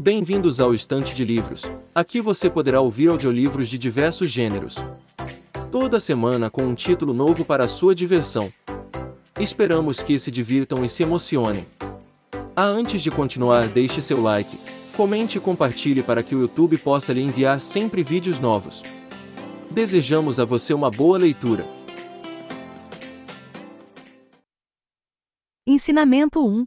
Bem-vindos ao Estante de Livros. Aqui você poderá ouvir audiolivros de diversos gêneros. Toda semana com um título novo para sua diversão. Esperamos que se divirtam e se emocionem. Ah, antes de continuar, deixe seu like, comente e compartilhe para que o YouTube possa lhe enviar sempre vídeos novos. Desejamos a você uma boa leitura. Ensinamento 1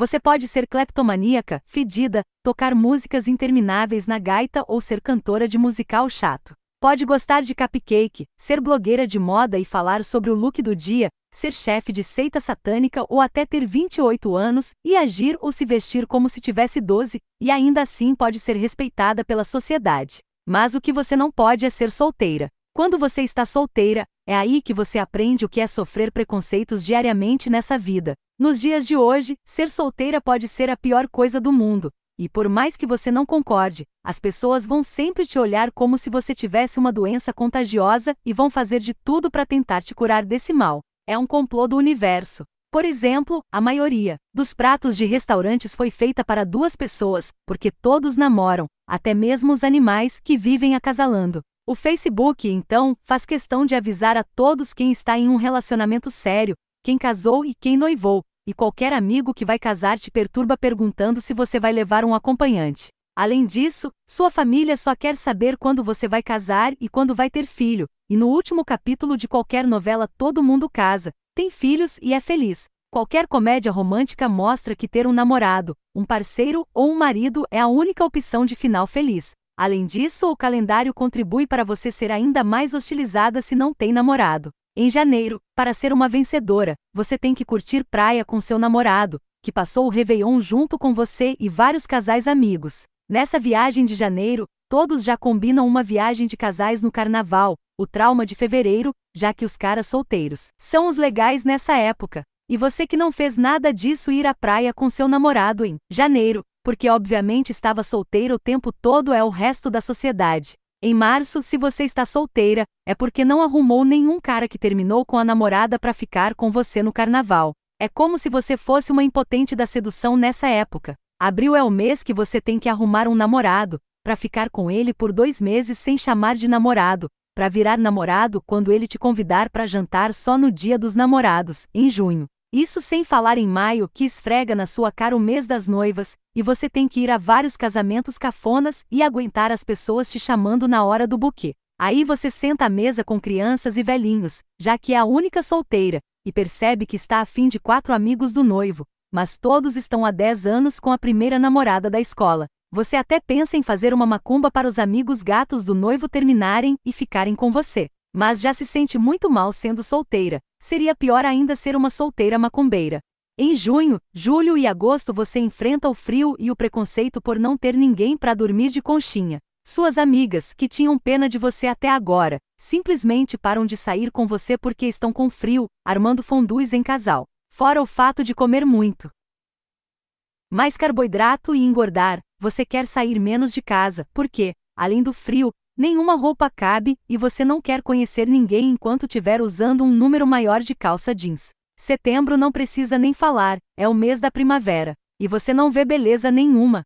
você pode ser cleptomaníaca, fedida, tocar músicas intermináveis na gaita ou ser cantora de musical chato. Pode gostar de cupcake, ser blogueira de moda e falar sobre o look do dia, ser chefe de seita satânica ou até ter 28 anos e agir ou se vestir como se tivesse 12, e ainda assim pode ser respeitada pela sociedade. Mas o que você não pode é ser solteira. Quando você está solteira, é aí que você aprende o que é sofrer preconceitos diariamente nessa vida. Nos dias de hoje, ser solteira pode ser a pior coisa do mundo, e por mais que você não concorde, as pessoas vão sempre te olhar como se você tivesse uma doença contagiosa e vão fazer de tudo para tentar te curar desse mal. É um complô do universo. Por exemplo, a maioria dos pratos de restaurantes foi feita para duas pessoas, porque todos namoram, até mesmo os animais que vivem acasalando. O Facebook, então, faz questão de avisar a todos quem está em um relacionamento sério, quem casou e quem noivou, e qualquer amigo que vai casar te perturba perguntando se você vai levar um acompanhante. Além disso, sua família só quer saber quando você vai casar e quando vai ter filho, e no último capítulo de qualquer novela todo mundo casa, tem filhos e é feliz. Qualquer comédia romântica mostra que ter um namorado, um parceiro ou um marido é a única opção de final feliz. Além disso, o calendário contribui para você ser ainda mais hostilizada se não tem namorado. Em janeiro, para ser uma vencedora, você tem que curtir praia com seu namorado, que passou o Réveillon junto com você e vários casais amigos. Nessa viagem de janeiro, todos já combinam uma viagem de casais no carnaval, o trauma de fevereiro, já que os caras solteiros são os legais nessa época. E você que não fez nada disso ir à praia com seu namorado em janeiro, porque obviamente estava solteiro o tempo todo é o resto da sociedade. Em março, se você está solteira, é porque não arrumou nenhum cara que terminou com a namorada para ficar com você no carnaval. É como se você fosse uma impotente da sedução nessa época. Abril é o mês que você tem que arrumar um namorado, para ficar com ele por dois meses sem chamar de namorado, para virar namorado quando ele te convidar para jantar só no dia dos namorados, em junho. Isso sem falar em maio, que esfrega na sua cara o mês das noivas, e você tem que ir a vários casamentos cafonas e aguentar as pessoas te chamando na hora do buquê. Aí você senta à mesa com crianças e velhinhos, já que é a única solteira, e percebe que está afim de quatro amigos do noivo, mas todos estão há 10 anos com a primeira namorada da escola. Você até pensa em fazer uma macumba para os amigos gatos do noivo terminarem e ficarem com você. Mas já se sente muito mal sendo solteira, seria pior ainda ser uma solteira macumbeira. Em junho, julho e agosto você enfrenta o frio e o preconceito por não ter ninguém para dormir de conchinha. Suas amigas, que tinham pena de você até agora, simplesmente param de sair com você porque estão com frio, armando fondues em casal. Fora o fato de comer muito. Mais carboidrato e engordar, você quer sair menos de casa, porque, além do frio, Nenhuma roupa cabe e você não quer conhecer ninguém enquanto tiver usando um número maior de calça jeans. Setembro não precisa nem falar, é o mês da primavera, e você não vê beleza nenhuma.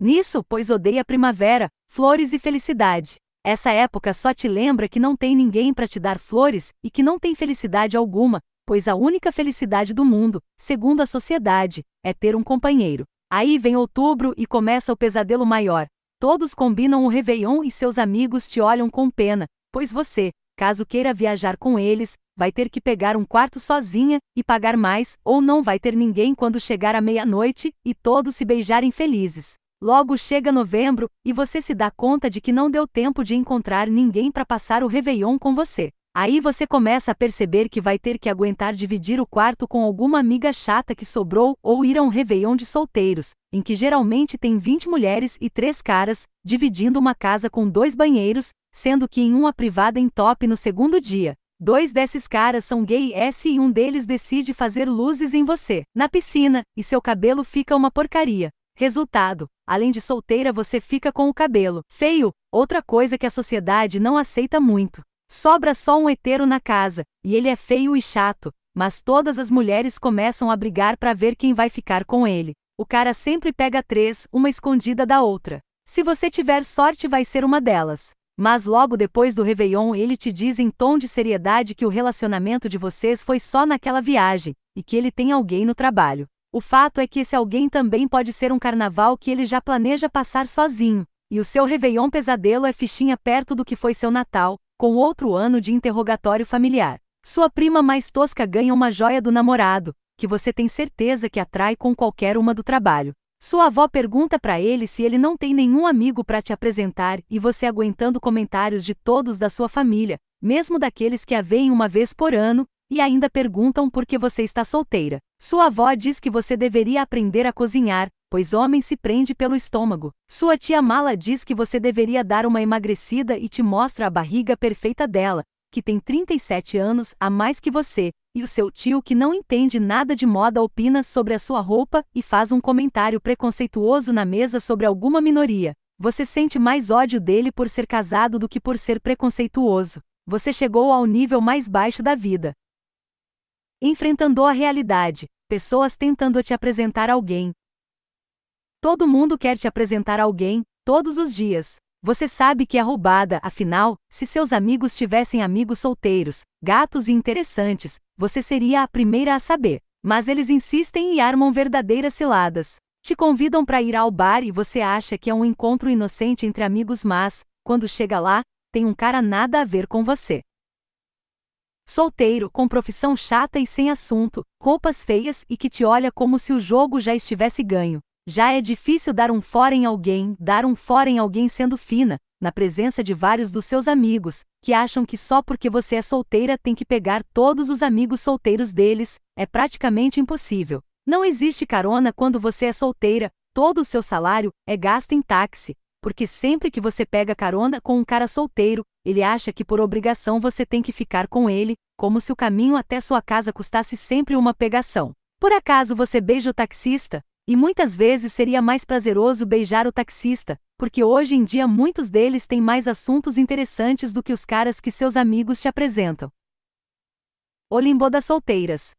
Nisso, pois odeia a primavera, flores e felicidade. Essa época só te lembra que não tem ninguém para te dar flores e que não tem felicidade alguma, pois a única felicidade do mundo, segundo a sociedade, é ter um companheiro. Aí vem outubro e começa o pesadelo maior, Todos combinam o Réveillon e seus amigos te olham com pena, pois você, caso queira viajar com eles, vai ter que pegar um quarto sozinha e pagar mais, ou não vai ter ninguém quando chegar à meia-noite e todos se beijarem felizes. Logo chega novembro e você se dá conta de que não deu tempo de encontrar ninguém para passar o Réveillon com você. Aí você começa a perceber que vai ter que aguentar dividir o quarto com alguma amiga chata que sobrou ou ir a um réveillon de solteiros, em que geralmente tem 20 mulheres e 3 caras, dividindo uma casa com dois banheiros, sendo que em uma privada em top no segundo dia. Dois desses caras são gay S e um deles decide fazer luzes em você, na piscina, e seu cabelo fica uma porcaria. Resultado: além de solteira, você fica com o cabelo feio, outra coisa que a sociedade não aceita muito. Sobra só um hetero na casa, e ele é feio e chato, mas todas as mulheres começam a brigar para ver quem vai ficar com ele. O cara sempre pega três, uma escondida da outra. Se você tiver sorte, vai ser uma delas. Mas logo depois do Réveillon, ele te diz em tom de seriedade que o relacionamento de vocês foi só naquela viagem, e que ele tem alguém no trabalho. O fato é que esse alguém também pode ser um carnaval que ele já planeja passar sozinho, e o seu Réveillon pesadelo é fichinha perto do que foi seu Natal, com outro ano de interrogatório familiar. Sua prima mais tosca ganha uma joia do namorado, que você tem certeza que atrai com qualquer uma do trabalho. Sua avó pergunta para ele se ele não tem nenhum amigo para te apresentar e você aguentando comentários de todos da sua família, mesmo daqueles que a veem uma vez por ano, e ainda perguntam por que você está solteira. Sua avó diz que você deveria aprender a cozinhar, pois homem se prende pelo estômago. Sua tia mala diz que você deveria dar uma emagrecida e te mostra a barriga perfeita dela, que tem 37 anos a mais que você, e o seu tio que não entende nada de moda opina sobre a sua roupa e faz um comentário preconceituoso na mesa sobre alguma minoria. Você sente mais ódio dele por ser casado do que por ser preconceituoso. Você chegou ao nível mais baixo da vida. Enfrentando a realidade, pessoas tentando te apresentar alguém, Todo mundo quer te apresentar alguém, todos os dias. Você sabe que é roubada, afinal, se seus amigos tivessem amigos solteiros, gatos e interessantes, você seria a primeira a saber. Mas eles insistem e armam verdadeiras ciladas. Te convidam para ir ao bar e você acha que é um encontro inocente entre amigos, mas, quando chega lá, tem um cara nada a ver com você. Solteiro, com profissão chata e sem assunto, roupas feias e que te olha como se o jogo já estivesse ganho. Já é difícil dar um fora em alguém, dar um fora em alguém sendo fina, na presença de vários dos seus amigos, que acham que só porque você é solteira tem que pegar todos os amigos solteiros deles, é praticamente impossível. Não existe carona quando você é solteira, todo o seu salário é gasto em táxi, porque sempre que você pega carona com um cara solteiro, ele acha que por obrigação você tem que ficar com ele, como se o caminho até sua casa custasse sempre uma pegação. Por acaso você beija o taxista? E muitas vezes seria mais prazeroso beijar o taxista, porque hoje em dia muitos deles têm mais assuntos interessantes do que os caras que seus amigos te apresentam. O limbo das solteiras.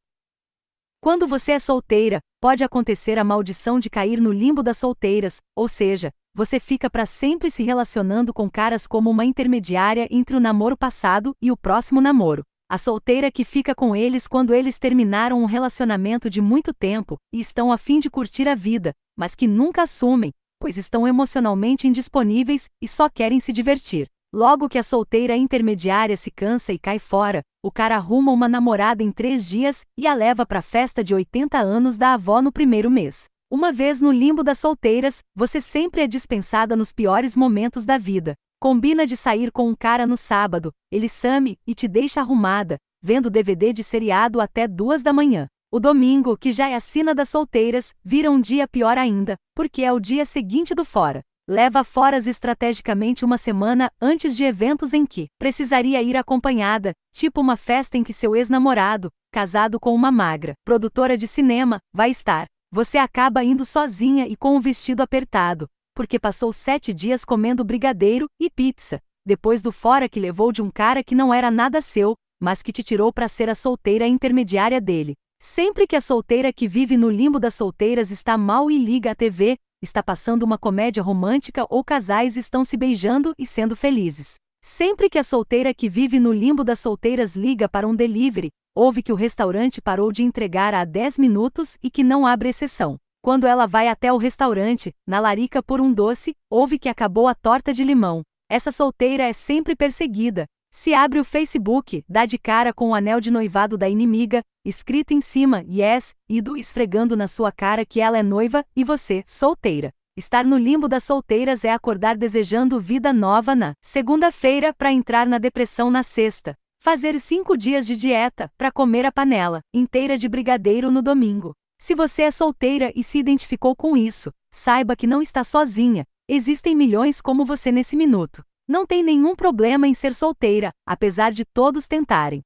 Quando você é solteira, pode acontecer a maldição de cair no limbo das solteiras, ou seja, você fica para sempre se relacionando com caras como uma intermediária entre o namoro passado e o próximo namoro a solteira que fica com eles quando eles terminaram um relacionamento de muito tempo e estão a fim de curtir a vida, mas que nunca assumem, pois estão emocionalmente indisponíveis e só querem se divertir. Logo que a solteira intermediária se cansa e cai fora, o cara arruma uma namorada em três dias e a leva para a festa de 80 anos da avó no primeiro mês. Uma vez no limbo das solteiras, você sempre é dispensada nos piores momentos da vida. Combina de sair com um cara no sábado, ele some e te deixa arrumada, vendo DVD de seriado até duas da manhã. O domingo, que já é a sina das solteiras, vira um dia pior ainda, porque é o dia seguinte do fora. Leva foras estrategicamente uma semana antes de eventos em que precisaria ir acompanhada, tipo uma festa em que seu ex-namorado, casado com uma magra, produtora de cinema, vai estar. Você acaba indo sozinha e com o vestido apertado, porque passou sete dias comendo brigadeiro e pizza, depois do fora que levou de um cara que não era nada seu, mas que te tirou para ser a solteira intermediária dele. Sempre que a solteira que vive no limbo das solteiras está mal e liga a TV, está passando uma comédia romântica ou casais estão se beijando e sendo felizes. Sempre que a solteira que vive no limbo das solteiras liga para um delivery, ouve que o restaurante parou de entregar há 10 minutos e que não abre exceção. Quando ela vai até o restaurante, na larica por um doce, ouve que acabou a torta de limão. Essa solteira é sempre perseguida. Se abre o Facebook, dá de cara com o anel de noivado da inimiga, escrito em cima yes, e do esfregando na sua cara que ela é noiva e você, solteira. Estar no limbo das solteiras é acordar desejando vida nova na segunda-feira para entrar na depressão na sexta. Fazer cinco dias de dieta para comer a panela inteira de brigadeiro no domingo. Se você é solteira e se identificou com isso, saiba que não está sozinha, existem milhões como você nesse minuto. Não tem nenhum problema em ser solteira, apesar de todos tentarem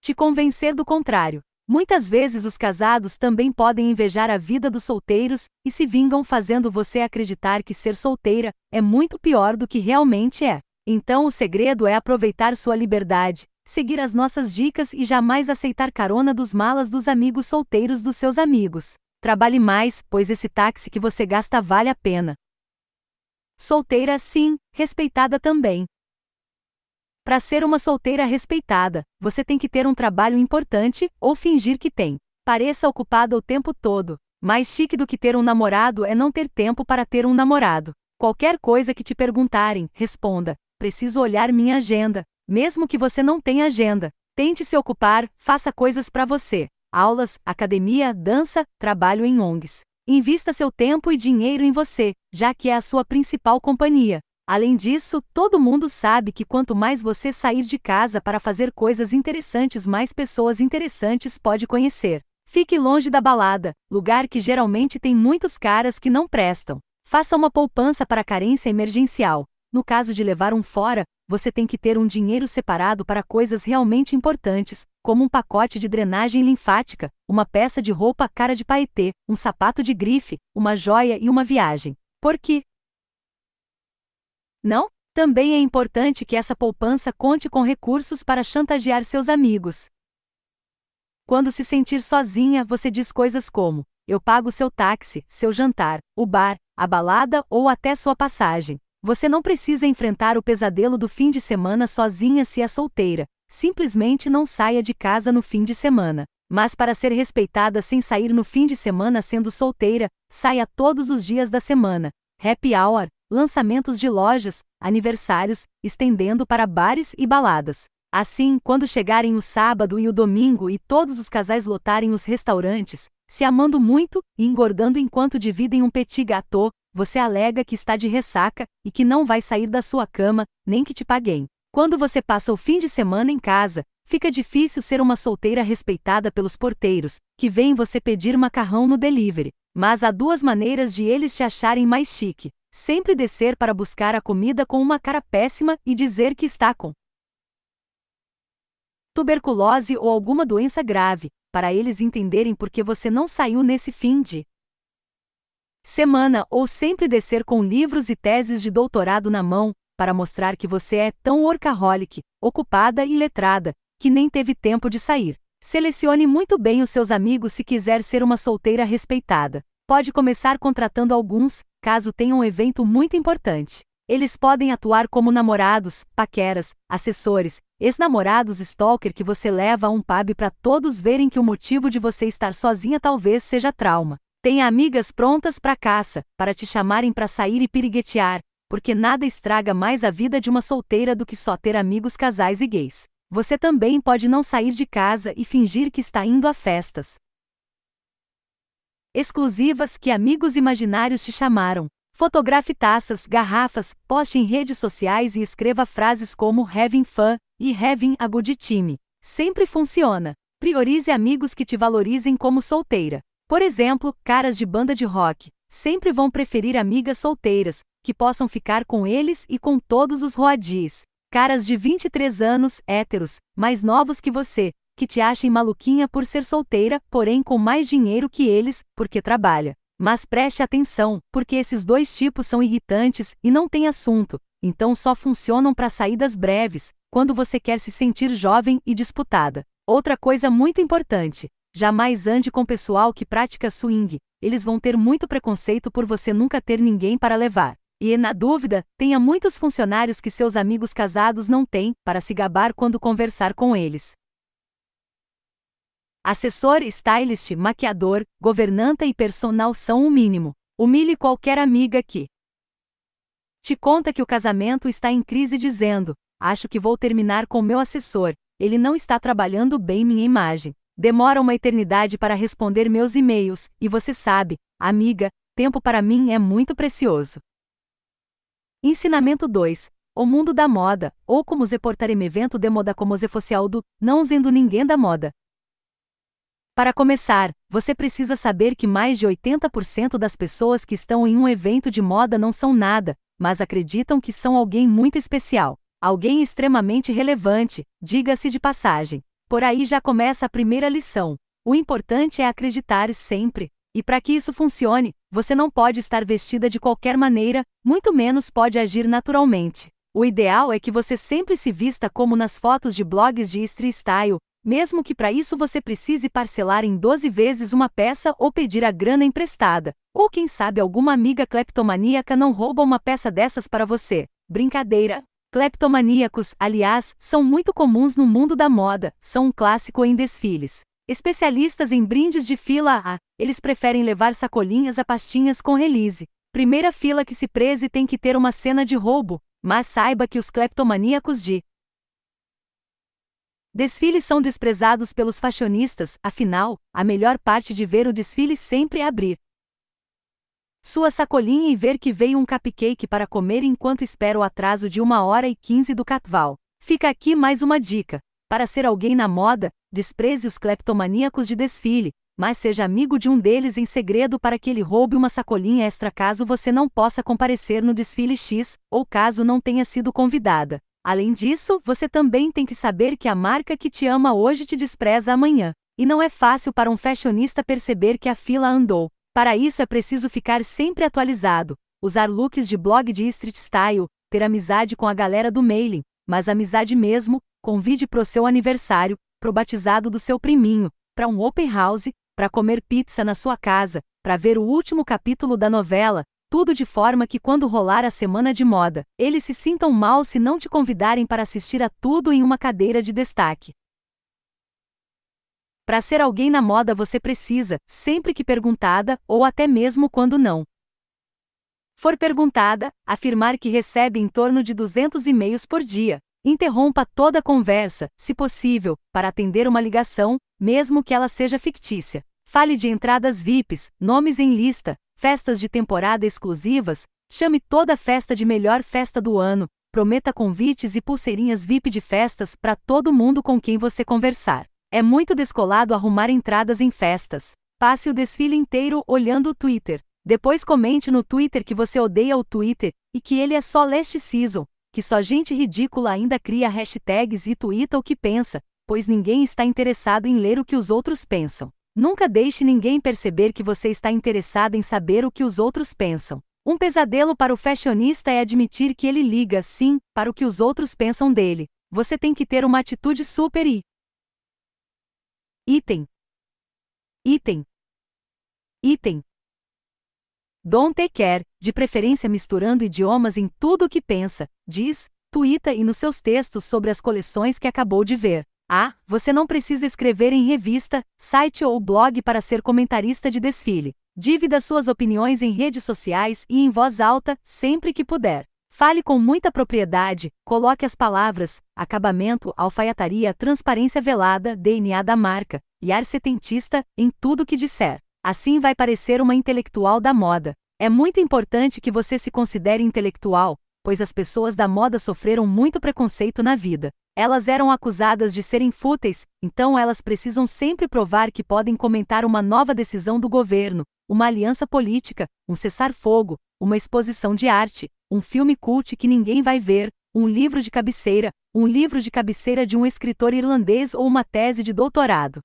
te convencer do contrário. Muitas vezes os casados também podem invejar a vida dos solteiros e se vingam fazendo você acreditar que ser solteira é muito pior do que realmente é. Então o segredo é aproveitar sua liberdade, seguir as nossas dicas e jamais aceitar carona dos malas dos amigos solteiros dos seus amigos. Trabalhe mais, pois esse táxi que você gasta vale a pena. Solteira, sim, respeitada também. Para ser uma solteira respeitada, você tem que ter um trabalho importante ou fingir que tem. Pareça ocupada o tempo todo. Mais chique do que ter um namorado é não ter tempo para ter um namorado. Qualquer coisa que te perguntarem, responda: preciso olhar minha agenda. Mesmo que você não tenha agenda, tente se ocupar, faça coisas para você: aulas, academia, dança, trabalho em ONGs. Invista seu tempo e dinheiro em você, já que é a sua principal companhia. Além disso, todo mundo sabe que quanto mais você sair de casa para fazer coisas interessantes, mais pessoas interessantes pode conhecer. Fique longe da balada, lugar que geralmente tem muitos caras que não prestam. Faça uma poupança para carência emergencial. No caso de levar um fora, você tem que ter um dinheiro separado para coisas realmente importantes, como um pacote de drenagem linfática, uma peça de roupa cara de paetê, um sapato de grife, uma joia e uma viagem. Por quê? Não? Também é importante que essa poupança conte com recursos para chantagear seus amigos. Quando se sentir sozinha, você diz coisas como: eu pago seu táxi, seu jantar, o bar, a balada ou até sua passagem. Você não precisa enfrentar o pesadelo do fim de semana sozinha se é solteira. Simplesmente não saia de casa no fim de semana. Mas para ser respeitada sem sair no fim de semana sendo solteira, saia todos os dias da semana. Happy hour, lançamentos de lojas, aniversários, estendendo para bares e baladas. Assim, quando chegarem o sábado e o domingo e todos os casais lotarem os restaurantes, se amando muito e engordando enquanto dividem um petit gâteau, você alega que está de ressaca e que não vai sair da sua cama, nem que te paguem. Quando você passa o fim de semana em casa, fica difícil ser uma solteira respeitada pelos porteiros, que vêm você pedir macarrão no delivery. Mas há duas maneiras de eles te acharem mais chique: sempre descer para buscar a comida com uma cara péssima e dizer que está com tuberculose ou alguma doença grave, para eles entenderem por que você não saiu nesse fim de semana ou sempre descer com livros e teses de doutorado na mão, para mostrar que você é tão workaholic, ocupada e letrada, que nem teve tempo de sair. Selecione muito bem os seus amigos se quiser ser uma solteira respeitada. Pode começar contratando alguns, caso tenha um evento muito importante. Eles podem atuar como namorados, paqueras, assessores, ex-namorados stalker que você leva a um pub para todos verem que o motivo de você estar sozinha talvez seja trauma. Tenha amigas prontas para caça, para te chamarem para sair e piriguetear, porque nada estraga mais a vida de uma solteira do que só ter amigos casais e gays. Você também pode não sair de casa e fingir que está indo a festas exclusivas que amigos imaginários te chamaram. Fotografe taças, garrafas, poste em redes sociais e escreva frases como having fun e having a good time. Sempre funciona. Priorize amigos que te valorizem como solteira. Por exemplo, caras de banda de rock sempre vão preferir amigas solteiras, que possam ficar com eles e com todos os roadis. Caras de 23 anos, héteros, mais novos que você, que te achem maluquinha por ser solteira, porém com mais dinheiro que eles, porque trabalha. Mas preste atenção, porque esses dois tipos são irritantes e não têm assunto, então só funcionam para saídas breves, quando você quer se sentir jovem e disputada. Outra coisa muito importante: Jamais ande com pessoal que pratica swing, eles vão ter muito preconceito por você nunca ter ninguém para levar. E, na dúvida, tenha muitos funcionários que seus amigos casados não têm, para se gabar quando conversar com eles. Assessor, stylist, maquiador, governanta e personal são o mínimo. Humilhe qualquer amiga que te conta que o casamento está em crise dizendo: Acho que vou terminar com meu assessor, ele não está trabalhando bem minha imagem demora uma eternidade para responder meus e-mails, e você sabe, amiga, tempo para mim é muito precioso. Ensinamento 2. O mundo da moda, ou como se portar em evento de moda como se fosse Aldo, não sendo ninguém da moda. Para começar, você precisa saber que mais de 80% das pessoas que estão em um evento de moda não são nada, mas acreditam que são alguém muito especial, alguém extremamente relevante, diga-se de passagem. Por aí já começa a primeira lição. O importante é acreditar sempre. E para que isso funcione, você não pode estar vestida de qualquer maneira, muito menos pode agir naturalmente. O ideal é que você sempre se vista como nas fotos de blogs de street style, mesmo que para isso você precise parcelar em 12 vezes uma peça ou pedir a grana emprestada. Ou quem sabe alguma amiga cleptomaníaca não rouba uma peça dessas para você. Brincadeira! Cleptomaníacos, aliás, são muito comuns no mundo da moda, são um clássico em desfiles. Especialistas em brindes de fila A, eles preferem levar sacolinhas a pastinhas com release. Primeira fila que se preze tem que ter uma cena de roubo, mas saiba que os cleptomaníacos de Desfiles são desprezados pelos fashionistas, afinal, a melhor parte de ver o desfile sempre é abrir sua sacolinha e ver que veio um cupcake para comer enquanto espera o atraso de uma hora e quinze do Catval. Fica aqui mais uma dica. Para ser alguém na moda, despreze os cleptomaníacos de desfile, mas seja amigo de um deles em segredo para que ele roube uma sacolinha extra caso você não possa comparecer no desfile X ou caso não tenha sido convidada. Além disso, você também tem que saber que a marca que te ama hoje te despreza amanhã. E não é fácil para um fashionista perceber que a fila andou. Para isso é preciso ficar sempre atualizado, usar looks de blog de street style, ter amizade com a galera do mailing, mas amizade mesmo, convide pro seu aniversário, pro batizado do seu priminho, para um open house, para comer pizza na sua casa, para ver o último capítulo da novela, tudo de forma que quando rolar a semana de moda, eles se sintam mal se não te convidarem para assistir a tudo em uma cadeira de destaque. Para ser alguém na moda você precisa, sempre que perguntada, ou até mesmo quando não. For perguntada, afirmar que recebe em torno de 200 e-mails por dia. Interrompa toda a conversa, se possível, para atender uma ligação, mesmo que ela seja fictícia. Fale de entradas VIPs, nomes em lista, festas de temporada exclusivas, chame toda a festa de melhor festa do ano, prometa convites e pulseirinhas VIP de festas para todo mundo com quem você conversar. É muito descolado arrumar entradas em festas. Passe o desfile inteiro olhando o Twitter. Depois comente no Twitter que você odeia o Twitter e que ele é só last season, que só gente ridícula ainda cria hashtags e twitta o que pensa, pois ninguém está interessado em ler o que os outros pensam. Nunca deixe ninguém perceber que você está interessado em saber o que os outros pensam. Um pesadelo para o fashionista é admitir que ele liga, sim, para o que os outros pensam dele. Você tem que ter uma atitude super e Item. Item. Item. Don't te care, de preferência misturando idiomas em tudo o que pensa, diz, tuita e nos seus textos sobre as coleções que acabou de ver. Ah, você não precisa escrever em revista, site ou blog para ser comentarista de desfile. Dívida suas opiniões em redes sociais e em voz alta, sempre que puder. Fale com muita propriedade, coloque as palavras, acabamento, alfaiataria, transparência velada, DNA da marca, e ar setentista, em tudo que disser. Assim vai parecer uma intelectual da moda. É muito importante que você se considere intelectual, pois as pessoas da moda sofreram muito preconceito na vida. Elas eram acusadas de serem fúteis, então elas precisam sempre provar que podem comentar uma nova decisão do governo, uma aliança política, um cessar-fogo, uma exposição de arte, um filme cult que ninguém vai ver, um livro de cabeceira, um livro de cabeceira de um escritor irlandês ou uma tese de doutorado.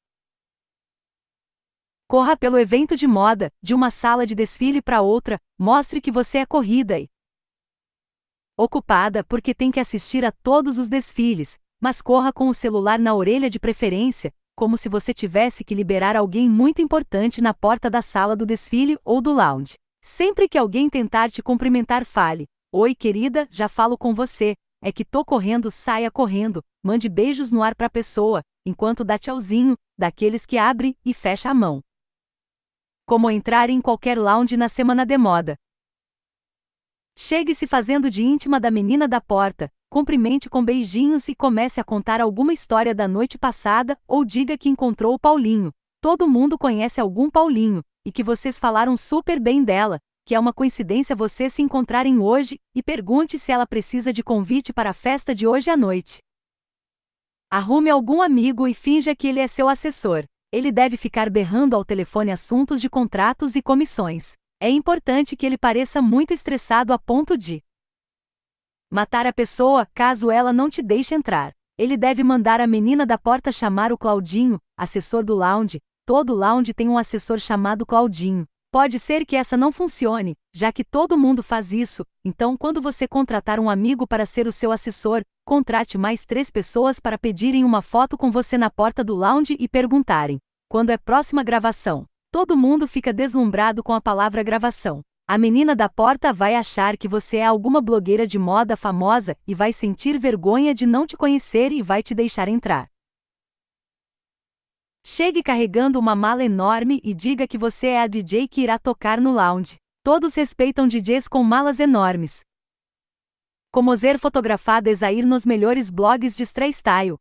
Corra pelo evento de moda, de uma sala de desfile para outra, mostre que você é corrida e ocupada porque tem que assistir a todos os desfiles, mas corra com o celular na orelha de preferência, como se você tivesse que liberar alguém muito importante na porta da sala do desfile ou do lounge. Sempre que alguém tentar te cumprimentar, fale: Oi, querida, já falo com você. É que tô correndo, saia correndo, mande beijos no ar pra pessoa, enquanto dá tchauzinho, daqueles que abre e fecha a mão. Como entrar em qualquer lounge na semana de moda. Chegue se fazendo de íntima da menina da porta, cumprimente com beijinhos e comece a contar alguma história da noite passada ou diga que encontrou o Paulinho. Todo mundo conhece algum Paulinho, e que vocês falaram super bem dela, que é uma coincidência vocês se encontrarem hoje, e pergunte se ela precisa de convite para a festa de hoje à noite. Arrume algum amigo e finja que ele é seu assessor. Ele deve ficar berrando ao telefone assuntos de contratos e comissões. É importante que ele pareça muito estressado a ponto de matar a pessoa caso ela não te deixe entrar. Ele deve mandar a menina da porta chamar o Claudinho, assessor do lounge. Todo lounge tem um assessor chamado Claudinho Pode ser que essa não funcione, já que todo mundo faz isso, então quando você contratar um amigo para ser o seu assessor, contrate mais três pessoas para pedirem uma foto com você na porta do lounge e perguntarem: quando é próxima gravação? Todo mundo fica deslumbrado com a palavra gravação. A menina da porta vai achar que você é alguma blogueira de moda famosa e vai sentir vergonha de não te conhecer e vai te deixar entrar. Chegue carregando uma mala enorme e diga que você é a DJ que irá tocar no lounge. Todos respeitam DJs com malas enormes. Como ser fotografada sair nos melhores blogs de style.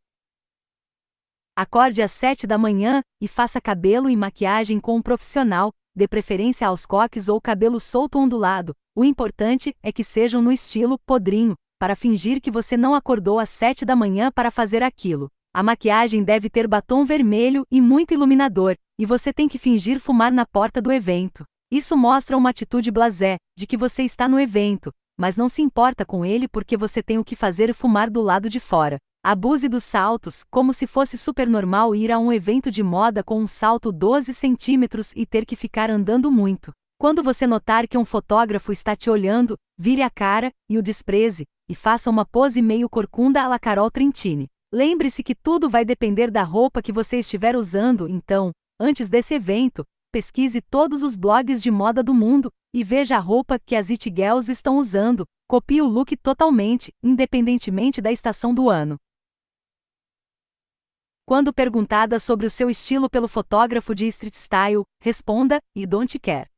Acorde às 7 da manhã e faça cabelo e maquiagem com um profissional, dê preferência aos coques ou cabelo solto ondulado. O importante é que sejam no estilo podrinho, para fingir que você não acordou às 7 da manhã para fazer aquilo. A maquiagem deve ter batom vermelho e muito iluminador, e você tem que fingir fumar na porta do evento. Isso mostra uma atitude blasé, de que você está no evento, mas não se importa com ele porque você tem o que fazer fumar do lado de fora. Abuse dos saltos, como se fosse super normal ir a um evento de moda com um salto 12 centímetros e ter que ficar andando muito. Quando você notar que um fotógrafo está te olhando, vire a cara e o despreze, e faça uma pose meio corcunda à la Carol Trentini. Lembre-se que tudo vai depender da roupa que você estiver usando, então, antes desse evento, pesquise todos os blogs de moda do mundo e veja a roupa que as It Girls estão usando, copie o look totalmente, independentemente da estação do ano. Quando perguntada sobre o seu estilo pelo fotógrafo de street style, responda: I don't care.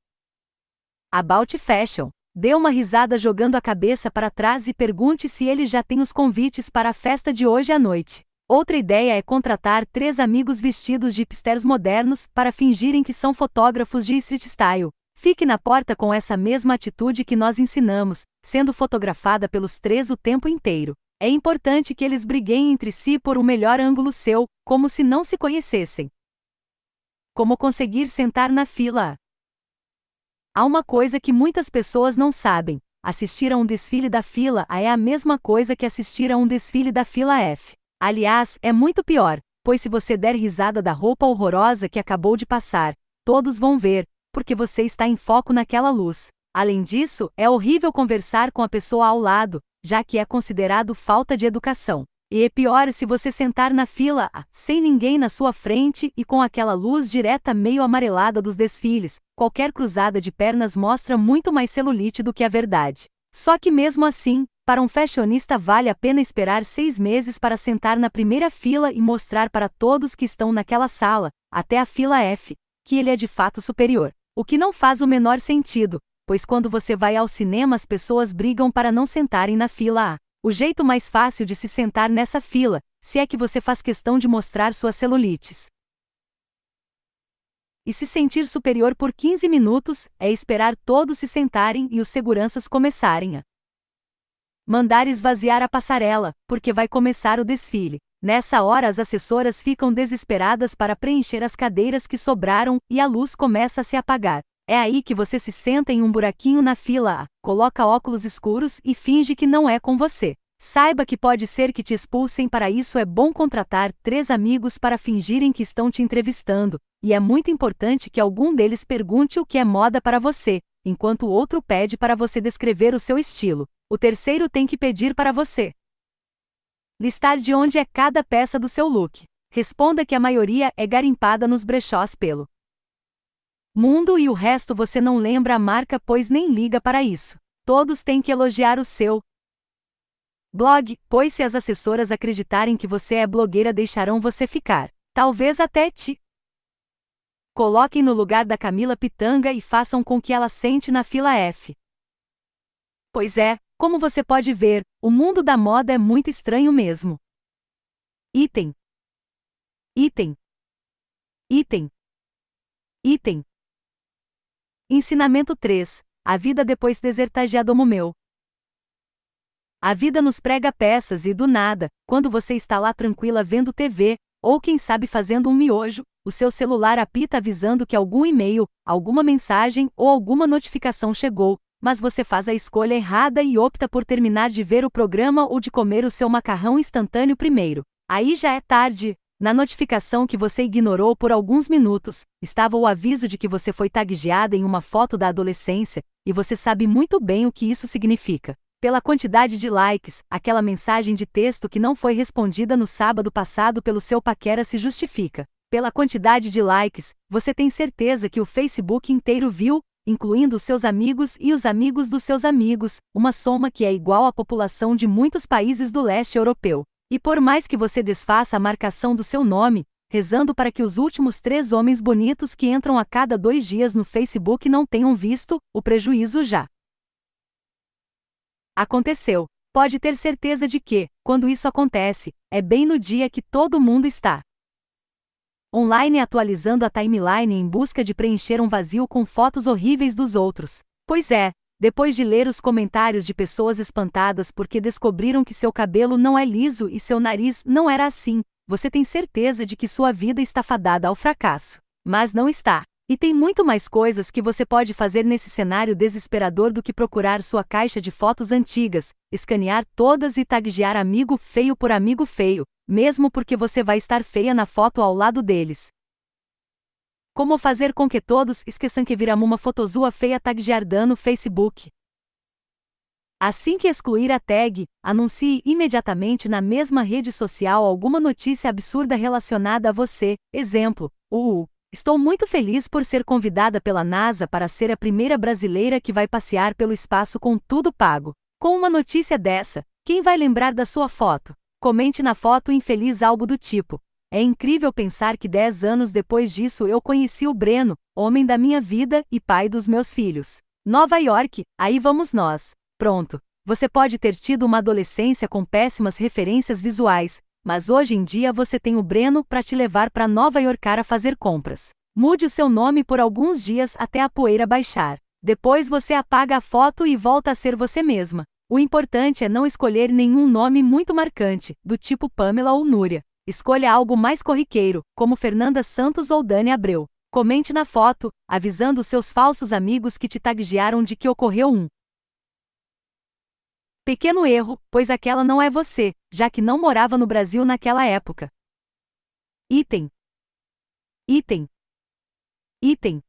About fashion. Dê uma risada jogando a cabeça para trás e pergunte se ele já tem os convites para a festa de hoje à noite. Outra ideia é contratar três amigos vestidos de hipsters modernos para fingirem que são fotógrafos de street style. Fique na porta com essa mesma atitude que nós ensinamos, sendo fotografada pelos três o tempo inteiro. É importante que eles briguem entre si por o um melhor ângulo seu, como se não se conhecessem. Como conseguir sentar na fila? Há uma coisa que muitas pessoas não sabem: assistir a um desfile da fila A é a mesma coisa que assistir a um desfile da fila F. Aliás, é muito pior, pois se você der risada da roupa horrorosa que acabou de passar, todos vão ver, porque você está em foco naquela luz. Além disso, é horrível conversar com a pessoa ao lado, já que é considerado falta de educação. E é pior se você sentar na fila A, ah, sem ninguém na sua frente e com aquela luz direta meio amarelada dos desfiles. Qualquer cruzada de pernas mostra muito mais celulite do que a verdade. Só que mesmo assim, para um fashionista vale a pena esperar seis meses para sentar na primeira fila e mostrar para todos que estão naquela sala, até a fila F, que ele é de fato superior. O que não faz o menor sentido, pois quando você vai ao cinema as pessoas brigam para não sentarem na fila A. O jeito mais fácil de se sentar nessa fila, se é que você faz questão de mostrar suas celulites. E se sentir superior por 15 minutos é esperar todos se sentarem e os seguranças começarem a mandar esvaziar a passarela, porque vai começar o desfile. Nessa hora, as assessoras ficam desesperadas para preencher as cadeiras que sobraram e a luz começa a se apagar. É aí que você se senta em um buraquinho na fila A, coloca óculos escuros e finge que não é com você. Saiba que pode ser que te expulsem, para isso é bom contratar três amigos para fingirem que estão te entrevistando, e é muito importante que algum deles pergunte o que é moda para você, enquanto o outro pede para você descrever o seu estilo. O terceiro tem que pedir para você listar de onde é cada peça do seu look. Responda que a maioria é garimpada nos brechós pelo Mundo e o resto você não lembra a marca pois nem liga para isso. Todos têm que elogiar o seu blog, pois se as assessoras acreditarem que você é blogueira deixarão você ficar. Talvez até te coloquem no lugar da Camila Pitanga e façam com que ela sente na fila F. Pois é, como você pode ver, o mundo da moda é muito estranho mesmo. Item. Item. Item. Item. Ensinamento 3. A vida depois como meu. A vida nos prega peças e do nada, quando você está lá tranquila vendo TV, ou quem sabe fazendo um miojo, o seu celular apita avisando que algum e-mail, alguma mensagem ou alguma notificação chegou, mas você faz a escolha errada e opta por terminar de ver o programa ou de comer o seu macarrão instantâneo primeiro. Aí já é tarde. Na notificação que você ignorou por alguns minutos, estava o aviso de que você foi tagueada em uma foto da adolescência, e você sabe muito bem o que isso significa. Pela quantidade de likes, aquela mensagem de texto que não foi respondida no sábado passado pelo seu paquera se justifica. Pela quantidade de likes, você tem certeza que o Facebook inteiro viu, incluindo os seus amigos e os amigos dos seus amigos, uma soma que é igual à população de muitos países do leste europeu. E por mais que você desfaça a marcação do seu nome, rezando para que os últimos três homens bonitos que entram a cada dois dias no Facebook não tenham visto, o prejuízo já aconteceu. Pode ter certeza de que, quando isso acontece, é bem no dia que todo mundo está online atualizando a timeline em busca de preencher um vazio com fotos horríveis dos outros. Pois é, depois de ler os comentários de pessoas espantadas porque descobriram que seu cabelo não é liso e seu nariz não era assim, você tem certeza de que sua vida está fadada ao fracasso. Mas não está. E tem muito mais coisas que você pode fazer nesse cenário desesperador do que procurar sua caixa de fotos antigas, escanear todas e taggear amigo feio por amigo feio, mesmo porque você vai estar feia na foto ao lado deles. Como fazer com que todos esqueçam que viram uma foto feia taggeada no Facebook? Assim que excluir a tag, anuncie imediatamente na mesma rede social alguma notícia absurda relacionada a você. Exemplo: UU. Estou muito feliz por ser convidada pela NASA para ser a primeira brasileira que vai passear pelo espaço com tudo pago. Com uma notícia dessa, quem vai lembrar da sua foto? Comente na foto infeliz algo do tipo: é incrível pensar que dez anos depois disso eu conheci o Breno, homem da minha vida e pai dos meus filhos. Nova York, aí vamos nós. Pronto. Você pode ter tido uma adolescência com péssimas referências visuais, mas hoje em dia você tem o Breno para te levar para Nova York para fazer compras. Mude o seu nome por alguns dias até a poeira baixar. Depois você apaga a foto e volta a ser você mesma. O importante é não escolher nenhum nome muito marcante, do tipo Pamela ou Núria. Escolha algo mais corriqueiro, como Fernanda Santos ou Dani Abreu. Comente na foto, avisando seus falsos amigos que te taguearam de que ocorreu um pequeno erro, pois aquela não é você, já que não morava no Brasil naquela época. Item. Item. Item.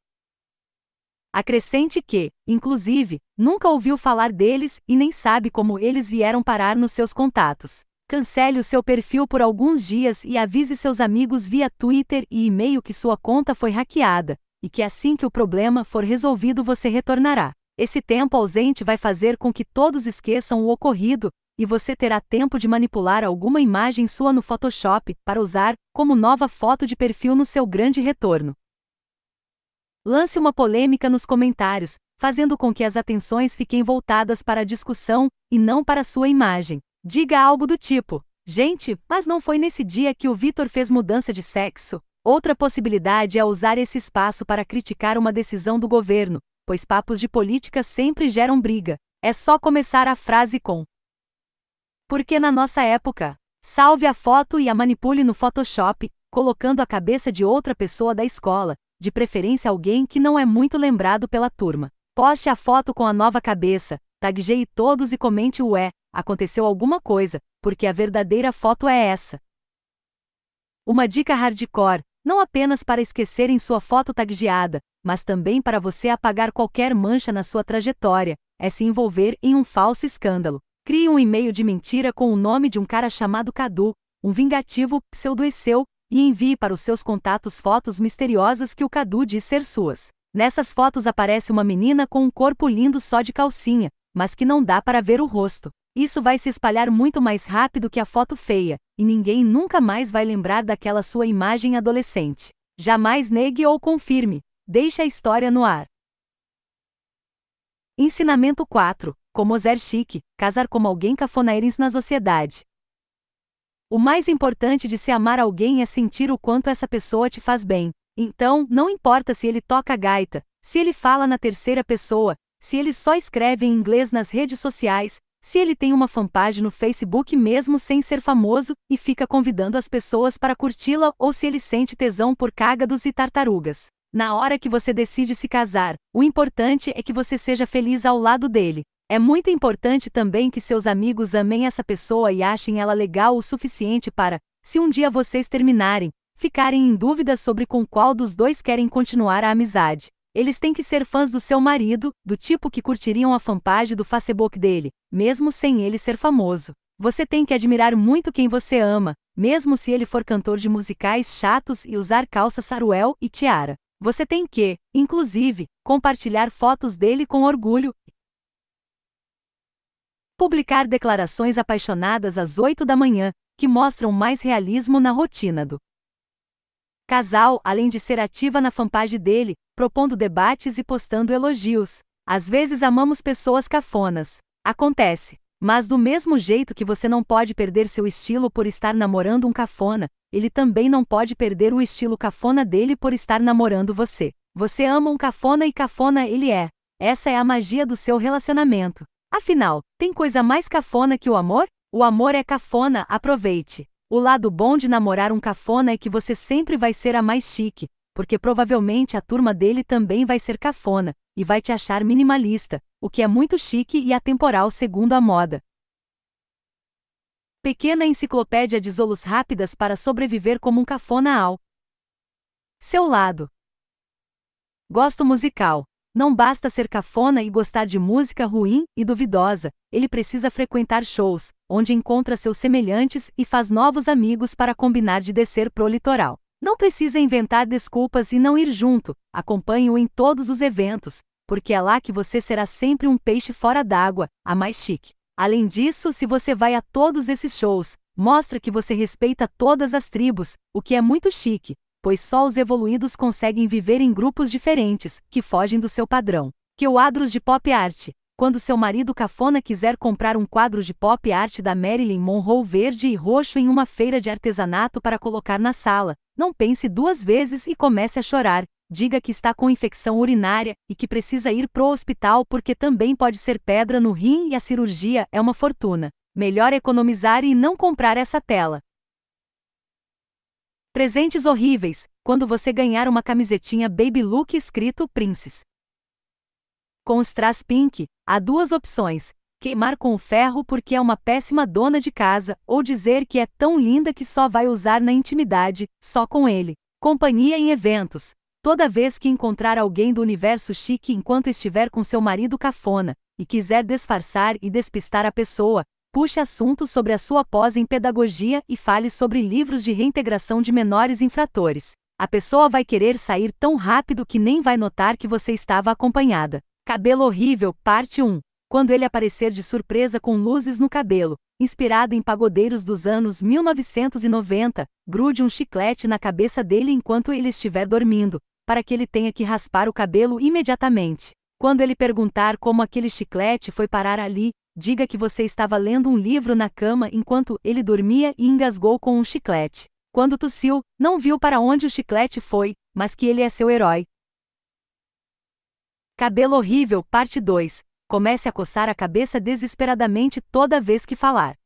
Acrescente que, inclusive, nunca ouviu falar deles e nem sabe como eles vieram parar nos seus contatos. Cancele o seu perfil por alguns dias e avise seus amigos via Twitter e e-mail que sua conta foi hackeada, e que assim que o problema for resolvido você retornará. Esse tempo ausente vai fazer com que todos esqueçam o ocorrido, e você terá tempo de manipular alguma imagem sua no Photoshop para usar como nova foto de perfil no seu grande retorno. Lance uma polêmica nos comentários, fazendo com que as atenções fiquem voltadas para a discussão e não para sua imagem. Diga algo do tipo: Gente, mas não foi nesse dia que o Vitor fez mudança de sexo? Outra possibilidade é usar esse espaço para criticar uma decisão do governo, pois papos de política sempre geram briga. É só começar a frase com: Porque na nossa época, salve a foto e a manipule no Photoshop, colocando a cabeça de outra pessoa da escola, de preferência alguém que não é muito lembrado pela turma. Poste a foto com a nova cabeça, tagueie todos e comente o é, aconteceu alguma coisa, porque a verdadeira foto é essa. Uma dica hardcore, não apenas para esquecerem sua foto tagueada, mas também para você apagar qualquer mancha na sua trajetória, é se envolver em um falso escândalo. Crie um e-mail de mentira com o nome de um cara chamado Cadu, um vingativo pseudo-seu, e envie para os seus contatos fotos misteriosas que o Cadu diz ser suas. Nessas fotos aparece uma menina com um corpo lindo só de calcinha, mas que não dá para ver o rosto. Isso vai se espalhar muito mais rápido que a foto feia, e ninguém nunca mais vai lembrar daquela sua imagem adolescente. Jamais negue ou confirme, deixe a história no ar. Ensinamento 4. Como ser chique, casar como alguém cafonairins na sociedade. O mais importante de se amar alguém é sentir o quanto essa pessoa te faz bem, então, não importa se ele toca gaita, se ele fala na terceira pessoa, se ele só escreve em inglês nas redes sociais, se ele tem uma fanpage no Facebook mesmo sem ser famoso e fica convidando as pessoas para curti-la ou se ele sente tesão por cágados e tartarugas. Na hora que você decide se casar, o importante é que você seja feliz ao lado dele. É muito importante também que seus amigos amem essa pessoa e achem ela legal o suficiente para, se um dia vocês terminarem, ficarem em dúvida sobre com qual dos dois querem continuar a amizade. Eles têm que ser fãs do seu marido, do tipo que curtiriam a fanpage do Facebook dele, mesmo sem ele ser famoso. Você tem que admirar muito quem você ama, mesmo se ele for cantor de musicais chatos e usar calça saruel e tiara. Você tem que, inclusive, compartilhar fotos dele com orgulho. Publicar declarações apaixonadas às 8 da manhã, que mostram mais realismo na rotina do Casal, além de ser ativa na fanpage dele, propondo debates e postando elogios. Às vezes amamos pessoas cafonas. Acontece. Mas do mesmo jeito que você não pode perder seu estilo por estar namorando um cafona, ele também não pode perder o estilo cafona dele por estar namorando você. Você ama um cafona e cafona ele é. Essa é a magia do seu relacionamento. Afinal, tem coisa mais cafona que o amor? O amor é cafona, aproveite. O lado bom de namorar um cafona é que você sempre vai ser a mais chique, porque provavelmente a turma dele também vai ser cafona e vai te achar minimalista, o que é muito chique e atemporal segundo a moda. Pequena enciclopédia de zolos rápidas para sobreviver como um cafona ao seu lado. Gosto musical. Não basta ser cafona e gostar de música ruim e duvidosa, ele precisa frequentar shows, onde encontra seus semelhantes e faz novos amigos para combinar de descer pro litoral. Não precisa inventar desculpas e não ir junto, acompanhe-o em todos os eventos, porque é lá que você será sempre um peixe fora d'água, a mais chique. Além disso, se você vai a todos esses shows, mostra que você respeita todas as tribos, o que é muito chique, pois só os evoluídos conseguem viver em grupos diferentes, que fogem do seu padrão. Que o Adros de Pop Art. Quando seu marido cafona quiser comprar um quadro de pop art da Marilyn Monroe verde e roxo em uma feira de artesanato para colocar na sala, não pense duas vezes e comece a chorar. Diga que está com infecção urinária e que precisa ir pro hospital porque também pode ser pedra no rim e a cirurgia é uma fortuna. Melhor economizar e não comprar essa tela. Presentes horríveis, quando você ganhar uma camisetinha Baby Look escrito Princes. Com os trás pink, há duas opções: queimar com o ferro porque é uma péssima dona de casa, ou dizer que é tão linda que só vai usar na intimidade, só com ele. Companhia em eventos. Toda vez que encontrar alguém do universo chique enquanto estiver com seu marido cafona e quiser disfarçar e despistar a pessoa, Puxe assuntos sobre a sua pós em pedagogia e fale sobre livros de reintegração de menores infratores. A pessoa vai querer sair tão rápido que nem vai notar que você estava acompanhada. Cabelo Horrível, Parte 1. Quando ele aparecer de surpresa com luzes no cabelo, inspirado em pagodeiros dos anos 1990, grude um chiclete na cabeça dele enquanto ele estiver dormindo, para que ele tenha que raspar o cabelo imediatamente. Quando ele perguntar como aquele chiclete foi parar ali, Diga que você estava lendo um livro na cama enquanto ele dormia e engasgou com um chiclete. Quando tossiu, não viu para onde o chiclete foi, mas que ele é seu herói. Cabelo Horrível, parte 2. Comece a coçar a cabeça desesperadamente toda vez que falar.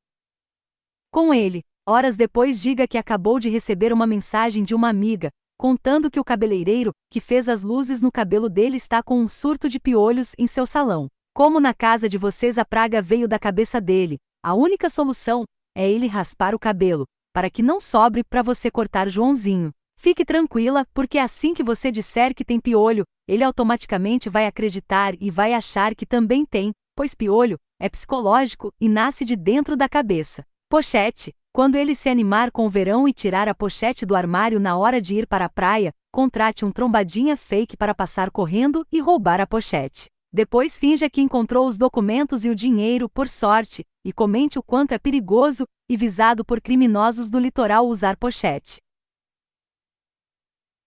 Com ele, horas depois diga que acabou de receber uma mensagem de uma amiga, contando que o cabeleireiro, que fez as luzes no cabelo dele, está com um surto de piolhos em seu salão. Como na casa de vocês a praga veio da cabeça dele, a única solução é ele raspar o cabelo, para que não sobre para você cortar Joãozinho. Fique tranquila, porque assim que você disser que tem piolho, ele automaticamente vai acreditar e vai achar que também tem, pois piolho é psicológico e nasce de dentro da cabeça. Pochete. Quando ele se animar com o verão e tirar a pochete do armário na hora de ir para a praia, contrate um trombadinha fake para passar correndo e roubar a pochete. Depois finja que encontrou os documentos e o dinheiro, por sorte, e comente o quanto é perigoso e visado por criminosos do litoral usar pochete.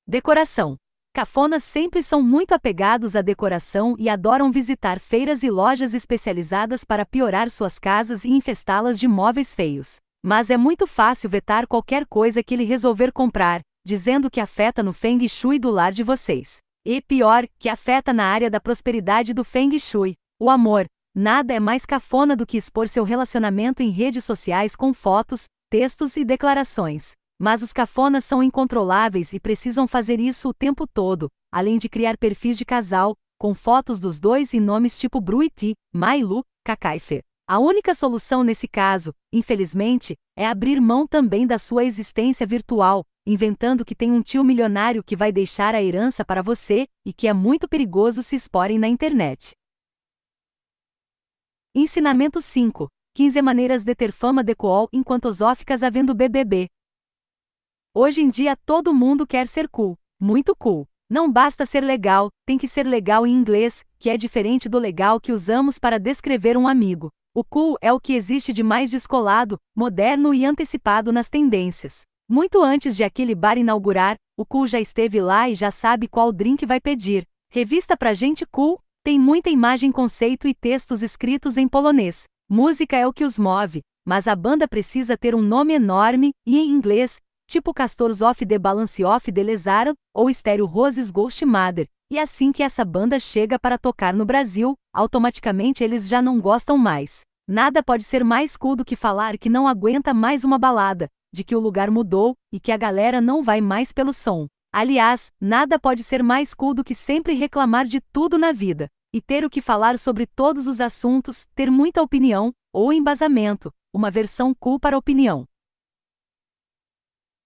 Decoração: Cafonas sempre são muito apegados à decoração e adoram visitar feiras e lojas especializadas para piorar suas casas e infestá-las de móveis feios. Mas é muito fácil vetar qualquer coisa que ele resolver comprar, dizendo que afeta no feng shui do lar de vocês. E pior, que afeta na área da prosperidade do Feng Shui, o amor. Nada é mais cafona do que expor seu relacionamento em redes sociais com fotos, textos e declarações. Mas os cafonas são incontroláveis e precisam fazer isso o tempo todo, além de criar perfis de casal, com fotos dos dois e nomes tipo Bruiti, Mailu, Kakaife. A única solução nesse caso, infelizmente, é abrir mão também da sua existência virtual, inventando que tem um tio milionário que vai deixar a herança para você e que é muito perigoso se exporem na internet. Ensinamento 5: 15 maneiras de ter fama de cool enquanto osóficas havendo BBB. Hoje em dia todo mundo quer ser cool, muito cool. Não basta ser legal, tem que ser legal em inglês, que é diferente do legal que usamos para descrever um amigo. O cool é o que existe de mais descolado, moderno e antecipado nas tendências. Muito antes de aquele bar inaugurar, o Cool já esteve lá e já sabe qual drink vai pedir. Revista pra gente Cool tem muita imagem, conceito e textos escritos em polonês. Música é o que os move, mas a banda precisa ter um nome enorme e em inglês, tipo Castors of the Balance of the Lesaro ou Stereo Roses Ghost Mother. E assim que essa banda chega para tocar no Brasil, automaticamente eles já não gostam mais. Nada pode ser mais cool do que falar que não aguenta mais uma balada, de que o lugar mudou e que a galera não vai mais pelo som. Aliás, nada pode ser mais cool do que sempre reclamar de tudo na vida e ter o que falar sobre todos os assuntos, ter muita opinião ou embasamento, uma versão cool para opinião.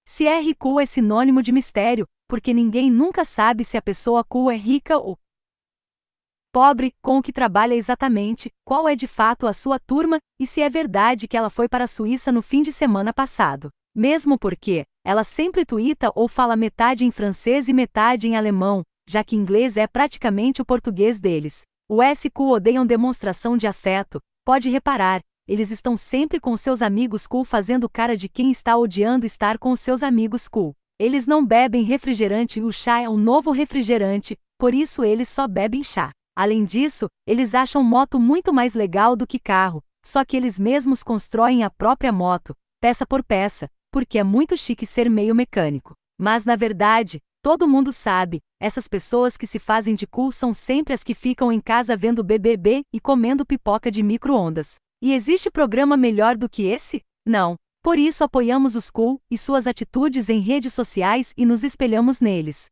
Se R cool é sinônimo de mistério, porque ninguém nunca sabe se a pessoa cool é rica ou pobre, com o que trabalha exatamente, qual é de fato a sua turma e se é verdade que ela foi para a Suíça no fim de semana passado. Mesmo porque ela sempre tuita ou fala metade em francês e metade em alemão, já que inglês é praticamente o português deles. O SQ odeiam demonstração de afeto, pode reparar, eles estão sempre com seus amigos cool fazendo cara de quem está odiando estar com seus amigos cool. Eles não bebem refrigerante e o chá é um novo refrigerante, por isso eles só bebem chá. Além disso, eles acham moto muito mais legal do que carro, só que eles mesmos constroem a própria moto, peça por peça, porque é muito chique ser meio mecânico. Mas na verdade, todo mundo sabe, essas pessoas que se fazem de cool são sempre as que ficam em casa vendo BBB e comendo pipoca de micro-ondas. E existe programa melhor do que esse? Não. Por isso apoiamos os cool e suas atitudes em redes sociais e nos espelhamos neles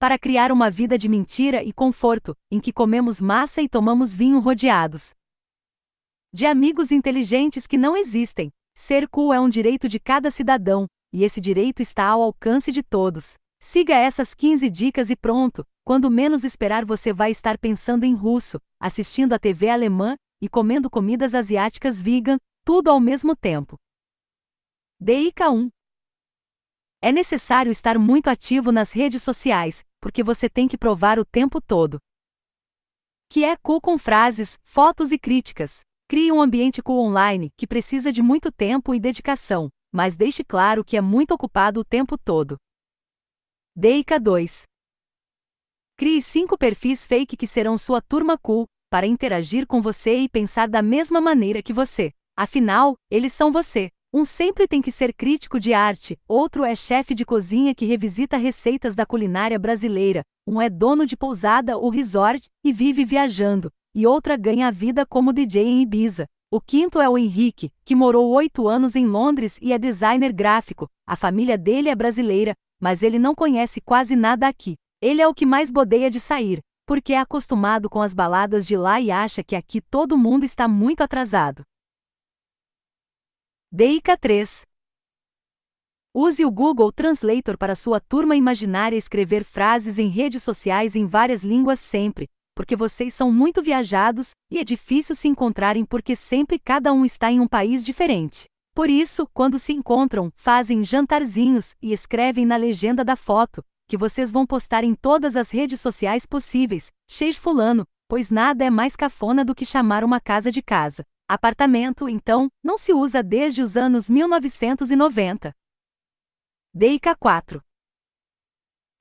para criar uma vida de mentira e conforto, em que comemos massa e tomamos vinho rodeados de amigos inteligentes que não existem. Ser cool é um direito de cada cidadão, e esse direito está ao alcance de todos. Siga essas 15 dicas e pronto, quando menos esperar você vai estar pensando em russo, assistindo a TV alemã e comendo comidas asiáticas vegan, tudo ao mesmo tempo. Dica 1. É necessário estar muito ativo nas redes sociais, porque você tem que provar o tempo todo. Que é cool com frases, fotos e críticas. Crie um ambiente cool online que precisa de muito tempo e dedicação, mas deixe claro que é muito ocupado o tempo todo. Deica 2 Crie cinco perfis fake que serão sua turma cool, para interagir com você e pensar da mesma maneira que você. Afinal, eles são você. Um sempre tem que ser crítico de arte, outro é chefe de cozinha que revisita receitas da culinária brasileira, um é dono de pousada ou resort e vive viajando, e outra ganha a vida como DJ em Ibiza. O quinto é o Henrique, que morou oito anos em Londres e é designer gráfico. A família dele é brasileira, mas ele não conhece quase nada aqui. Ele é o que mais bodeia de sair, porque é acostumado com as baladas de lá e acha que aqui todo mundo está muito atrasado. Deica 3 Use o Google Translator para sua turma imaginária escrever frases em redes sociais em várias línguas sempre, porque vocês são muito viajados e é difícil se encontrarem porque sempre cada um está em um país diferente. Por isso, quando se encontram, fazem jantarzinhos e escrevem na legenda da foto, que vocês vão postar em todas as redes sociais possíveis, cheio de fulano, pois nada é mais cafona do que chamar uma casa de casa. Apartamento, então, não se usa desde os anos 1990. Dica 4.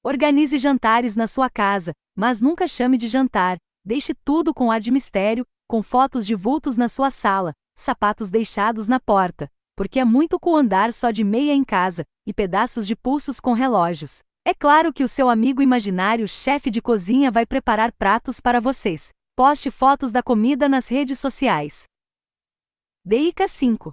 Organize jantares na sua casa, mas nunca chame de jantar. Deixe tudo com ar de mistério, com fotos de vultos na sua sala, sapatos deixados na porta, porque é muito com andar só de meia em casa, e pedaços de pulsos com relógios. É claro que o seu amigo imaginário chefe de cozinha vai preparar pratos para vocês. Poste fotos da comida nas redes sociais. Dica 5.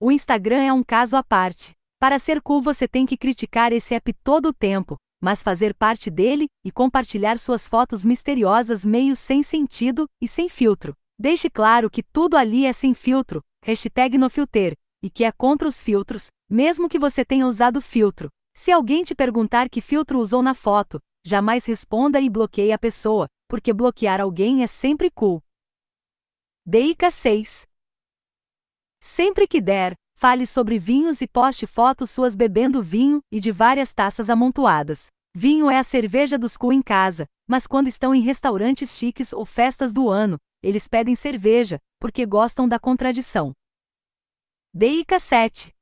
O Instagram é um caso à parte. Para ser cool, você tem que criticar esse app todo o tempo, mas fazer parte dele e compartilhar suas fotos misteriosas meio sem sentido e sem filtro. Deixe claro que tudo ali é sem filtro, hashtag nofilter, e que é contra os filtros, mesmo que você tenha usado filtro. Se alguém te perguntar que filtro usou na foto, jamais responda e bloqueie a pessoa, porque bloquear alguém é sempre cool. Deica 6. Sempre que der, fale sobre vinhos e poste fotos suas bebendo vinho e de várias taças amontoadas. Vinho é a cerveja dos cu em casa, mas quando estão em restaurantes chiques ou festas do ano, eles pedem cerveja, porque gostam da contradição. Deica 7.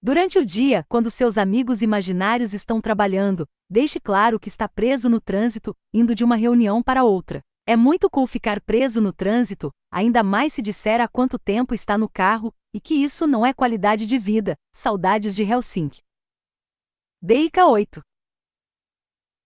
Durante o dia, quando seus amigos imaginários estão trabalhando, deixe claro que está preso no trânsito, indo de uma reunião para outra. É muito cool ficar preso no trânsito, ainda mais se disser há quanto tempo está no carro e que isso não é qualidade de vida. Saudades de Helsinki. Deica 8.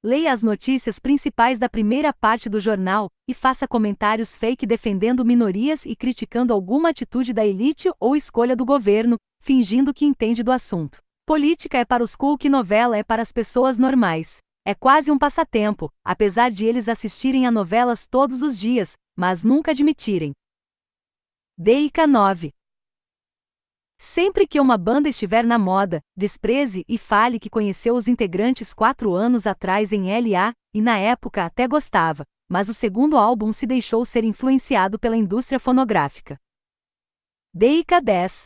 Leia as notícias principais da primeira parte do jornal e faça comentários fake defendendo minorias e criticando alguma atitude da elite ou escolha do governo, fingindo que entende do assunto. Política é para os cool que novela é para as pessoas normais. É quase um passatempo, apesar de eles assistirem a novelas todos os dias, mas nunca admitirem. Deica 9 Sempre que uma banda estiver na moda, despreze e fale que conheceu os integrantes quatro anos atrás em LA, e na época até gostava, mas o segundo álbum se deixou ser influenciado pela indústria fonográfica. Deica 10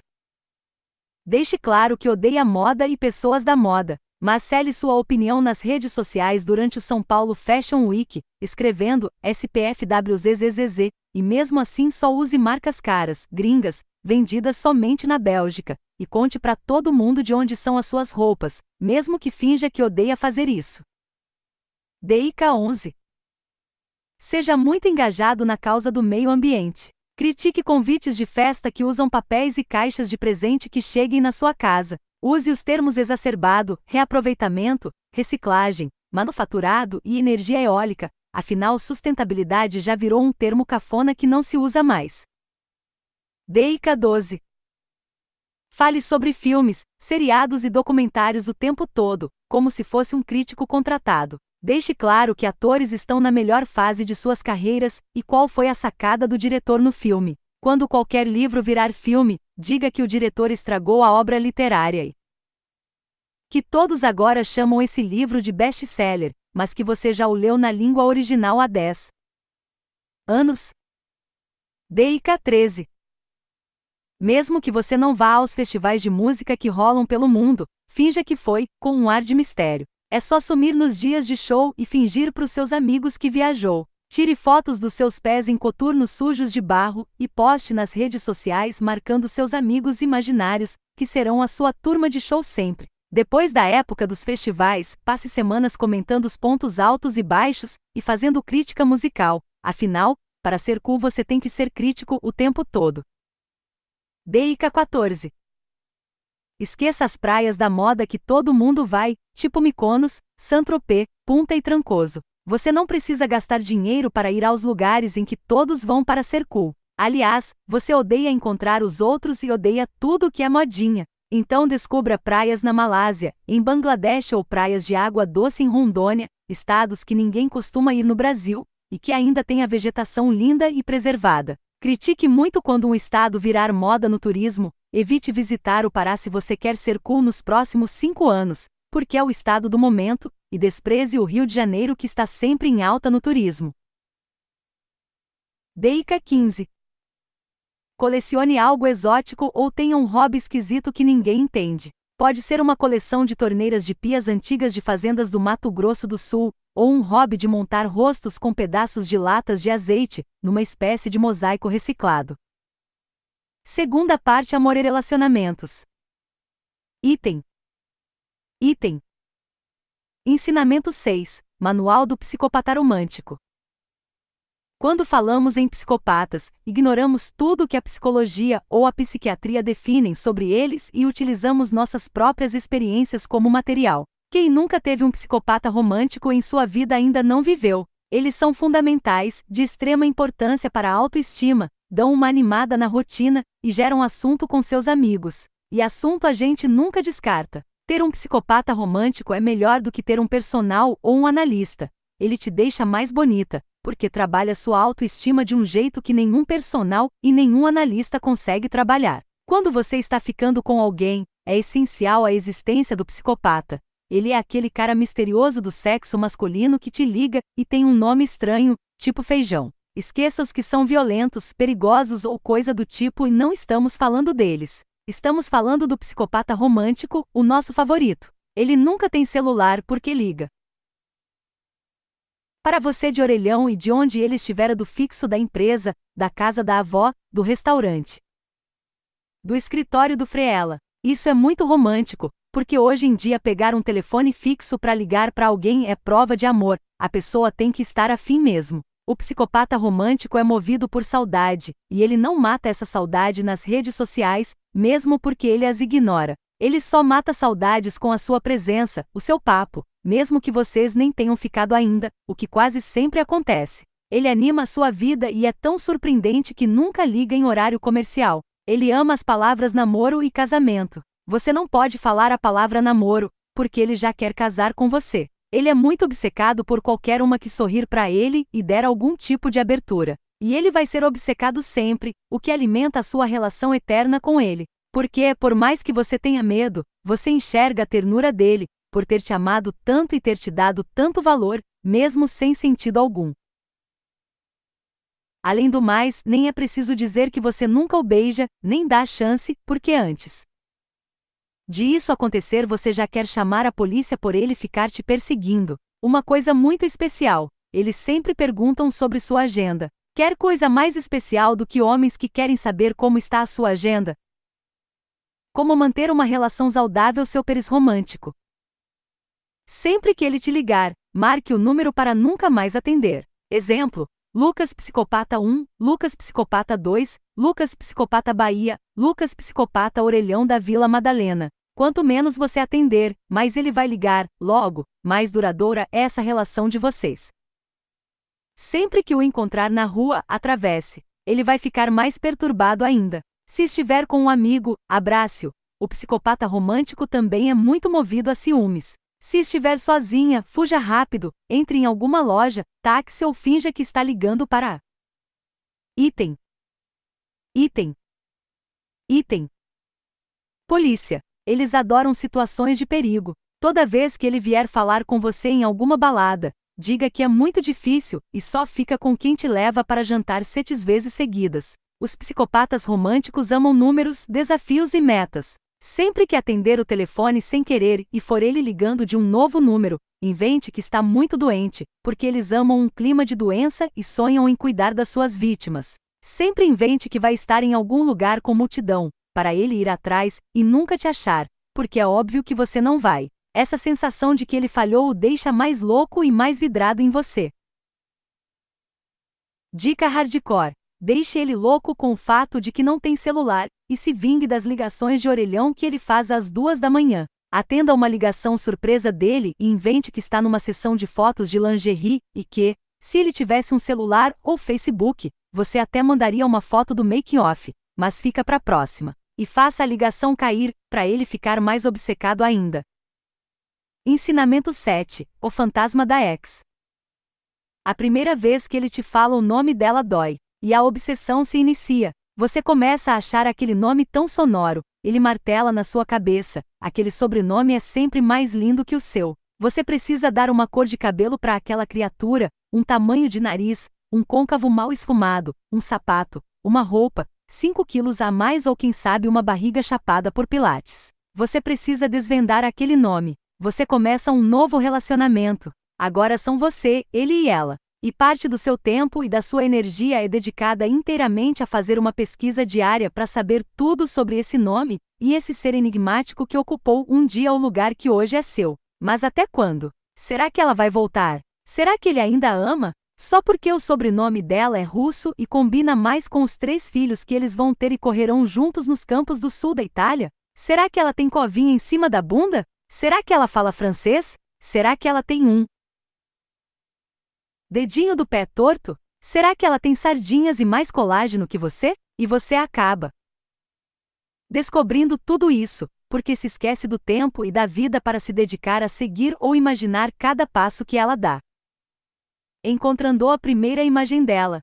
Deixe claro que odeia moda e pessoas da moda, mas cele sua opinião nas redes sociais durante o São Paulo Fashion Week, escrevendo SPFWZZZZ, e mesmo assim só use marcas caras, gringas, vendidas somente na Bélgica, e conte para todo mundo de onde são as suas roupas, mesmo que finja que odeia fazer isso. DICA 11 Seja muito engajado na causa do meio ambiente. Critique convites de festa que usam papéis e caixas de presente que cheguem na sua casa. Use os termos exacerbado, reaproveitamento, reciclagem, manufaturado e energia eólica, afinal, sustentabilidade já virou um termo cafona que não se usa mais. DICA 12 Fale sobre filmes, seriados e documentários o tempo todo, como se fosse um crítico contratado. Deixe claro que atores estão na melhor fase de suas carreiras e qual foi a sacada do diretor no filme. Quando qualquer livro virar filme, diga que o diretor estragou a obra literária e que todos agora chamam esse livro de best-seller, mas que você já o leu na língua original há 10 anos. DIK 13. Mesmo que você não vá aos festivais de música que rolam pelo mundo, finja que foi, com um ar de mistério. É só sumir nos dias de show e fingir para os seus amigos que viajou. Tire fotos dos seus pés em coturnos sujos de barro e poste nas redes sociais marcando seus amigos imaginários, que serão a sua turma de show sempre. Depois da época dos festivais, passe semanas comentando os pontos altos e baixos e fazendo crítica musical. Afinal, para ser cool você tem que ser crítico o tempo todo. Deica 14. Esqueça as praias da moda que todo mundo vai, tipo Miconos, Saint-Tropez, Punta e Trancoso. Você não precisa gastar dinheiro para ir aos lugares em que todos vão para ser cool. Aliás, você odeia encontrar os outros e odeia tudo o que é modinha. Então descubra praias na Malásia, em Bangladesh ou praias de água doce em Rondônia, estados que ninguém costuma ir no Brasil e que ainda tem a vegetação linda e preservada. Critique muito quando um estado virar moda no turismo, evite visitar o Pará se você quer ser cool nos próximos cinco anos, porque é o estado do momento e despreze o Rio de Janeiro que está sempre em alta no turismo. Deica 15. Colecione algo exótico ou tenha um hobby esquisito que ninguém entende. Pode ser uma coleção de torneiras de pias antigas de fazendas do Mato Grosso do Sul, ou um hobby de montar rostos com pedaços de latas de azeite, numa espécie de mosaico reciclado. Segunda parte Amor e Relacionamentos. Item. Item. Ensinamento 6 Manual do Psicopata Romântico. Quando falamos em psicopatas, ignoramos tudo o que a psicologia ou a psiquiatria definem sobre eles e utilizamos nossas próprias experiências como material. Quem nunca teve um psicopata romântico em sua vida ainda não viveu. Eles são fundamentais, de extrema importância para a autoestima, dão uma animada na rotina e geram assunto com seus amigos. E assunto a gente nunca descarta. Ter um psicopata romântico é melhor do que ter um personal ou um analista. Ele te deixa mais bonita, porque trabalha sua autoestima de um jeito que nenhum personal e nenhum analista consegue trabalhar. Quando você está ficando com alguém, é essencial a existência do psicopata. Ele é aquele cara misterioso do sexo masculino que te liga e tem um nome estranho, tipo feijão. Esqueça os que são violentos, perigosos ou coisa do tipo e não estamos falando deles. Estamos falando do psicopata romântico, o nosso favorito. Ele nunca tem celular porque liga. Para você de orelhão e de onde ele estiver do fixo da empresa, da casa da avó, do restaurante, do escritório do Freela. Isso é muito romântico, porque hoje em dia pegar um telefone fixo para ligar para alguém é prova de amor, a pessoa tem que estar afim mesmo. O psicopata romântico é movido por saudade, e ele não mata essa saudade nas redes sociais, mesmo porque ele as ignora. Ele só mata saudades com a sua presença, o seu papo, mesmo que vocês nem tenham ficado ainda, o que quase sempre acontece. Ele anima a sua vida e é tão surpreendente que nunca liga em horário comercial. Ele ama as palavras namoro e casamento. Você não pode falar a palavra namoro, porque ele já quer casar com você. Ele é muito obcecado por qualquer uma que sorrir para ele e der algum tipo de abertura. E ele vai ser obcecado sempre, o que alimenta a sua relação eterna com ele. Porque, por mais que você tenha medo, você enxerga a ternura dele, por ter te amado tanto e ter te dado tanto valor, mesmo sem sentido algum. Além do mais, nem é preciso dizer que você nunca o beija, nem dá a chance, porque antes de isso acontecer, você já quer chamar a polícia por ele ficar te perseguindo. Uma coisa muito especial. Eles sempre perguntam sobre sua agenda. Quer coisa mais especial do que homens que querem saber como está a sua agenda? Como manter uma relação saudável seu peris romântico? Sempre que ele te ligar, marque o número para nunca mais atender. Exemplo: Lucas Psicopata 1, Lucas Psicopata 2, Lucas Psicopata Bahia, Lucas Psicopata Orelhão da Vila Madalena. Quanto menos você atender, mais ele vai ligar, logo, mais duradoura é essa relação de vocês. Sempre que o encontrar na rua, atravesse. Ele vai ficar mais perturbado ainda. Se estiver com um amigo, abrace-o. O psicopata romântico também é muito movido a ciúmes. Se estiver sozinha, fuja rápido, entre em alguma loja, táxi ou finja que está ligando para a. Item. Item. Item. Polícia. Eles adoram situações de perigo. Toda vez que ele vier falar com você em alguma balada, diga que é muito difícil e só fica com quem te leva para jantar sete vezes seguidas. Os psicopatas românticos amam números, desafios e metas. Sempre que atender o telefone sem querer e for ele ligando de um novo número, invente que está muito doente, porque eles amam um clima de doença e sonham em cuidar das suas vítimas. Sempre invente que vai estar em algum lugar com multidão, para ele ir atrás e nunca te achar, porque é óbvio que você não vai. Essa sensação de que ele falhou o deixa mais louco e mais vidrado em você. Dica hardcore: deixe ele louco com o fato de que não tem celular e se vingue das ligações de orelhão que ele faz às duas da manhã. Atenda a uma ligação surpresa dele e invente que está numa sessão de fotos de lingerie e que, se ele tivesse um celular ou Facebook, você até mandaria uma foto do making-off, mas fica para próxima e faça a ligação cair, para ele ficar mais obcecado ainda. Ensinamento 7 O fantasma da ex. A primeira vez que ele te fala o nome dela dói, e a obsessão se inicia. Você começa a achar aquele nome tão sonoro, ele martela na sua cabeça, aquele sobrenome é sempre mais lindo que o seu. Você precisa dar uma cor de cabelo para aquela criatura, um tamanho de nariz, um côncavo mal esfumado, um sapato, uma roupa, 5 quilos a mais ou quem sabe uma barriga chapada por pilates. Você precisa desvendar aquele nome. Você começa um novo relacionamento. Agora são você, ele e ela. E parte do seu tempo e da sua energia é dedicada inteiramente a fazer uma pesquisa diária para saber tudo sobre esse nome e esse ser enigmático que ocupou um dia o lugar que hoje é seu. Mas até quando? Será que ela vai voltar? Será que ele ainda ama? Só porque o sobrenome dela é russo e combina mais com os três filhos que eles vão ter e correrão juntos nos campos do sul da Itália? Será que ela tem covinha em cima da bunda? Será que ela fala francês? Será que ela tem um dedinho do pé torto? Será que ela tem sardinhas e mais colágeno que você? E você acaba descobrindo tudo isso, porque se esquece do tempo e da vida para se dedicar a seguir ou imaginar cada passo que ela dá encontrando a primeira imagem dela.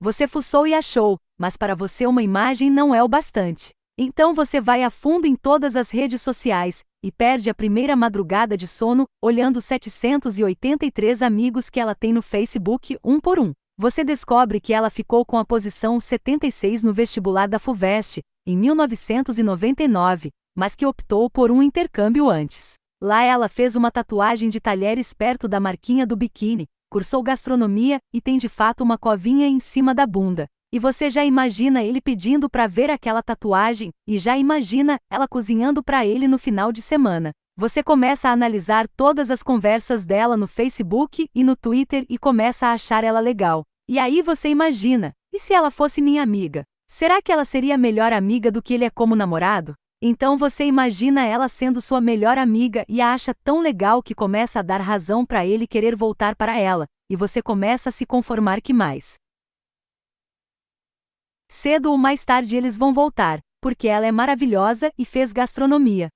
Você fuçou e achou, mas para você uma imagem não é o bastante. Então você vai a fundo em todas as redes sociais e perde a primeira madrugada de sono olhando 783 amigos que ela tem no Facebook um por um. Você descobre que ela ficou com a posição 76 no vestibular da FUVEST, em 1999, mas que optou por um intercâmbio antes. Lá ela fez uma tatuagem de talheres perto da marquinha do biquíni, cursou gastronomia e tem de fato uma covinha em cima da bunda. E você já imagina ele pedindo para ver aquela tatuagem e já imagina ela cozinhando para ele no final de semana. Você começa a analisar todas as conversas dela no Facebook e no Twitter e começa a achar ela legal. E aí você imagina, e se ela fosse minha amiga? Será que ela seria melhor amiga do que ele é como namorado? Então você imagina ela sendo sua melhor amiga e a acha tão legal que começa a dar razão para ele querer voltar para ela, e você começa a se conformar que mais. Cedo ou mais tarde eles vão voltar, porque ela é maravilhosa e fez gastronomia.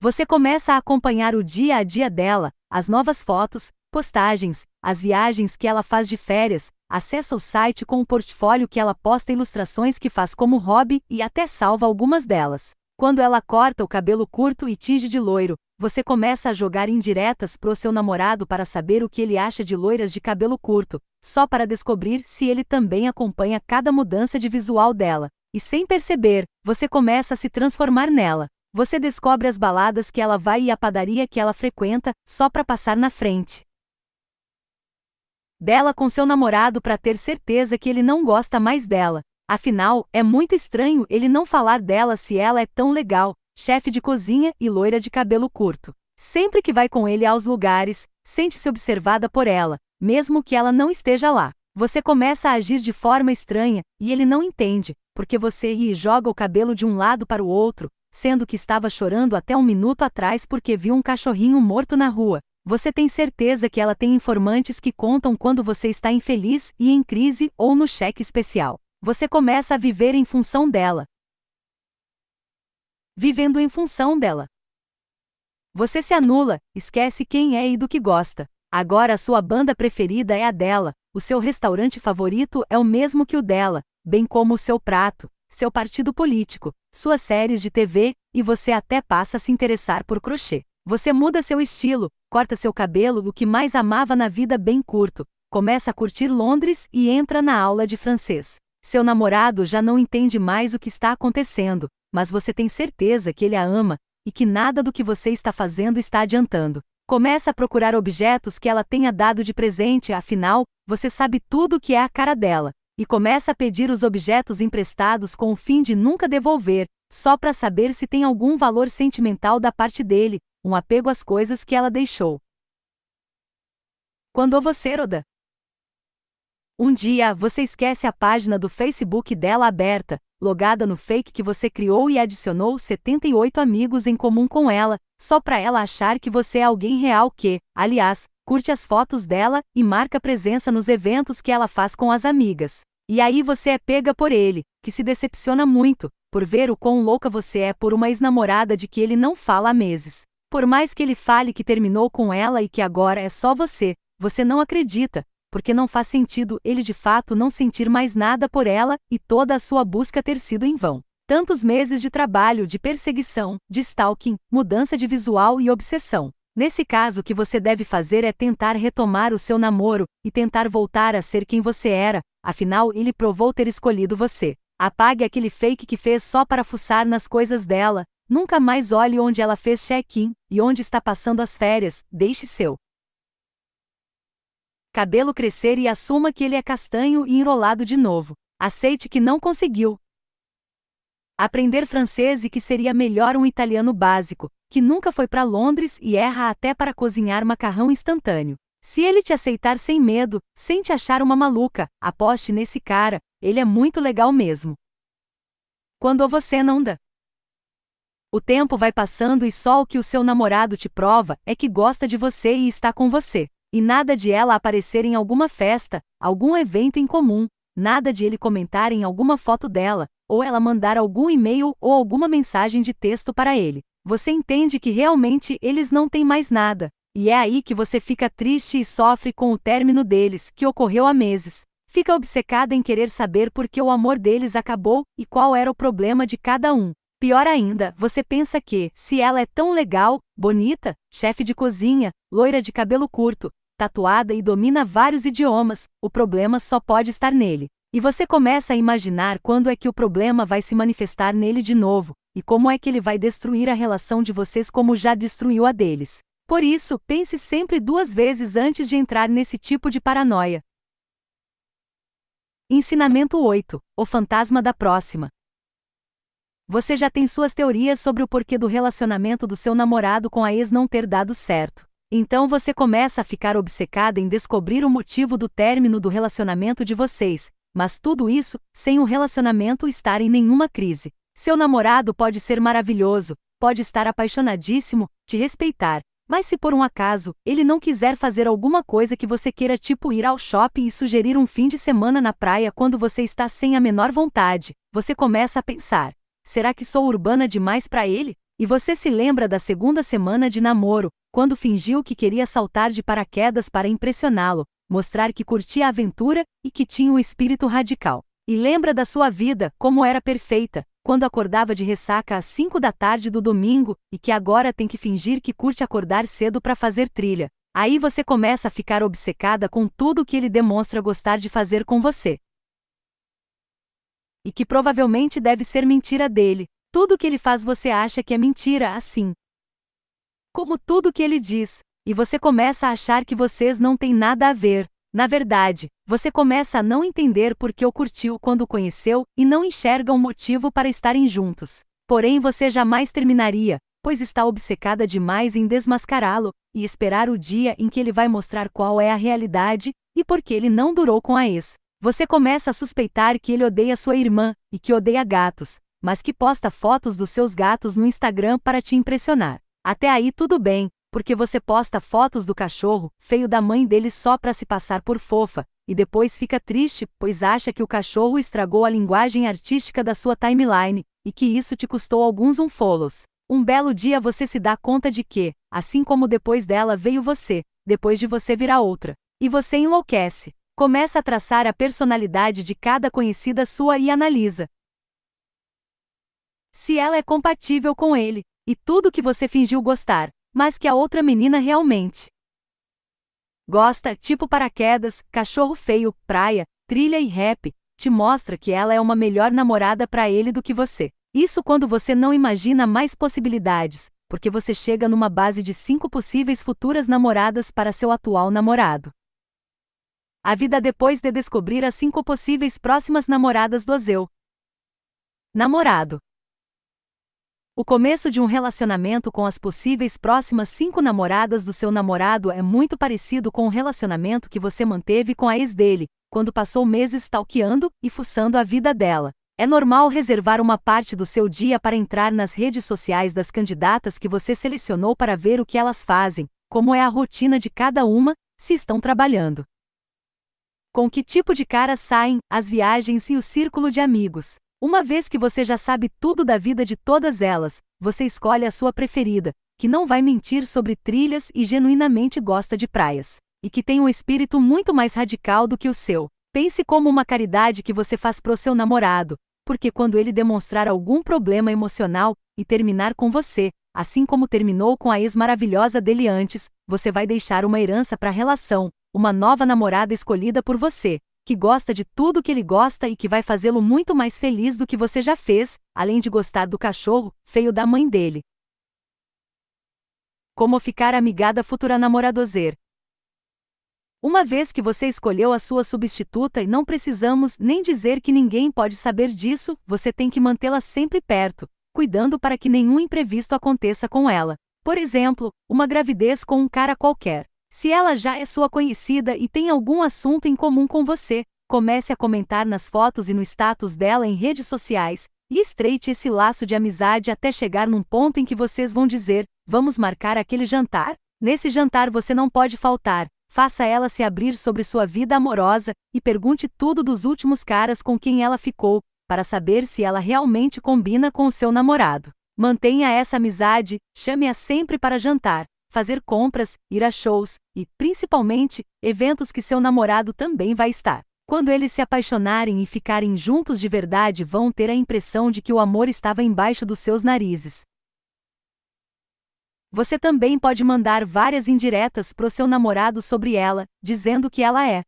Você começa a acompanhar o dia a dia dela, as novas fotos, postagens, as viagens que ela faz de férias, Acesse o site com o portfólio que ela posta ilustrações que faz como hobby e até salva algumas delas. Quando ela corta o cabelo curto e tinge de loiro, você começa a jogar indiretas pro seu namorado para saber o que ele acha de loiras de cabelo curto, só para descobrir se ele também acompanha cada mudança de visual dela. E sem perceber, você começa a se transformar nela. Você descobre as baladas que ela vai e a padaria que ela frequenta, só para passar na frente dela com seu namorado para ter certeza que ele não gosta mais dela. Afinal, é muito estranho ele não falar dela se ela é tão legal, chefe de cozinha e loira de cabelo curto. Sempre que vai com ele aos lugares, sente-se observada por ela, mesmo que ela não esteja lá. Você começa a agir de forma estranha, e ele não entende, porque você ri e joga o cabelo de um lado para o outro, sendo que estava chorando até um minuto atrás porque viu um cachorrinho morto na rua. Você tem certeza que ela tem informantes que contam quando você está infeliz e em crise ou no cheque especial. Você começa a viver em função dela. Vivendo em função dela. Você se anula, esquece quem é e do que gosta. Agora a sua banda preferida é a dela, o seu restaurante favorito é o mesmo que o dela, bem como o seu prato, seu partido político, suas séries de TV, e você até passa a se interessar por crochê. Você muda seu estilo, corta seu cabelo, o que mais amava na vida bem curto, começa a curtir Londres e entra na aula de francês. Seu namorado já não entende mais o que está acontecendo, mas você tem certeza que ele a ama e que nada do que você está fazendo está adiantando. Começa a procurar objetos que ela tenha dado de presente, afinal, você sabe tudo o que é a cara dela, e começa a pedir os objetos emprestados com o fim de nunca devolver, só para saber se tem algum valor sentimental da parte dele, um apego às coisas que ela deixou. Quando você roda. Um dia, você esquece a página do Facebook dela aberta, logada no fake que você criou e adicionou 78 amigos em comum com ela, só para ela achar que você é alguém real que, aliás, curte as fotos dela e marca presença nos eventos que ela faz com as amigas. E aí você é pega por ele, que se decepciona muito, por ver o quão louca você é por uma ex-namorada de que ele não fala há meses. Por mais que ele fale que terminou com ela e que agora é só você, você não acredita, porque não faz sentido ele de fato não sentir mais nada por ela e toda a sua busca ter sido em vão. Tantos meses de trabalho, de perseguição, de stalking, mudança de visual e obsessão. Nesse caso, o que você deve fazer é tentar retomar o seu namoro e tentar voltar a ser quem você era, afinal, ele provou ter escolhido você. Apague aquele fake que fez só para fuçar nas coisas dela, Nunca mais olhe onde ela fez check-in e onde está passando as férias, deixe seu cabelo crescer e assuma que ele é castanho e enrolado de novo. Aceite que não conseguiu. Aprender francês e que seria melhor um italiano básico, que nunca foi para Londres e erra até para cozinhar macarrão instantâneo. Se ele te aceitar sem medo, sem te achar uma maluca, aposte nesse cara, ele é muito legal mesmo. Quando você não dá o tempo vai passando e só o que o seu namorado te prova é que gosta de você e está com você. E nada de ela aparecer em alguma festa, algum evento em comum, nada de ele comentar em alguma foto dela, ou ela mandar algum e-mail ou alguma mensagem de texto para ele. Você entende que realmente eles não têm mais nada. E é aí que você fica triste e sofre com o término deles, que ocorreu há meses. Fica obcecada em querer saber por que o amor deles acabou e qual era o problema de cada um. Pior ainda, você pensa que, se ela é tão legal, bonita, chefe de cozinha, loira de cabelo curto, tatuada e domina vários idiomas, o problema só pode estar nele. E você começa a imaginar quando é que o problema vai se manifestar nele de novo, e como é que ele vai destruir a relação de vocês como já destruiu a deles. Por isso, pense sempre duas vezes antes de entrar nesse tipo de paranoia. Ensinamento 8 O fantasma da próxima. Você já tem suas teorias sobre o porquê do relacionamento do seu namorado com a ex não ter dado certo. Então você começa a ficar obcecada em descobrir o motivo do término do relacionamento de vocês, mas tudo isso sem o relacionamento estar em nenhuma crise. Seu namorado pode ser maravilhoso, pode estar apaixonadíssimo, te respeitar, mas se por um acaso ele não quiser fazer alguma coisa que você queira, tipo ir ao shopping e sugerir um fim de semana na praia quando você está sem a menor vontade, você começa a pensar: Será que sou urbana demais para ele? E você se lembra da segunda semana de namoro, quando fingiu que queria saltar de paraquedas para impressioná-lo, mostrar que curtia a aventura e que tinha um espírito radical. E lembra da sua vida, como era perfeita, quando acordava de ressaca às 5 da tarde do domingo e que agora tem que fingir que curte acordar cedo para fazer trilha. Aí você começa a ficar obcecada com tudo que ele demonstra gostar de fazer com você e que provavelmente deve ser mentira dele. Tudo que ele faz você acha que é mentira, assim. Como tudo que ele diz, e você começa a achar que vocês não têm nada a ver. Na verdade, você começa a não entender por que o curtiu quando o conheceu e não enxerga um motivo para estarem juntos. Porém, você jamais terminaria, pois está obcecada demais em desmascará-lo e esperar o dia em que ele vai mostrar qual é a realidade e por que ele não durou com a ex. Você começa a suspeitar que ele odeia sua irmã e que odeia gatos, mas que posta fotos dos seus gatos no Instagram para te impressionar. Até aí tudo bem, porque você posta fotos do cachorro feio da mãe dele só para se passar por fofa, e depois fica triste, pois acha que o cachorro estragou a linguagem artística da sua timeline, e que isso te custou alguns unfollows. Um belo dia você se dá conta de que, assim como depois dela veio você, depois de você virá outra. E você enlouquece. Começa a traçar a personalidade de cada conhecida sua e analisa se ela é compatível com ele e tudo que você fingiu gostar, mas que a outra menina realmente gosta, tipo paraquedas, cachorro feio, praia, trilha e rap, te mostra que ela é uma melhor namorada para ele do que você. Isso quando você não imagina mais possibilidades, porque você chega numa base de cinco possíveis futuras namoradas para seu atual namorado. A vida depois de descobrir as cinco possíveis próximas namoradas do Azeu. Namorado. O começo de um relacionamento com as possíveis próximas cinco namoradas do seu namorado é muito parecido com o relacionamento que você manteve com a ex dele, quando passou meses stalkeando e fuçando a vida dela. É normal reservar uma parte do seu dia para entrar nas redes sociais das candidatas que você selecionou para ver o que elas fazem, como é a rotina de cada uma, se estão trabalhando, com que tipo de cara saem as viagens e o círculo de amigos? Uma vez que você já sabe tudo da vida de todas elas, você escolhe a sua preferida, que não vai mentir sobre trilhas e genuinamente gosta de praias, e que tem um espírito muito mais radical do que o seu. Pense como uma caridade que você faz pro seu namorado, porque quando ele demonstrar algum problema emocional e terminar com você, assim como terminou com a ex-maravilhosa dele antes, você vai deixar uma herança para a relação, uma nova namorada escolhida por você, que gosta de tudo que ele gosta e que vai fazê-lo muito mais feliz do que você já fez, além de gostar do cachorro feio da mãe dele. Como ficar amigada futura namoradozer? Uma vez que você escolheu a sua substituta e não precisamos nem dizer que ninguém pode saber disso, você tem que mantê-la sempre perto, cuidando para que nenhum imprevisto aconteça com ela. Por exemplo, uma gravidez com um cara qualquer. Se ela já é sua conhecida e tem algum assunto em comum com você, comece a comentar nas fotos e no status dela em redes sociais, e estreite esse laço de amizade até chegar num ponto em que vocês vão dizer: vamos marcar aquele jantar. Nesse jantar você não pode faltar. Faça ela se abrir sobre sua vida amorosa e pergunte tudo dos últimos caras com quem ela ficou, para saber se ela realmente combina com o seu namorado. Mantenha essa amizade, chame-a sempre para jantar, fazer compras, ir a shows e, principalmente, eventos que seu namorado também vai estar. Quando eles se apaixonarem e ficarem juntos de verdade, vão ter a impressão de que o amor estava embaixo dos seus narizes. Você também pode mandar várias indiretas pro seu namorado sobre ela, dizendo que ela é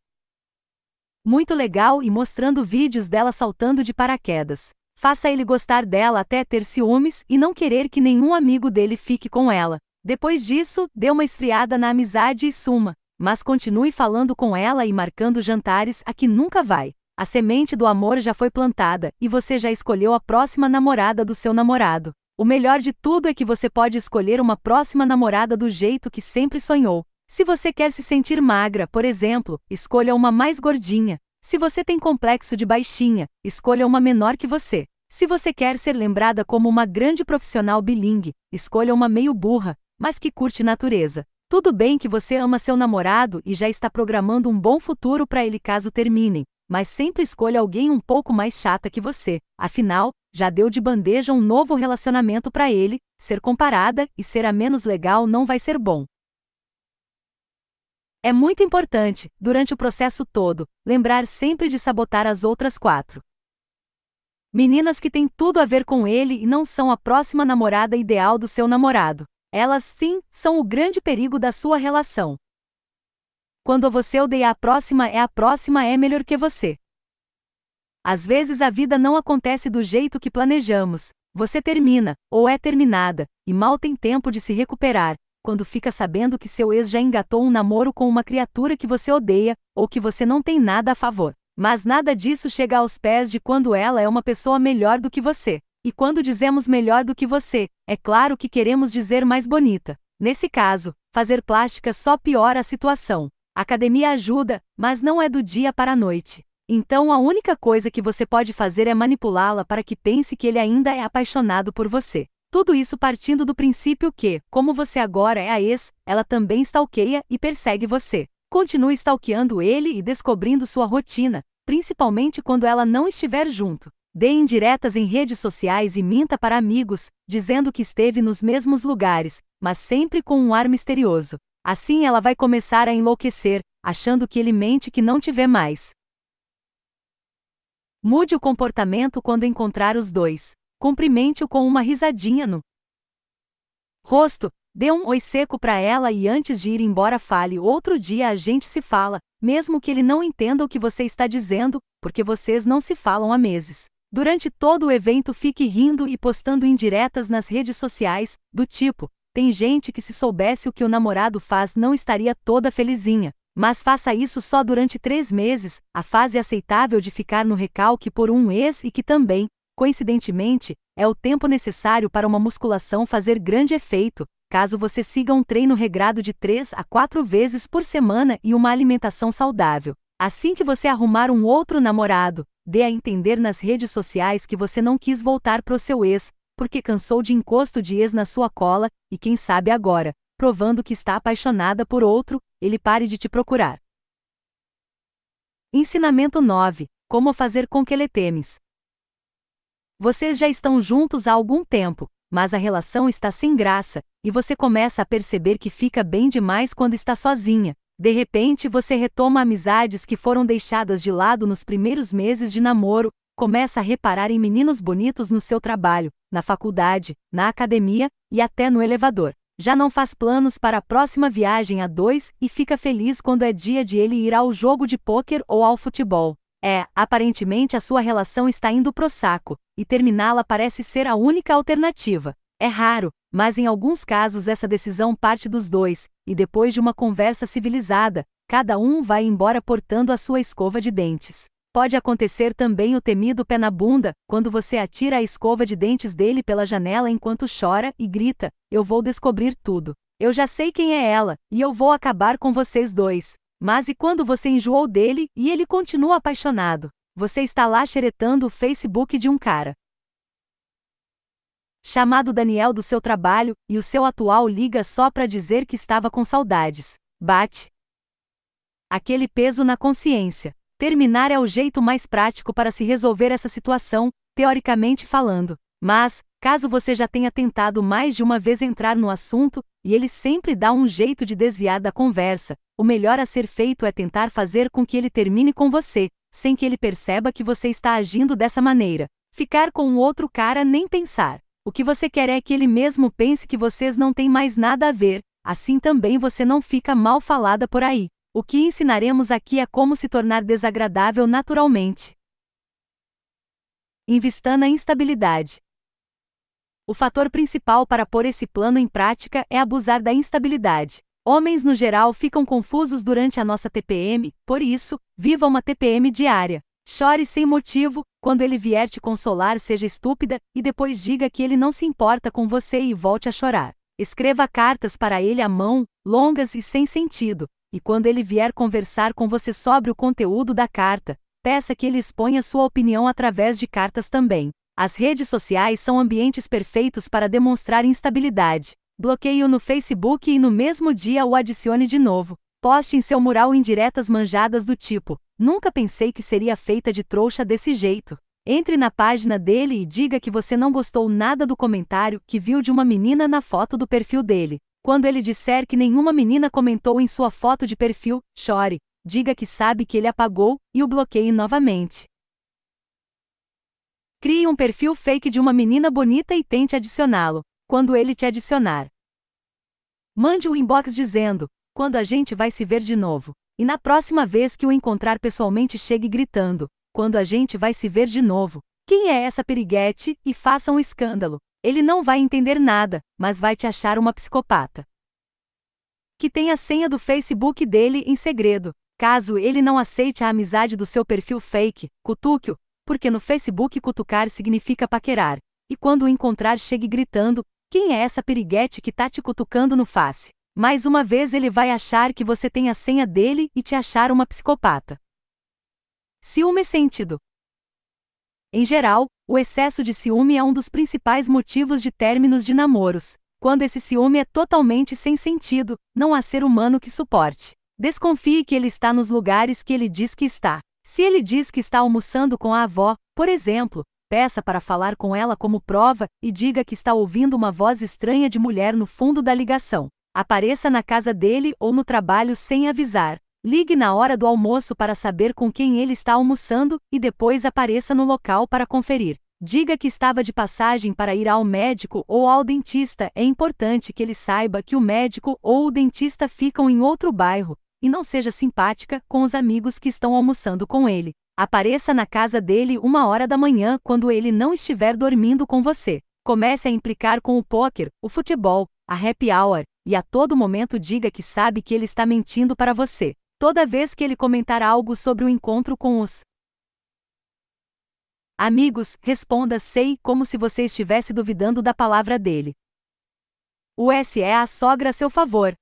muito legal e mostrando vídeos dela saltando de paraquedas. Faça ele gostar dela até ter ciúmes e não querer que nenhum amigo dele fique com ela. Depois disso, dê uma esfriada na amizade e suma, mas continue falando com ela e marcando jantares a que nunca vai. A semente do amor já foi plantada e você já escolheu a próxima namorada do seu namorado. O melhor de tudo é que você pode escolher uma próxima namorada do jeito que sempre sonhou. Se você quer se sentir magra, por exemplo, escolha uma mais gordinha. Se você tem complexo de baixinha, escolha uma menor que você. Se você quer ser lembrada como uma grande profissional bilingue, escolha uma meio burra mas que curte natureza. Tudo bem que você ama seu namorado e já está programando um bom futuro para ele caso terminem, mas sempre escolha alguém um pouco mais chata que você. Afinal, já deu de bandeja um novo relacionamento para ele, ser comparada e ser a menos legal não vai ser bom. É muito importante, durante o processo todo, lembrar sempre de sabotar as outras quatro. Meninas que têm tudo a ver com ele e não são a próxima namorada ideal do seu namorado. Elas sim são o grande perigo da sua relação. Quando você odeia a próxima, é a próxima é melhor que você. Às vezes a vida não acontece do jeito que planejamos. Você termina, ou é terminada, e mal tem tempo de se recuperar, quando fica sabendo que seu ex já engatou um namoro com uma criatura que você odeia, ou que você não tem nada a favor. Mas nada disso chega aos pés de quando ela é uma pessoa melhor do que você. E quando dizemos melhor do que você, é claro que queremos dizer mais bonita. Nesse caso, fazer plástica só piora a situação. A academia ajuda, mas não é do dia para a noite. Então a única coisa que você pode fazer é manipulá-la para que pense que ele ainda é apaixonado por você. Tudo isso partindo do princípio que, como você agora é a ex, ela também stalkeia e persegue você. Continue stalkeando ele e descobrindo sua rotina, principalmente quando ela não estiver junto. Dê indiretas em redes sociais e minta para amigos, dizendo que esteve nos mesmos lugares, mas sempre com um ar misterioso. Assim ela vai começar a enlouquecer, achando que ele mente que não te vê mais. Mude o comportamento quando encontrar os dois. Cumprimente-o com uma risadinha no rosto. Dê um oi seco para ela e antes de ir embora fale outro dia a gente se fala, mesmo que ele não entenda o que você está dizendo, porque vocês não se falam há meses. Durante todo o evento fique rindo e postando indiretas nas redes sociais, do tipo: tem gente que se soubesse o que o namorado faz não estaria toda felizinha. Mas faça isso só durante três meses, a fase aceitável de ficar no recalque por um ex e que também, coincidentemente, é o tempo necessário para uma musculação fazer grande efeito, caso você siga um treino regrado de três a quatro vezes por semana e uma alimentação saudável. Assim que você arrumar um outro namorado, dê a entender nas redes sociais que você não quis voltar pro seu ex, porque cansou de encosto de ex na sua cola, e quem sabe agora, provando que está apaixonada por outro, ele pare de te procurar. Ensinamento 9: Como fazer com que ele temes. Vocês já estão juntos há algum tempo, mas a relação está sem graça, e você começa a perceber que fica bem demais quando está sozinha, de repente você retoma amizades que foram deixadas de lado nos primeiros meses de namoro, começa a reparar em meninos bonitos no seu trabalho, na faculdade, na academia e até no elevador. Já não faz planos para a próxima viagem a dois e fica feliz quando é dia de ele ir ao jogo de pôquer ou ao futebol. É, aparentemente a sua relação está indo pro saco, e terminá-la parece ser a única alternativa. É raro, mas em alguns casos essa decisão parte dos dois, e depois de uma conversa civilizada, cada um vai embora portando a sua escova de dentes. Pode acontecer também o temido pé na bunda, quando você atira a escova de dentes dele pela janela enquanto chora e grita: Eu vou descobrir tudo. Eu já sei quem é ela, e eu vou acabar com vocês dois. Mas e quando você enjoou dele e ele continua apaixonado? Você está lá xeretando o Facebook de um cara. Chamado Daniel do seu trabalho, e o seu atual liga só para dizer que estava com saudades. Bate. Aquele peso na consciência. Terminar é o jeito mais prático para se resolver essa situação, teoricamente falando. Mas, caso você já tenha tentado mais de uma vez entrar no assunto, e ele sempre dá um jeito de desviar da conversa, o melhor a ser feito é tentar fazer com que ele termine com você, sem que ele perceba que você está agindo dessa maneira. Ficar com o outro cara nem pensar. O que você quer é que ele mesmo pense que vocês não têm mais nada a ver, assim também você não fica mal falada por aí. O que ensinaremos aqui é como se tornar desagradável naturalmente. Investando na instabilidade. O fator principal para pôr esse plano em prática é abusar da instabilidade. Homens no geral ficam confusos durante a nossa TPM, por isso, viva uma TPM diária. Chore sem motivo, quando ele vier te consolar, seja estúpida, e depois diga que ele não se importa com você e volte a chorar. Escreva cartas para ele à mão, longas e sem sentido, e quando ele vier conversar com você sobre o conteúdo da carta, peça que ele exponha sua opinião através de cartas também. As redes sociais são ambientes perfeitos para demonstrar instabilidade. Bloqueie-o no Facebook e no mesmo dia o adicione de novo. Poste em seu mural indiretas manjadas do tipo: Nunca pensei que seria feita de trouxa desse jeito. Entre na página dele e diga que você não gostou nada do comentário que viu de uma menina na foto do perfil dele. Quando ele disser que nenhuma menina comentou em sua foto de perfil, chore, diga que sabe que ele apagou e o bloqueie novamente. Crie um perfil fake de uma menina bonita e tente adicioná-lo, quando ele te adicionar. Mande um inbox dizendo: quando a gente vai se ver de novo. E na próxima vez que o encontrar pessoalmente chegue gritando, quando a gente vai se ver de novo. Quem é essa periguete? E faça um escândalo. Ele não vai entender nada, mas vai te achar uma psicopata. Que tem a senha do Facebook dele em segredo. Caso ele não aceite a amizade do seu perfil fake, cutuque-o, porque no Facebook cutucar significa paquerar. E quando o encontrar, chegue gritando: Quem é essa periguete que tá te cutucando no face? Mais uma vez ele vai achar que você tem a senha dele e te achar uma psicopata. Ciúme sentido. Em geral, o excesso de ciúme é um dos principais motivos de términos de namoros, quando esse ciúme é totalmente sem sentido, não há ser humano que suporte. Desconfie que ele está nos lugares que ele diz que está. Se ele diz que está almoçando com a avó, por exemplo, peça para falar com ela como prova e diga que está ouvindo uma voz estranha de mulher no fundo da ligação. Apareça na casa dele ou no trabalho sem avisar. Ligue na hora do almoço para saber com quem ele está almoçando e depois apareça no local para conferir. Diga que estava de passagem para ir ao médico ou ao dentista. É importante que ele saiba que o médico ou o dentista ficam em outro bairro e não seja simpática com os amigos que estão almoçando com ele. Apareça na casa dele uma hora da manhã quando ele não estiver dormindo com você. Comece a implicar com o poker, o futebol, a happy hour e a todo momento diga que sabe que ele está mentindo para você, toda vez que ele comentar algo sobre o encontro com os amigos, responda sei como se você estivesse duvidando da palavra dele. O S é a sogra a seu favor.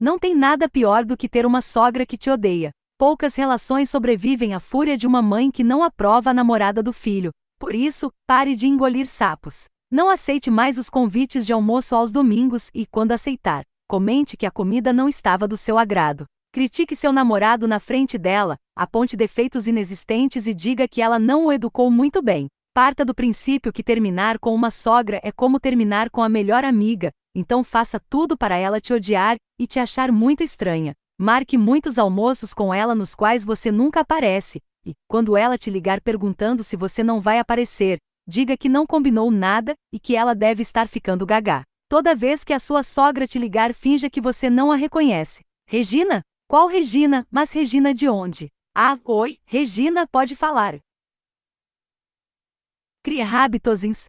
Não tem nada pior do que ter uma sogra que te odeia. Poucas relações sobrevivem à fúria de uma mãe que não aprova a namorada do filho. Por isso, pare de engolir sapos. Não aceite mais os convites de almoço aos domingos e, quando aceitar, comente que a comida não estava do seu agrado. Critique seu namorado na frente dela, aponte defeitos inexistentes e diga que ela não o educou muito bem. Parta do princípio que terminar com uma sogra é como terminar com a melhor amiga, então faça tudo para ela te odiar e te achar muito estranha. Marque muitos almoços com ela nos quais você nunca aparece, e, quando ela te ligar perguntando se você não vai aparecer, Diga que não combinou nada e que ela deve estar ficando gaga. Toda vez que a sua sogra te ligar, finja que você não a reconhece. Regina? Qual Regina? Mas Regina de onde? Ah, oi, Regina pode falar. Crie hábitos.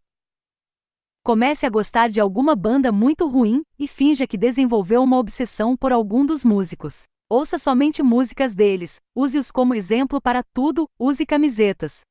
Comece a gostar de alguma banda muito ruim e finja que desenvolveu uma obsessão por algum dos músicos. Ouça somente músicas deles, use-os como exemplo para tudo, use camisetas,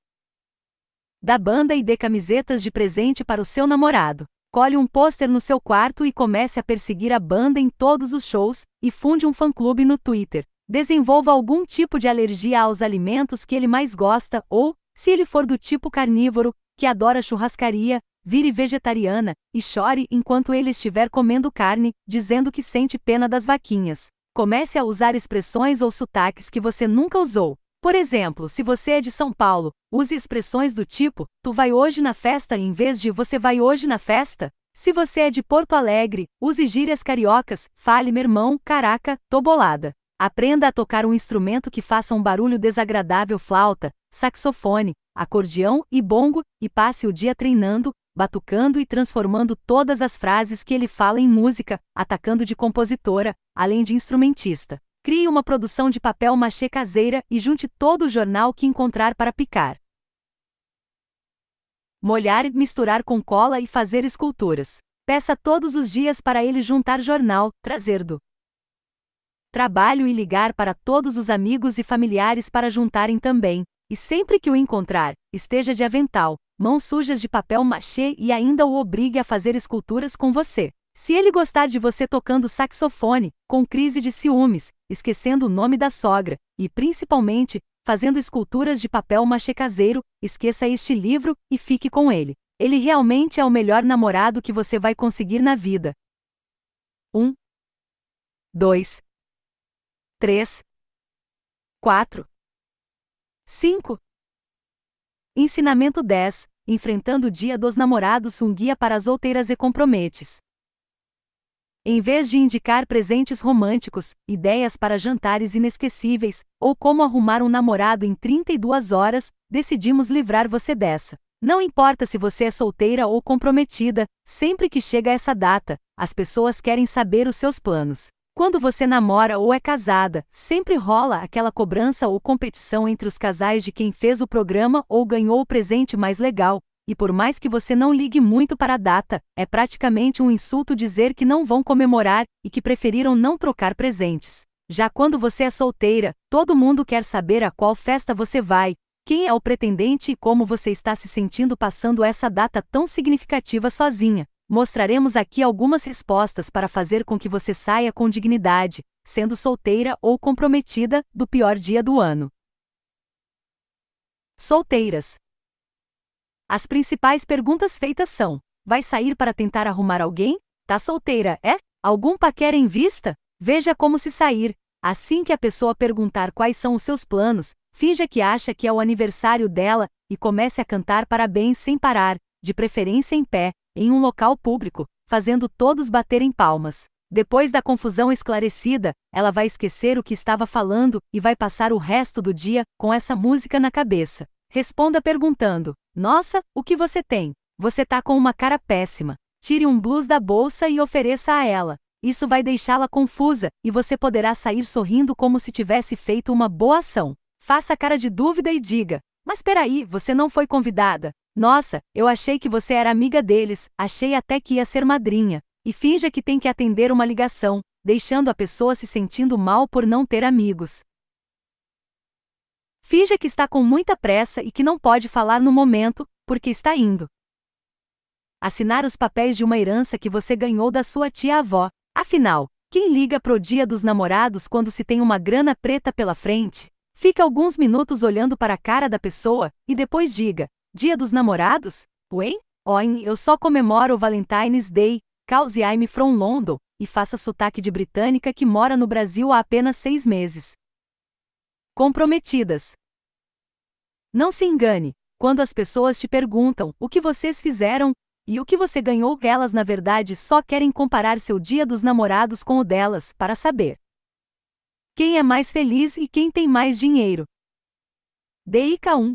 Dá banda e dê camisetas de presente para o seu namorado. Colhe um pôster no seu quarto e comece a perseguir a banda em todos os shows, e funde um fã-clube no Twitter. Desenvolva algum tipo de alergia aos alimentos que ele mais gosta ou, se ele for do tipo carnívoro, que adora churrascaria, vire vegetariana e chore enquanto ele estiver comendo carne, dizendo que sente pena das vaquinhas. Comece a usar expressões ou sotaques que você nunca usou. Por exemplo, se você é de São Paulo, use expressões do tipo: tu vai hoje na festa em vez de você vai hoje na festa. Se você é de Porto Alegre, use gírias cariocas, fale meu irmão, caraca, tô bolada. Aprenda a tocar um instrumento que faça um barulho desagradável flauta, saxofone, acordeão e bongo, e passe o dia treinando, batucando e transformando todas as frases que ele fala em música, atacando de compositora, além de instrumentista. Crie uma produção de papel machê caseira e junte todo o jornal que encontrar para picar. Molhar, misturar com cola e fazer esculturas. Peça todos os dias para ele juntar jornal, trazer do trabalho e ligar para todos os amigos e familiares para juntarem também. E sempre que o encontrar, esteja de avental, mãos sujas de papel machê e ainda o obrigue a fazer esculturas com você. Se ele gostar de você tocando saxofone, com crise de ciúmes, esquecendo o nome da sogra, e principalmente, fazendo esculturas de papel machê caseiro, esqueça este livro e fique com ele. Ele realmente é o melhor namorado que você vai conseguir na vida. 1 2 3 4 5 Ensinamento 10 Enfrentando o Dia dos Namorados um guia para as solteiras e comprometes. Em vez de indicar presentes românticos, ideias para jantares inesquecíveis, ou como arrumar um namorado em 32 horas, decidimos livrar você dessa. Não importa se você é solteira ou comprometida, sempre que chega essa data, as pessoas querem saber os seus planos. Quando você namora ou é casada, sempre rola aquela cobrança ou competição entre os casais de quem fez o programa ou ganhou o presente mais legal, e por mais que você não ligue muito para a data, é praticamente um insulto dizer que não vão comemorar e que preferiram não trocar presentes. Já quando você é solteira, todo mundo quer saber a qual festa você vai, quem é o pretendente e como você está se sentindo passando essa data tão significativa sozinha. Mostraremos aqui algumas respostas para fazer com que você saia com dignidade, sendo solteira ou comprometida, do pior dia do ano. Solteiras, as principais perguntas feitas são: vai sair para tentar arrumar alguém? Tá solteira, é? Algum paquera em vista? Veja como se sair. Assim que a pessoa perguntar quais são os seus planos, finja que acha que é o aniversário dela e comece a cantar parabéns sem parar, de preferência em pé, em um local público, fazendo todos baterem palmas. Depois da confusão esclarecida, ela vai esquecer o que estava falando e vai passar o resto do dia com essa música na cabeça. Responda perguntando: nossa, o que você tem? Você tá com uma cara péssima. Tire um blues da bolsa e ofereça a ela. Isso vai deixá-la confusa e você poderá sair sorrindo como se tivesse feito uma boa ação. Faça cara de dúvida e diga: Mas peraí, você não foi convidada. Nossa, eu achei que você era amiga deles, achei até que ia ser madrinha. E finja que tem que atender uma ligação, deixando a pessoa se sentindo mal por não ter amigos. Finja que está com muita pressa e que não pode falar no momento, porque está indo. Assinar os papéis de uma herança que você ganhou da sua tia-avó. Afinal, quem liga pro dia dos namorados quando se tem uma grana preta pela frente? Fica alguns minutos olhando para a cara da pessoa e depois diga: Dia dos namorados? Ué? Oin, eu só comemoro o Valentine's Day, cause I'm from London, e faça sotaque de britânica que mora no Brasil há apenas seis meses comprometidas. Não se engane, quando as pessoas te perguntam o que vocês fizeram e o que você ganhou, elas na verdade só querem comparar seu dia dos namorados com o delas para saber quem é mais feliz e quem tem mais dinheiro. DICA 1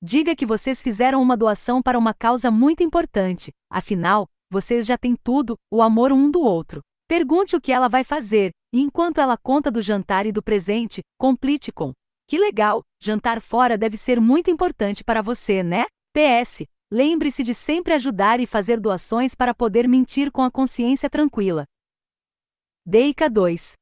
Diga que vocês fizeram uma doação para uma causa muito importante, afinal, vocês já têm tudo, o amor um do outro. Pergunte o que ela vai fazer, e enquanto ela conta do jantar e do presente, complete com: Que legal, jantar fora deve ser muito importante para você, né? PS. Lembre-se de sempre ajudar e fazer doações para poder mentir com a consciência tranquila. Deica 2.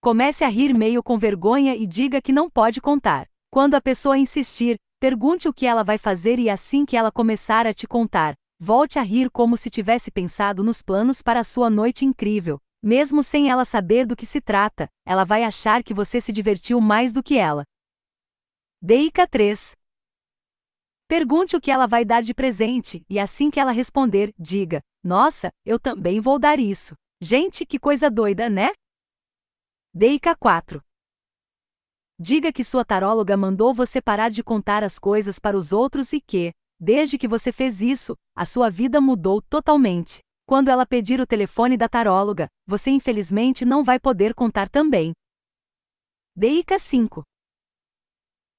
Comece a rir meio com vergonha e diga que não pode contar. Quando a pessoa insistir, pergunte o que ela vai fazer e assim que ela começar a te contar, volte a rir como se tivesse pensado nos planos para a sua noite incrível. Mesmo sem ela saber do que se trata, ela vai achar que você se divertiu mais do que ela. Deica 3. Pergunte o que ela vai dar de presente, e assim que ela responder, diga: Nossa, eu também vou dar isso. Gente, que coisa doida, né? Deica 4. Diga que sua taróloga mandou você parar de contar as coisas para os outros e que, desde que você fez isso, a sua vida mudou totalmente. Quando ela pedir o telefone da taróloga, você infelizmente não vai poder contar também. Dica 5.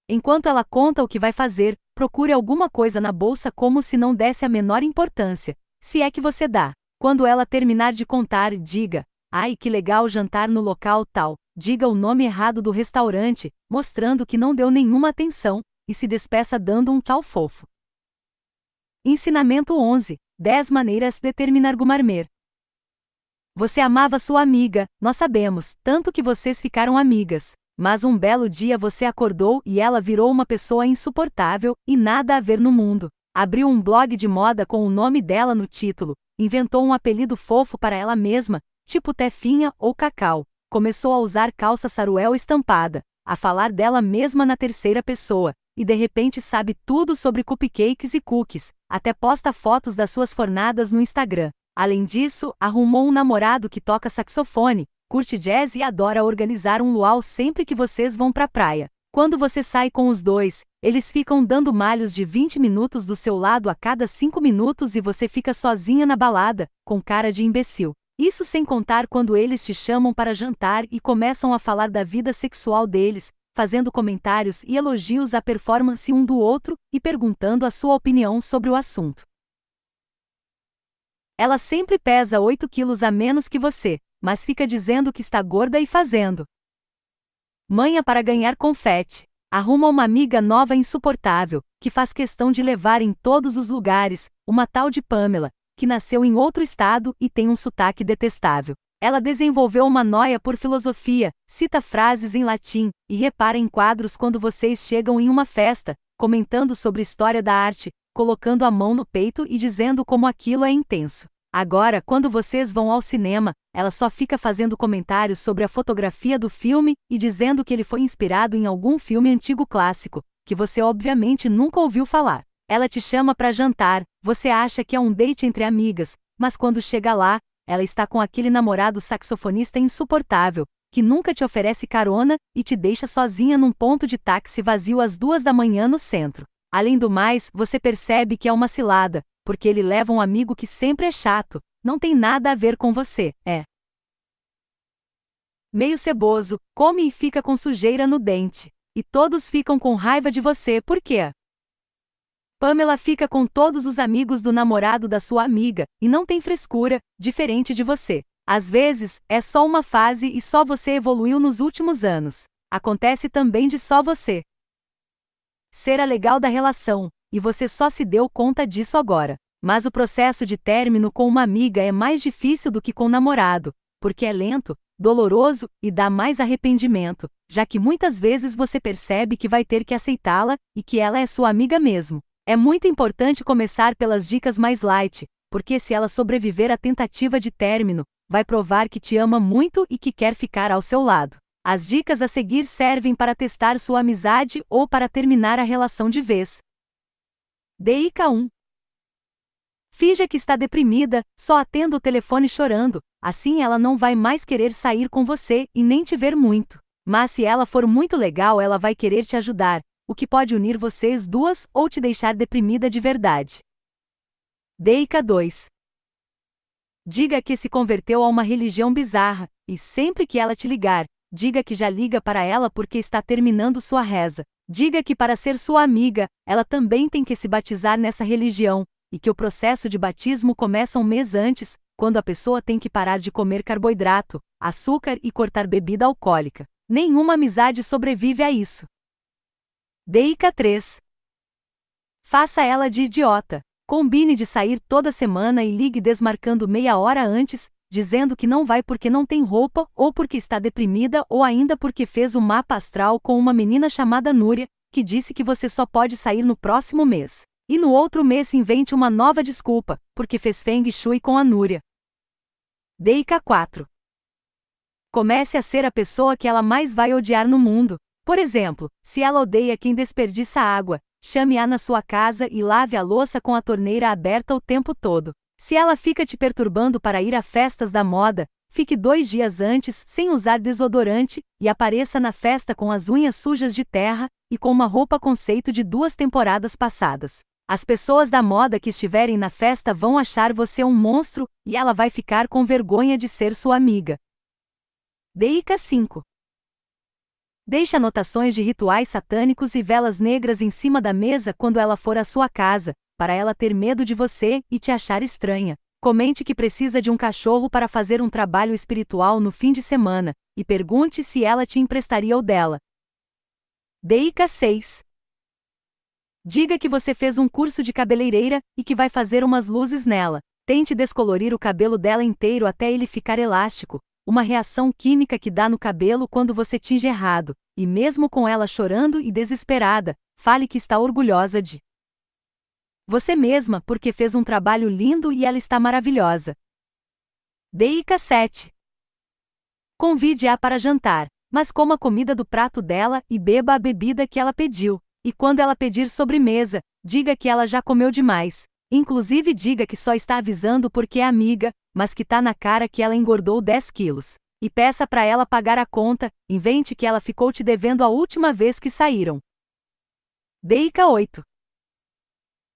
Enquanto ela conta o que vai fazer, procure alguma coisa na bolsa como se não desse a menor importância, se é que você dá. Quando ela terminar de contar, diga: Ai, que legal jantar no local tal. Diga o nome errado do restaurante, mostrando que não deu nenhuma atenção, e se despeça dando um tal fofo. Ensinamento 11. 10 maneiras de terminar Gumarmer. Você amava sua amiga, nós sabemos, tanto que vocês ficaram amigas. Mas um belo dia você acordou e ela virou uma pessoa insuportável e nada a ver no mundo. Abriu um blog de moda com o nome dela no título, inventou um apelido fofo para ela mesma, tipo Tefinha ou Cacau. Começou a usar calça saruel estampada, a falar dela mesma na terceira pessoa, e de repente sabe tudo sobre cupcakes e cookies, até posta fotos das suas fornadas no Instagram. Além disso, arrumou um namorado que toca saxofone, curte jazz e adora organizar um luau sempre que vocês vão pra praia. Quando você sai com os dois, eles ficam dando malhos de 20 minutos do seu lado a cada 5 minutos e você fica sozinha na balada, com cara de imbecil. Isso sem contar quando eles te chamam para jantar e começam a falar da vida sexual deles, fazendo comentários e elogios à performance um do outro e perguntando a sua opinião sobre o assunto. Ela sempre pesa 8 quilos a menos que você, mas fica dizendo que está gorda e fazendo. Manha para ganhar confete. Arruma uma amiga nova insuportável, que faz questão de levar em todos os lugares, uma tal de Pamela, que nasceu em outro estado e tem um sotaque detestável. Ela desenvolveu uma noia por filosofia, cita frases em latim e repara em quadros quando vocês chegam em uma festa, comentando sobre história da arte, colocando a mão no peito e dizendo como aquilo é intenso. Agora, quando vocês vão ao cinema, ela só fica fazendo comentários sobre a fotografia do filme e dizendo que ele foi inspirado em algum filme antigo clássico, que você obviamente nunca ouviu falar. Ela te chama para jantar, você acha que é um date entre amigas, mas quando chega lá, ela está com aquele namorado saxofonista insuportável, que nunca te oferece carona e te deixa sozinha num ponto de táxi vazio às duas da manhã no centro. Além do mais, você percebe que é uma cilada, porque ele leva um amigo que sempre é chato, não tem nada a ver com você, é. Meio ceboso, come e fica com sujeira no dente. E todos ficam com raiva de você, por quê? Pamela fica com todos os amigos do namorado da sua amiga e não tem frescura, diferente de você. Às vezes, é só uma fase e só você evoluiu nos últimos anos. Acontece também de só você ser a legal da relação, e você só se deu conta disso agora. Mas o processo de término com uma amiga é mais difícil do que com um namorado, porque é lento, doloroso e dá mais arrependimento, já que muitas vezes você percebe que vai ter que aceitá-la e que ela é sua amiga mesmo. É muito importante começar pelas dicas mais light, porque se ela sobreviver à tentativa de término, vai provar que te ama muito e que quer ficar ao seu lado. As dicas a seguir servem para testar sua amizade ou para terminar a relação de vez. Dica 1. Finja que está deprimida, só atenda o telefone chorando, assim ela não vai mais querer sair com você e nem te ver muito. Mas se ela for muito legal, ela vai querer te ajudar, o que pode unir vocês duas ou te deixar deprimida de verdade. Deica 2 Diga que se converteu a uma religião bizarra, e sempre que ela te ligar, diga que já liga para ela porque está terminando sua reza. Diga que para ser sua amiga, ela também tem que se batizar nessa religião, e que o processo de batismo começa um mês antes, quando a pessoa tem que parar de comer carboidrato, açúcar e cortar bebida alcoólica. Nenhuma amizade sobrevive a isso. Deica 3. Faça ela de idiota. Combine de sair toda semana e ligue desmarcando meia hora antes, dizendo que não vai porque não tem roupa, ou porque está deprimida, ou ainda porque fez um mapa astral com uma menina chamada Núria, que disse que você só pode sair no próximo mês. E no outro mês invente uma nova desculpa, porque fez Feng Shui com a Núria. Deica 4. Comece a ser a pessoa que ela mais vai odiar no mundo, por exemplo, se ela odeia quem desperdiça água, chame-a na sua casa e lave a louça com a torneira aberta o tempo todo. Se ela fica te perturbando para ir a festas da moda, fique dois dias antes sem usar desodorante e apareça na festa com as unhas sujas de terra e com uma roupa conceito de duas temporadas passadas. As pessoas da moda que estiverem na festa vão achar você um monstro e ela vai ficar com vergonha de ser sua amiga. Dica 5. Deixe anotações de rituais satânicos e velas negras em cima da mesa quando ela for à sua casa, para ela ter medo de você e te achar estranha. Comente que precisa de um cachorro para fazer um trabalho espiritual no fim de semana, e pergunte se ela te emprestaria o dela. Dica 6 Diga que você fez um curso de cabeleireira e que vai fazer umas luzes nela. Tente descolorir o cabelo dela inteiro até ele ficar elástico, uma reação química que dá no cabelo quando você tinge errado, e mesmo com ela chorando e desesperada, fale que está orgulhosa de você mesma porque fez um trabalho lindo e ela está maravilhosa. Deica 7. Convide-a para jantar, mas coma a comida do prato dela e beba a bebida que ela pediu. E quando ela pedir sobremesa, diga que ela já comeu demais. Inclusive diga que só está avisando porque é amiga, mas que tá na cara que ela engordou 10 quilos. E peça para ela pagar a conta, invente que ela ficou te devendo a última vez que saíram. Deica 8.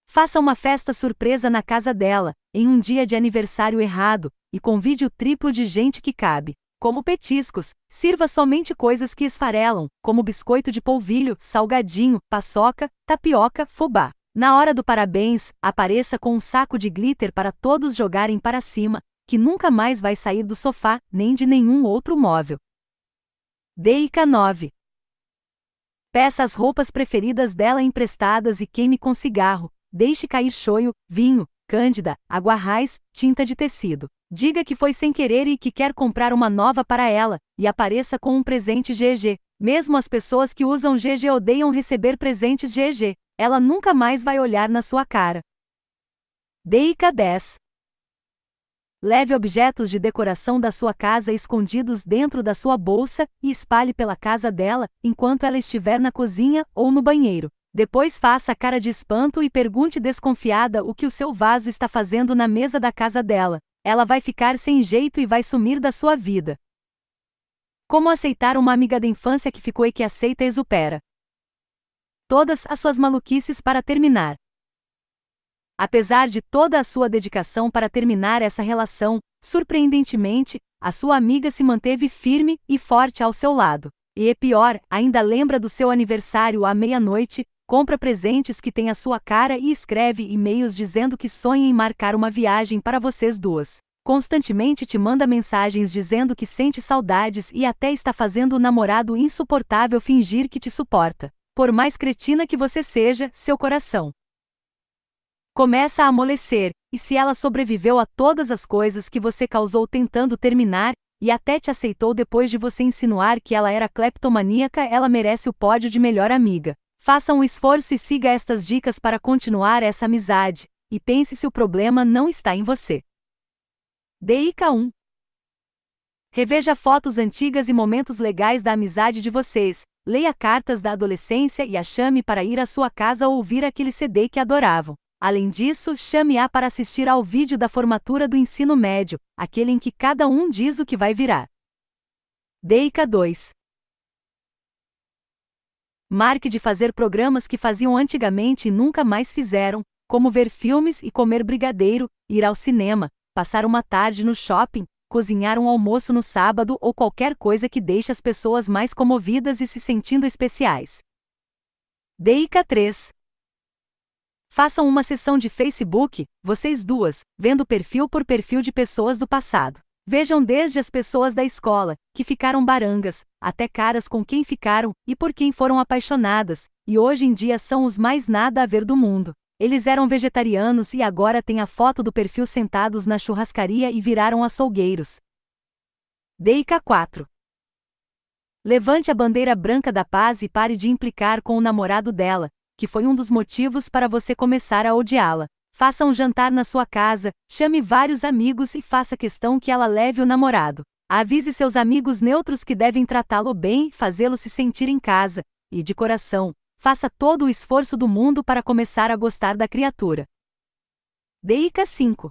Faça uma festa surpresa na casa dela, em um dia de aniversário errado, e convide o triplo de gente que cabe. Como petiscos, sirva somente coisas que esfarelam, como biscoito de polvilho, salgadinho, paçoca, tapioca, fubá. Na hora do parabéns, apareça com um saco de glitter para todos jogarem para cima, que nunca mais vai sair do sofá nem de nenhum outro móvel. Deica 9. Peça as roupas preferidas dela emprestadas e queime com cigarro, deixe cair choio, vinho, cândida, aguarrás, tinta de tecido. Diga que foi sem querer e que quer comprar uma nova para ela, e apareça com um presente GG. Mesmo as pessoas que usam GG odeiam receber presentes GG. Ela nunca mais vai olhar na sua cara. Deica 10. Leve objetos de decoração da sua casa escondidos dentro da sua bolsa e espalhe pela casa dela enquanto ela estiver na cozinha ou no banheiro. Depois faça cara de espanto e pergunte desconfiada o que o seu vaso está fazendo na mesa da casa dela. Ela vai ficar sem jeito e vai sumir da sua vida. Como aceitar uma amiga da infância que ficou e que aceita exupera? todas as suas maluquices para terminar. Apesar de toda a sua dedicação para terminar essa relação, surpreendentemente, a sua amiga se manteve firme e forte ao seu lado. E é pior, ainda lembra do seu aniversário à meia-noite, compra presentes que tem a sua cara e escreve e-mails dizendo que sonha em marcar uma viagem para vocês duas. Constantemente te manda mensagens dizendo que sente saudades e até está fazendo o namorado insuportável fingir que te suporta. Por mais cretina que você seja, seu coração começa a amolecer, e se ela sobreviveu a todas as coisas que você causou tentando terminar, e até te aceitou depois de você insinuar que ela era cleptomaníaca, ela merece o pódio de melhor amiga. Faça um esforço e siga estas dicas para continuar essa amizade, e pense se o problema não está em você. Dica 1 Reveja fotos antigas e momentos legais da amizade de vocês, Leia Cartas da Adolescência e a chame para ir à sua casa ouvir aquele CD que adoravam. Além disso, chame-a para assistir ao vídeo da formatura do ensino médio, aquele em que cada um diz o que vai virar. Deica 2 Marque de fazer programas que faziam antigamente e nunca mais fizeram, como ver filmes e comer brigadeiro, ir ao cinema, passar uma tarde no shopping, cozinhar um almoço no sábado ou qualquer coisa que deixe as pessoas mais comovidas e se sentindo especiais. Deica 3. Façam uma sessão de Facebook, vocês duas, vendo perfil por perfil de pessoas do passado. Vejam desde as pessoas da escola, que ficaram barangas, até caras com quem ficaram e por quem foram apaixonadas, e hoje em dia são os mais nada a ver do mundo. Eles eram vegetarianos e agora têm a foto do perfil sentados na churrascaria e viraram açougueiros. Deica 4 Levante a bandeira branca da paz e pare de implicar com o namorado dela, que foi um dos motivos para você começar a odiá-la. Faça um jantar na sua casa, chame vários amigos e faça questão que ela leve o namorado. Avise seus amigos neutros que devem tratá-lo bem e fazê-lo se sentir em casa, e de coração, faça todo o esforço do mundo para começar a gostar da criatura. Dica 5.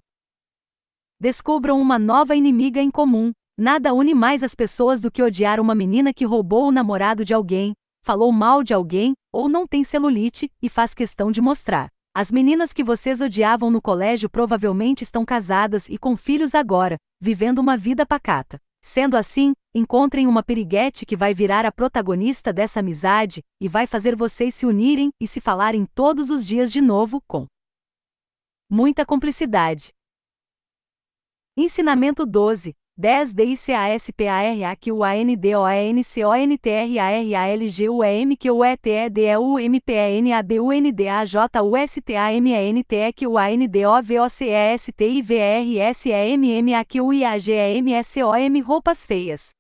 Descubram uma nova inimiga em comum. Nada une mais as pessoas do que odiar uma menina que roubou o namorado de alguém, falou mal de alguém ou não tem celulite e faz questão de mostrar. As meninas que vocês odiavam no colégio provavelmente estão casadas e com filhos agora, vivendo uma vida pacata. Sendo assim, encontrem uma piriguete que vai virar a protagonista dessa amizade e vai fazer vocês se unirem e se falarem todos os dias de novo com muita cumplicidade. Ensinamento 12 10 D I C A S P A R A Q U A N D O A N C O N T R A L G U E M Q U E T E D E U M P N A B U N D A J U S T A M N T E Q U A N D O V O C E S T I V R S E M M A Q U I A G M S O M Roupas Feias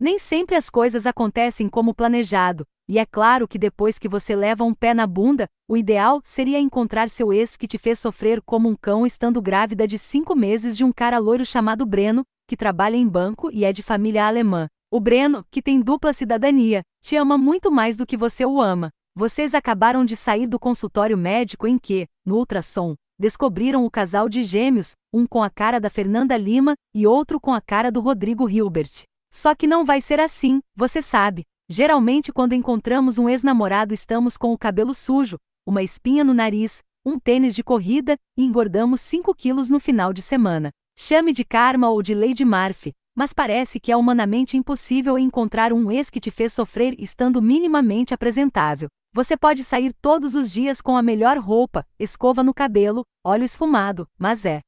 Nem sempre as coisas acontecem como planejado, e é claro que depois que você leva um pé na bunda, o ideal seria encontrar seu ex que te fez sofrer como um cão estando grávida de cinco meses de um cara loiro chamado Breno, que trabalha em banco e é de família alemã. O Breno, que tem dupla cidadania, te ama muito mais do que você o ama. Vocês acabaram de sair do consultório médico em que, no ultrassom, descobriram o casal de gêmeos, um com a cara da Fernanda Lima e outro com a cara do Rodrigo Hilbert. Só que não vai ser assim, você sabe. Geralmente, quando encontramos um ex-namorado, estamos com o cabelo sujo, uma espinha no nariz, um tênis de corrida e engordamos 5 quilos no final de semana. Chame de karma ou de lady de Murphy, mas parece que é humanamente impossível encontrar um ex que te fez sofrer estando minimamente apresentável. Você pode sair todos os dias com a melhor roupa, escova no cabelo, óleo esfumado, mas é.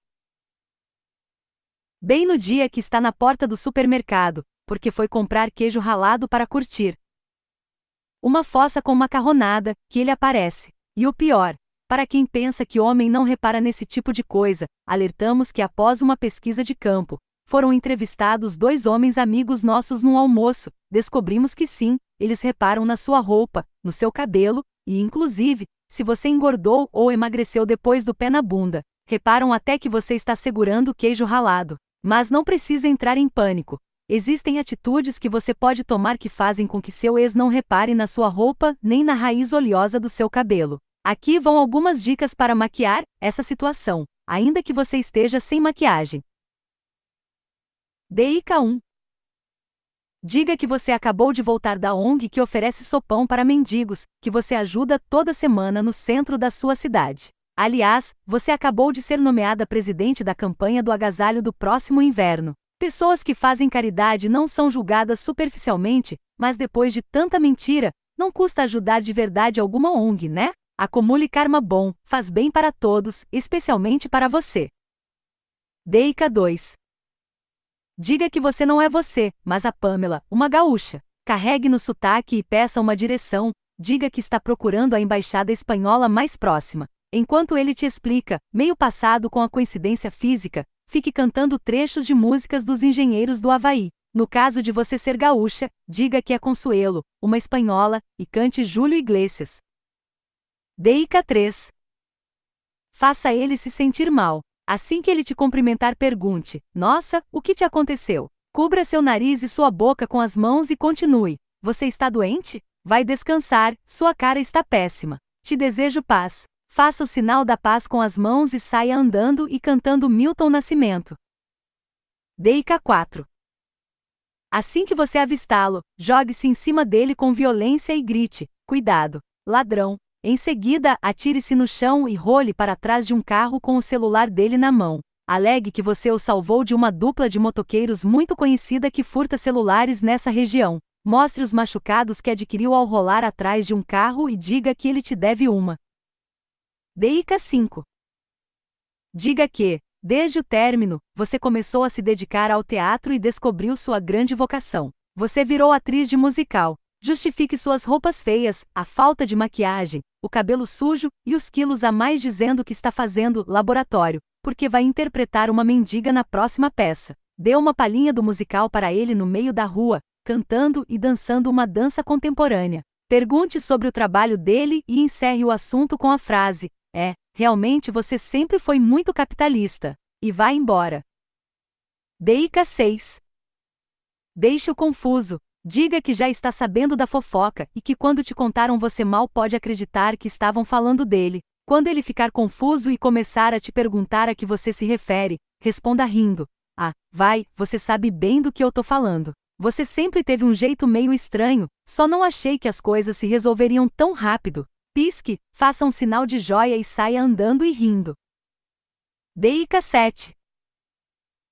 Bem no dia que está na porta do supermercado, porque foi comprar queijo ralado para curtir. Uma fossa com macarronada, que ele aparece. E o pior, para quem pensa que homem não repara nesse tipo de coisa, alertamos que após uma pesquisa de campo, foram entrevistados dois homens amigos nossos num almoço, descobrimos que sim, eles reparam na sua roupa, no seu cabelo, e inclusive, se você engordou ou emagreceu depois do pé na bunda, reparam até que você está segurando o queijo ralado. Mas não precisa entrar em pânico, Existem atitudes que você pode tomar que fazem com que seu ex não repare na sua roupa nem na raiz oleosa do seu cabelo. Aqui vão algumas dicas para maquiar essa situação, ainda que você esteja sem maquiagem. Dica 1. Diga que você acabou de voltar da ONG que oferece sopão para mendigos, que você ajuda toda semana no centro da sua cidade. Aliás, você acabou de ser nomeada presidente da campanha do agasalho do próximo inverno. Pessoas que fazem caridade não são julgadas superficialmente, mas depois de tanta mentira, não custa ajudar de verdade alguma ONG, né? Acumule karma bom, faz bem para todos, especialmente para você. Deica 2 Diga que você não é você, mas a Pamela, uma gaúcha. Carregue no sotaque e peça uma direção, diga que está procurando a embaixada espanhola mais próxima. Enquanto ele te explica, meio passado com a coincidência física, fique cantando trechos de músicas dos engenheiros do Havaí. No caso de você ser gaúcha, diga que é Consuelo, uma espanhola, e cante Júlio Iglesias. Deica 3. Faça ele se sentir mal. Assim que ele te cumprimentar, pergunte: Nossa, o que te aconteceu? Cubra seu nariz e sua boca com as mãos e continue: Você está doente? Vai descansar, sua cara está péssima. Te desejo paz faça o sinal da paz com as mãos e saia andando e cantando Milton Nascimento. Deica 4. Assim que você avistá-lo, jogue-se em cima dele com violência e grite: Cuidado, ladrão! Em seguida, atire-se no chão e role para trás de um carro com o celular dele na mão. Alegue que você o salvou de uma dupla de motoqueiros muito conhecida que furta celulares nessa região. Mostre os machucados que adquiriu ao rolar atrás de um carro e diga que ele te deve uma. Dica 5. Diga que, desde o término, você começou a se dedicar ao teatro e descobriu sua grande vocação. Você virou atriz de musical. Justifique suas roupas feias, a falta de maquiagem, o cabelo sujo e os quilos a mais dizendo que está fazendo laboratório, porque vai interpretar uma mendiga na próxima peça. Dê uma palhinha do musical para ele no meio da rua, cantando e dançando uma dança contemporânea. Pergunte sobre o trabalho dele e encerre o assunto com a frase: é, realmente você sempre foi muito capitalista. E vai embora. Deica 6. Deixe-o confuso. Diga que já está sabendo da fofoca e que quando te contaram você mal pode acreditar que estavam falando dele. Quando ele ficar confuso e começar a te perguntar a que você se refere, responda rindo. Ah, vai, você sabe bem do que eu tô falando. Você sempre teve um jeito meio estranho, só não achei que as coisas se resolveriam tão rápido pisque, faça um sinal de joia e saia andando e rindo. Deica 7.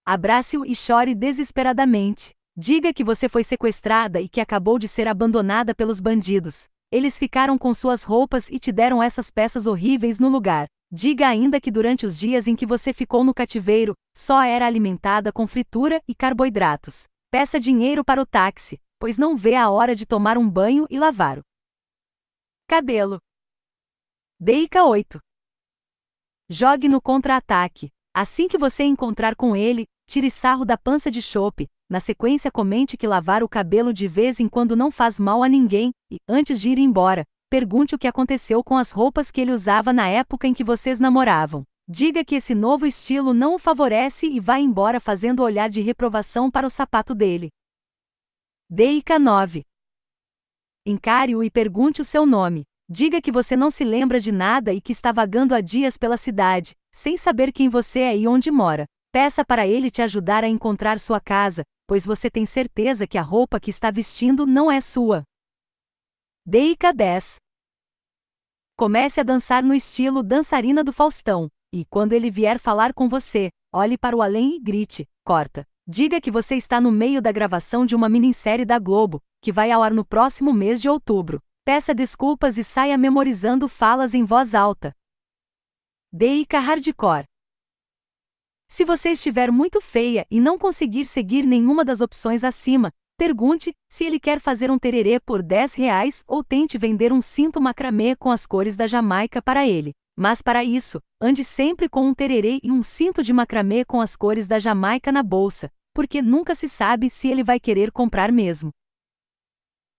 Abrace-o e chore desesperadamente. Diga que você foi sequestrada e que acabou de ser abandonada pelos bandidos. Eles ficaram com suas roupas e te deram essas peças horríveis no lugar. Diga ainda que durante os dias em que você ficou no cativeiro, só era alimentada com fritura e carboidratos. Peça dinheiro para o táxi, pois não vê a hora de tomar um banho e lavar o cabelo. Deica 8. Jogue no contra-ataque. Assim que você encontrar com ele, tire sarro da pança de chope. Na sequência, comente que lavar o cabelo de vez em quando não faz mal a ninguém, e, antes de ir embora, pergunte o que aconteceu com as roupas que ele usava na época em que vocês namoravam. Diga que esse novo estilo não o favorece e vá embora fazendo olhar de reprovação para o sapato dele. Deica 9. Encare-o e pergunte o seu nome. Diga que você não se lembra de nada e que está vagando há dias pela cidade, sem saber quem você é e onde mora. Peça para ele te ajudar a encontrar sua casa, pois você tem certeza que a roupa que está vestindo não é sua. Deica 10 Comece a dançar no estilo dançarina do Faustão, e quando ele vier falar com você, olhe para o além e grite: corta. Diga que você está no meio da gravação de uma minissérie da Globo, que vai ao ar no próximo mês de outubro. Peça desculpas e saia memorizando falas em voz alta. Deica Hardcore. Se você estiver muito feia e não conseguir seguir nenhuma das opções acima, pergunte se ele quer fazer um tererê por 10 reais ou tente vender um cinto macramê com as cores da Jamaica para ele. Mas para isso, ande sempre com um tererê e um cinto de macramê com as cores da Jamaica na bolsa, porque nunca se sabe se ele vai querer comprar mesmo.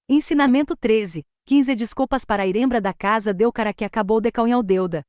Ensinamento 13. 15 desculpas para a irembra da casa deu cara que acabou de em aldeuda.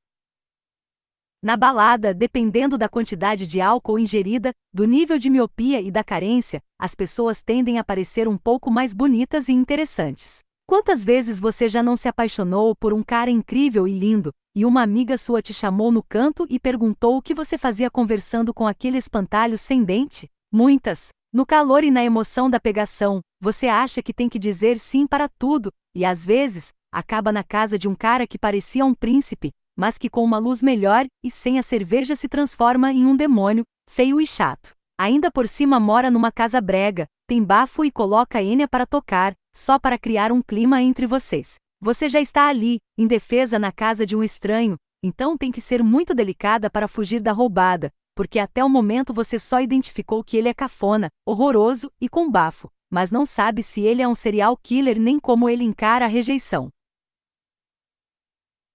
Na balada, dependendo da quantidade de álcool ingerida, do nível de miopia e da carência, as pessoas tendem a parecer um pouco mais bonitas e interessantes. Quantas vezes você já não se apaixonou por um cara incrível e lindo, e uma amiga sua te chamou no canto e perguntou o que você fazia conversando com aquele espantalho sem dente? Muitas, no calor e na emoção da pegação, você acha que tem que dizer sim para tudo, e às vezes, acaba na casa de um cara que parecia um príncipe, mas que com uma luz melhor e sem a cerveja se transforma em um demônio, feio e chato. Ainda por cima mora numa casa brega, tem bafo e coloca Enya para tocar, só para criar um clima entre vocês. Você já está ali, indefesa na casa de um estranho, então tem que ser muito delicada para fugir da roubada, porque até o momento você só identificou que ele é cafona, horroroso e com bafo, mas não sabe se ele é um serial killer nem como ele encara a rejeição.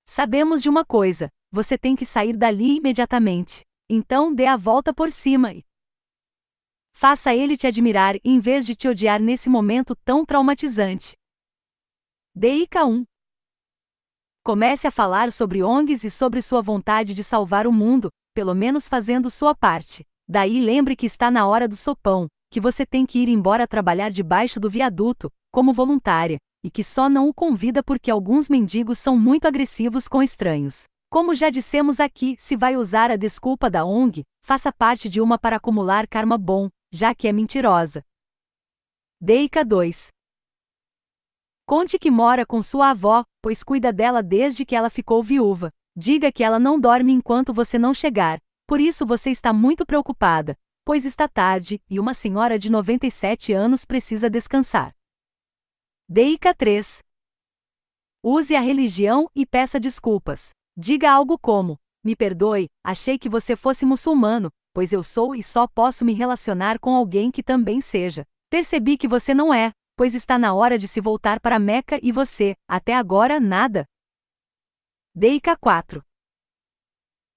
Sabemos de uma coisa: você tem que sair dali imediatamente. Então dê a volta por cima e. Faça ele te admirar em vez de te odiar nesse momento tão traumatizante. Dica 1. Comece a falar sobre ONGs e sobre sua vontade de salvar o mundo, pelo menos fazendo sua parte. Daí lembre que está na hora do sopão, que você tem que ir embora trabalhar debaixo do viaduto, como voluntária, e que só não o convida porque alguns mendigos são muito agressivos com estranhos. Como já dissemos aqui, se vai usar a desculpa da ONG, faça parte de uma para acumular karma bom, já que é mentirosa. Deica 2 Conte que mora com sua avó, pois cuida dela desde que ela ficou viúva. Diga que ela não dorme enquanto você não chegar, por isso você está muito preocupada, pois está tarde e uma senhora de 97 anos precisa descansar. Deica 3. Use a religião e peça desculpas. Diga algo como: Me perdoe, achei que você fosse muçulmano, pois eu sou e só posso me relacionar com alguém que também seja. Percebi que você não é, pois está na hora de se voltar para Meca e você, até agora, nada. Deica 4.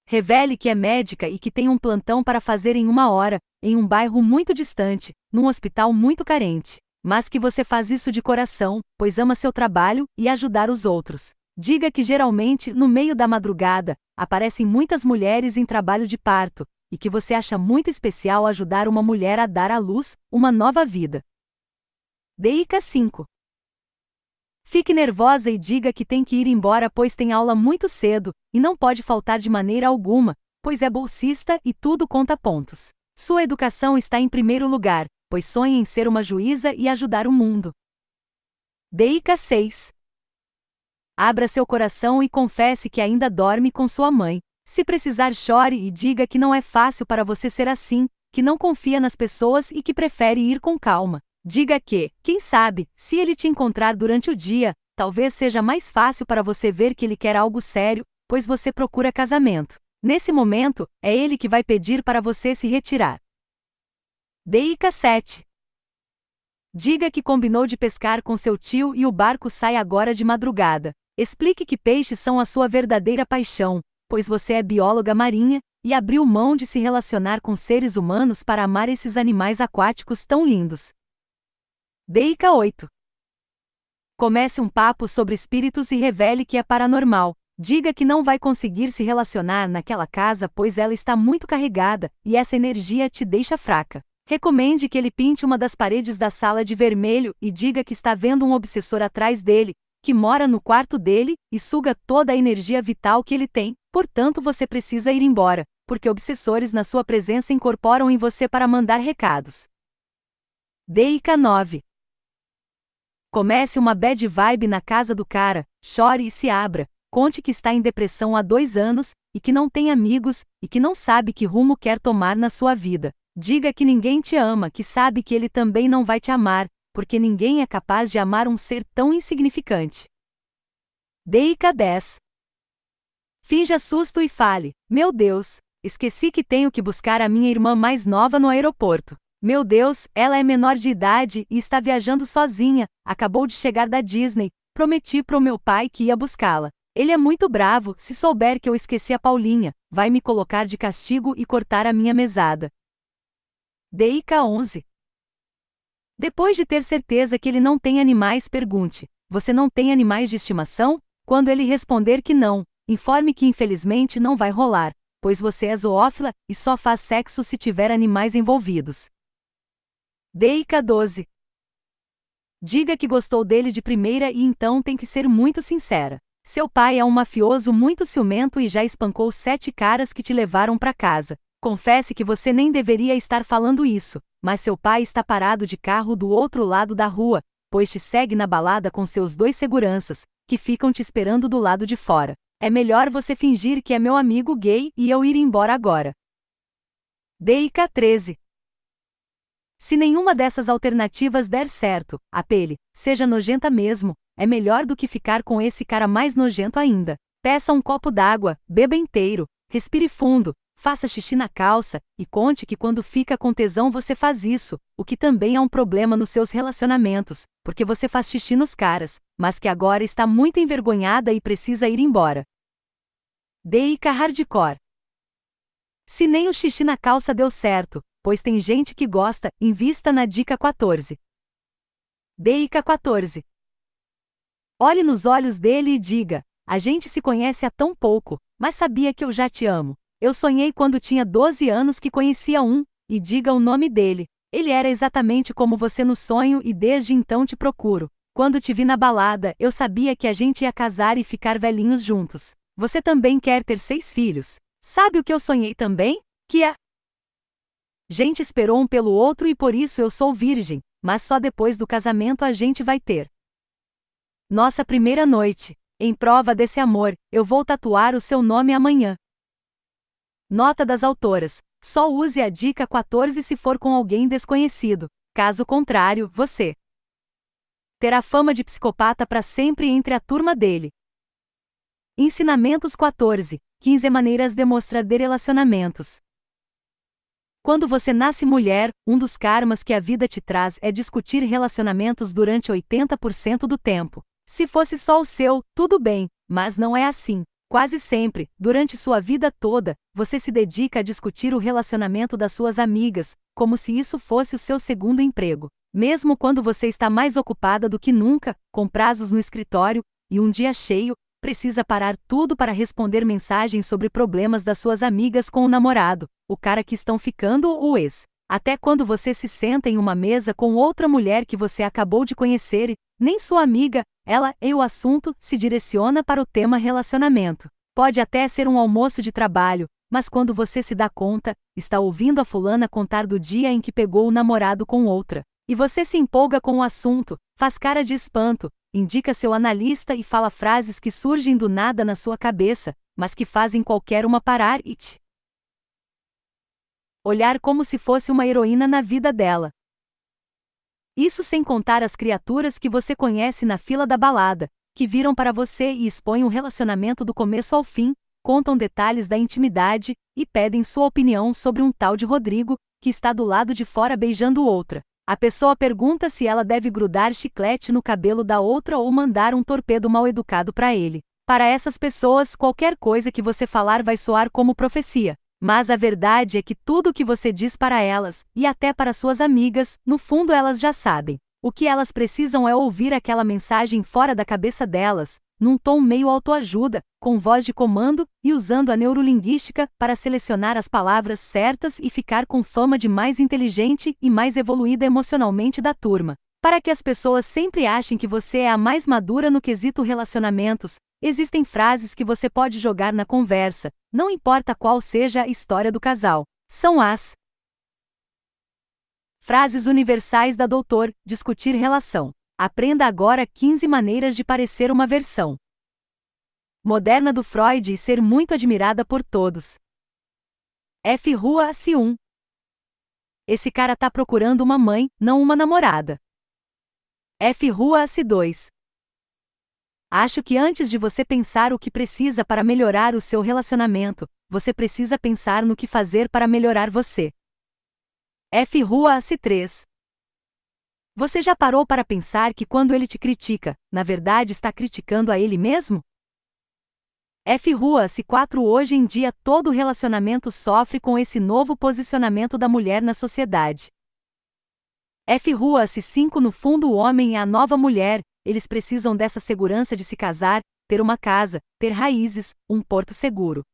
Revele que é médica e que tem um plantão para fazer em uma hora, em um bairro muito distante, num hospital muito carente. Mas que você faz isso de coração, pois ama seu trabalho e ajudar os outros. Diga que geralmente, no meio da madrugada, aparecem muitas mulheres em trabalho de parto, e que você acha muito especial ajudar uma mulher a dar à luz uma nova vida. Deica 5. Fique nervosa e diga que tem que ir embora pois tem aula muito cedo e não pode faltar de maneira alguma, pois é bolsista e tudo conta pontos. Sua educação está em primeiro lugar, pois sonha em ser uma juíza e ajudar o mundo. Deica 6 Abra seu coração e confesse que ainda dorme com sua mãe. Se precisar, chore e diga que não é fácil para você ser assim, que não confia nas pessoas e que prefere ir com calma. Diga que, quem sabe, se ele te encontrar durante o dia, talvez seja mais fácil para você ver que ele quer algo sério, pois você procura casamento. Nesse momento, é ele que vai pedir para você se retirar. Dica 7. Diga que combinou de pescar com seu tio e o barco sai agora de madrugada. Explique que peixes são a sua verdadeira paixão, pois você é bióloga marinha e abriu mão de se relacionar com seres humanos para amar esses animais aquáticos tão lindos. Deica 8. Comece um papo sobre espíritos e revele que é paranormal. Diga que não vai conseguir se relacionar naquela casa pois ela está muito carregada e essa energia te deixa fraca. Recomende que ele pinte uma das paredes da sala de vermelho e diga que está vendo um obsessor atrás dele, que mora no quarto dele e suga toda a energia vital que ele tem, portanto você precisa ir embora, porque obsessores na sua presença incorporam em você para mandar recados. Deica 9. Comece uma bad vibe na casa do cara, chore e se abra. Conte que está em depressão há dois anos, e que não tem amigos, e que não sabe que rumo quer tomar na sua vida. Diga que ninguém te ama, que sabe que ele também não vai te amar, porque ninguém é capaz de amar um ser tão insignificante. Deica 10 Finja susto e fale: Meu Deus, esqueci que tenho que buscar a minha irmã mais nova no aeroporto. Meu Deus, ela é menor de idade e está viajando sozinha, acabou de chegar da Disney, prometi pro meu pai que ia buscá-la. Ele é muito bravo, se souber que eu esqueci a Paulinha, vai me colocar de castigo e cortar a minha mesada. Deica 11 Depois de ter certeza que ele não tem animais, pergunte: Você não tem animais de estimação? Quando ele responder que não, informe que infelizmente não vai rolar, pois você é zoófila e só faz sexo se tiver animais envolvidos. Deica 12. Diga que gostou dele de primeira e então tem que ser muito sincera. Seu pai é um mafioso muito ciumento e já espancou sete caras que te levaram para casa. Confesse que você nem deveria estar falando isso, mas seu pai está parado de carro do outro lado da rua, pois te segue na balada com seus dois seguranças, que ficam te esperando do lado de fora. É melhor você fingir que é meu amigo gay e eu ir embora agora. Deica 13. Se nenhuma dessas alternativas der certo, apele, seja nojenta mesmo, é melhor do que ficar com esse cara mais nojento ainda. Peça um copo d'água, beba inteiro, respire fundo, faça xixi na calça e conte que quando fica com tesão você faz isso, o que também é um problema nos seus relacionamentos, porque você faz xixi nos caras, mas que agora está muito envergonhada e precisa ir embora. Deica Hardcore Se nem o xixi na calça deu certo, pois tem gente que gosta, invista na dica 14. Dica 14. Olhe nos olhos dele e diga: A gente se conhece há tão pouco, mas sabia que eu já te amo. Eu sonhei quando tinha 12 anos que conhecia um, e diga o nome dele. Ele era exatamente como você no sonho e desde então te procuro. Quando te vi na balada, eu sabia que a gente ia casar e ficar velhinhos juntos. Você também quer ter seis filhos. Sabe o que eu sonhei também? Que a Gente esperou um pelo outro e por isso eu sou virgem, mas só depois do casamento a gente vai ter. Nossa primeira noite. Em prova desse amor, eu vou tatuar o seu nome amanhã. Nota das autoras: só use a dica 14 se for com alguém desconhecido. Caso contrário, você terá fama de psicopata para sempre entre a turma dele. Ensinamentos 14: 15 maneiras de mostrar de relacionamentos. Quando você nasce mulher, um dos karmas que a vida te traz é discutir relacionamentos durante 80% do tempo. Se fosse só o seu, tudo bem, mas não é assim. Quase sempre, durante sua vida toda, você se dedica a discutir o relacionamento das suas amigas, como se isso fosse o seu segundo emprego. Mesmo quando você está mais ocupada do que nunca, com prazos no escritório, e um dia cheio, precisa parar tudo para responder mensagens sobre problemas das suas amigas com o namorado, o cara que estão ficando ou o ex. Até quando você se senta em uma mesa com outra mulher que você acabou de conhecer e, nem sua amiga, ela e o assunto se direciona para o tema relacionamento. Pode até ser um almoço de trabalho, mas quando você se dá conta, está ouvindo a fulana contar do dia em que pegou o namorado com outra. E você se empolga com o assunto, faz cara de espanto, indica seu analista e fala frases que surgem do nada na sua cabeça, mas que fazem qualquer uma parar e te olhar como se fosse uma heroína na vida dela. Isso sem contar as criaturas que você conhece na fila da balada, que viram para você e expõem um relacionamento do começo ao fim, contam detalhes da intimidade e pedem sua opinião sobre um tal de Rodrigo, que está do lado de fora beijando outra. A pessoa pergunta se ela deve grudar chiclete no cabelo da outra ou mandar um torpedo mal educado para ele. Para essas pessoas, qualquer coisa que você falar vai soar como profecia. Mas a verdade é que tudo o que você diz para elas, e até para suas amigas, no fundo elas já sabem. O que elas precisam é ouvir aquela mensagem fora da cabeça delas, num tom meio autoajuda, com voz de comando e usando a neurolinguística para selecionar as palavras certas e ficar com fama de mais inteligente e mais evoluída emocionalmente da turma. Para que as pessoas sempre achem que você é a mais madura no quesito relacionamentos, existem frases que você pode jogar na conversa, não importa qual seja a história do casal. São as frases universais da doutor discutir relação. Aprenda agora 15 maneiras de parecer uma versão moderna do Freud e ser muito admirada por todos. F. Rua S1 Esse cara tá procurando uma mãe, não uma namorada. F. Rua AC2. Acho que antes de você pensar o que precisa para melhorar o seu relacionamento, você precisa pensar no que fazer para melhorar você. F. Rua AC3. Você já parou para pensar que quando ele te critica, na verdade está criticando a ele mesmo? F. Rua C4 Hoje em dia todo relacionamento sofre com esse novo posicionamento da mulher na sociedade. F. Rua C5 No fundo o homem é a nova mulher, eles precisam dessa segurança de se casar, ter uma casa, ter raízes, um porto seguro.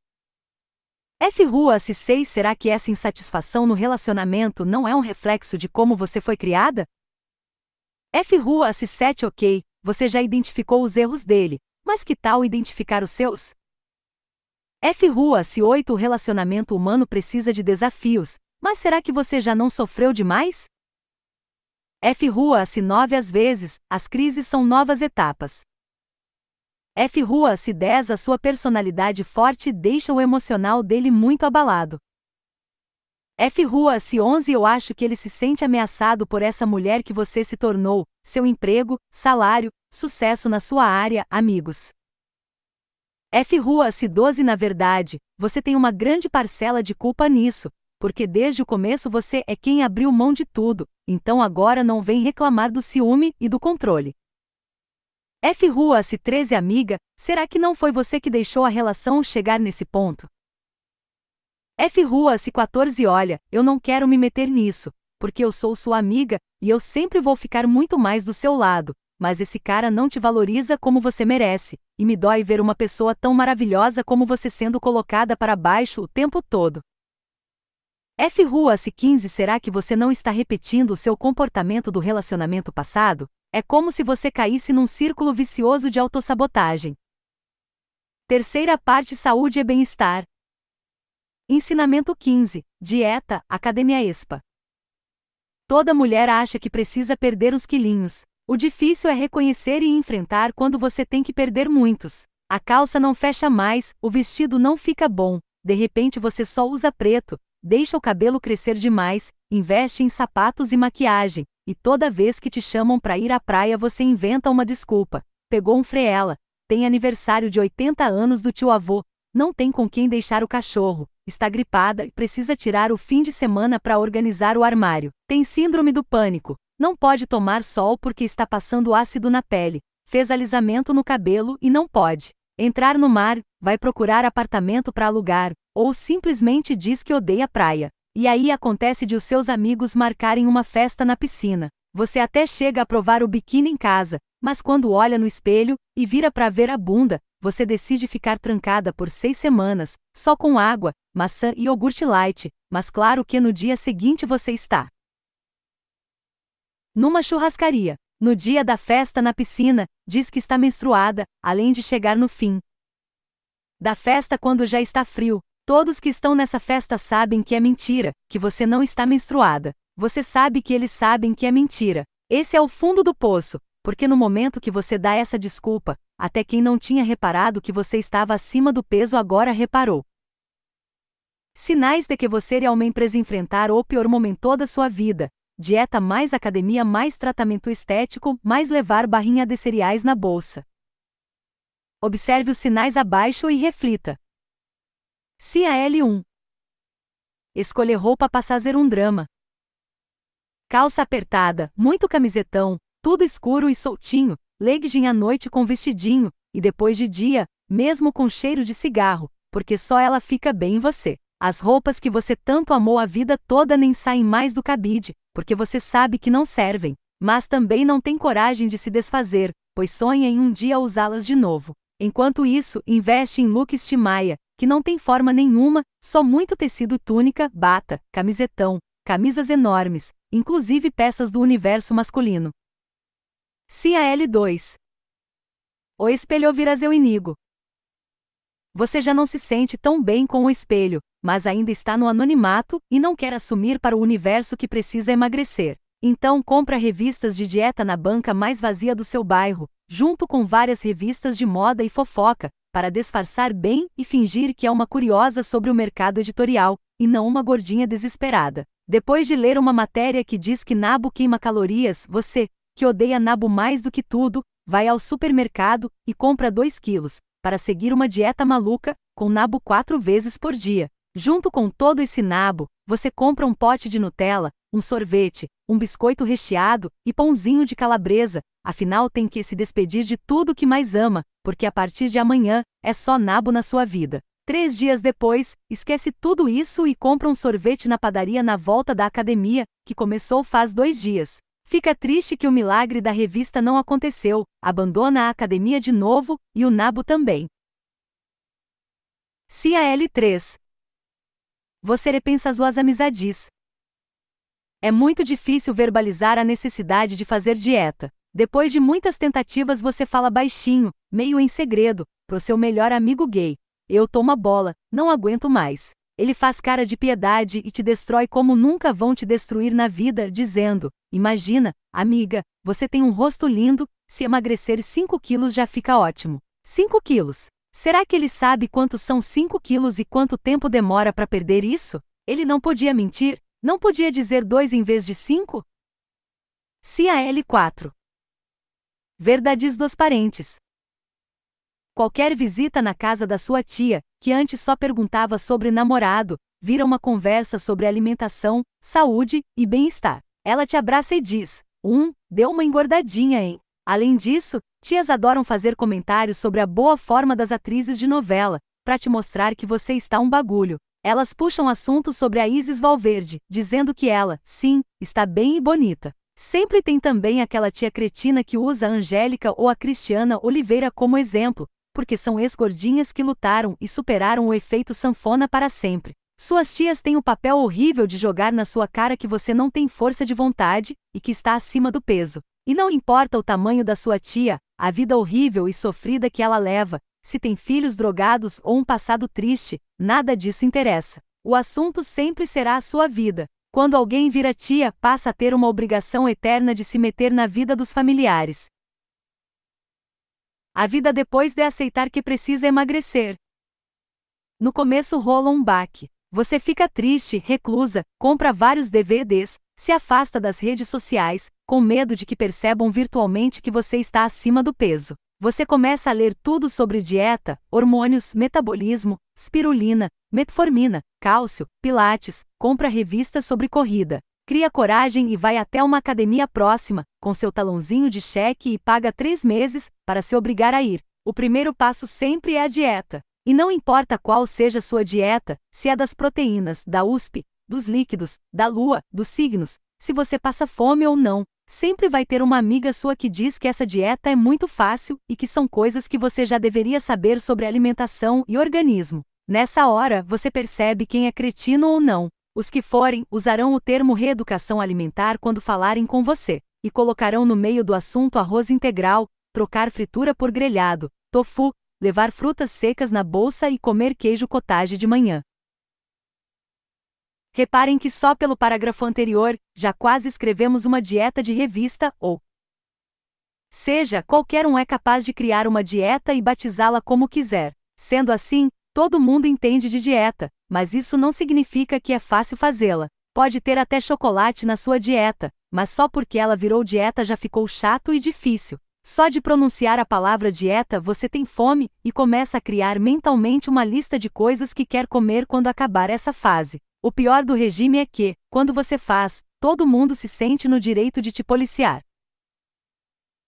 F. Rua C6 Será que essa insatisfação no relacionamento não é um reflexo de como você foi criada? F-Rua 7 ok, você já identificou os erros dele, mas que tal identificar os seus? F-Rua 8 O relacionamento humano precisa de desafios, mas será que você já não sofreu demais? F-Rua 9 Às vezes, as crises são novas etapas. F-Rua 10 A sua personalidade forte deixa o emocional dele muito abalado. F. se 11 Eu acho que ele se sente ameaçado por essa mulher que você se tornou, seu emprego, salário, sucesso na sua área, amigos. F. se 12 Na verdade, você tem uma grande parcela de culpa nisso, porque desde o começo você é quem abriu mão de tudo, então agora não vem reclamar do ciúme e do controle. F. se 13 Amiga, será que não foi você que deixou a relação chegar nesse ponto? F. Rua-se 14 Olha, eu não quero me meter nisso, porque eu sou sua amiga e eu sempre vou ficar muito mais do seu lado, mas esse cara não te valoriza como você merece, e me dói ver uma pessoa tão maravilhosa como você sendo colocada para baixo o tempo todo. F. Rua-se 15 Será que você não está repetindo o seu comportamento do relacionamento passado? É como se você caísse num círculo vicioso de autossabotagem. Terceira parte Saúde e Bem-Estar. Ensinamento 15: Dieta, Academia ESPA. Toda mulher acha que precisa perder os quilinhos. O difícil é reconhecer e enfrentar quando você tem que perder muitos. A calça não fecha mais, o vestido não fica bom, de repente você só usa preto, deixa o cabelo crescer demais, investe em sapatos e maquiagem, e toda vez que te chamam para ir à praia você inventa uma desculpa. Pegou um freela, tem aniversário de 80 anos do tio avô, não tem com quem deixar o cachorro, está gripada e precisa tirar o fim de semana para organizar o armário. Tem síndrome do pânico, não pode tomar sol porque está passando ácido na pele, fez alisamento no cabelo e não pode entrar no mar, vai procurar apartamento para alugar, ou simplesmente diz que odeia praia. E aí acontece de os seus amigos marcarem uma festa na piscina. Você até chega a provar o biquíni em casa, mas quando olha no espelho e vira para ver a bunda, você decide ficar trancada por seis semanas, só com água, maçã e iogurte light, mas claro que no dia seguinte você está. Numa churrascaria, no dia da festa na piscina, diz que está menstruada, além de chegar no fim. Da festa quando já está frio, todos que estão nessa festa sabem que é mentira, que você não está menstruada. Você sabe que eles sabem que é mentira. Esse é o fundo do poço, porque no momento que você dá essa desculpa, até quem não tinha reparado que você estava acima do peso agora reparou. Sinais de que você realmente precisa enfrentar o pior momento da sua vida. Dieta mais academia mais tratamento estético mais levar barrinha de cereais na bolsa. Observe os sinais abaixo e reflita. Se a L1 Escolher roupa para fazer um drama. Calça apertada, muito camisetão, tudo escuro e soltinho, legging à noite com vestidinho, e depois de dia, mesmo com cheiro de cigarro, porque só ela fica bem em você. As roupas que você tanto amou a vida toda nem saem mais do cabide, porque você sabe que não servem, mas também não tem coragem de se desfazer, pois sonha em um dia usá-las de novo. Enquanto isso, investe em looks Timaya, que não tem forma nenhuma, só muito tecido túnica, bata, camisetão, camisas enormes, inclusive peças do universo masculino. Cia L2 O espelho viras seu inigo. Você já não se sente tão bem com o espelho, mas ainda está no anonimato e não quer assumir para o universo que precisa emagrecer. Então compra revistas de dieta na banca mais vazia do seu bairro, junto com várias revistas de moda e fofoca, para disfarçar bem e fingir que é uma curiosa sobre o mercado editorial, e não uma gordinha desesperada. Depois de ler uma matéria que diz que nabo queima calorias, você, que odeia nabo mais do que tudo, vai ao supermercado e compra 2 quilos, para seguir uma dieta maluca, com nabo quatro vezes por dia. Junto com todo esse nabo, você compra um pote de Nutella, um sorvete, um biscoito recheado e pãozinho de calabresa, afinal tem que se despedir de tudo que mais ama, porque a partir de amanhã é só nabo na sua vida. Três dias depois, esquece tudo isso e compra um sorvete na padaria na volta da academia, que começou faz dois dias. Fica triste que o milagre da revista não aconteceu, abandona a academia de novo, e o nabo também. Cia L3 Você repensa suas amizades. É muito difícil verbalizar a necessidade de fazer dieta. Depois de muitas tentativas, você fala baixinho, meio em segredo, pro seu melhor amigo gay. Eu tomo a bola, não aguento mais. Ele faz cara de piedade e te destrói como nunca vão te destruir na vida, dizendo: Imagina, amiga, você tem um rosto lindo, se emagrecer 5 quilos já fica ótimo. 5 quilos. Será que ele sabe quanto são 5 quilos e quanto tempo demora para perder isso? Ele não podia mentir? Não podia dizer 2 em vez de 5? CIA L4 Verdades dos parentes. Qualquer visita na casa da sua tia, que antes só perguntava sobre namorado, vira uma conversa sobre alimentação, saúde e bem-estar. Ela te abraça e diz: Um, deu uma engordadinha, hein? Além disso, tias adoram fazer comentários sobre a boa forma das atrizes de novela, para te mostrar que você está um bagulho. Elas puxam assuntos sobre a Isis Valverde, dizendo que ela, sim, está bem e bonita. Sempre tem também aquela tia cretina que usa a Angélica ou a Cristiana Oliveira como exemplo, porque são ex-gordinhas que lutaram e superaram o efeito sanfona para sempre. Suas tias têm o papel horrível de jogar na sua cara que você não tem força de vontade e que está acima do peso. E não importa o tamanho da sua tia, a vida horrível e sofrida que ela leva, se tem filhos drogados ou um passado triste, nada disso interessa. O assunto sempre será a sua vida. Quando alguém vira tia, passa a ter uma obrigação eterna de se meter na vida dos familiares. A vida depois de aceitar que precisa emagrecer. No começo rola um baque. Você fica triste, reclusa, compra vários DVDs, se afasta das redes sociais, com medo de que percebam virtualmente que você está acima do peso. Você começa a ler tudo sobre dieta, hormônios, metabolismo, espirulina, metformina, cálcio, pilates, compra revistas sobre corrida. Cria coragem e vai até uma academia próxima, com seu talãozinho de cheque e paga três meses para se obrigar a ir. O primeiro passo sempre é a dieta. E não importa qual seja sua dieta, se é das proteínas, da USP, dos líquidos, da lua, dos signos, se você passa fome ou não, sempre vai ter uma amiga sua que diz que essa dieta é muito fácil e que são coisas que você já deveria saber sobre alimentação e organismo. Nessa hora, você percebe quem é cretino ou não. Os que forem usarão o termo reeducação alimentar quando falarem com você, e colocarão no meio do assunto arroz integral, trocar fritura por grelhado, tofu, levar frutas secas na bolsa e comer queijo cottage de manhã. Reparem que só pelo parágrafo anterior, já quase escrevemos uma dieta de revista ou. Seja, qualquer um é capaz de criar uma dieta e batizá-la como quiser. Sendo assim, Todo mundo entende de dieta, mas isso não significa que é fácil fazê-la. Pode ter até chocolate na sua dieta, mas só porque ela virou dieta já ficou chato e difícil. Só de pronunciar a palavra dieta você tem fome e começa a criar mentalmente uma lista de coisas que quer comer quando acabar essa fase. O pior do regime é que, quando você faz, todo mundo se sente no direito de te policiar.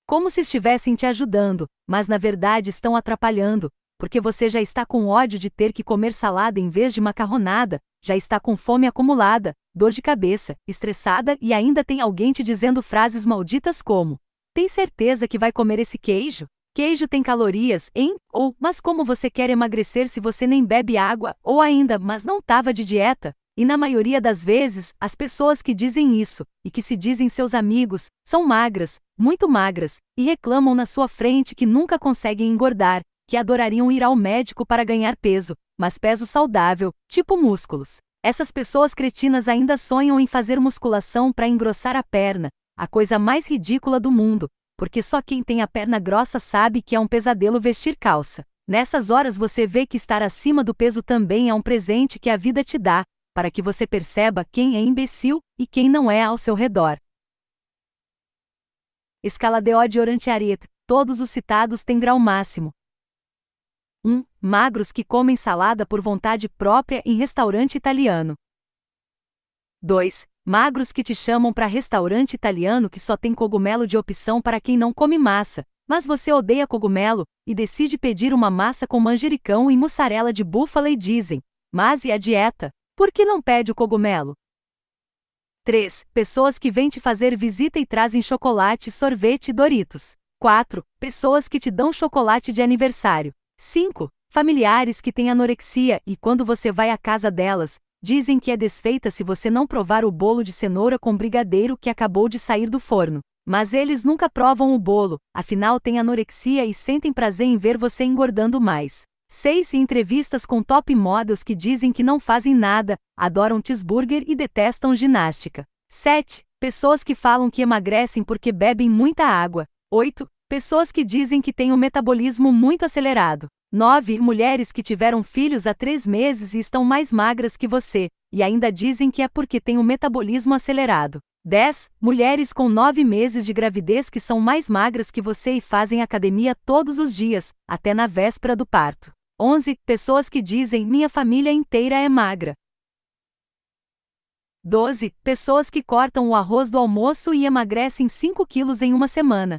Como se estivessem te ajudando, mas na verdade estão atrapalhando, porque você já está com ódio de ter que comer salada em vez de macarronada, já está com fome acumulada, dor de cabeça, estressada e ainda tem alguém te dizendo frases malditas como: Tem certeza que vai comer esse queijo? Queijo tem calorias, hein? Ou, mas como você quer emagrecer se você nem bebe água? Ou ainda, mas não tava de dieta? E na maioria das vezes, as pessoas que dizem isso, e que se dizem seus amigos, são magras, muito magras, e reclamam na sua frente que nunca conseguem engordar, que adorariam ir ao médico para ganhar peso, mas peso saudável, tipo músculos. Essas pessoas cretinas ainda sonham em fazer musculação para engrossar a perna, a coisa mais ridícula do mundo, porque só quem tem a perna grossa sabe que é um pesadelo vestir calça. Nessas horas você vê que estar acima do peso também é um presente que a vida te dá, para que você perceba quem é imbecil e quem não é ao seu redor. Escala DO de Orantiariet. Todos os citados têm grau máximo, 1. Magros que comem salada por vontade própria em restaurante italiano. 2. Magros que te chamam para restaurante italiano que só tem cogumelo de opção para quem não come massa, mas você odeia cogumelo e decide pedir uma massa com manjericão e mussarela de búfala e dizem: Mas e a dieta? Por que não pede o cogumelo? 3. Pessoas que vêm te fazer visita e trazem chocolate, sorvete e Doritos. 4. Pessoas que te dão chocolate de aniversário. 5. Familiares que têm anorexia e quando você vai à casa delas, dizem que é desfeita se você não provar o bolo de cenoura com brigadeiro que acabou de sair do forno. Mas eles nunca provam o bolo, afinal têm anorexia e sentem prazer em ver você engordando mais. 6. Entrevistas com top models que dizem que não fazem nada, adoram cheeseburger e detestam ginástica. 7. Pessoas que falam que emagrecem porque bebem muita água. 8. Pessoas que dizem que têm um metabolismo muito acelerado. 9. Mulheres que tiveram filhos há três meses e estão mais magras que você, e ainda dizem que é porque têm um metabolismo acelerado. 10. Mulheres com 9 meses de gravidez que são mais magras que você e fazem academia todos os dias, até na véspera do parto. 11. Pessoas que dizem minha família inteira é magra. 12. Pessoas que cortam o arroz do almoço e emagrecem 5 quilos em uma semana.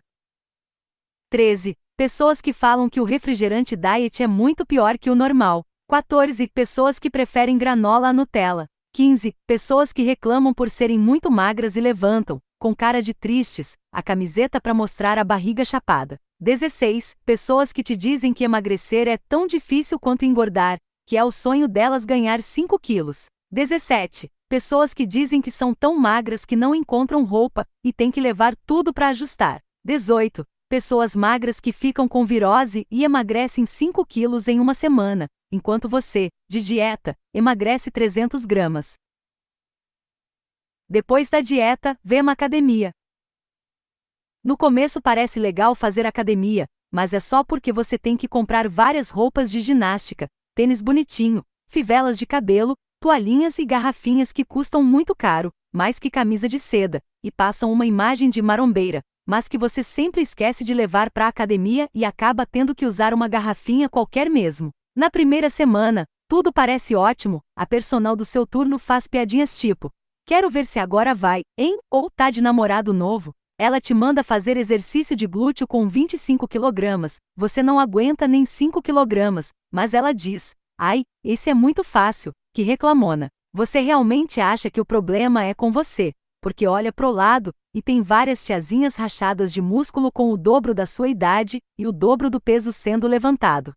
13. Pessoas que falam que o refrigerante diet é muito pior que o normal. 14. Pessoas que preferem granola à Nutella. 15. Pessoas que reclamam por serem muito magras e levantam, com cara de tristes, a camiseta para mostrar a barriga chapada. 16. Pessoas que te dizem que emagrecer é tão difícil quanto engordar, que é o sonho delas ganhar 5 quilos. 17. Pessoas que dizem que são tão magras que não encontram roupa e têm que levar tudo para ajustar. 18. Pessoas magras que ficam com virose e emagrecem 5 quilos em uma semana, enquanto você, de dieta, emagrece 300 gramas. Depois da dieta, vê uma academia. No começo parece legal fazer academia, mas é só porque você tem que comprar várias roupas de ginástica, tênis bonitinho, fivelas de cabelo, toalhinhas e garrafinhas que custam muito caro, mais que camisa de seda, e passam uma imagem de marombeira, mas que você sempre esquece de levar para a academia e acaba tendo que usar uma garrafinha qualquer mesmo. Na primeira semana, tudo parece ótimo, a personal do seu turno faz piadinhas tipo: Quero ver se agora vai, hein? Ou tá de namorado novo? Ela te manda fazer exercício de glúteo com 25 kg, você não aguenta nem 5 kg, mas ela diz: Ai, esse é muito fácil, que reclamona. Você realmente acha que o problema é com você porque olha pro lado e tem várias tiazinhas rachadas de músculo com o dobro da sua idade e o dobro do peso sendo levantado.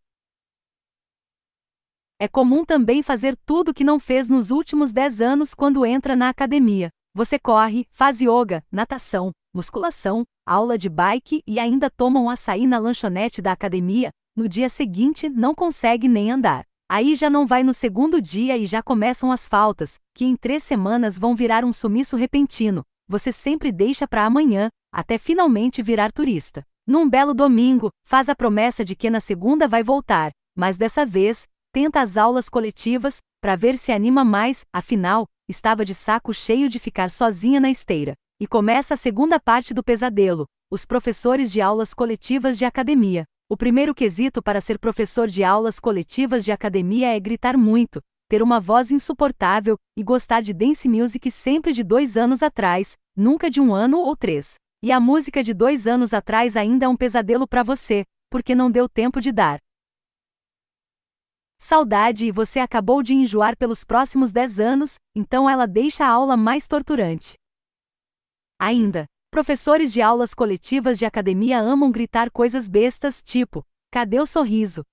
É comum também fazer tudo que não fez nos últimos 10 anos quando entra na academia. Você corre, faz yoga, natação, musculação, aula de bike e ainda toma um açaí na lanchonete da academia, no dia seguinte não consegue nem andar. Aí já não vai no segundo dia e já começam as faltas, que em três semanas vão virar um sumiço repentino. Você sempre deixa para amanhã, até finalmente virar turista. Num belo domingo, faz a promessa de que na segunda vai voltar, mas dessa vez, tenta as aulas coletivas, para ver se anima mais, afinal, estava de saco cheio de ficar sozinha na esteira. E começa a segunda parte do pesadelo, os professores de aulas coletivas de academia. O primeiro quesito para ser professor de aulas coletivas de academia é gritar muito, ter uma voz insuportável e gostar de dance music sempre de dois anos atrás, nunca de um ano ou três. E a música de dois anos atrás ainda é um pesadelo para você, porque não deu tempo de dar. Saudade e você acabou de enjoar pelos próximos dez anos, então ela deixa a aula mais torturante. Ainda, Professores de aulas coletivas de academia amam gritar coisas bestas tipo: cadê o sorriso?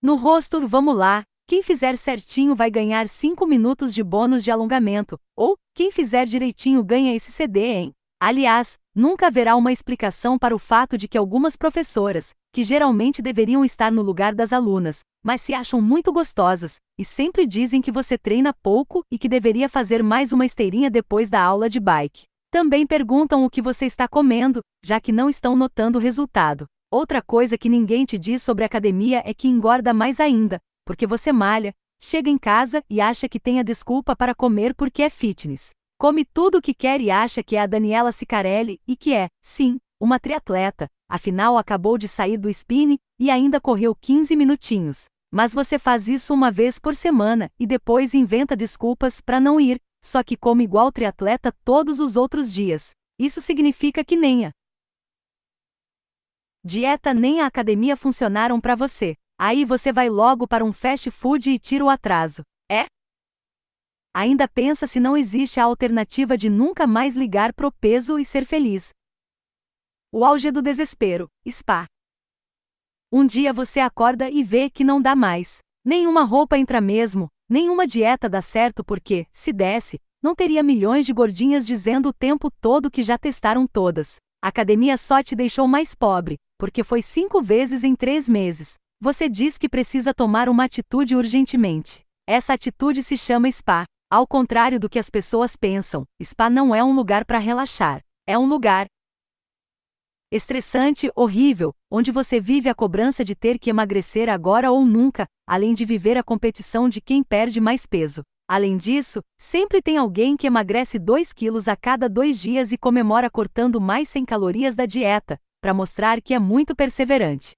No rosto, vamos lá, quem fizer certinho vai ganhar 5 minutos de bônus de alongamento, ou quem fizer direitinho ganha esse CD, hein? Aliás, nunca haverá uma explicação para o fato de que algumas professoras, que geralmente deveriam estar no lugar das alunas, mas se acham muito gostosas, e sempre dizem que você treina pouco e que deveria fazer mais uma esteirinha depois da aula de bike. Também perguntam o que você está comendo, já que não estão notando o resultado. Outra coisa que ninguém te diz sobre academia é que engorda mais ainda, porque você malha, chega em casa e acha que tem a desculpa para comer porque é fitness. Come tudo o que quer e acha que é a Daniela Sicarelli e que é, sim, uma triatleta, afinal acabou de sair do spin e ainda correu 15 minutinhos. Mas você faz isso uma vez por semana e depois inventa desculpas para não ir, só que como igual triatleta todos os outros dias. Isso significa que nem a dieta nem a academia funcionaram para você. Aí você vai logo para um fast food e tira o atraso. É? Ainda pensa se não existe a alternativa de nunca mais ligar pro peso e ser feliz. O auge do desespero, spa. Um dia você acorda e vê que não dá mais. Nenhuma roupa entra mesmo, Nenhuma dieta dá certo porque, se desse, não teria milhões de gordinhas dizendo o tempo todo que já testaram todas. A academia só te deixou mais pobre, porque foi cinco vezes em três meses. Você diz que precisa tomar uma atitude urgentemente. Essa atitude se chama spa. Ao contrário do que as pessoas pensam, spa não é um lugar para relaxar. É um lugar estressante, horrível, onde você vive a cobrança de ter que emagrecer agora ou nunca, além de viver a competição de quem perde mais peso. Além disso, sempre tem alguém que emagrece 2 quilos a cada dois dias e comemora cortando mais 100 calorias da dieta, para mostrar que é muito perseverante.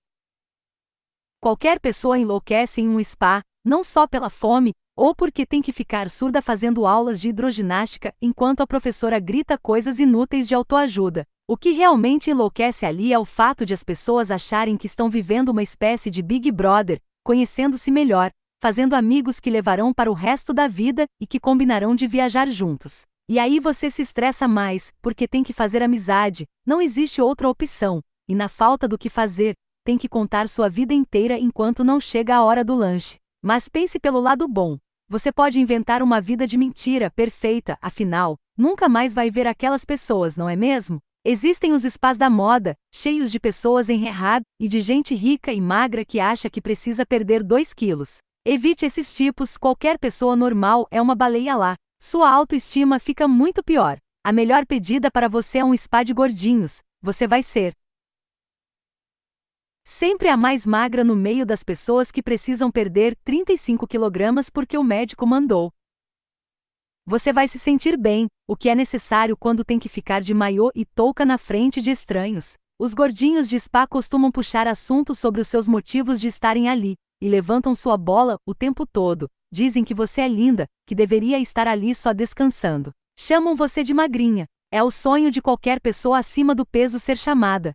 Qualquer pessoa enlouquece em um spa, não só pela fome, ou porque tem que ficar surda fazendo aulas de hidroginástica enquanto a professora grita coisas inúteis de autoajuda. O que realmente enlouquece ali é o fato de as pessoas acharem que estão vivendo uma espécie de Big Brother, conhecendo-se melhor, fazendo amigos que levarão para o resto da vida e que combinarão de viajar juntos. E aí você se estressa mais, porque tem que fazer amizade, não existe outra opção, e na falta do que fazer, tem que contar sua vida inteira enquanto não chega a hora do lanche. Mas pense pelo lado bom. Você pode inventar uma vida de mentira perfeita, afinal, nunca mais vai ver aquelas pessoas, não é mesmo? Existem os spas da moda, cheios de pessoas em rehab e de gente rica e magra que acha que precisa perder 2 quilos. Evite esses tipos, qualquer pessoa normal é uma baleia lá. Sua autoestima fica muito pior. A melhor pedida para você é um spa de gordinhos, você vai ser. Sempre a mais magra no meio das pessoas que precisam perder 35 quilogramas porque o médico mandou. Você vai se sentir bem, o que é necessário quando tem que ficar de maiô e touca na frente de estranhos. Os gordinhos de spa costumam puxar assunto sobre os seus motivos de estarem ali, e levantam sua bola o tempo todo. Dizem que você é linda, que deveria estar ali só descansando. Chamam você de magrinha. É o sonho de qualquer pessoa acima do peso ser chamada.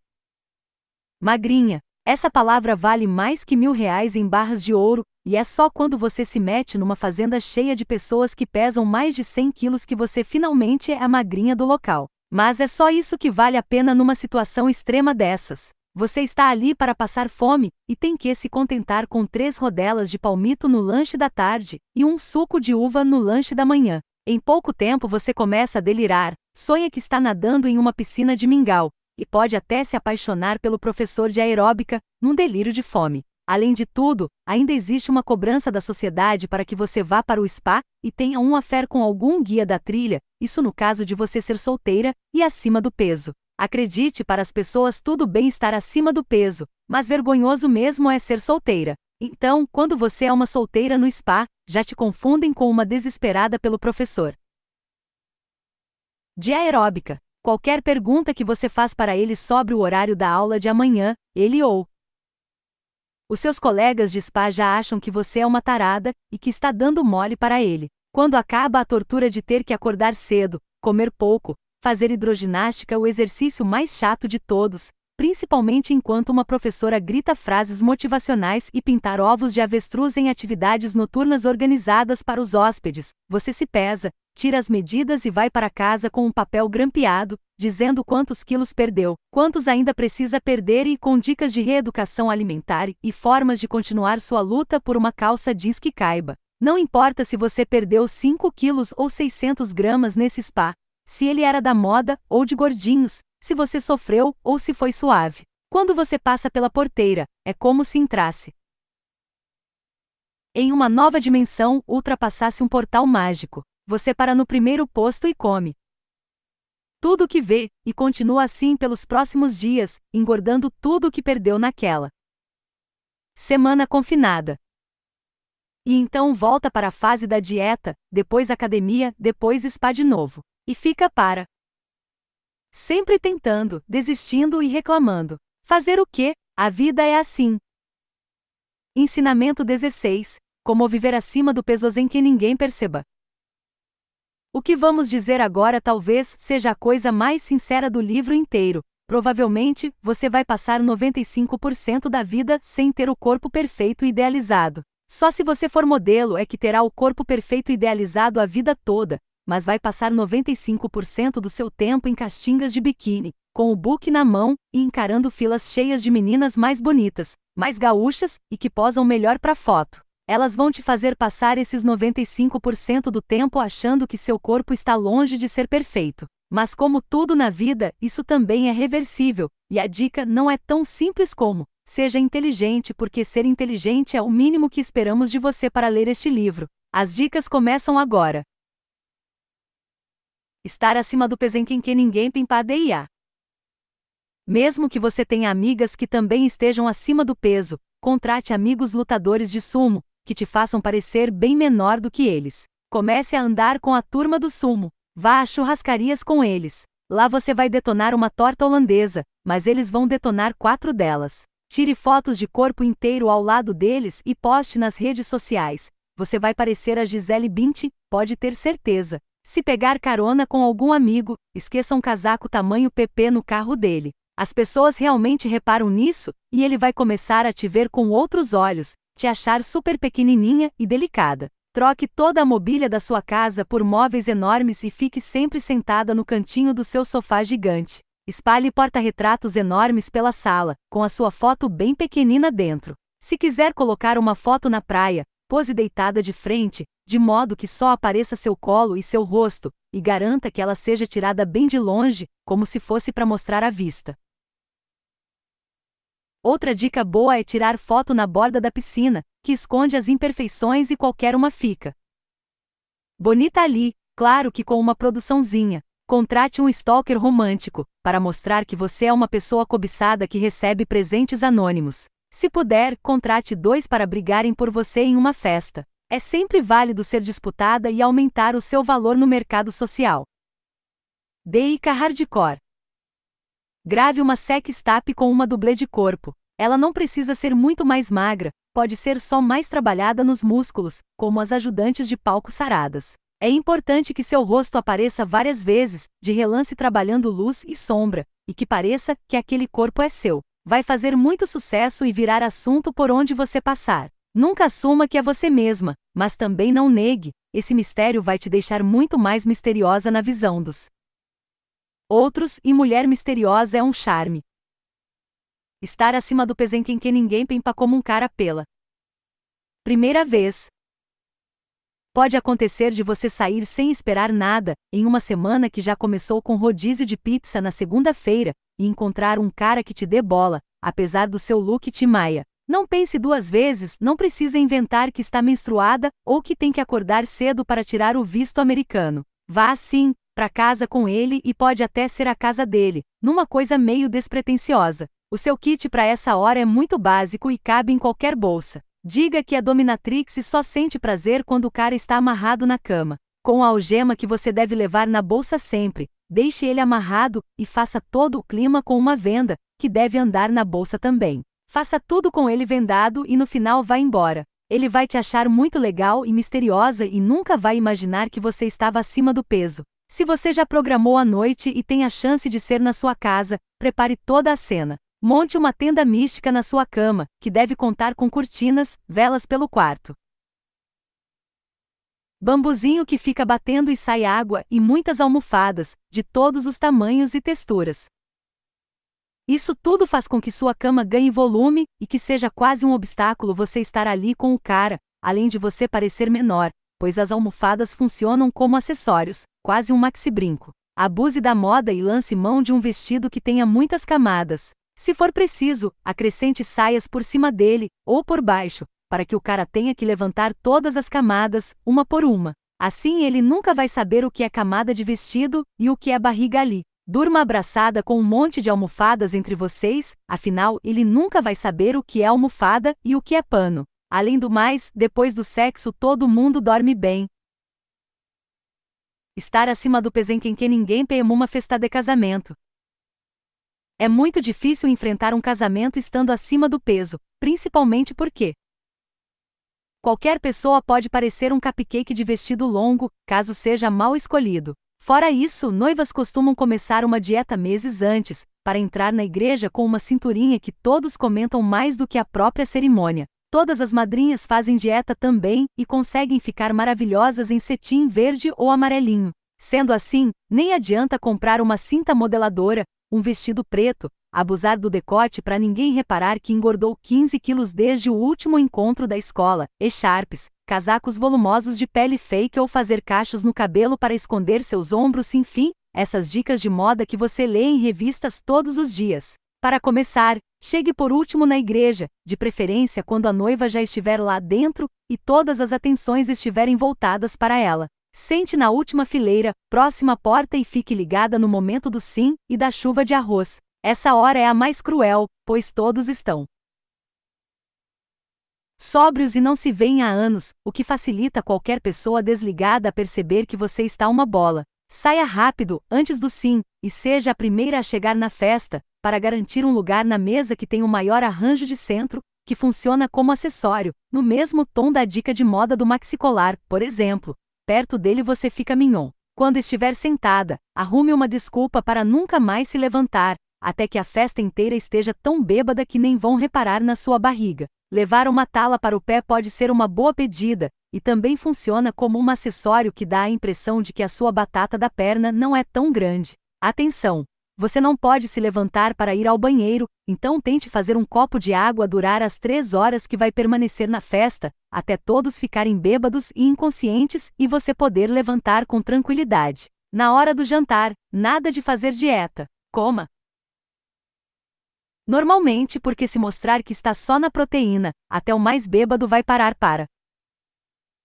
Magrinha. Essa palavra vale mais que mil reais em barras de ouro, e é só quando você se mete numa fazenda cheia de pessoas que pesam mais de 100 quilos que você finalmente é a magrinha do local. Mas é só isso que vale a pena numa situação extrema dessas. Você está ali para passar fome e tem que se contentar com três rodelas de palmito no lanche da tarde e um suco de uva no lanche da manhã. Em pouco tempo você começa a delirar, sonha que está nadando em uma piscina de mingau e pode até se apaixonar pelo professor de aeróbica num delírio de fome. Além de tudo, ainda existe uma cobrança da sociedade para que você vá para o spa e tenha um affair com algum guia da trilha, isso no caso de você ser solteira e acima do peso. Acredite, para as pessoas tudo bem estar acima do peso, mas vergonhoso mesmo é ser solteira. Então, quando você é uma solteira no spa, já te confundem com uma desesperada pelo professor. De aeróbica. Qualquer pergunta que você faz para ele sobre o horário da aula de amanhã, ele ou os seus colegas de spa já acham que você é uma tarada e que está dando mole para ele. Quando acaba a tortura de ter que acordar cedo, comer pouco, fazer hidroginástica é o exercício mais chato de todos, principalmente enquanto uma professora grita frases motivacionais e pintar ovos de avestruz em atividades noturnas organizadas para os hóspedes, você se pesa, tira as medidas e vai para casa com um papel grampeado, dizendo quantos quilos perdeu, quantos ainda precisa perder e com dicas de reeducação alimentar e formas de continuar sua luta por uma calça diz que caiba. Não importa se você perdeu 5 quilos ou 600 gramas nesse spa, se ele era da moda ou de gordinhos, se você sofreu ou se foi suave. Quando você passa pela porteira, é como se entrasse em uma nova dimensão, ultrapassasse um portal mágico. Você para no primeiro posto e come tudo o que vê, e continua assim pelos próximos dias, engordando tudo o que perdeu naquela semana confinada. E então volta para a fase da dieta, depois academia, depois spa de novo. E fica para. Sempre tentando, desistindo e reclamando. Fazer o quê? A vida é assim. Ensinamento 16: Como viver acima do peso sem que ninguém perceba. O que vamos dizer agora talvez seja a coisa mais sincera do livro inteiro. Provavelmente, você vai passar 95% da vida sem ter o corpo perfeito idealizado. Só se você for modelo é que terá o corpo perfeito idealizado a vida toda, mas vai passar 95% do seu tempo em castingas de biquíni, com o book na mão e encarando filas cheias de meninas mais bonitas, mais gaúchas e que posam melhor para foto elas vão te fazer passar esses 95% do tempo achando que seu corpo está longe de ser perfeito. Mas, como tudo na vida, isso também é reversível, e a dica não é tão simples como: seja inteligente, porque ser inteligente é o mínimo que esperamos de você para ler este livro. As dicas começam agora. Estar acima do peso em que ninguém pimpadeia. Mesmo que você tenha amigas que também estejam acima do peso, contrate amigos lutadores de sumo, que te façam parecer bem menor do que eles. Comece a andar com a turma do sumo. Vá a churrascarias com eles. Lá você vai detonar uma torta holandesa, mas eles vão detonar quatro delas. Tire fotos de corpo inteiro ao lado deles e poste nas redes sociais. Você vai parecer a Gisele Bündchen, pode ter certeza. Se pegar carona com algum amigo, esqueça um casaco tamanho PP no carro dele. As pessoas realmente reparam nisso, e ele vai começar a te ver com outros olhos, te achar super pequenininha e delicada. Troque toda a mobília da sua casa por móveis enormes e fique sempre sentada no cantinho do seu sofá gigante. Espalhe porta-retratos enormes pela sala, com a sua foto bem pequenina dentro. Se quiser colocar uma foto na praia, pose deitada de frente, de modo que só apareça seu colo e seu rosto, e garanta que ela seja tirada bem de longe, como se fosse para mostrar a vista. Outra dica boa é tirar foto na borda da piscina, que esconde as imperfeições e qualquer uma fica. Bonita ali, claro que com uma produçãozinha. Contrate um stalker romântico, para mostrar que você é uma pessoa cobiçada que recebe presentes anônimos. Se puder, contrate dois para brigarem por você em uma festa. É sempre válido ser disputada e aumentar o seu valor no mercado social. Deica Hardcore Grave uma sec stap com uma dublê de corpo. Ela não precisa ser muito mais magra, pode ser só mais trabalhada nos músculos, como as ajudantes de palco saradas. É importante que seu rosto apareça várias vezes, de relance trabalhando luz e sombra, e que pareça que aquele corpo é seu. Vai fazer muito sucesso e virar assunto por onde você passar. Nunca assuma que é você mesma, mas também não negue, esse mistério vai te deixar muito mais misteriosa na visão dos outros e mulher misteriosa é um charme. Estar acima do pesenque em que ninguém pempa como um cara pela primeira vez. Pode acontecer de você sair sem esperar nada, em uma semana que já começou com rodízio de pizza na segunda-feira, e encontrar um cara que te dê bola, apesar do seu look te maia. Não pense duas vezes, não precisa inventar que está menstruada ou que tem que acordar cedo para tirar o visto americano. Vá assim, para casa com ele e pode até ser a casa dele, numa coisa meio despretensiosa. O seu kit para essa hora é muito básico e cabe em qualquer bolsa. Diga que a dominatrix só sente prazer quando o cara está amarrado na cama. Com a algema que você deve levar na bolsa sempre, deixe ele amarrado e faça todo o clima com uma venda, que deve andar na bolsa também. Faça tudo com ele vendado e no final vá embora. Ele vai te achar muito legal e misteriosa e nunca vai imaginar que você estava acima do peso. Se você já programou a noite e tem a chance de ser na sua casa, prepare toda a cena. Monte uma tenda mística na sua cama, que deve contar com cortinas, velas pelo quarto. Bambuzinho que fica batendo e sai água e muitas almofadas, de todos os tamanhos e texturas. Isso tudo faz com que sua cama ganhe volume e que seja quase um obstáculo você estar ali com o cara, além de você parecer menor, pois as almofadas funcionam como acessórios, quase um maxi-brinco. Abuse da moda e lance mão de um vestido que tenha muitas camadas. Se for preciso, acrescente saias por cima dele, ou por baixo, para que o cara tenha que levantar todas as camadas, uma por uma. Assim ele nunca vai saber o que é camada de vestido e o que é barriga ali. Durma abraçada com um monte de almofadas entre vocês, afinal ele nunca vai saber o que é almofada e o que é pano. Além do mais, depois do sexo todo mundo dorme bem. Estar acima do peso em que ninguém uma festa de casamento. É muito difícil enfrentar um casamento estando acima do peso, principalmente porque qualquer pessoa pode parecer um cupcake de vestido longo, caso seja mal escolhido. Fora isso, noivas costumam começar uma dieta meses antes, para entrar na igreja com uma cinturinha que todos comentam mais do que a própria cerimônia. Todas as madrinhas fazem dieta também e conseguem ficar maravilhosas em cetim verde ou amarelinho. Sendo assim, nem adianta comprar uma cinta modeladora, um vestido preto, abusar do decote para ninguém reparar que engordou 15 quilos desde o último encontro da escola, echarpes, casacos volumosos de pele fake ou fazer cachos no cabelo para esconder seus ombros, enfim, essas dicas de moda que você lê em revistas todos os dias. Para começar, chegue por último na igreja, de preferência quando a noiva já estiver lá dentro e todas as atenções estiverem voltadas para ela. Sente na última fileira, próxima à porta e fique ligada no momento do sim e da chuva de arroz. Essa hora é a mais cruel, pois todos estão sóbrios e não se veem há anos, o que facilita qualquer pessoa desligada a perceber que você está uma bola. Saia rápido, antes do sim, e seja a primeira a chegar na festa, para garantir um lugar na mesa que tem o um maior arranjo de centro, que funciona como acessório, no mesmo tom da dica de moda do maxicolar, por exemplo. Perto dele você fica mignon. Quando estiver sentada, arrume uma desculpa para nunca mais se levantar, até que a festa inteira esteja tão bêbada que nem vão reparar na sua barriga. Levar uma tala para o pé pode ser uma boa pedida, e também funciona como um acessório que dá a impressão de que a sua batata da perna não é tão grande. Atenção! Você não pode se levantar para ir ao banheiro, então tente fazer um copo de água durar as três horas que vai permanecer na festa, até todos ficarem bêbados e inconscientes e você poder levantar com tranquilidade. Na hora do jantar, nada de fazer dieta. Coma. Normalmente, porque se mostrar que está só na proteína, até o mais bêbado vai parar para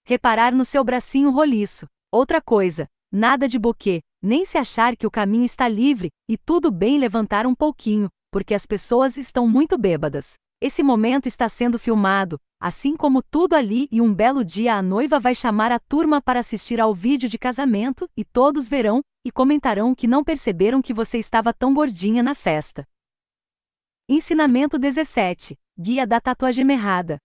reparar no seu bracinho roliço. Outra coisa, nada de buquê, nem se achar que o caminho está livre, e tudo bem levantar um pouquinho, porque as pessoas estão muito bêbadas. Esse momento está sendo filmado, assim como tudo ali, e um belo dia a noiva vai chamar a turma para assistir ao vídeo de casamento, e todos verão, e comentarão que não perceberam que você estava tão gordinha na festa. Ensinamento 17 Guia da Tatuagem Errada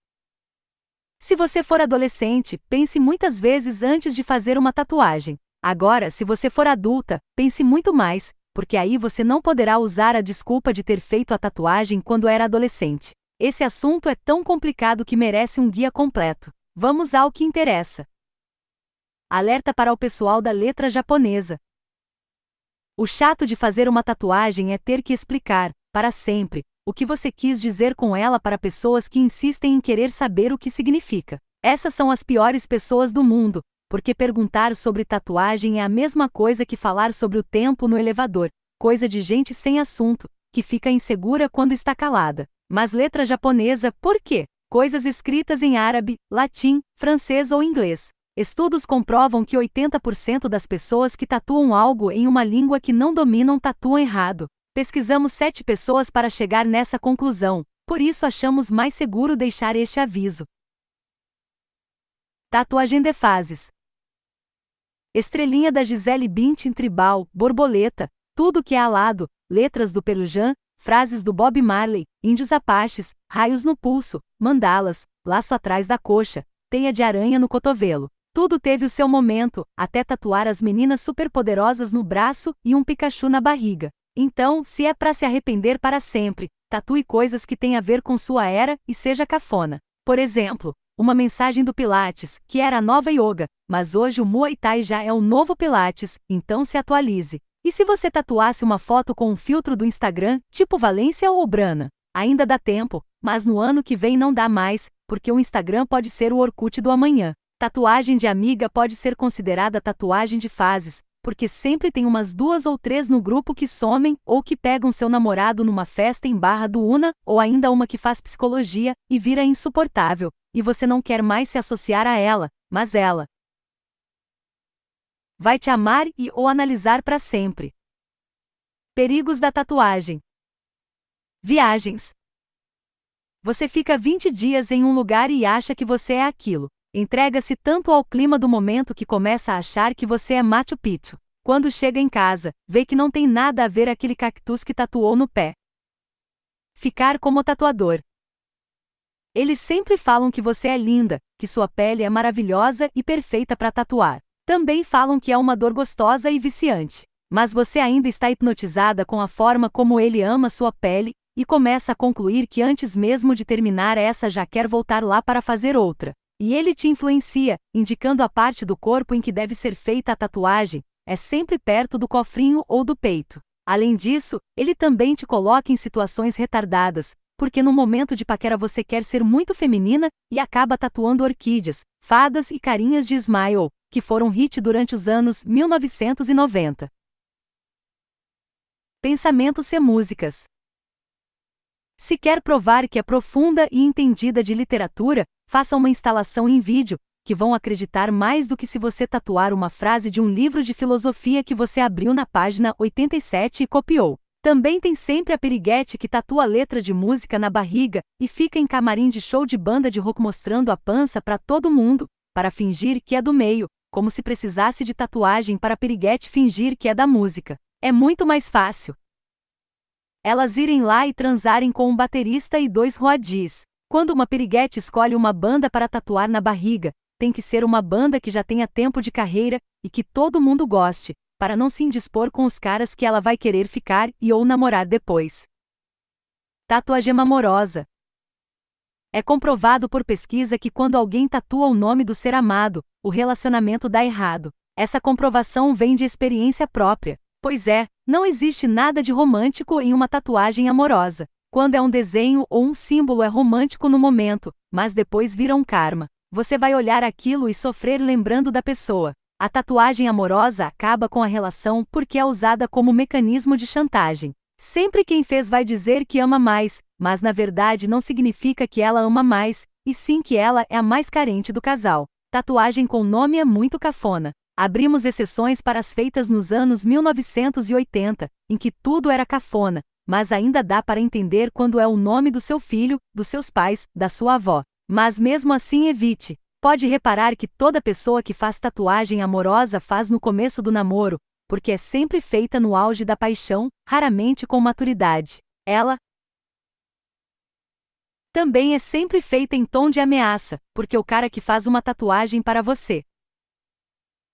Se você for adolescente, pense muitas vezes antes de fazer uma tatuagem. Agora, se você for adulta, pense muito mais, porque aí você não poderá usar a desculpa de ter feito a tatuagem quando era adolescente. Esse assunto é tão complicado que merece um guia completo. Vamos ao que interessa. Alerta para o pessoal da letra japonesa. O chato de fazer uma tatuagem é ter que explicar, para sempre, o que você quis dizer com ela para pessoas que insistem em querer saber o que significa. Essas são as piores pessoas do mundo, porque perguntar sobre tatuagem é a mesma coisa que falar sobre o tempo no elevador, coisa de gente sem assunto, que fica insegura quando está calada. Mas letra japonesa, por quê? Coisas escritas em árabe, latim, francês ou inglês. Estudos comprovam que 80% das pessoas que tatuam algo em uma língua que não dominam tatuam errado. Pesquisamos sete pessoas para chegar nessa conclusão, por isso achamos mais seguro deixar este aviso. Tatuagem de fases. Estrelinha da Gisele Bündchen Tribal, Borboleta, Tudo que é alado, Letras do Perujan, Frases do Bob Marley, Índios Apaches, Raios no Pulso, Mandalas, Laço atrás da coxa, Teia de aranha no cotovelo. Tudo teve o seu momento, até tatuar as meninas superpoderosas no braço e um Pikachu na barriga. Então, se é para se arrepender para sempre, tatue coisas que têm a ver com sua era e seja cafona. Por exemplo, uma mensagem do Pilates, que era a nova yoga, mas hoje o Muay Thai já é o novo Pilates, então se atualize. E se você tatuasse uma foto com um filtro do Instagram, tipo Valência ou Brana? Ainda dá tempo, mas no ano que vem não dá mais, porque o Instagram pode ser o Orkut do amanhã. Tatuagem de amiga pode ser considerada tatuagem de fases, porque sempre tem umas duas ou três no grupo que somem ou que pegam seu namorado numa festa em Barra do Una, ou ainda uma que faz psicologia e vira insuportável e você não quer mais se associar a ela, mas ela vai te amar e ou analisar para sempre. Perigos da tatuagem. Viagens. Você fica 20 dias em um lugar e acha que você é aquilo. Entrega-se tanto ao clima do momento que começa a achar que você é Machu Picchu. Quando chega em casa, vê que não tem nada a ver aquele cactus que tatuou no pé. Ficar como tatuador. Eles sempre falam que você é linda, que sua pele é maravilhosa e perfeita para tatuar. Também falam que é uma dor gostosa e viciante. Mas você ainda está hipnotizada com a forma como ele ama sua pele e começa a concluir que antes mesmo de terminar essa já quer voltar lá para fazer outra. E ele te influencia, indicando a parte do corpo em que deve ser feita a tatuagem, é sempre perto do cofrinho ou do peito. Além disso, ele também te coloca em situações retardadas, porque no momento de paquera você quer ser muito feminina e acaba tatuando orquídeas, fadas e carinhas de smile, que foram hit durante os anos 1990. Pensamentos e músicas. Se quer provar que é profunda e entendida de literatura, faça uma instalação em vídeo, que vão acreditar mais do que se você tatuar uma frase de um livro de filosofia que você abriu na página 87 e copiou. Também tem sempre a piriguete que tatua letra de música na barriga e fica em camarim de show de banda de rock mostrando a pança para todo mundo, para fingir que é do meio, como se precisasse de tatuagem para a piriguete fingir que é da música. É muito mais fácil. Elas irem lá e transarem com um baterista e dois roadis. Quando uma piriguete escolhe uma banda para tatuar na barriga, tem que ser uma banda que já tenha tempo de carreira e que todo mundo goste, para não se indispor com os caras que ela vai querer ficar e ou namorar depois. Tatuagem amorosa. É comprovado por pesquisa que quando alguém tatua o nome do ser amado, o relacionamento dá errado. Essa comprovação vem de experiência própria. Pois é, não existe nada de romântico em uma tatuagem amorosa. Quando é um desenho ou um símbolo é romântico no momento, mas depois vira um karma. Você vai olhar aquilo e sofrer lembrando da pessoa. A tatuagem amorosa acaba com a relação porque é usada como mecanismo de chantagem. Sempre quem fez vai dizer que ama mais, mas na verdade não significa que ela ama mais, e sim que ela é a mais carente do casal. Tatuagem com nome é muito cafona. Abrimos exceções para as feitas nos anos 1980, em que tudo era cafona, mas ainda dá para entender quando é o nome do seu filho, dos seus pais, da sua avó. Mas mesmo assim evite. Pode reparar que toda pessoa que faz tatuagem amorosa faz no começo do namoro, porque é sempre feita no auge da paixão, raramente com maturidade. Ela também é sempre feita em tom de ameaça, porque o cara que faz uma tatuagem para você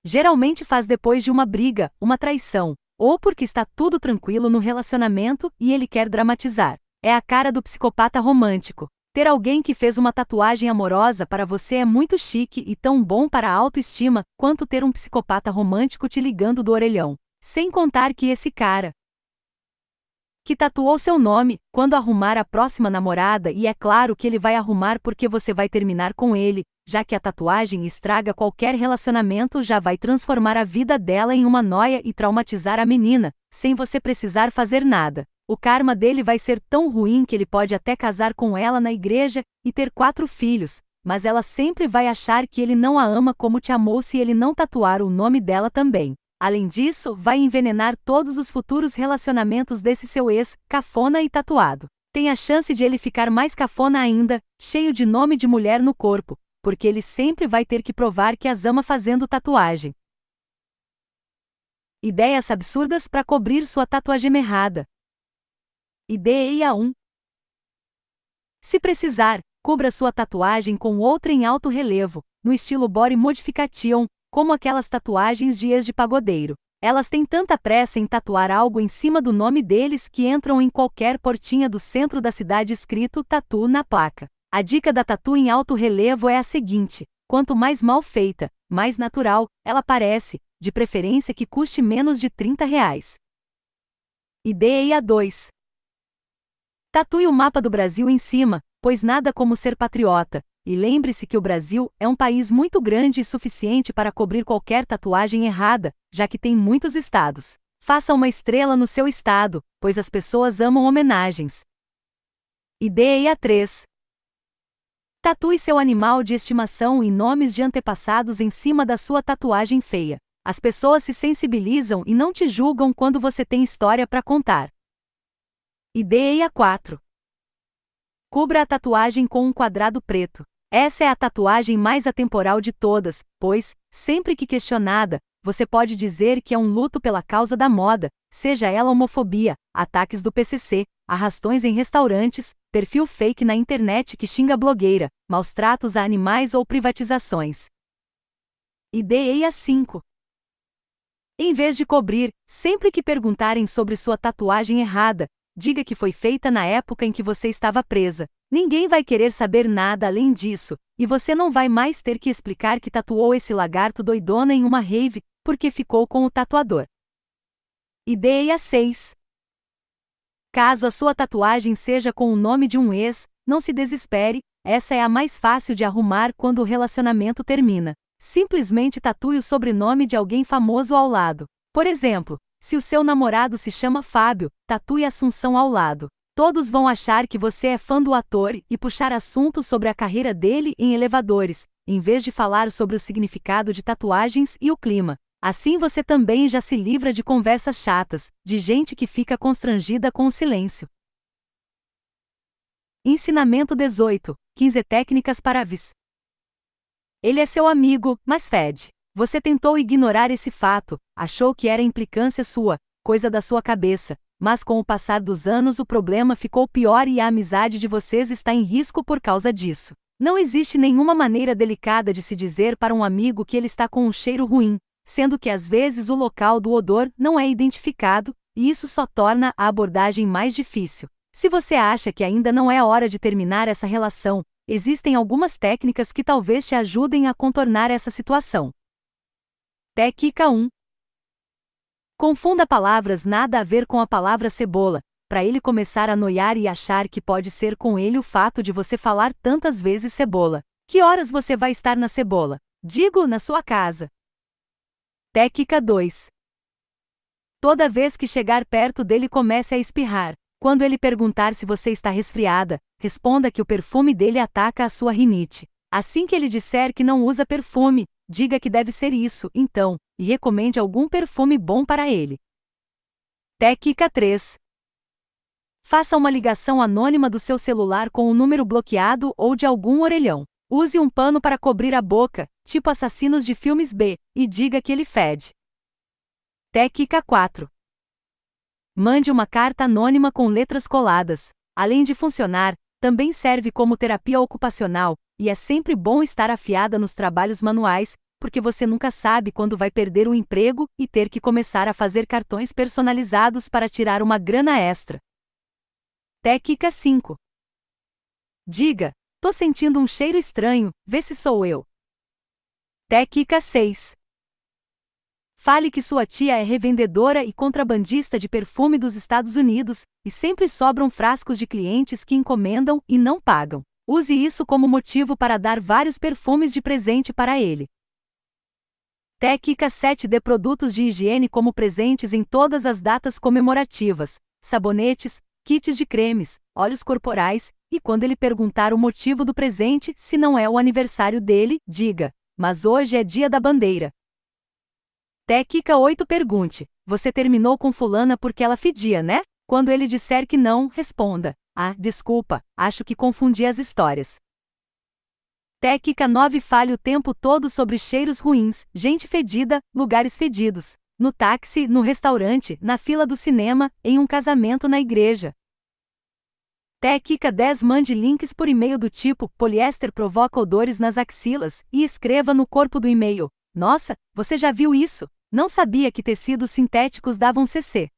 geralmente faz depois de uma briga, uma traição, ou porque está tudo tranquilo no relacionamento e ele quer dramatizar. É a cara do psicopata romântico. Ter alguém que fez uma tatuagem amorosa para você é muito chique e tão bom para a autoestima quanto ter um psicopata romântico te ligando do orelhão. Sem contar que esse cara que tatuou seu nome, quando arrumar a próxima namorada, e é claro que ele vai arrumar porque você vai terminar com ele, já que a tatuagem estraga qualquer relacionamento, já vai transformar a vida dela em uma noia e traumatizar a menina, sem você precisar fazer nada. O karma dele vai ser tão ruim que ele pode até casar com ela na igreja e ter quatro filhos, mas ela sempre vai achar que ele não a ama como te amou se ele não tatuar o nome dela também. Além disso, vai envenenar todos os futuros relacionamentos desse seu ex, cafona e tatuado. Tem a chance de ele ficar mais cafona ainda, cheio de nome de mulher no corpo, porque ele sempre vai ter que provar que as ama fazendo tatuagem. Ideias absurdas para cobrir sua tatuagem errada e dê a um. Se precisar, cubra sua tatuagem com outra em alto relevo, no estilo body modification, como aquelas tatuagens de ex de pagodeiro. Elas têm tanta pressa em tatuar algo em cima do nome deles que entram em qualquer portinha do centro da cidade escrito tatu na placa. A dica da tatu em alto relevo é a seguinte: quanto mais mal feita, mais natural ela parece, de preferência que custe menos de 30 reais. Ideia 2. Tatue o mapa do Brasil em cima, pois nada como ser patriota, e lembre-se que o Brasil é um país muito grande e suficiente para cobrir qualquer tatuagem errada, já que tem muitos estados. Faça uma estrela no seu estado, pois as pessoas amam homenagens. Ideia 3 Tatue seu animal de estimação e nomes de antepassados em cima da sua tatuagem feia. As pessoas se sensibilizam e não te julgam quando você tem história para contar. Ideia 4. Cubra a tatuagem com um quadrado preto. Essa é a tatuagem mais atemporal de todas, pois, sempre que questionada, você pode dizer que é um luto pela causa da moda, seja ela homofobia, ataques do PCC, arrastões em restaurantes, perfil fake na internet que xinga blogueira, maus tratos a animais ou privatizações. Ideia 5. Em vez de cobrir, sempre que perguntarem sobre sua tatuagem errada, Diga que foi feita na época em que você estava presa. Ninguém vai querer saber nada além disso, e você não vai mais ter que explicar que tatuou esse lagarto doidona em uma rave, porque ficou com o tatuador. Ideia 6 Caso a sua tatuagem seja com o nome de um ex, não se desespere, essa é a mais fácil de arrumar quando o relacionamento termina. Simplesmente tatue o sobrenome de alguém famoso ao lado. Por exemplo, se o seu namorado se chama Fábio, tatue Assunção ao lado. Todos vão achar que você é fã do ator e puxar assunto sobre a carreira dele em elevadores, em vez de falar sobre o significado de tatuagens e o clima. Assim você também já se livra de conversas chatas, de gente que fica constrangida com o silêncio. Ensinamento 18: 15 técnicas para vis. Ele é seu amigo, mas fede. Você tentou ignorar esse fato, achou que era implicância sua, coisa da sua cabeça, mas com o passar dos anos o problema ficou pior e a amizade de vocês está em risco por causa disso. Não existe nenhuma maneira delicada de se dizer para um amigo que ele está com um cheiro ruim, sendo que às vezes o local do odor não é identificado, e isso só torna a abordagem mais difícil. Se você acha que ainda não é hora de terminar essa relação, existem algumas técnicas que talvez te ajudem a contornar essa situação. Técnica 1. Confunda palavras nada a ver com a palavra cebola, para ele começar a noiar e achar que pode ser com ele o fato de você falar tantas vezes cebola. Que horas você vai estar na cebola? Digo, na sua casa. Técnica 2. Toda vez que chegar perto dele comece a espirrar. Quando ele perguntar se você está resfriada, responda que o perfume dele ataca a sua rinite. Assim que ele disser que não usa perfume, Diga que deve ser isso, então, e recomende algum perfume bom para ele. Técnica 3. Faça uma ligação anônima do seu celular com o um número bloqueado ou de algum orelhão. Use um pano para cobrir a boca, tipo assassinos de filmes B, e diga que ele fede. Técnica 4. Mande uma carta anônima com letras coladas. Além de funcionar, também serve como terapia ocupacional, e é sempre bom estar afiada nos trabalhos manuais, porque você nunca sabe quando vai perder o um emprego e ter que começar a fazer cartões personalizados para tirar uma grana extra. Técnica 5 Diga: Tô sentindo um cheiro estranho, vê se sou eu. Técnica 6 Fale que sua tia é revendedora e contrabandista de perfume dos Estados Unidos, e sempre sobram frascos de clientes que encomendam e não pagam. Use isso como motivo para dar vários perfumes de presente para ele. Técnica 7 Dê produtos de higiene como presentes em todas as datas comemorativas: sabonetes, kits de cremes, óleos corporais, e quando ele perguntar o motivo do presente, se não é o aniversário dele, diga: Mas hoje é dia da bandeira. Técnica 8 Pergunte: Você terminou com Fulana porque ela fedia, né? Quando ele disser que não, responda: Ah, desculpa, acho que confundi as histórias. Técnica 9 Fale o tempo todo sobre cheiros ruins, gente fedida, lugares fedidos. No táxi, no restaurante, na fila do cinema, em um casamento na igreja. Técnica 10 Mande links por e-mail do tipo poliéster provoca odores nas axilas e escreva no corpo do e-mail. Nossa, você já viu isso? Não sabia que tecidos sintéticos davam CC.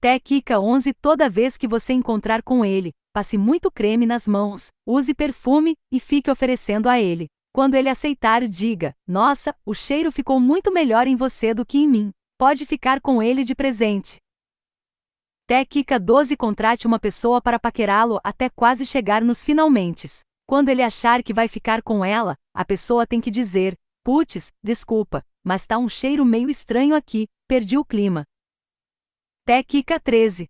Técnica 11 Toda vez que você encontrar com ele, passe muito creme nas mãos, use perfume e fique oferecendo a ele. Quando ele aceitar, diga: Nossa, o cheiro ficou muito melhor em você do que em mim. Pode ficar com ele de presente. Técnica 12 Contrate uma pessoa para paquerá-lo até quase chegar nos finalmente. Quando ele achar que vai ficar com ela, a pessoa tem que dizer: Putz, desculpa, mas tá um cheiro meio estranho aqui, perdi o clima. Técnica 13.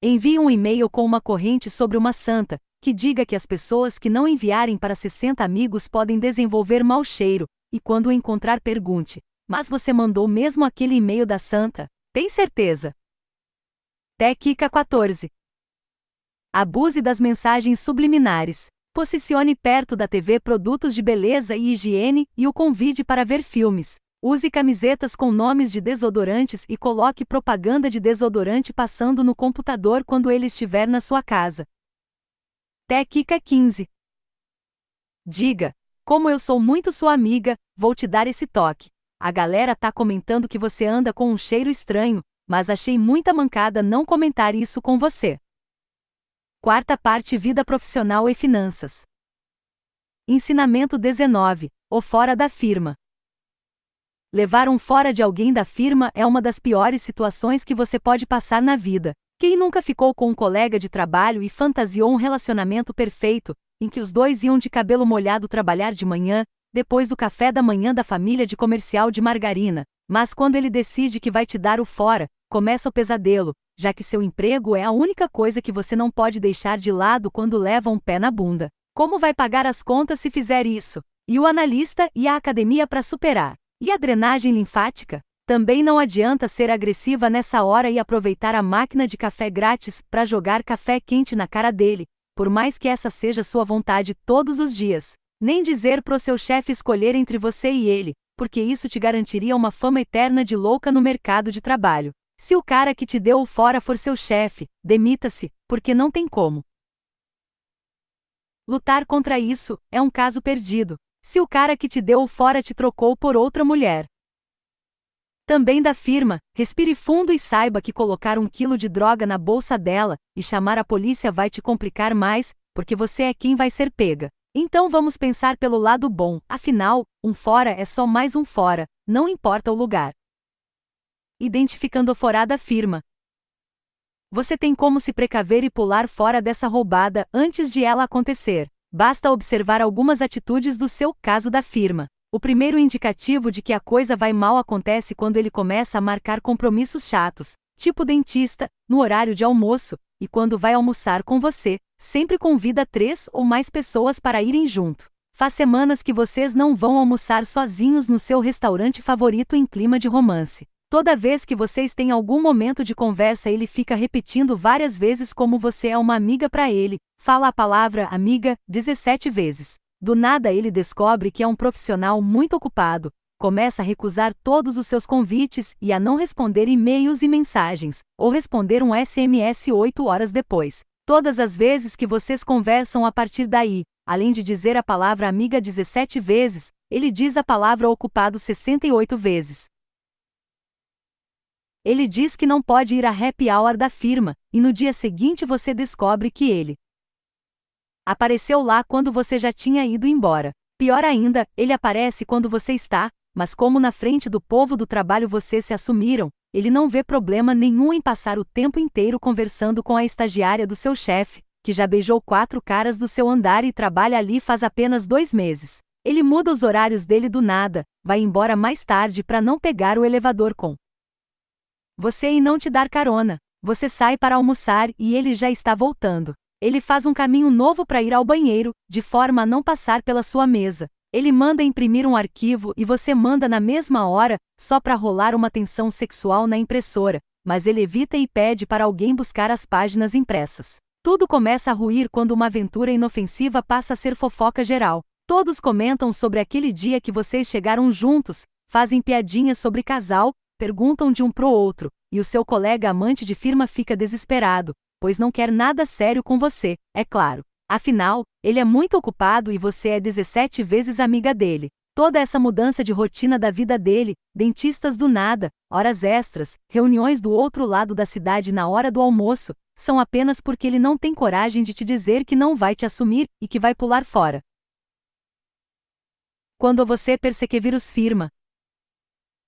Envie um e-mail com uma corrente sobre uma santa, que diga que as pessoas que não enviarem para 60 amigos podem desenvolver mau cheiro, e quando o encontrar pergunte: Mas você mandou mesmo aquele e-mail da santa? Tem certeza? Técnica 14. Abuse das mensagens subliminares. Posicione perto da TV produtos de beleza e higiene e o convide para ver filmes. Use camisetas com nomes de desodorantes e coloque propaganda de desodorante passando no computador quando ele estiver na sua casa. Técnica 15. Diga: Como eu sou muito sua amiga, vou te dar esse toque. A galera tá comentando que você anda com um cheiro estranho, mas achei muita mancada não comentar isso com você. Quarta parte Vida profissional e finanças. Ensinamento 19. O fora da firma. Levar um fora de alguém da firma é uma das piores situações que você pode passar na vida. Quem nunca ficou com um colega de trabalho e fantasiou um relacionamento perfeito, em que os dois iam de cabelo molhado trabalhar de manhã, depois do café da manhã da família de comercial de margarina, mas quando ele decide que vai te dar o fora, Começa o pesadelo, já que seu emprego é a única coisa que você não pode deixar de lado quando leva um pé na bunda. Como vai pagar as contas se fizer isso? E o analista e a academia para superar. E a drenagem linfática? Também não adianta ser agressiva nessa hora e aproveitar a máquina de café grátis para jogar café quente na cara dele, por mais que essa seja sua vontade todos os dias. Nem dizer para o seu chefe escolher entre você e ele, porque isso te garantiria uma fama eterna de louca no mercado de trabalho. Se o cara que te deu o fora for seu chefe, demita-se, porque não tem como. Lutar contra isso é um caso perdido. Se o cara que te deu o fora te trocou por outra mulher. Também da firma, respire fundo e saiba que colocar um quilo de droga na bolsa dela e chamar a polícia vai te complicar mais, porque você é quem vai ser pega. Então vamos pensar pelo lado bom, afinal, um fora é só mais um fora, não importa o lugar identificando a forada firma. Você tem como se precaver e pular fora dessa roubada antes de ela acontecer. Basta observar algumas atitudes do seu caso da firma. O primeiro indicativo de que a coisa vai mal acontece quando ele começa a marcar compromissos chatos, tipo dentista, no horário de almoço, e quando vai almoçar com você, sempre convida três ou mais pessoas para irem junto. Faz semanas que vocês não vão almoçar sozinhos no seu restaurante favorito em clima de romance. Toda vez que vocês têm algum momento de conversa, ele fica repetindo várias vezes como você é uma amiga para ele. Fala a palavra amiga 17 vezes. Do nada ele descobre que é um profissional muito ocupado, começa a recusar todos os seus convites e a não responder e-mails e mensagens, ou responder um SMS 8 horas depois. Todas as vezes que vocês conversam a partir daí, além de dizer a palavra amiga 17 vezes, ele diz a palavra ocupado 68 vezes. Ele diz que não pode ir à happy hour da firma, e no dia seguinte você descobre que ele apareceu lá quando você já tinha ido embora. Pior ainda, ele aparece quando você está, mas como na frente do povo do trabalho vocês se assumiram, ele não vê problema nenhum em passar o tempo inteiro conversando com a estagiária do seu chefe, que já beijou quatro caras do seu andar e trabalha ali faz apenas dois meses. Ele muda os horários dele do nada, vai embora mais tarde para não pegar o elevador com você e não te dar carona. Você sai para almoçar e ele já está voltando. Ele faz um caminho novo para ir ao banheiro, de forma a não passar pela sua mesa. Ele manda imprimir um arquivo e você manda na mesma hora, só para rolar uma tensão sexual na impressora, mas ele evita e pede para alguém buscar as páginas impressas. Tudo começa a ruir quando uma aventura inofensiva passa a ser fofoca geral. Todos comentam sobre aquele dia que vocês chegaram juntos, fazem piadinhas sobre casal, perguntam de um pro outro, e o seu colega amante de firma fica desesperado, pois não quer nada sério com você, é claro. Afinal, ele é muito ocupado e você é 17 vezes amiga dele. Toda essa mudança de rotina da vida dele, dentistas do nada, horas extras, reuniões do outro lado da cidade na hora do almoço, são apenas porque ele não tem coragem de te dizer que não vai te assumir e que vai pular fora. Quando você perseguir os firma,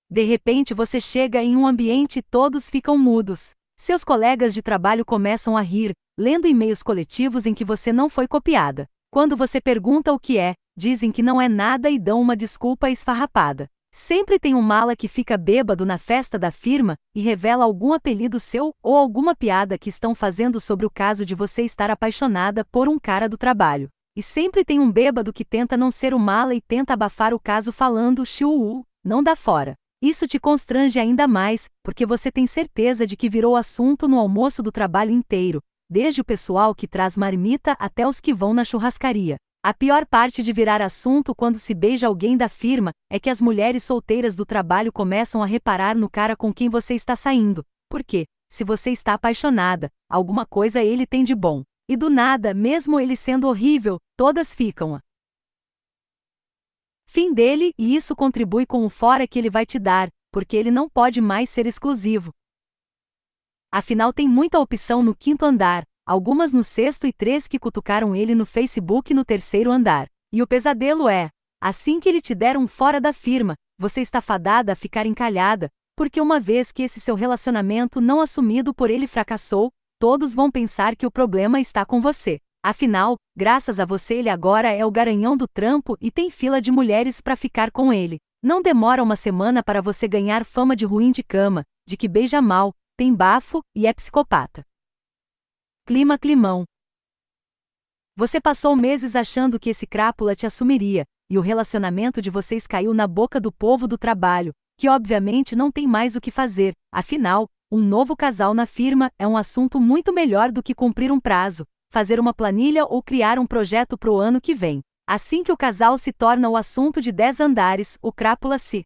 de repente você chega em um ambiente e todos ficam mudos. Seus colegas de trabalho começam a rir, lendo e-mails coletivos em que você não foi copiada. Quando você pergunta o que é, dizem que não é nada e dão uma desculpa esfarrapada. Sempre tem um mala que fica bêbado na festa da firma e revela algum apelido seu ou alguma piada que estão fazendo sobre o caso de você estar apaixonada por um cara do trabalho. E sempre tem um bêbado que tenta não ser o mala e tenta abafar o caso falando chiu, não dá fora. Isso te constrange ainda mais, porque você tem certeza de que virou assunto no almoço do trabalho inteiro, desde o pessoal que traz marmita até os que vão na churrascaria. A pior parte de virar assunto quando se beija alguém da firma é que as mulheres solteiras do trabalho começam a reparar no cara com quem você está saindo. Porque, se você está apaixonada, alguma coisa ele tem de bom. E do nada, mesmo ele sendo horrível, todas ficam. Ah fim dele e isso contribui com o fora que ele vai te dar, porque ele não pode mais ser exclusivo. Afinal, tem muita opção no quinto andar, algumas no sexto e três que cutucaram ele no Facebook no terceiro andar. E o pesadelo é: assim que ele te der um fora da firma, você está fadada a ficar encalhada, porque uma vez que esse seu relacionamento não assumido por ele fracassou, todos vão pensar que o problema está com você. Afinal, graças a você ele agora é o garanhão do trampo e tem fila de mulheres para ficar com ele. Não demora uma semana para você ganhar fama de ruim de cama, de que beija mal, tem bafo e é psicopata. Clima climão. Você passou meses achando que esse crápula te assumiria, e o relacionamento de vocês caiu na boca do povo do trabalho, que obviamente não tem mais o que fazer, afinal, um novo casal na firma é um assunto muito melhor do que cumprir um prazo, fazer uma planilha ou criar um projeto para o ano que vem. Assim que o casal se torna o assunto de 10 andares, o crápula se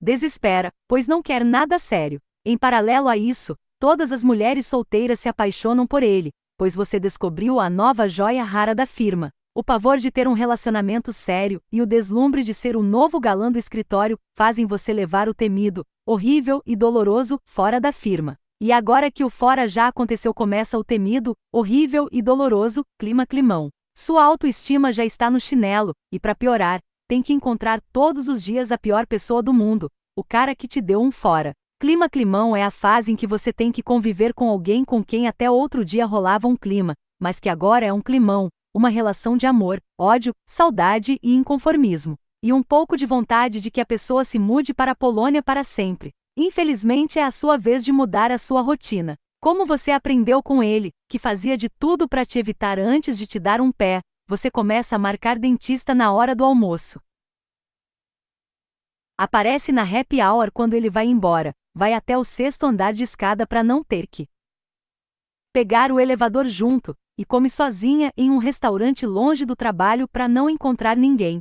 desespera, pois não quer nada sério. Em paralelo a isso, todas as mulheres solteiras se apaixonam por ele, pois você descobriu a nova joia rara da firma. O pavor de ter um relacionamento sério e o deslumbre de ser o novo galã do escritório fazem você levar o temido, horrível e doloroso fora da firma. E agora que o fora já aconteceu começa o temido, horrível e doloroso clima-climão. Sua autoestima já está no chinelo, e para piorar, tem que encontrar todos os dias a pior pessoa do mundo, o cara que te deu um fora. Clima-climão é a fase em que você tem que conviver com alguém com quem até outro dia rolava um clima, mas que agora é um climão, uma relação de amor, ódio, saudade e inconformismo. E um pouco de vontade de que a pessoa se mude para a Polônia para sempre. Infelizmente é a sua vez de mudar a sua rotina. Como você aprendeu com ele, que fazia de tudo para te evitar antes de te dar um pé, você começa a marcar dentista na hora do almoço. Aparece na happy hour quando ele vai embora, vai até o sexto andar de escada para não ter que pegar o elevador junto, e come sozinha em um restaurante longe do trabalho para não encontrar ninguém.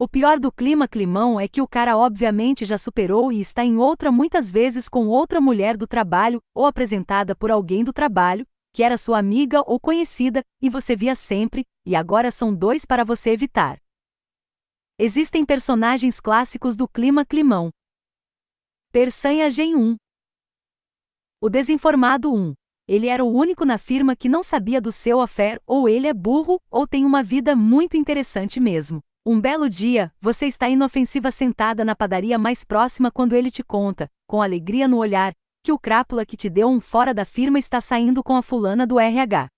O pior do clima climão é que o cara obviamente já superou e está em outra muitas vezes com outra mulher do trabalho ou apresentada por alguém do trabalho, que era sua amiga ou conhecida, e você via sempre, e agora são dois para você evitar. Existem personagens clássicos do clima climão. Persanha Gen 1 O desinformado 1. Ele era o único na firma que não sabia do seu affair, ou ele é burro, ou tem uma vida muito interessante mesmo. Um belo dia, você está inofensiva sentada na padaria mais próxima quando ele te conta, com alegria no olhar, que o crápula que te deu um fora da firma está saindo com a fulana do RH.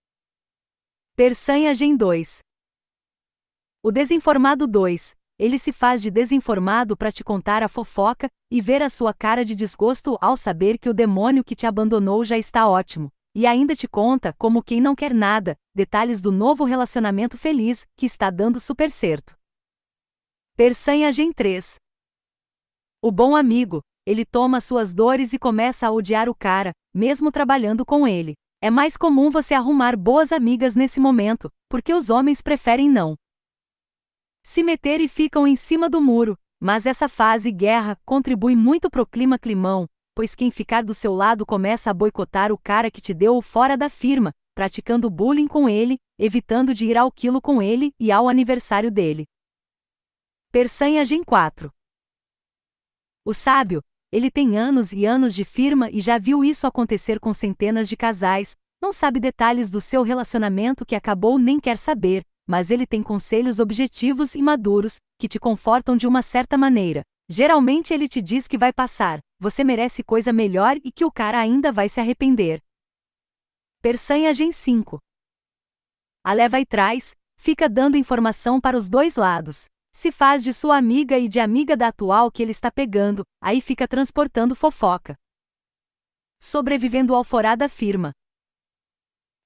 Gen 2 O desinformado 2. Ele se faz de desinformado para te contar a fofoca e ver a sua cara de desgosto ao saber que o demônio que te abandonou já está ótimo, e ainda te conta, como quem não quer nada, detalhes do novo relacionamento feliz que está dando super certo. Gen 3 O bom amigo, ele toma suas dores e começa a odiar o cara, mesmo trabalhando com ele. É mais comum você arrumar boas amigas nesse momento, porque os homens preferem não se meter e ficam em cima do muro, mas essa fase guerra contribui muito pro clima climão, pois quem ficar do seu lado começa a boicotar o cara que te deu o fora da firma, praticando bullying com ele, evitando de ir ao quilo com ele e ao aniversário dele. Persanha Gen 4. O sábio, ele tem anos e anos de firma e já viu isso acontecer com centenas de casais, não sabe detalhes do seu relacionamento que acabou nem quer saber, mas ele tem conselhos objetivos e maduros, que te confortam de uma certa maneira. Geralmente ele te diz que vai passar, você merece coisa melhor e que o cara ainda vai se arrepender. Persanha Gen 5 A leva e traz, fica dando informação para os dois lados. Se faz de sua amiga e de amiga da atual que ele está pegando, aí fica transportando fofoca. Sobrevivendo Alforada afirma.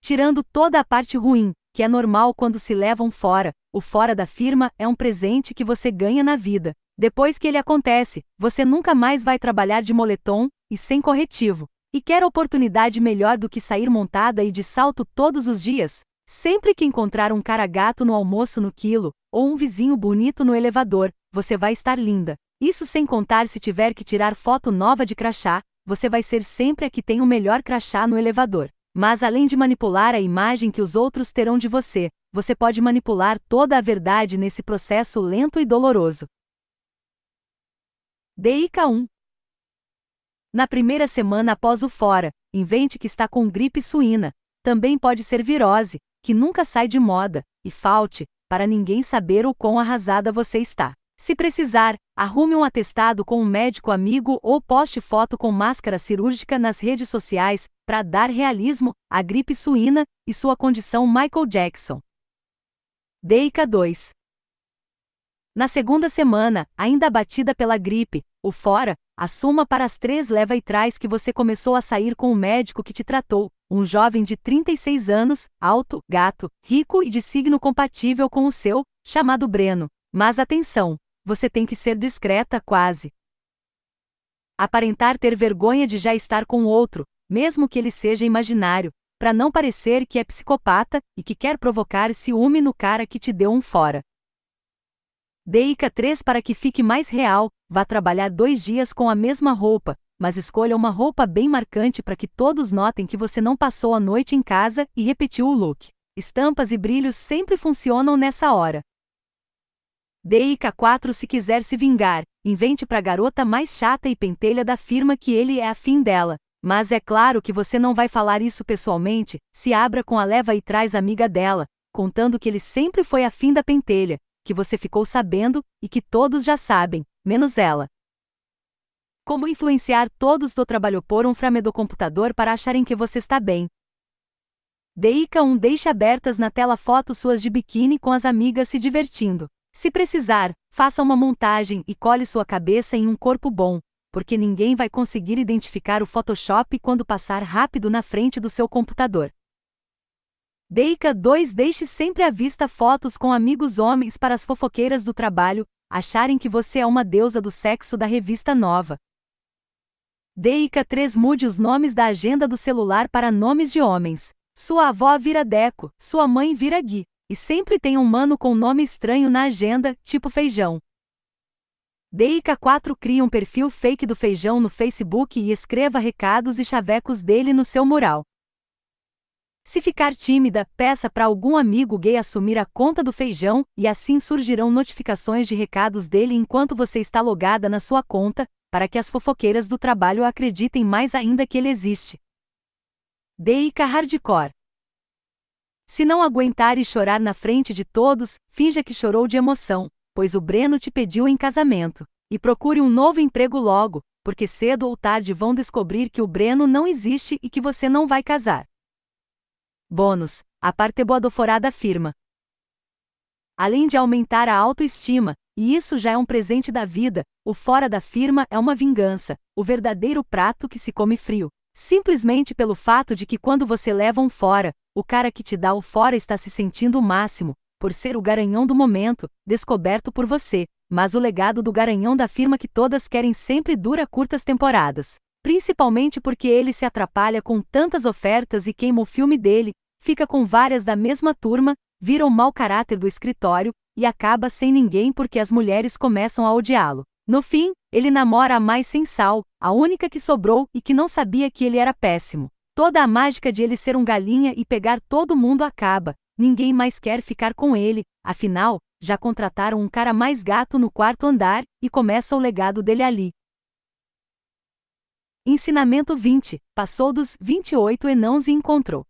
Tirando toda a parte ruim, que é normal quando se levam fora, o fora da firma é um presente que você ganha na vida. Depois que ele acontece, você nunca mais vai trabalhar de moletom e sem corretivo. E quer oportunidade melhor do que sair montada e de salto todos os dias? Sempre que encontrar um cara gato no almoço no quilo, ou um vizinho bonito no elevador, você vai estar linda. Isso sem contar se tiver que tirar foto nova de crachá, você vai ser sempre a que tem o melhor crachá no elevador. Mas além de manipular a imagem que os outros terão de você, você pode manipular toda a verdade nesse processo lento e doloroso. Dica 1 Na primeira semana após o fora, invente que está com gripe suína. Também pode ser virose, que nunca sai de moda, e falte, para ninguém saber o quão arrasada você está. Se precisar, arrume um atestado com um médico amigo ou poste foto com máscara cirúrgica nas redes sociais para dar realismo à gripe suína e sua condição Michael Jackson. Deica 2 Na segunda semana, ainda abatida pela gripe, o fora, assuma para as três leva e traz que você começou a sair com o médico que te tratou, um jovem de 36 anos, alto, gato, rico e de signo compatível com o seu, chamado Breno. Mas atenção, você tem que ser discreta, quase. Aparentar ter vergonha de já estar com outro, mesmo que ele seja imaginário, para não parecer que é psicopata e que quer provocar ciúme no cara que te deu um fora. Deica 3 para que fique mais real, vá trabalhar dois dias com a mesma roupa, mas escolha uma roupa bem marcante para que todos notem que você não passou a noite em casa e repetiu o look. Estampas e brilhos sempre funcionam nessa hora. DIK4 Se quiser se vingar, invente para a garota mais chata e pentelha da firma que ele é afim dela. Mas é claro que você não vai falar isso pessoalmente, se abra com a leva e traz amiga dela, contando que ele sempre foi afim da pentelha, que você ficou sabendo e que todos já sabem, menos ela. Como influenciar todos do trabalho por um frame do computador para acharem que você está bem. Deica 1 deixa abertas na tela fotos suas de biquíni com as amigas se divertindo. Se precisar, faça uma montagem e cole sua cabeça em um corpo bom, porque ninguém vai conseguir identificar o Photoshop quando passar rápido na frente do seu computador. Deica 2 Deixe sempre à vista fotos com amigos homens para as fofoqueiras do trabalho acharem que você é uma deusa do sexo da revista nova. Deica 3 mude os nomes da agenda do celular para nomes de homens. Sua avó vira Deco, sua mãe vira Gui, e sempre tem um mano com nome estranho na agenda, tipo feijão. Deica 4 cria um perfil fake do feijão no Facebook e escreva recados e chavecos dele no seu mural. Se ficar tímida, peça para algum amigo gay assumir a conta do feijão, e assim surgirão notificações de recados dele enquanto você está logada na sua conta, para que as fofoqueiras do trabalho acreditem mais ainda que ele existe. Deica Hardcore Se não aguentar e chorar na frente de todos, finja que chorou de emoção, pois o Breno te pediu em casamento. E procure um novo emprego logo, porque cedo ou tarde vão descobrir que o Breno não existe e que você não vai casar. Bônus: a parte boa do boadoforada afirma. Além de aumentar a autoestima, e isso já é um presente da vida, o fora da firma é uma vingança, o verdadeiro prato que se come frio. Simplesmente pelo fato de que quando você leva um fora, o cara que te dá o fora está se sentindo o máximo, por ser o garanhão do momento, descoberto por você, mas o legado do garanhão da firma que todas querem sempre dura curtas temporadas. Principalmente porque ele se atrapalha com tantas ofertas e queima o filme dele, fica com várias da mesma turma, vira o um mau caráter do escritório, e acaba sem ninguém porque as mulheres começam a odiá-lo. No fim, ele namora a mais sem sal, a única que sobrou e que não sabia que ele era péssimo. Toda a mágica de ele ser um galinha e pegar todo mundo acaba, ninguém mais quer ficar com ele, afinal, já contrataram um cara mais gato no quarto andar e começa o legado dele ali. Ensinamento 20. Passou dos 28 enãos e encontrou.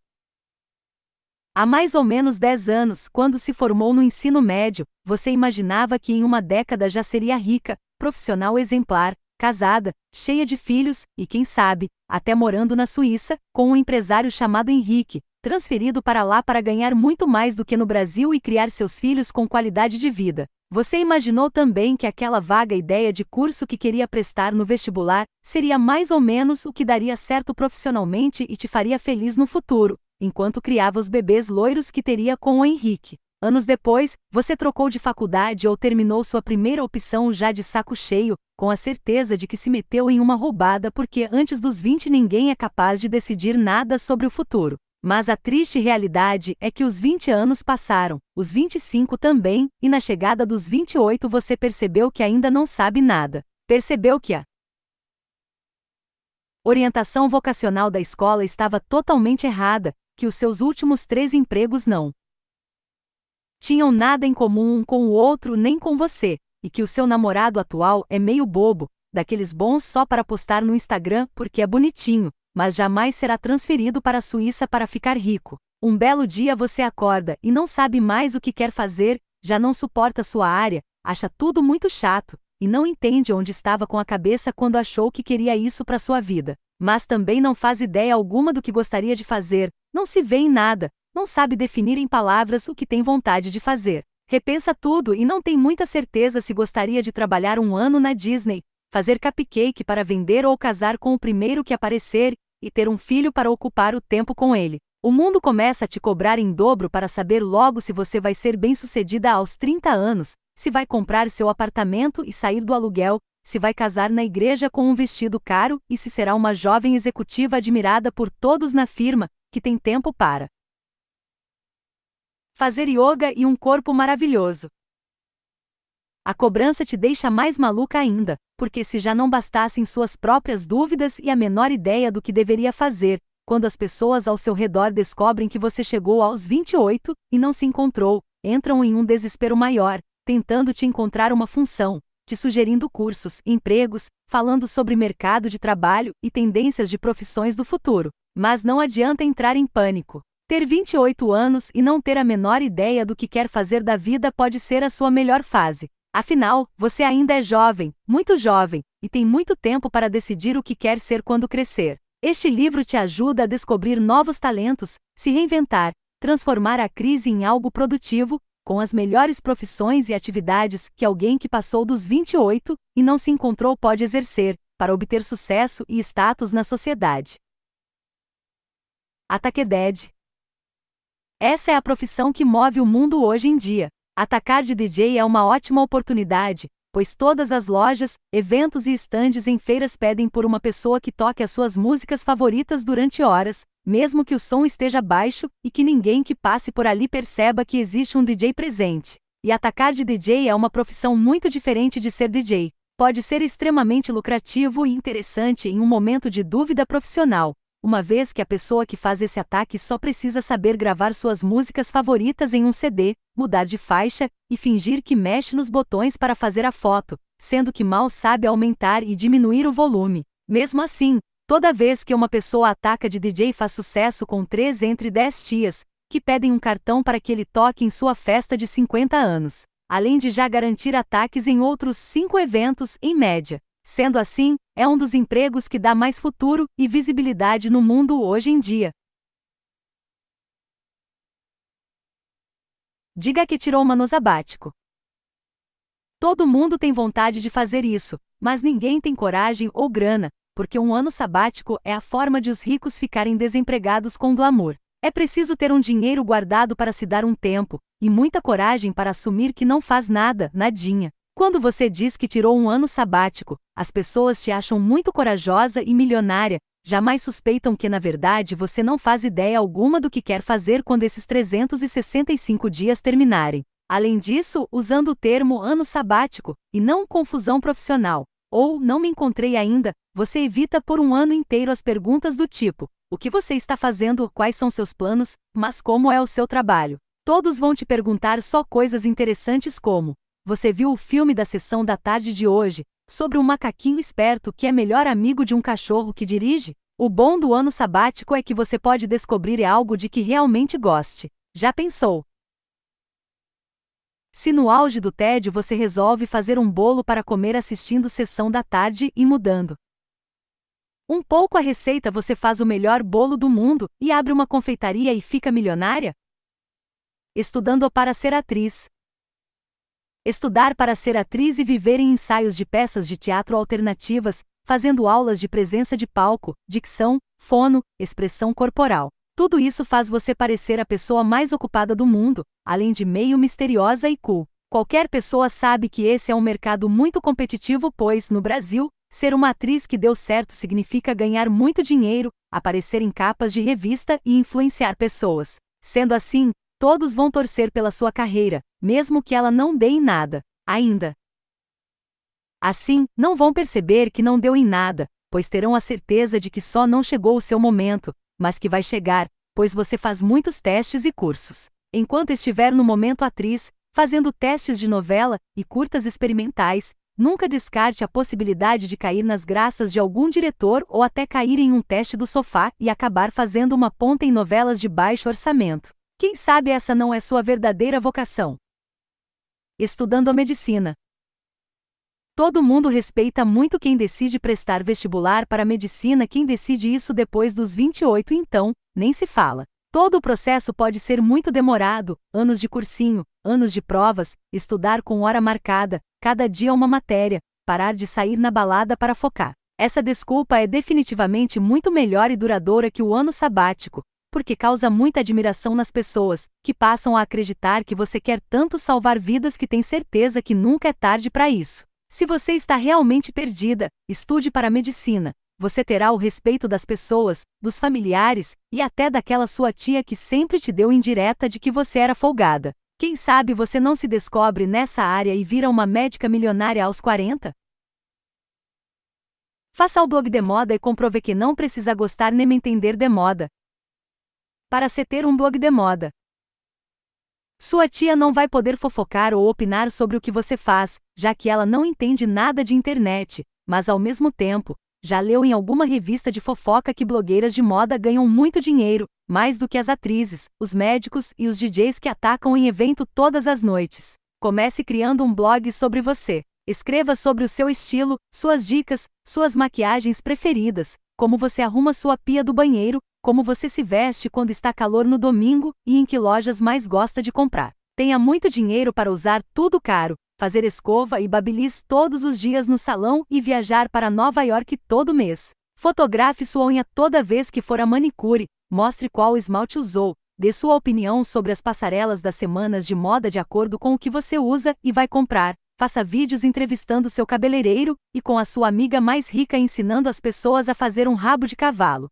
Há mais ou menos 10 anos, quando se formou no ensino médio, você imaginava que em uma década já seria rica, profissional exemplar, casada, cheia de filhos e, quem sabe, até morando na Suíça, com um empresário chamado Henrique, transferido para lá para ganhar muito mais do que no Brasil e criar seus filhos com qualidade de vida. Você imaginou também que aquela vaga ideia de curso que queria prestar no vestibular seria mais ou menos o que daria certo profissionalmente e te faria feliz no futuro enquanto criava os bebês loiros que teria com o Henrique. Anos depois, você trocou de faculdade ou terminou sua primeira opção já de saco cheio, com a certeza de que se meteu em uma roubada porque antes dos 20 ninguém é capaz de decidir nada sobre o futuro. Mas a triste realidade é que os 20 anos passaram, os 25 também, e na chegada dos 28 você percebeu que ainda não sabe nada. Percebeu que a orientação vocacional da escola estava totalmente errada, que os seus últimos três empregos não tinham nada em comum um com o outro nem com você, e que o seu namorado atual é meio bobo, daqueles bons só para postar no Instagram porque é bonitinho, mas jamais será transferido para a Suíça para ficar rico. Um belo dia você acorda e não sabe mais o que quer fazer, já não suporta sua área, acha tudo muito chato e não entende onde estava com a cabeça quando achou que queria isso para sua vida, mas também não faz ideia alguma do que gostaria de fazer, não se vê em nada, não sabe definir em palavras o que tem vontade de fazer. Repensa tudo e não tem muita certeza se gostaria de trabalhar um ano na Disney, fazer cupcake para vender ou casar com o primeiro que aparecer e ter um filho para ocupar o tempo com ele. O mundo começa a te cobrar em dobro para saber logo se você vai ser bem-sucedida aos 30 anos, se vai comprar seu apartamento e sair do aluguel, se vai casar na igreja com um vestido caro e se será uma jovem executiva admirada por todos na firma, que tem tempo para fazer yoga e um corpo maravilhoso. A cobrança te deixa mais maluca ainda, porque se já não bastassem suas próprias dúvidas e a menor ideia do que deveria fazer, quando as pessoas ao seu redor descobrem que você chegou aos 28 e não se encontrou, entram em um desespero maior, tentando te encontrar uma função, te sugerindo cursos, empregos, falando sobre mercado de trabalho e tendências de profissões do futuro. Mas não adianta entrar em pânico. Ter 28 anos e não ter a menor ideia do que quer fazer da vida pode ser a sua melhor fase. Afinal, você ainda é jovem, muito jovem, e tem muito tempo para decidir o que quer ser quando crescer. Este livro te ajuda a descobrir novos talentos, se reinventar, transformar a crise em algo produtivo, com as melhores profissões e atividades que alguém que passou dos 28 e não se encontrou pode exercer, para obter sucesso e status na sociedade. Ataqueded. É Essa é a profissão que move o mundo hoje em dia. Atacar de DJ é uma ótima oportunidade, pois todas as lojas, eventos e estandes em feiras pedem por uma pessoa que toque as suas músicas favoritas durante horas, mesmo que o som esteja baixo e que ninguém que passe por ali perceba que existe um DJ presente. E atacar de DJ é uma profissão muito diferente de ser DJ. Pode ser extremamente lucrativo e interessante em um momento de dúvida profissional, uma vez que a pessoa que faz esse ataque só precisa saber gravar suas músicas favoritas em um CD, mudar de faixa e fingir que mexe nos botões para fazer a foto, sendo que mal sabe aumentar e diminuir o volume. Mesmo assim, toda vez que uma pessoa ataca de DJ faz sucesso com 3 entre 10 tias, que pedem um cartão para que ele toque em sua festa de 50 anos, além de já garantir ataques em outros 5 eventos, em média. Sendo assim, é um dos empregos que dá mais futuro e visibilidade no mundo hoje em dia. Diga que tirou um ano sabático. Todo mundo tem vontade de fazer isso, mas ninguém tem coragem ou grana, porque um ano sabático é a forma de os ricos ficarem desempregados com glamour. É preciso ter um dinheiro guardado para se dar um tempo, e muita coragem para assumir que não faz nada, nadinha. Quando você diz que tirou um ano sabático, as pessoas te acham muito corajosa e milionária, jamais suspeitam que, na verdade, você não faz ideia alguma do que quer fazer quando esses 365 dias terminarem. Além disso, usando o termo ano sabático, e não confusão profissional, ou não me encontrei ainda, você evita por um ano inteiro as perguntas do tipo: o que você está fazendo, quais são seus planos, mas como é o seu trabalho. Todos vão te perguntar só coisas interessantes como: você viu o filme da sessão da tarde de hoje, sobre um macaquinho esperto que é melhor amigo de um cachorro que dirige? O bom do ano sabático é que você pode descobrir algo de que realmente goste. Já pensou? Se no auge do tédio você resolve fazer um bolo para comer assistindo sessão da tarde e mudando. Um pouco a receita você faz o melhor bolo do mundo e abre uma confeitaria e fica milionária? Estudando para ser atriz, estudar para ser atriz e viver em ensaios de peças de teatro alternativas, fazendo aulas de presença de palco, dicção, fono, expressão corporal. Tudo isso faz você parecer a pessoa mais ocupada do mundo, além de meio misteriosa e cool. Qualquer pessoa sabe que esse é um mercado muito competitivo, pois, no Brasil, ser uma atriz que deu certo significa ganhar muito dinheiro, aparecer em capas de revista e influenciar pessoas. Sendo assim, todos vão torcer pela sua carreira, mesmo que ela não dê em nada, ainda. Assim, não vão perceber que não deu em nada, pois terão a certeza de que só não chegou o seu momento, mas que vai chegar, pois você faz muitos testes e cursos. Enquanto estiver no momento atriz, fazendo testes de novela e curtas experimentais, nunca descarte a possibilidade de cair nas graças de algum diretor ou até cair em um teste do sofá e acabar fazendo uma ponta em novelas de baixo orçamento. Quem sabe essa não é sua verdadeira vocação? estudando a medicina. Todo mundo respeita muito quem decide prestar vestibular para medicina, quem decide isso depois dos 28, então, nem se fala. Todo o processo pode ser muito demorado, anos de cursinho, anos de provas, estudar com hora marcada, cada dia uma matéria, parar de sair na balada para focar. Essa desculpa é definitivamente muito melhor e duradoura que o ano sabático, porque causa muita admiração nas pessoas, que passam a acreditar que você quer tanto salvar vidas que tem certeza que nunca é tarde para isso. Se você está realmente perdida, estude para a medicina. Você terá o respeito das pessoas, dos familiares e até daquela sua tia que sempre te deu indireta de que você era folgada. Quem sabe você não se descobre nessa área e vira uma médica milionária aos 40? Faça o blog de moda e comprove que não precisa gostar nem entender de moda para se ter um blog de moda. Sua tia não vai poder fofocar ou opinar sobre o que você faz, já que ela não entende nada de internet, mas ao mesmo tempo, já leu em alguma revista de fofoca que blogueiras de moda ganham muito dinheiro, mais do que as atrizes, os médicos e os DJs que atacam em evento todas as noites. Comece criando um blog sobre você. Escreva sobre o seu estilo, suas dicas, suas maquiagens preferidas, como você arruma sua pia do banheiro, como você se veste quando está calor no domingo e em que lojas mais gosta de comprar. Tenha muito dinheiro para usar tudo caro, fazer escova e babilis todos os dias no salão e viajar para Nova York todo mês. Fotografe sua unha toda vez que for a manicure, mostre qual esmalte usou, dê sua opinião sobre as passarelas das semanas de moda de acordo com o que você usa e vai comprar faça vídeos entrevistando seu cabeleireiro e com a sua amiga mais rica ensinando as pessoas a fazer um rabo de cavalo.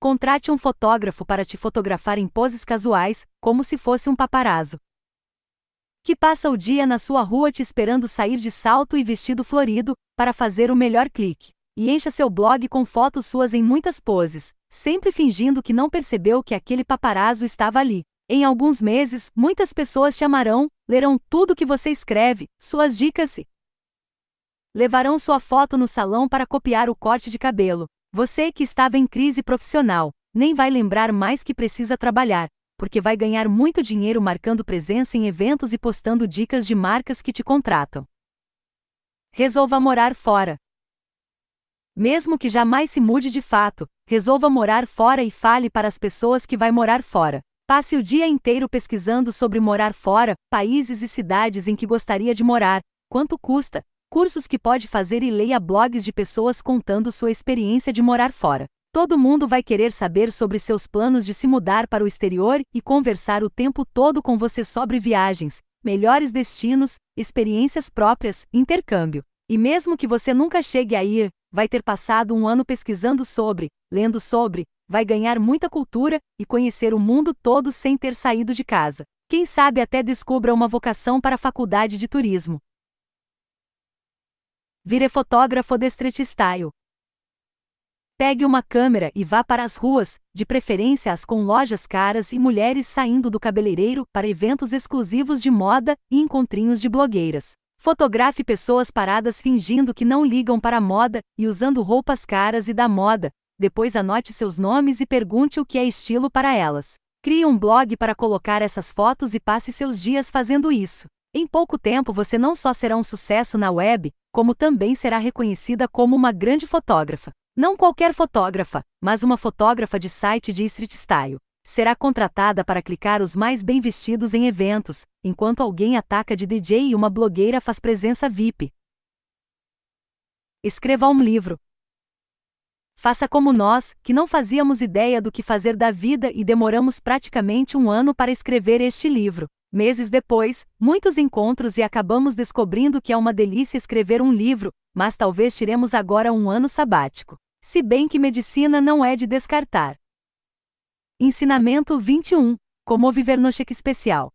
Contrate um fotógrafo para te fotografar em poses casuais, como se fosse um paparazzo. Que passa o dia na sua rua te esperando sair de salto e vestido florido, para fazer o melhor clique. E encha seu blog com fotos suas em muitas poses, sempre fingindo que não percebeu que aquele paparazzo estava ali. Em alguns meses, muitas pessoas te amarão, Lerão tudo que você escreve, suas dicas se levarão sua foto no salão para copiar o corte de cabelo. Você que estava em crise profissional, nem vai lembrar mais que precisa trabalhar, porque vai ganhar muito dinheiro marcando presença em eventos e postando dicas de marcas que te contratam. Resolva morar fora. Mesmo que jamais se mude de fato, resolva morar fora e fale para as pessoas que vai morar fora. Passe o dia inteiro pesquisando sobre morar fora, países e cidades em que gostaria de morar, quanto custa, cursos que pode fazer e leia blogs de pessoas contando sua experiência de morar fora. Todo mundo vai querer saber sobre seus planos de se mudar para o exterior e conversar o tempo todo com você sobre viagens, melhores destinos, experiências próprias, intercâmbio. E mesmo que você nunca chegue a ir, vai ter passado um ano pesquisando sobre, lendo sobre, vai ganhar muita cultura e conhecer o mundo todo sem ter saído de casa. Quem sabe até descubra uma vocação para a faculdade de turismo. Vire fotógrafo street style. Pegue uma câmera e vá para as ruas, de preferência as com lojas caras e mulheres saindo do cabeleireiro para eventos exclusivos de moda e encontrinhos de blogueiras. Fotografe pessoas paradas fingindo que não ligam para a moda e usando roupas caras e da moda. Depois anote seus nomes e pergunte o que é estilo para elas. Crie um blog para colocar essas fotos e passe seus dias fazendo isso. Em pouco tempo você não só será um sucesso na web, como também será reconhecida como uma grande fotógrafa. Não qualquer fotógrafa, mas uma fotógrafa de site de street style será contratada para clicar os mais bem vestidos em eventos, enquanto alguém ataca de DJ e uma blogueira faz presença VIP. Escreva um livro. Faça como nós, que não fazíamos ideia do que fazer da vida e demoramos praticamente um ano para escrever este livro. Meses depois, muitos encontros e acabamos descobrindo que é uma delícia escrever um livro, mas talvez tiremos agora um ano sabático. Se bem que medicina não é de descartar. Ensinamento 21 Como viver no cheque especial.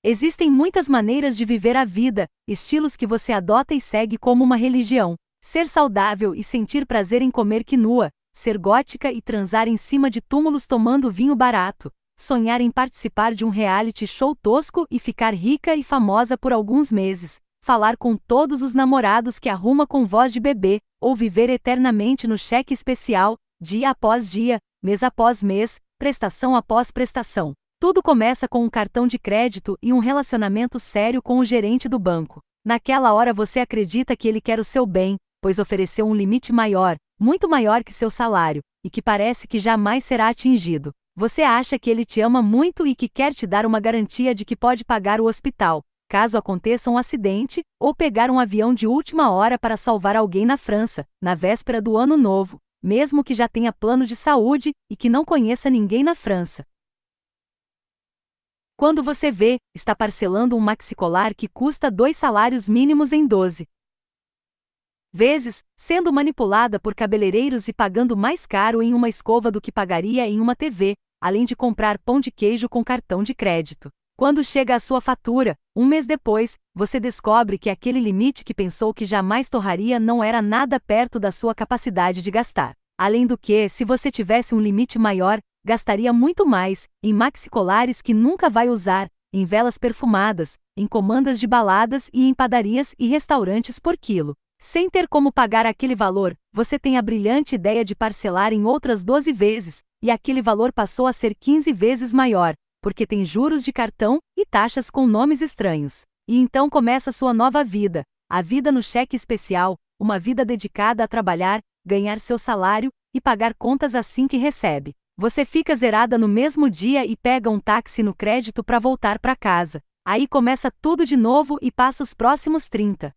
Existem muitas maneiras de viver a vida, estilos que você adota e segue como uma religião. Ser saudável e sentir prazer em comer quinua, ser gótica e transar em cima de túmulos tomando vinho barato, sonhar em participar de um reality show tosco e ficar rica e famosa por alguns meses, falar com todos os namorados que arruma com voz de bebê, ou viver eternamente no cheque especial, dia após dia, mês após mês, prestação após prestação. Tudo começa com um cartão de crédito e um relacionamento sério com o gerente do banco. Naquela hora você acredita que ele quer o seu bem, pois ofereceu um limite maior, muito maior que seu salário, e que parece que jamais será atingido. Você acha que ele te ama muito e que quer te dar uma garantia de que pode pagar o hospital, caso aconteça um acidente, ou pegar um avião de última hora para salvar alguém na França, na véspera do Ano Novo mesmo que já tenha plano de saúde e que não conheça ninguém na França. Quando você vê, está parcelando um maxicolar que custa dois salários mínimos em 12 vezes, sendo manipulada por cabeleireiros e pagando mais caro em uma escova do que pagaria em uma TV, além de comprar pão de queijo com cartão de crédito. Quando chega a sua fatura, um mês depois, você descobre que aquele limite que pensou que jamais torraria não era nada perto da sua capacidade de gastar. Além do que, se você tivesse um limite maior, gastaria muito mais em maxicolares que nunca vai usar, em velas perfumadas, em comandas de baladas e em padarias e restaurantes por quilo. Sem ter como pagar aquele valor, você tem a brilhante ideia de parcelar em outras 12 vezes, e aquele valor passou a ser 15 vezes maior, porque tem juros de cartão e taxas com nomes estranhos. E então começa sua nova vida, a vida no cheque especial, uma vida dedicada a trabalhar, ganhar seu salário e pagar contas assim que recebe. Você fica zerada no mesmo dia e pega um táxi no crédito para voltar para casa. Aí começa tudo de novo e passa os próximos 30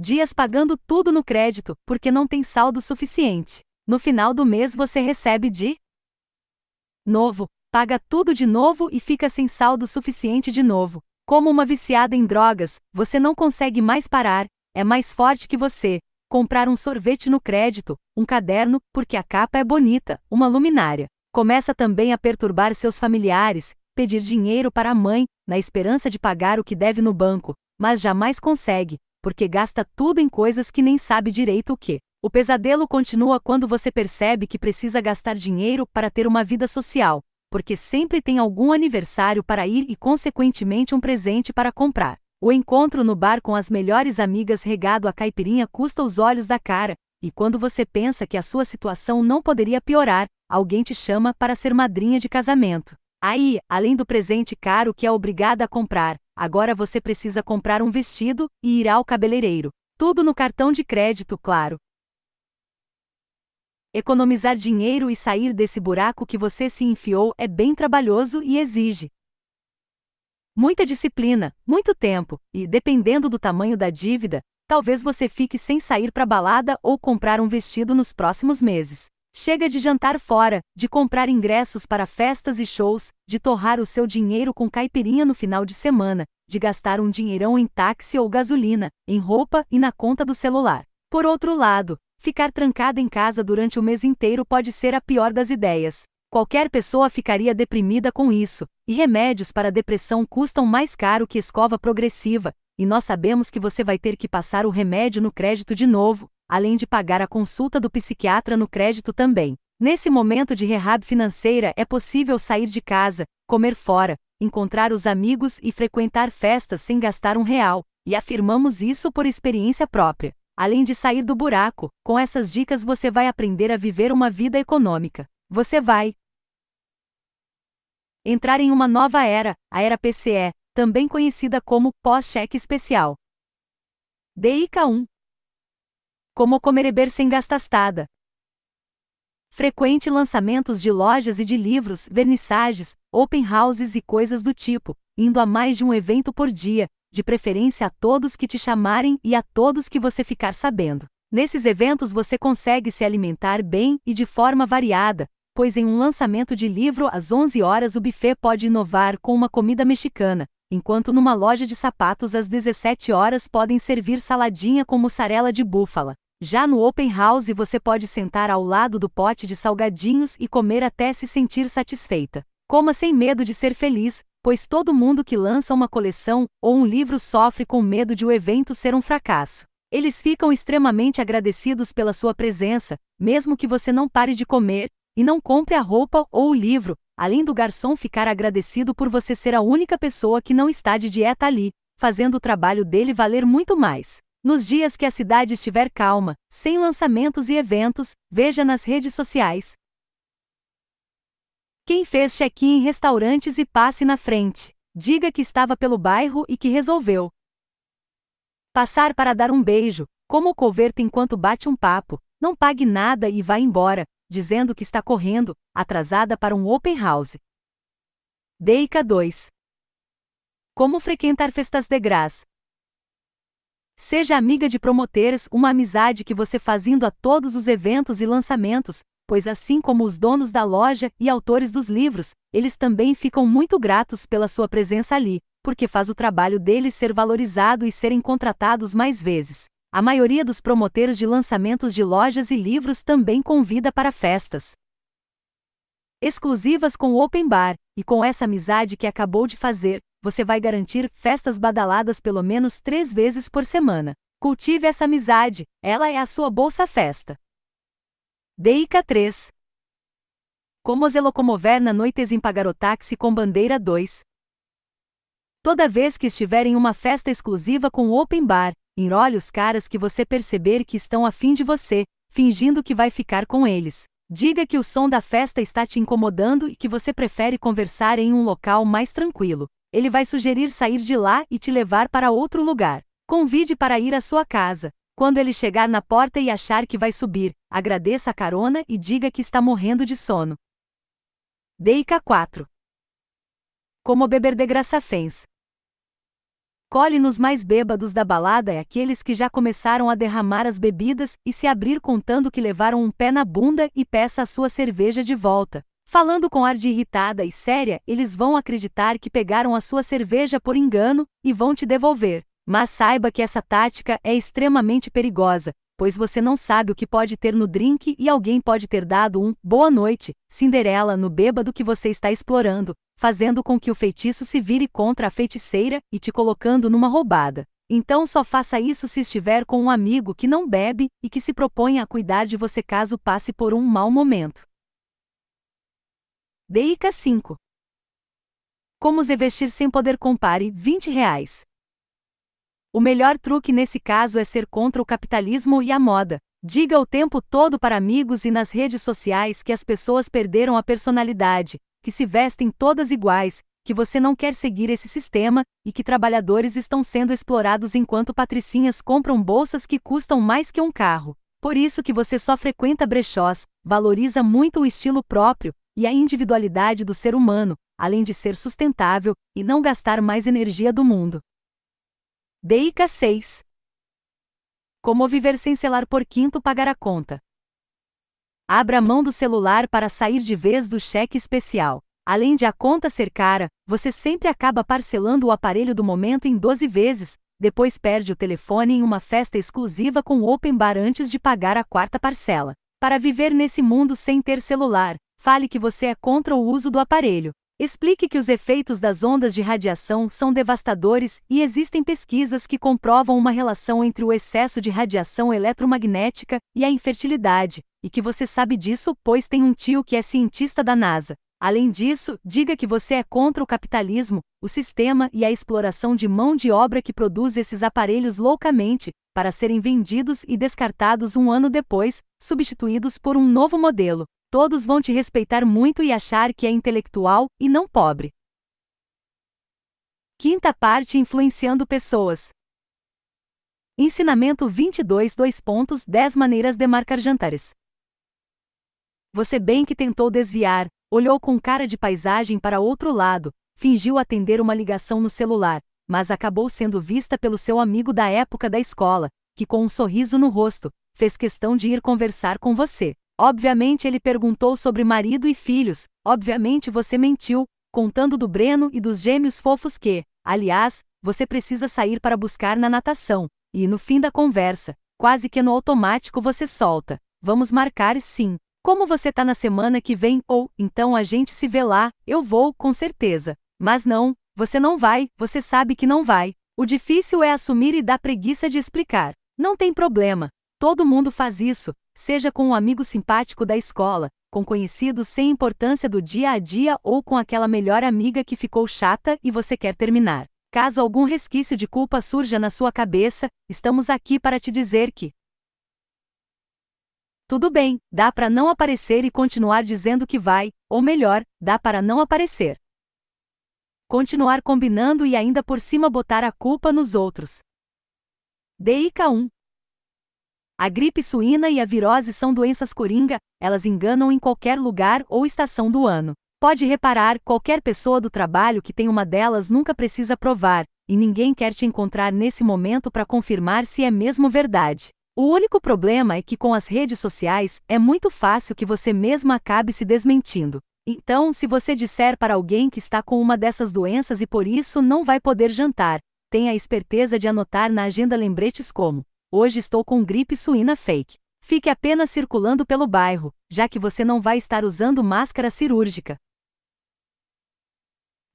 dias pagando tudo no crédito, porque não tem saldo suficiente. No final do mês você recebe de novo, paga tudo de novo e fica sem saldo suficiente de novo. Como uma viciada em drogas, você não consegue mais parar, é mais forte que você. Comprar um sorvete no crédito, um caderno, porque a capa é bonita, uma luminária. Começa também a perturbar seus familiares, pedir dinheiro para a mãe, na esperança de pagar o que deve no banco, mas jamais consegue, porque gasta tudo em coisas que nem sabe direito o que. O pesadelo continua quando você percebe que precisa gastar dinheiro para ter uma vida social, porque sempre tem algum aniversário para ir e, consequentemente, um presente para comprar. O encontro no bar com as melhores amigas regado a caipirinha custa os olhos da cara, e quando você pensa que a sua situação não poderia piorar, alguém te chama para ser madrinha de casamento. Aí, além do presente caro que é obrigada a comprar, agora você precisa comprar um vestido e ir ao cabeleireiro. Tudo no cartão de crédito, claro. Economizar dinheiro e sair desse buraco que você se enfiou é bem trabalhoso e exige muita disciplina, muito tempo, e, dependendo do tamanho da dívida, talvez você fique sem sair para balada ou comprar um vestido nos próximos meses. Chega de jantar fora, de comprar ingressos para festas e shows, de torrar o seu dinheiro com caipirinha no final de semana, de gastar um dinheirão em táxi ou gasolina, em roupa e na conta do celular. Por outro lado, Ficar trancada em casa durante o mês inteiro pode ser a pior das ideias. Qualquer pessoa ficaria deprimida com isso, e remédios para depressão custam mais caro que escova progressiva, e nós sabemos que você vai ter que passar o remédio no crédito de novo, além de pagar a consulta do psiquiatra no crédito também. Nesse momento de rehab financeira é possível sair de casa, comer fora, encontrar os amigos e frequentar festas sem gastar um real, e afirmamos isso por experiência própria. Além de sair do buraco, com essas dicas você vai aprender a viver uma vida econômica. Você vai entrar em uma nova era, a era PCE, também conhecida como pós-cheque especial. DICA 1 Como comer e beber sem gastastada. Frequente lançamentos de lojas e de livros, vernissagens, open houses e coisas do tipo, indo a mais de um evento por dia, de preferência a todos que te chamarem e a todos que você ficar sabendo. Nesses eventos você consegue se alimentar bem e de forma variada, pois em um lançamento de livro às 11 horas o buffet pode inovar com uma comida mexicana, enquanto numa loja de sapatos às 17 horas podem servir saladinha com mussarela de búfala. Já no open house você pode sentar ao lado do pote de salgadinhos e comer até se sentir satisfeita. Coma sem medo de ser feliz, pois todo mundo que lança uma coleção ou um livro sofre com medo de o evento ser um fracasso. Eles ficam extremamente agradecidos pela sua presença, mesmo que você não pare de comer e não compre a roupa ou o livro, além do garçom ficar agradecido por você ser a única pessoa que não está de dieta ali, fazendo o trabalho dele valer muito mais. Nos dias que a cidade estiver calma, sem lançamentos e eventos, veja nas redes sociais, quem fez check-in em restaurantes e passe na frente, diga que estava pelo bairro e que resolveu passar para dar um beijo, como o coverto enquanto bate um papo, não pague nada e vá embora, dizendo que está correndo, atrasada para um open house. Deica 2 Como frequentar festas de graça? Seja amiga de promoteiros, uma amizade que você faz indo a todos os eventos e lançamentos, pois assim como os donos da loja e autores dos livros, eles também ficam muito gratos pela sua presença ali, porque faz o trabalho deles ser valorizado e serem contratados mais vezes. A maioria dos promotores de lançamentos de lojas e livros também convida para festas exclusivas com o Open Bar, e com essa amizade que acabou de fazer, você vai garantir festas badaladas pelo menos três vezes por semana. Cultive essa amizade, ela é a sua bolsa festa. Deica 3. Como se locomover na pagar em táxi com bandeira 2. Toda vez que estiver em uma festa exclusiva com open bar, enrole os caras que você perceber que estão afim de você, fingindo que vai ficar com eles. Diga que o som da festa está te incomodando e que você prefere conversar em um local mais tranquilo. Ele vai sugerir sair de lá e te levar para outro lugar. Convide para ir à sua casa. Quando ele chegar na porta e achar que vai subir, agradeça a carona e diga que está morrendo de sono. Deica 4 Como beber de graça fens. Colhe-nos mais bêbados da balada é aqueles que já começaram a derramar as bebidas e se abrir contando que levaram um pé na bunda e peça a sua cerveja de volta. Falando com ar de irritada e séria, eles vão acreditar que pegaram a sua cerveja por engano e vão te devolver. Mas saiba que essa tática é extremamente perigosa, pois você não sabe o que pode ter no drink e alguém pode ter dado um boa noite, Cinderela, no bêbado que você está explorando, fazendo com que o feitiço se vire contra a feiticeira e te colocando numa roubada. Então só faça isso se estiver com um amigo que não bebe e que se proponha a cuidar de você caso passe por um mau momento. Dica 5. Como se vestir sem poder compare 20 reais. O melhor truque nesse caso é ser contra o capitalismo e a moda. Diga o tempo todo para amigos e nas redes sociais que as pessoas perderam a personalidade, que se vestem todas iguais, que você não quer seguir esse sistema e que trabalhadores estão sendo explorados enquanto patricinhas compram bolsas que custam mais que um carro. Por isso que você só frequenta brechós, valoriza muito o estilo próprio e a individualidade do ser humano, além de ser sustentável e não gastar mais energia do mundo. Deica 6. Como viver sem celular por quinto pagar a conta. Abra mão do celular para sair de vez do cheque especial. Além de a conta ser cara, você sempre acaba parcelando o aparelho do momento em 12 vezes, depois perde o telefone em uma festa exclusiva com open bar antes de pagar a quarta parcela. Para viver nesse mundo sem ter celular, fale que você é contra o uso do aparelho. Explique que os efeitos das ondas de radiação são devastadores e existem pesquisas que comprovam uma relação entre o excesso de radiação eletromagnética e a infertilidade, e que você sabe disso pois tem um tio que é cientista da NASA. Além disso, diga que você é contra o capitalismo, o sistema e a exploração de mão de obra que produz esses aparelhos loucamente, para serem vendidos e descartados um ano depois, substituídos por um novo modelo. Todos vão te respeitar muito e achar que é intelectual e não pobre. Quinta parte influenciando pessoas. Ensinamento 22 2 pontos 10 maneiras de marcar jantares. Você bem que tentou desviar, olhou com cara de paisagem para outro lado, fingiu atender uma ligação no celular, mas acabou sendo vista pelo seu amigo da época da escola, que com um sorriso no rosto, fez questão de ir conversar com você. Obviamente ele perguntou sobre marido e filhos, obviamente você mentiu, contando do Breno e dos gêmeos fofos que, aliás, você precisa sair para buscar na natação, e no fim da conversa, quase que no automático você solta. Vamos marcar sim. Como você tá na semana que vem ou então a gente se vê lá, eu vou, com certeza. Mas não, você não vai, você sabe que não vai. O difícil é assumir e dar preguiça de explicar. Não tem problema. Todo mundo faz isso, seja com um amigo simpático da escola, com conhecidos sem importância do dia a dia ou com aquela melhor amiga que ficou chata e você quer terminar. Caso algum resquício de culpa surja na sua cabeça, estamos aqui para te dizer que. Tudo bem, dá para não aparecer e continuar dizendo que vai, ou melhor, dá para não aparecer. Continuar combinando e ainda por cima botar a culpa nos outros. Dica 1 a gripe suína e a virose são doenças coringa, elas enganam em qualquer lugar ou estação do ano. Pode reparar, qualquer pessoa do trabalho que tem uma delas nunca precisa provar, e ninguém quer te encontrar nesse momento para confirmar se é mesmo verdade. O único problema é que com as redes sociais é muito fácil que você mesma acabe se desmentindo. Então, se você disser para alguém que está com uma dessas doenças e por isso não vai poder jantar, tenha a esperteza de anotar na agenda lembretes como Hoje estou com gripe suína fake. Fique apenas circulando pelo bairro, já que você não vai estar usando máscara cirúrgica.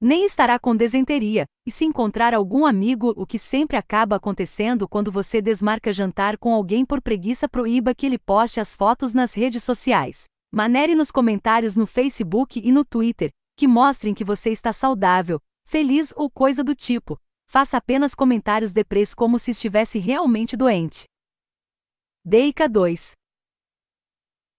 Nem estará com desenteria, e se encontrar algum amigo, o que sempre acaba acontecendo quando você desmarca jantar com alguém por preguiça, proíba que ele poste as fotos nas redes sociais. Manere nos comentários no Facebook e no Twitter, que mostrem que você está saudável, feliz ou coisa do tipo, Faça apenas comentários deprês como se estivesse realmente doente. Deica 2.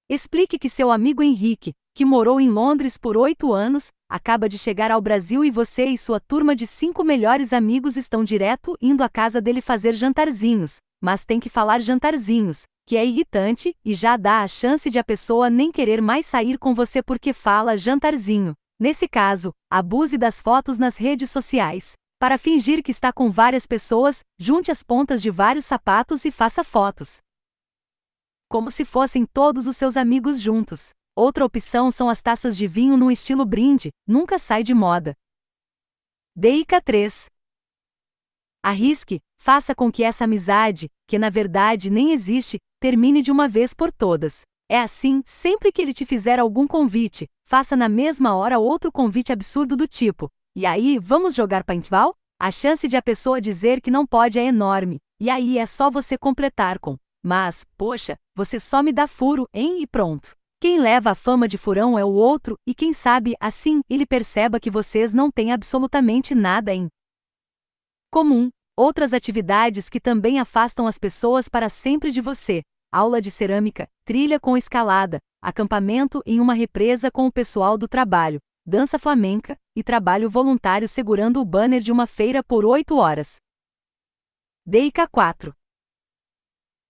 Explique que seu amigo Henrique, que morou em Londres por oito anos, acaba de chegar ao Brasil e você e sua turma de cinco melhores amigos estão direto indo à casa dele fazer jantarzinhos, mas tem que falar jantarzinhos, que é irritante e já dá a chance de a pessoa nem querer mais sair com você porque fala jantarzinho. Nesse caso, abuse das fotos nas redes sociais. Para fingir que está com várias pessoas, junte as pontas de vários sapatos e faça fotos. Como se fossem todos os seus amigos juntos. Outra opção são as taças de vinho no estilo brinde, nunca sai de moda. Deica 3. Arrisque, faça com que essa amizade, que na verdade nem existe, termine de uma vez por todas. É assim, sempre que ele te fizer algum convite, faça na mesma hora outro convite absurdo do tipo: e aí, vamos jogar paintball? A chance de a pessoa dizer que não pode é enorme, e aí é só você completar com: Mas, poxa, você só me dá furo, hein? E pronto. Quem leva a fama de furão é o outro, e quem sabe, assim, ele perceba que vocês não têm absolutamente nada em comum. Outras atividades que também afastam as pessoas para sempre de você: aula de cerâmica, trilha com escalada, acampamento em uma represa com o pessoal do trabalho, dança flamenca e trabalho voluntário segurando o banner de uma feira por 8 horas. Deica 4.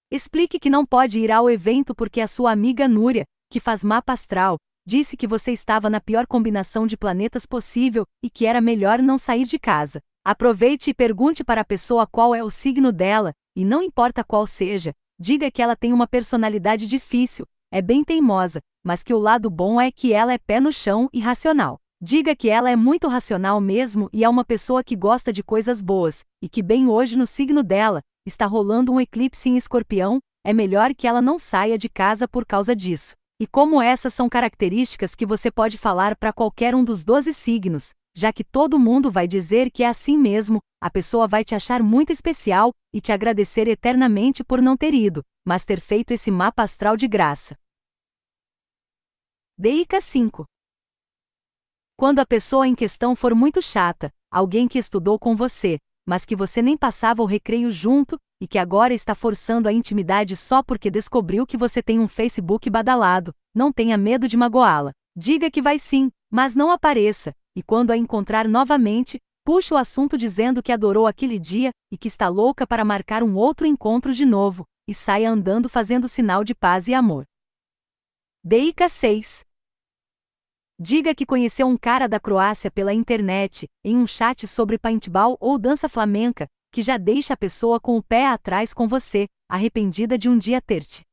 Explique que não pode ir ao evento porque a sua amiga Núria, que faz mapa astral, disse que você estava na pior combinação de planetas possível e que era melhor não sair de casa. Aproveite e pergunte para a pessoa qual é o signo dela, e não importa qual seja, diga que ela tem uma personalidade difícil, é bem teimosa, mas que o lado bom é que ela é pé no chão e racional. Diga que ela é muito racional mesmo e é uma pessoa que gosta de coisas boas, e que bem hoje no signo dela, está rolando um eclipse em escorpião, é melhor que ela não saia de casa por causa disso. E como essas são características que você pode falar para qualquer um dos 12 signos, já que todo mundo vai dizer que é assim mesmo, a pessoa vai te achar muito especial e te agradecer eternamente por não ter ido, mas ter feito esse mapa astral de graça. Dica 5. Quando a pessoa em questão for muito chata, alguém que estudou com você, mas que você nem passava o recreio junto e que agora está forçando a intimidade só porque descobriu que você tem um Facebook badalado, não tenha medo de magoá-la. Diga que vai sim, mas não apareça, e quando a encontrar novamente, puxe o assunto dizendo que adorou aquele dia e que está louca para marcar um outro encontro de novo, e saia andando fazendo sinal de paz e amor. Dica 6. Diga que conheceu um cara da Croácia pela internet, em um chat sobre paintball ou dança flamenca, que já deixa a pessoa com o pé atrás com você, arrependida de um dia ter-te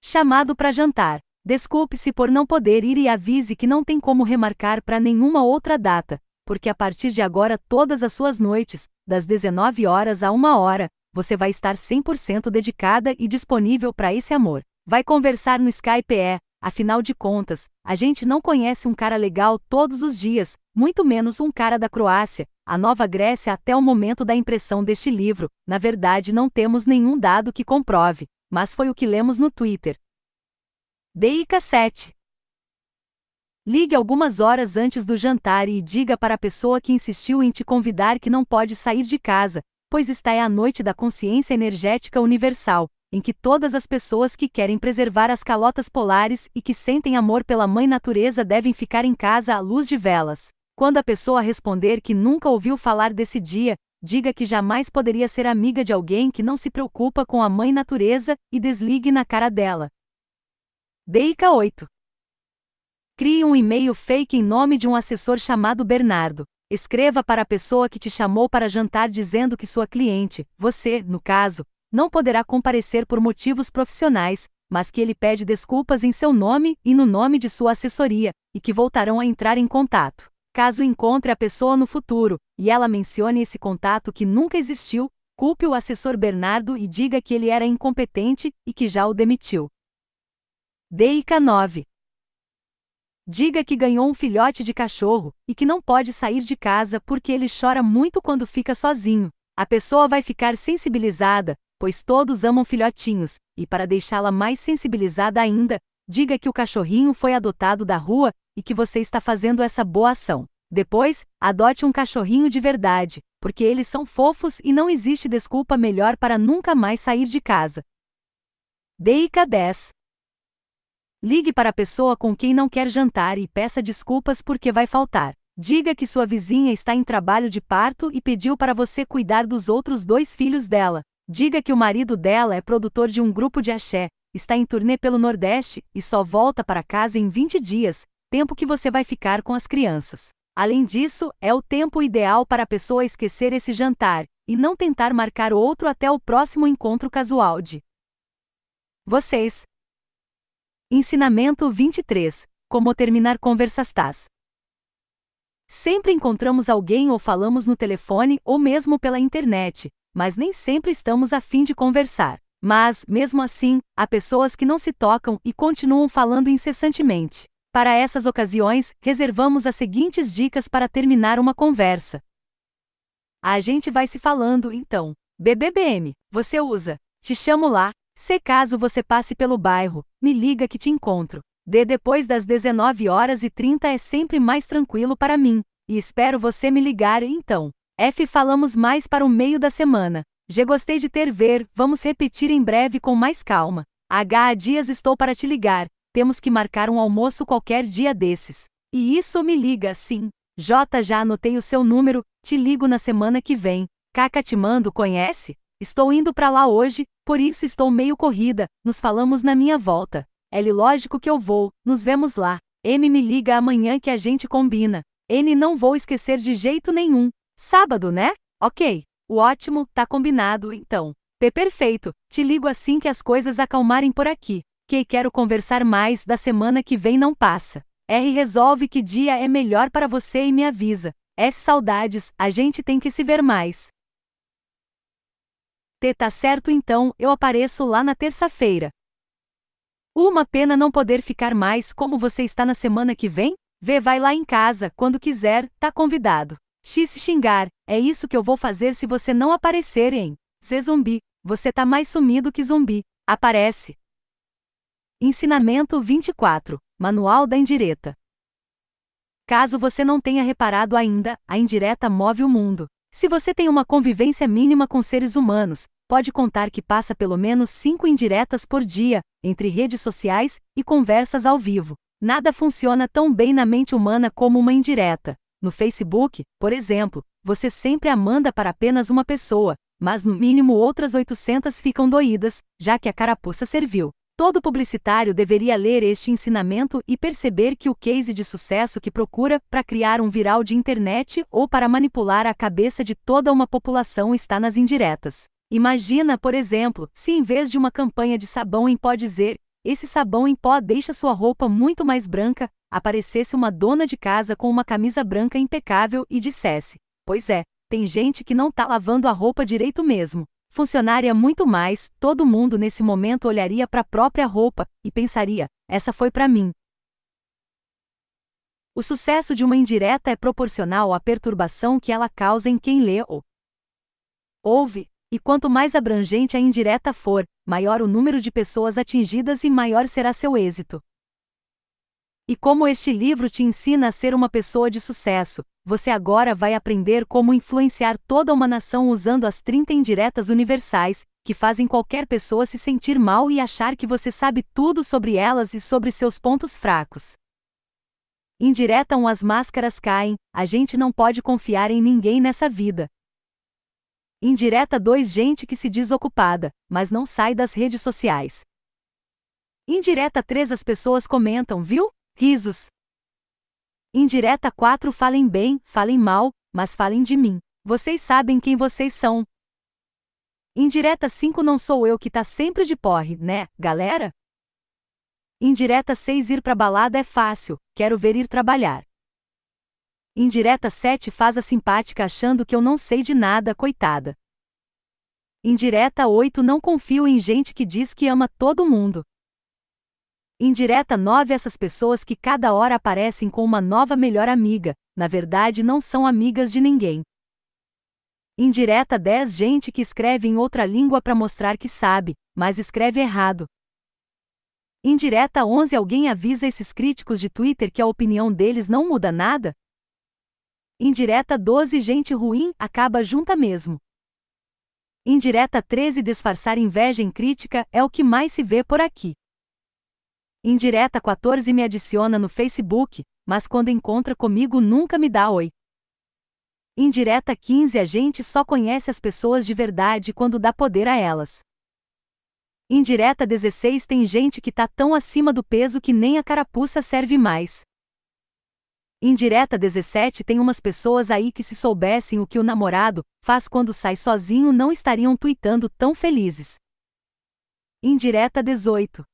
chamado para jantar. Desculpe-se por não poder ir e avise que não tem como remarcar para nenhuma outra data, porque a partir de agora todas as suas noites, das 19 horas a 1 hora, você vai estar 100% dedicada e disponível para esse amor. Vai conversar no Skype é, Afinal de contas, a gente não conhece um cara legal todos os dias, muito menos um cara da Croácia, a Nova Grécia até o momento da impressão deste livro. Na verdade, não temos nenhum dado que comprove, mas foi o que lemos no Twitter. Deica 7 Ligue algumas horas antes do jantar e diga para a pessoa que insistiu em te convidar que não pode sair de casa, pois está é a noite da consciência energética universal, em que todas as pessoas que querem preservar as calotas polares e que sentem amor pela mãe natureza devem ficar em casa à luz de velas. Quando a pessoa responder que nunca ouviu falar desse dia, diga que jamais poderia ser amiga de alguém que não se preocupa com a mãe natureza e desligue na cara dela. Deica 8. Crie um e-mail fake em nome de um assessor chamado Bernardo. Escreva para a pessoa que te chamou para jantar dizendo que sua cliente, você, no caso, não poderá comparecer por motivos profissionais, mas que ele pede desculpas em seu nome e no nome de sua assessoria, e que voltarão a entrar em contato. Caso encontre a pessoa no futuro, e ela mencione esse contato que nunca existiu, culpe o assessor Bernardo e diga que ele era incompetente e que já o demitiu. Deica 9. Diga que ganhou um filhote de cachorro e que não pode sair de casa porque ele chora muito quando fica sozinho. A pessoa vai ficar sensibilizada, pois todos amam filhotinhos, e para deixá-la mais sensibilizada ainda, diga que o cachorrinho foi adotado da rua e que você está fazendo essa boa ação. Depois, adote um cachorrinho de verdade, porque eles são fofos e não existe desculpa melhor para nunca mais sair de casa. Deica 10 Ligue para a pessoa com quem não quer jantar e peça desculpas porque vai faltar. Diga que sua vizinha está em trabalho de parto e pediu para você cuidar dos outros dois filhos dela. Diga que o marido dela é produtor de um grupo de axé, está em turnê pelo Nordeste e só volta para casa em 20 dias, tempo que você vai ficar com as crianças. Além disso, é o tempo ideal para a pessoa esquecer esse jantar e não tentar marcar outro até o próximo encontro casual de. Vocês. Ensinamento 23 Como terminar conversas Sempre encontramos alguém ou falamos no telefone ou mesmo pela internet, mas nem sempre estamos a fim de conversar. Mas, mesmo assim, há pessoas que não se tocam e continuam falando incessantemente. Para essas ocasiões, reservamos as seguintes dicas para terminar uma conversa. A gente vai se falando, então. BBBM, você usa. Te chamo lá. Se caso você passe pelo bairro, me liga que te encontro. De depois das 19 horas e 30 é sempre mais tranquilo para mim. E espero você me ligar então. F falamos mais para o meio da semana. G gostei de ter ver, vamos repetir em breve com mais calma. H a dias estou para te ligar, temos que marcar um almoço qualquer dia desses. E isso me liga, sim. J já anotei o seu número, te ligo na semana que vem. Caca te mando, conhece? Estou indo para lá hoje, por isso estou meio corrida, nos falamos na minha volta. L é lógico que eu vou, nos vemos lá. M me liga amanhã que a gente combina. N não vou esquecer de jeito nenhum. Sábado, né? Ok. O ótimo, tá combinado, então. P perfeito. Te ligo assim que as coisas acalmarem por aqui. Que quero conversar mais da semana que vem não passa. R resolve que dia é melhor para você e me avisa. S saudades, a gente tem que se ver mais. T tá certo então, eu apareço lá na terça-feira. Uma pena não poder ficar mais como você está na semana que vem? V vai lá em casa, quando quiser, tá convidado. X xingar, é isso que eu vou fazer se você não aparecer em Z zumbi, você tá mais sumido que zumbi, aparece. Ensinamento 24, Manual da Indireta. Caso você não tenha reparado ainda, a indireta move o mundo. Se você tem uma convivência mínima com seres humanos, pode contar que passa pelo menos cinco indiretas por dia, entre redes sociais e conversas ao vivo. Nada funciona tão bem na mente humana como uma indireta. No Facebook, por exemplo, você sempre a manda para apenas uma pessoa, mas no mínimo outras 800 ficam doídas, já que a carapuça serviu. Todo publicitário deveria ler este ensinamento e perceber que o case de sucesso que procura para criar um viral de internet ou para manipular a cabeça de toda uma população está nas indiretas. Imagina, por exemplo, se em vez de uma campanha de sabão em pó dizer: esse sabão em pó deixa sua roupa muito mais branca, aparecesse uma dona de casa com uma camisa branca impecável e dissesse: Pois é, tem gente que não tá lavando a roupa direito mesmo. Funcionaria muito mais, todo mundo nesse momento olharia para a própria roupa e pensaria: essa foi para mim. O sucesso de uma indireta é proporcional à perturbação que ela causa em quem lê ou ouve, e quanto mais abrangente a indireta for, maior o número de pessoas atingidas e maior será seu êxito. E como este livro te ensina a ser uma pessoa de sucesso, você agora vai aprender como influenciar toda uma nação usando as 30 indiretas universais, que fazem qualquer pessoa se sentir mal e achar que você sabe tudo sobre elas e sobre seus pontos fracos. Indireta 1 as máscaras caem, a gente não pode confiar em ninguém nessa vida. Indireta 2 Gente que se diz ocupada, mas não sai das redes sociais. Indireta 3 As pessoas comentam, viu? risos. Indireta 4 Falem bem, falem mal, mas falem de mim. Vocês sabem quem vocês são. Indireta 5 Não sou eu que tá sempre de porre, né, galera? Indireta 6 Ir pra balada é fácil, quero ver ir trabalhar. Indireta 7 Faz a simpática achando que eu não sei de nada, coitada. Indireta 8 Não confio em gente que diz que ama todo mundo. Indireta 9 Essas pessoas que cada hora aparecem com uma nova melhor amiga, na verdade não são amigas de ninguém. Indireta 10 Gente que escreve em outra língua para mostrar que sabe, mas escreve errado. Indireta 11 Alguém avisa esses críticos de Twitter que a opinião deles não muda nada? Indireta 12 Gente ruim acaba junta mesmo. Indireta 13 Disfarçar inveja em crítica é o que mais se vê por aqui. Indireta 14 me adiciona no Facebook, mas quando encontra comigo nunca me dá oi. Indireta 15 a gente só conhece as pessoas de verdade quando dá poder a elas. Indireta 16 tem gente que tá tão acima do peso que nem a carapuça serve mais. Indireta 17 tem umas pessoas aí que se soubessem o que o namorado faz quando sai sozinho não estariam tuitando tão felizes. Indireta 18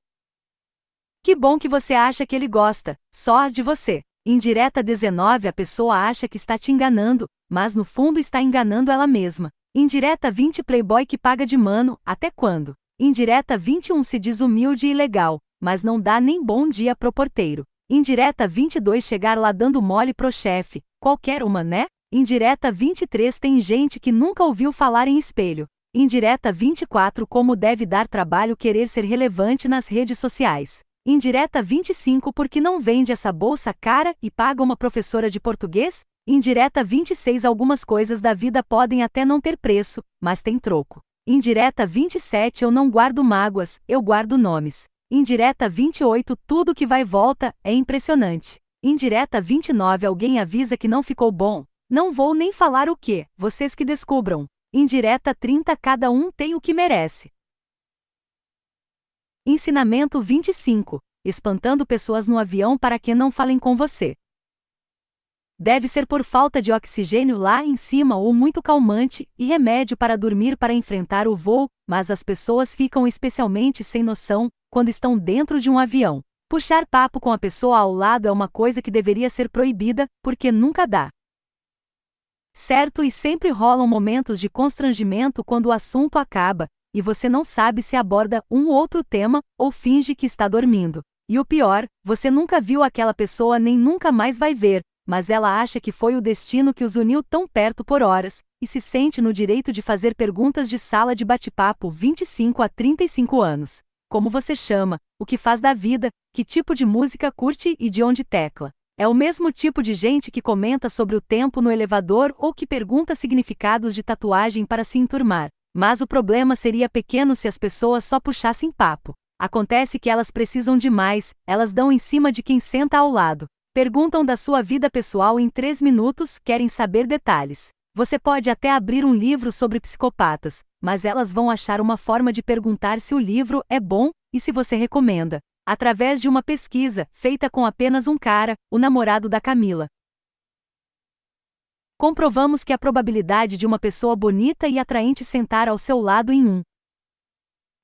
que bom que você acha que ele gosta, só de você. Indireta 19 A pessoa acha que está te enganando, mas no fundo está enganando ela mesma. Indireta 20 Playboy que paga de mano, até quando? Indireta 21 Se diz humilde e legal, mas não dá nem bom dia pro porteiro. Indireta 22 Chegar lá dando mole pro chefe, qualquer uma, né? Indireta 23 Tem gente que nunca ouviu falar em espelho. Indireta 24 Como deve dar trabalho querer ser relevante nas redes sociais. Indireta 25 porque não vende essa bolsa cara e paga uma professora de português? Indireta 26 algumas coisas da vida podem até não ter preço, mas tem troco. Indireta 27 eu não guardo mágoas, eu guardo nomes. Indireta 28 tudo que vai e volta, é impressionante. Indireta 29 alguém avisa que não ficou bom. Não vou nem falar o que, vocês que descubram. Indireta 30 cada um tem o que merece. Ensinamento 25 Espantando pessoas no avião para que não falem com você. Deve ser por falta de oxigênio lá em cima ou muito calmante e remédio para dormir para enfrentar o voo, mas as pessoas ficam especialmente sem noção quando estão dentro de um avião. Puxar papo com a pessoa ao lado é uma coisa que deveria ser proibida, porque nunca dá. Certo, e sempre rolam momentos de constrangimento quando o assunto acaba, e você não sabe se aborda um outro tema ou finge que está dormindo. E o pior, você nunca viu aquela pessoa nem nunca mais vai ver, mas ela acha que foi o destino que os uniu tão perto por horas, e se sente no direito de fazer perguntas de sala de bate-papo 25 a 35 anos. Como você chama, o que faz da vida, que tipo de música curte e de onde tecla. É o mesmo tipo de gente que comenta sobre o tempo no elevador ou que pergunta significados de tatuagem para se enturmar. Mas o problema seria pequeno se as pessoas só puxassem papo. Acontece que elas precisam de mais, elas dão em cima de quem senta ao lado. Perguntam da sua vida pessoal em três minutos, querem saber detalhes. Você pode até abrir um livro sobre psicopatas, mas elas vão achar uma forma de perguntar se o livro é bom e se você recomenda. Através de uma pesquisa, feita com apenas um cara, o namorado da Camila comprovamos que a probabilidade de uma pessoa bonita e atraente sentar ao seu lado em um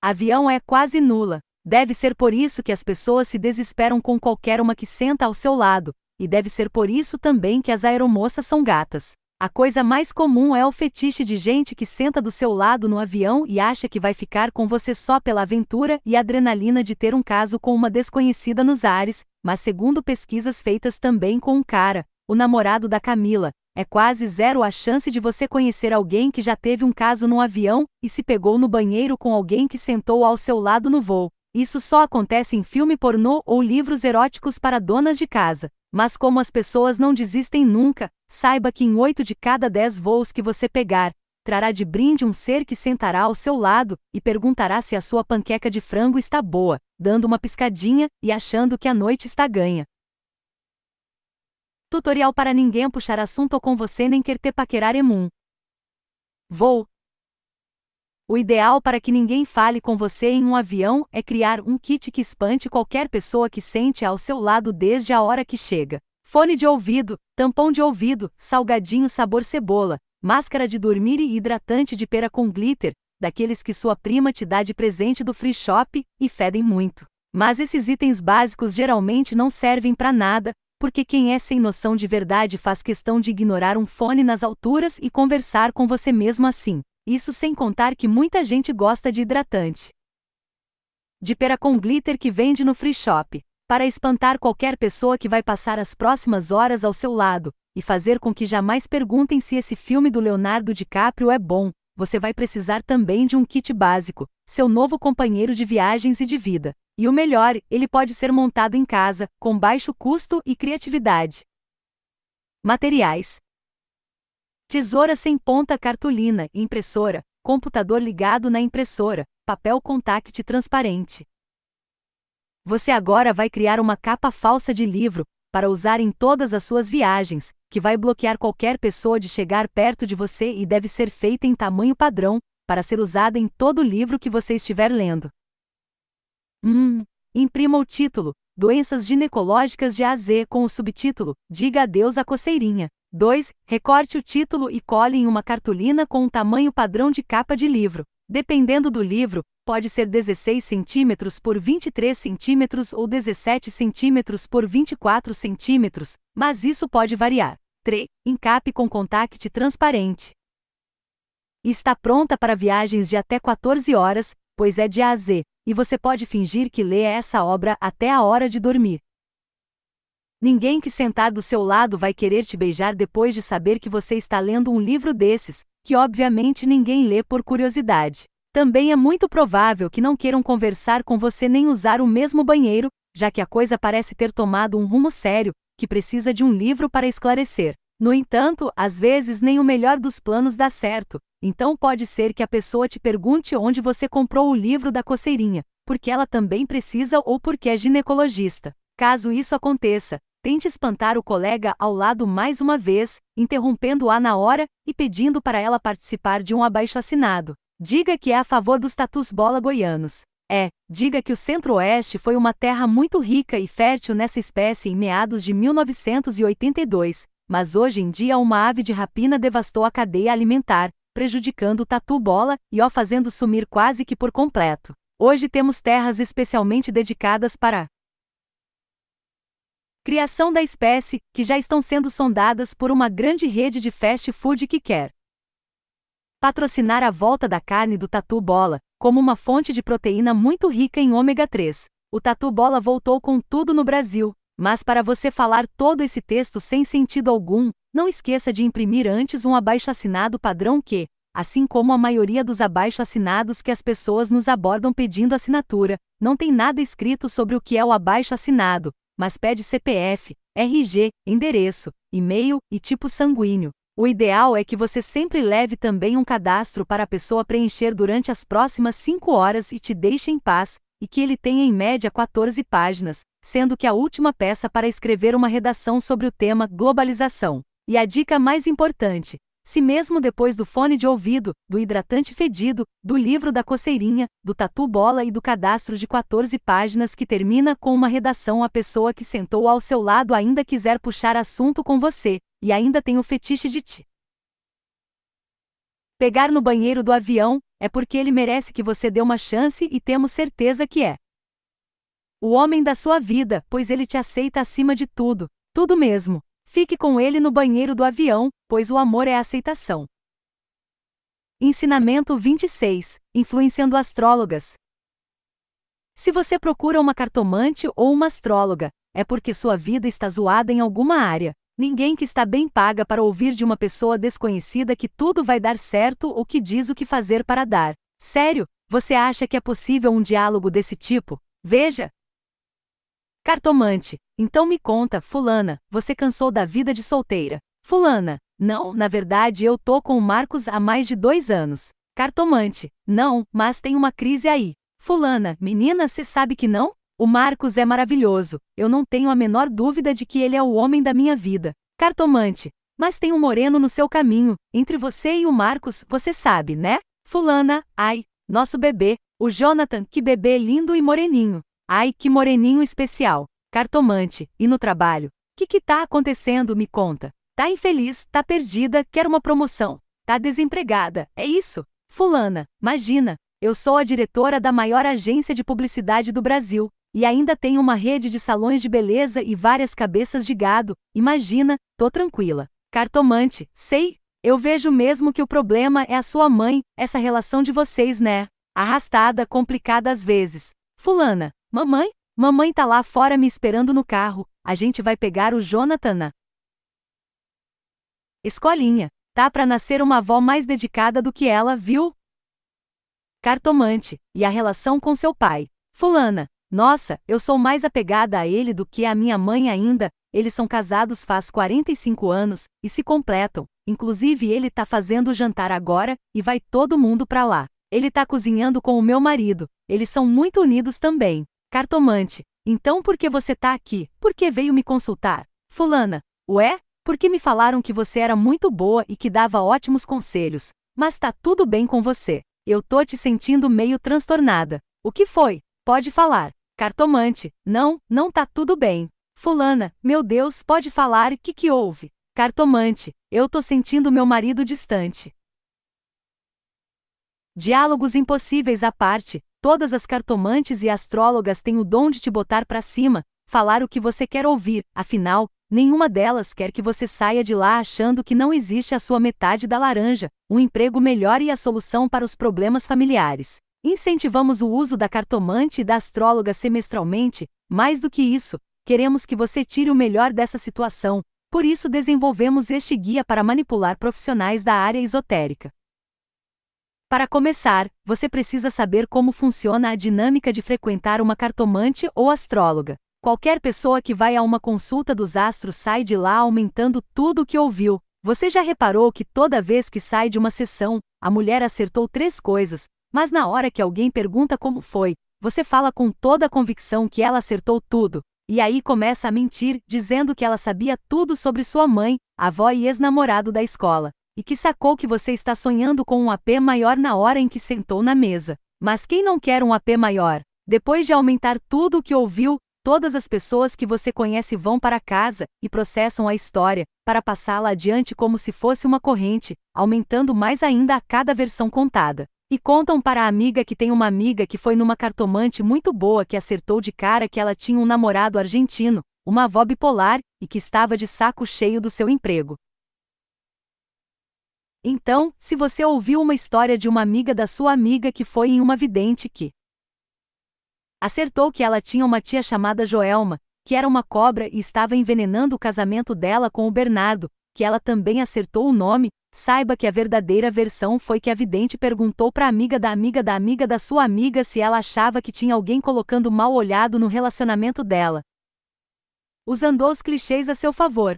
avião é quase nula. Deve ser por isso que as pessoas se desesperam com qualquer uma que senta ao seu lado, e deve ser por isso também que as aeromoças são gatas. A coisa mais comum é o fetiche de gente que senta do seu lado no avião e acha que vai ficar com você só pela aventura e adrenalina de ter um caso com uma desconhecida nos ares, mas segundo pesquisas feitas também com um cara, o namorado da Camila, é quase zero a chance de você conhecer alguém que já teve um caso num avião e se pegou no banheiro com alguém que sentou ao seu lado no voo. Isso só acontece em filme pornô ou livros eróticos para donas de casa. Mas como as pessoas não desistem nunca, saiba que em 8 de cada 10 voos que você pegar, trará de brinde um ser que sentará ao seu lado e perguntará se a sua panqueca de frango está boa, dando uma piscadinha e achando que a noite está ganha. Tutorial para ninguém puxar assunto com você nem quer te paquerar emum. Vou. O ideal para que ninguém fale com você em um avião é criar um kit que espante qualquer pessoa que sente ao seu lado desde a hora que chega. Fone de ouvido, tampão de ouvido, salgadinho sabor cebola, máscara de dormir e hidratante de pera com glitter, daqueles que sua prima te dá de presente do free shop e fedem muito. Mas esses itens básicos geralmente não servem para nada, porque quem é sem noção de verdade faz questão de ignorar um fone nas alturas e conversar com você mesmo assim. Isso sem contar que muita gente gosta de hidratante. De pera com glitter que vende no free shop, para espantar qualquer pessoa que vai passar as próximas horas ao seu lado, e fazer com que jamais perguntem se esse filme do Leonardo DiCaprio é bom, você vai precisar também de um kit básico, seu novo companheiro de viagens e de vida. E o melhor, ele pode ser montado em casa, com baixo custo e criatividade. Materiais: Tesoura sem ponta cartolina, impressora, computador ligado na impressora, papel contact transparente. Você agora vai criar uma capa falsa de livro, para usar em todas as suas viagens, que vai bloquear qualquer pessoa de chegar perto de você e deve ser feita em tamanho padrão, para ser usada em todo livro que você estiver lendo. Hum, imprima o título, Doenças Ginecológicas de AZ com o subtítulo, Diga adeus à coceirinha. 2. Recorte o título e cole em uma cartolina com um tamanho padrão de capa de livro. Dependendo do livro, pode ser 16 cm por 23 cm ou 17 cm por 24 cm, mas isso pode variar. 3. Encape com contact transparente. Está pronta para viagens de até 14 horas, pois é de A a Z, e você pode fingir que lê essa obra até a hora de dormir. Ninguém que sentar do seu lado vai querer te beijar depois de saber que você está lendo um livro desses, que obviamente ninguém lê por curiosidade. Também é muito provável que não queiram conversar com você nem usar o mesmo banheiro, já que a coisa parece ter tomado um rumo sério, que precisa de um livro para esclarecer. No entanto, às vezes nem o melhor dos planos dá certo, então pode ser que a pessoa te pergunte onde você comprou o livro da coceirinha, porque ela também precisa ou porque é ginecologista. Caso isso aconteça, tente espantar o colega ao lado mais uma vez, interrompendo-a na hora e pedindo para ela participar de um abaixo-assinado. Diga que é a favor dos tatus bola goianos. É, diga que o Centro-Oeste foi uma terra muito rica e fértil nessa espécie em meados de 1982, mas hoje em dia uma ave de rapina devastou a cadeia alimentar, prejudicando o tatu bola e o fazendo sumir quase que por completo. Hoje temos terras especialmente dedicadas para criação da espécie, que já estão sendo sondadas por uma grande rede de fast food que quer patrocinar a volta da carne do tatu bola, como uma fonte de proteína muito rica em ômega 3. O tatu bola voltou com tudo no Brasil, mas para você falar todo esse texto sem sentido algum, não esqueça de imprimir antes um abaixo-assinado padrão que, assim como a maioria dos abaixo-assinados que as pessoas nos abordam pedindo assinatura, não tem nada escrito sobre o que é o abaixo-assinado, mas pede CPF, RG, endereço, e-mail e tipo sanguíneo. O ideal é que você sempre leve também um cadastro para a pessoa preencher durante as próximas 5 horas e te deixe em paz, e que ele tem em média 14 páginas, sendo que a última peça para escrever uma redação sobre o tema globalização. E a dica mais importante: se mesmo depois do fone de ouvido, do hidratante fedido, do livro da coceirinha, do tatu bola e do cadastro de 14 páginas que termina com uma redação, a pessoa que sentou ao seu lado ainda quiser puxar assunto com você, e ainda tem o fetiche de ti. pegar no banheiro do avião, é porque ele merece que você dê uma chance e temos certeza que é. O homem da sua vida, pois ele te aceita acima de tudo, tudo mesmo. Fique com ele no banheiro do avião, pois o amor é aceitação. Ensinamento 26 Influenciando astrólogas. Se você procura uma cartomante ou uma astróloga, é porque sua vida está zoada em alguma área. Ninguém que está bem paga para ouvir de uma pessoa desconhecida que tudo vai dar certo ou que diz o que fazer para dar. Sério, você acha que é possível um diálogo desse tipo? Veja! Cartomante, então me conta, Fulana, você cansou da vida de solteira? Fulana, não, na verdade eu tô com o Marcos há mais de dois anos. Cartomante, não, mas tem uma crise aí. Fulana, menina, você sabe que não? O Marcos é maravilhoso, eu não tenho a menor dúvida de que ele é o homem da minha vida. Cartomante, mas tem um moreno no seu caminho, entre você e o Marcos, você sabe, né? Fulana, ai, nosso bebê, o Jonathan, que bebê lindo e moreninho. Ai, que moreninho especial. Cartomante, e no trabalho? Que que tá acontecendo, me conta? Tá infeliz, tá perdida, quer uma promoção. Tá desempregada, é isso? Fulana, imagina, eu sou a diretora da maior agência de publicidade do Brasil, e ainda tem uma rede de salões de beleza e várias cabeças de gado, imagina, tô tranquila. Cartomante, sei. Eu vejo mesmo que o problema é a sua mãe, essa relação de vocês, né? Arrastada, complicada às vezes. Fulana, mamãe? Mamãe tá lá fora me esperando no carro, a gente vai pegar o Jonathan escolinha. Tá pra nascer uma avó mais dedicada do que ela, viu? Cartomante, e a relação com seu pai. Fulana, nossa, eu sou mais apegada a ele do que a minha mãe ainda. Eles são casados faz 45 anos e se completam. Inclusive, ele tá fazendo o jantar agora e vai todo mundo para lá. Ele tá cozinhando com o meu marido. Eles são muito unidos também. Cartomante. Então por que você tá aqui? Por que veio me consultar? Fulana. Ué? Porque me falaram que você era muito boa e que dava ótimos conselhos. Mas tá tudo bem com você. Eu tô te sentindo meio transtornada. O que foi? Pode falar. Cartomante, não, não tá tudo bem. Fulana, meu Deus, pode falar, o que que houve? Cartomante, eu tô sentindo meu marido distante. Diálogos impossíveis à parte, todas as cartomantes e astrólogas têm o dom de te botar para cima, falar o que você quer ouvir, afinal, nenhuma delas quer que você saia de lá achando que não existe a sua metade da laranja, um emprego melhor e a solução para os problemas familiares. Incentivamos o uso da cartomante e da astróloga semestralmente, mais do que isso, queremos que você tire o melhor dessa situação, por isso desenvolvemos este guia para manipular profissionais da área esotérica. Para começar, você precisa saber como funciona a dinâmica de frequentar uma cartomante ou astróloga. Qualquer pessoa que vai a uma consulta dos astros sai de lá aumentando tudo o que ouviu. Você já reparou que toda vez que sai de uma sessão, a mulher acertou três coisas, mas na hora que alguém pergunta como foi, você fala com toda a convicção que ela acertou tudo, e aí começa a mentir, dizendo que ela sabia tudo sobre sua mãe, avó e ex-namorado da escola, e que sacou que você está sonhando com um AP maior na hora em que sentou na mesa. Mas quem não quer um AP maior? Depois de aumentar tudo o que ouviu, todas as pessoas que você conhece vão para casa e processam a história, para passá-la adiante como se fosse uma corrente, aumentando mais ainda a cada versão contada. E contam para a amiga que tem uma amiga que foi numa cartomante muito boa que acertou de cara que ela tinha um namorado argentino, uma avó bipolar, e que estava de saco cheio do seu emprego. Então, se você ouviu uma história de uma amiga da sua amiga que foi em uma vidente que acertou que ela tinha uma tia chamada Joelma, que era uma cobra e estava envenenando o casamento dela com o Bernardo, que ela também acertou o nome, saiba que a verdadeira versão foi que a vidente perguntou para amiga da amiga da amiga da sua amiga se ela achava que tinha alguém colocando mal olhado no relacionamento dela. Usando os clichês a seu favor.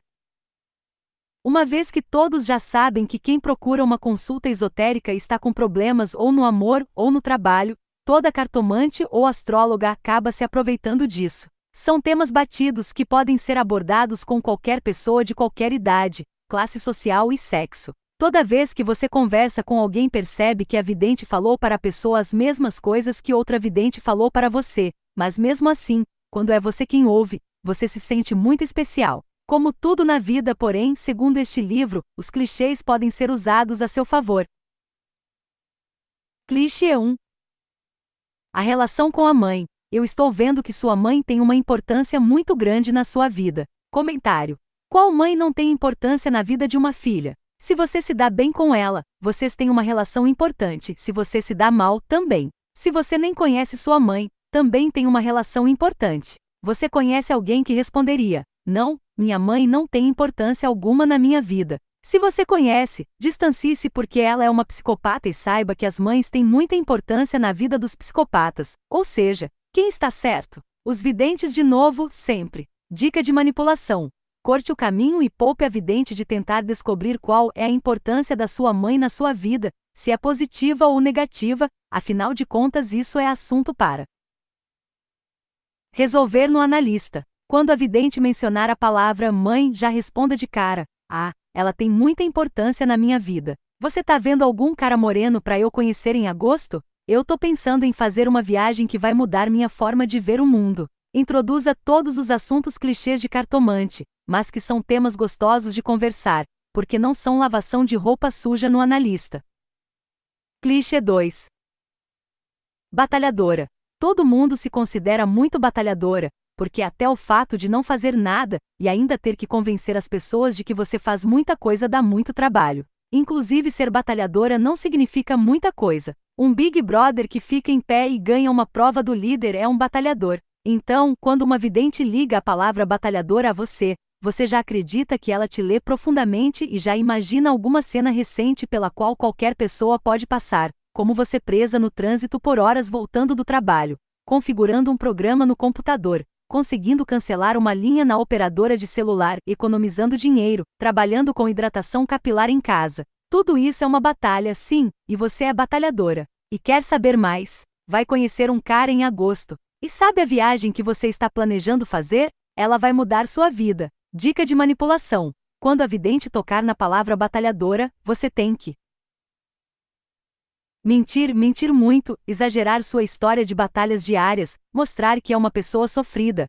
Uma vez que todos já sabem que quem procura uma consulta esotérica está com problemas ou no amor ou no trabalho, toda cartomante ou astróloga acaba se aproveitando disso. São temas batidos que podem ser abordados com qualquer pessoa de qualquer idade, classe social e sexo. Toda vez que você conversa com alguém, percebe que a vidente falou para a pessoa as mesmas coisas que outra vidente falou para você, mas mesmo assim, quando é você quem ouve, você se sente muito especial. Como tudo na vida, porém, segundo este livro, os clichês podem ser usados a seu favor. Clichê 1 A relação com a mãe. Eu estou vendo que sua mãe tem uma importância muito grande na sua vida. Comentário: qual mãe não tem importância na vida de uma filha? Se você se dá bem com ela, vocês têm uma relação importante. Se você se dá mal, também. Se você nem conhece sua mãe, também tem uma relação importante. Você conhece alguém que responderia: Não, minha mãe não tem importância alguma na minha vida. Se você conhece, distancie-se porque ela é uma psicopata e saiba que as mães têm muita importância na vida dos psicopatas. Ou seja, quem está certo? Os videntes de novo, sempre. Dica de manipulação: corte o caminho e poupe a vidente de tentar descobrir qual é a importância da sua mãe na sua vida, se é positiva ou negativa, afinal de contas isso é assunto para resolver no analista. Quando a vidente mencionar a palavra mãe, já responda de cara: "Ah, ela tem muita importância na minha vida. Você tá vendo algum cara moreno para eu conhecer em agosto? Eu tô pensando em fazer uma viagem que vai mudar minha forma de ver o mundo." Introduza todos os assuntos clichês de cartomante, mas que são temas gostosos de conversar, porque não são lavação de roupa suja no analista. Clichê 2 Batalhadora. Todo mundo se considera muito batalhadora, porque até o fato de não fazer nada e ainda ter que convencer as pessoas de que você faz muita coisa dá muito trabalho. Inclusive, ser batalhadora não significa muita coisa. Um Big Brother que fica em pé e ganha uma prova do líder é um batalhador. Então, quando uma vidente liga a palavra batalhadora a você, você já acredita que ela te lê profundamente e já imagina alguma cena recente pela qual qualquer pessoa pode passar, como você presa no trânsito por horas voltando do trabalho, configurando um programa no computador, conseguindo cancelar uma linha na operadora de celular, economizando dinheiro, trabalhando com hidratação capilar em casa. Tudo isso é uma batalha, sim, e você é batalhadora. E quer saber mais? Vai conhecer um cara em agosto. E sabe a viagem que você está planejando fazer? Ela vai mudar sua vida. Dica de manipulação: quando a vidente tocar na palavra batalhadora, você tem que mentir, mentir muito, exagerar sua história de batalhas diárias, mostrar que é uma pessoa sofrida,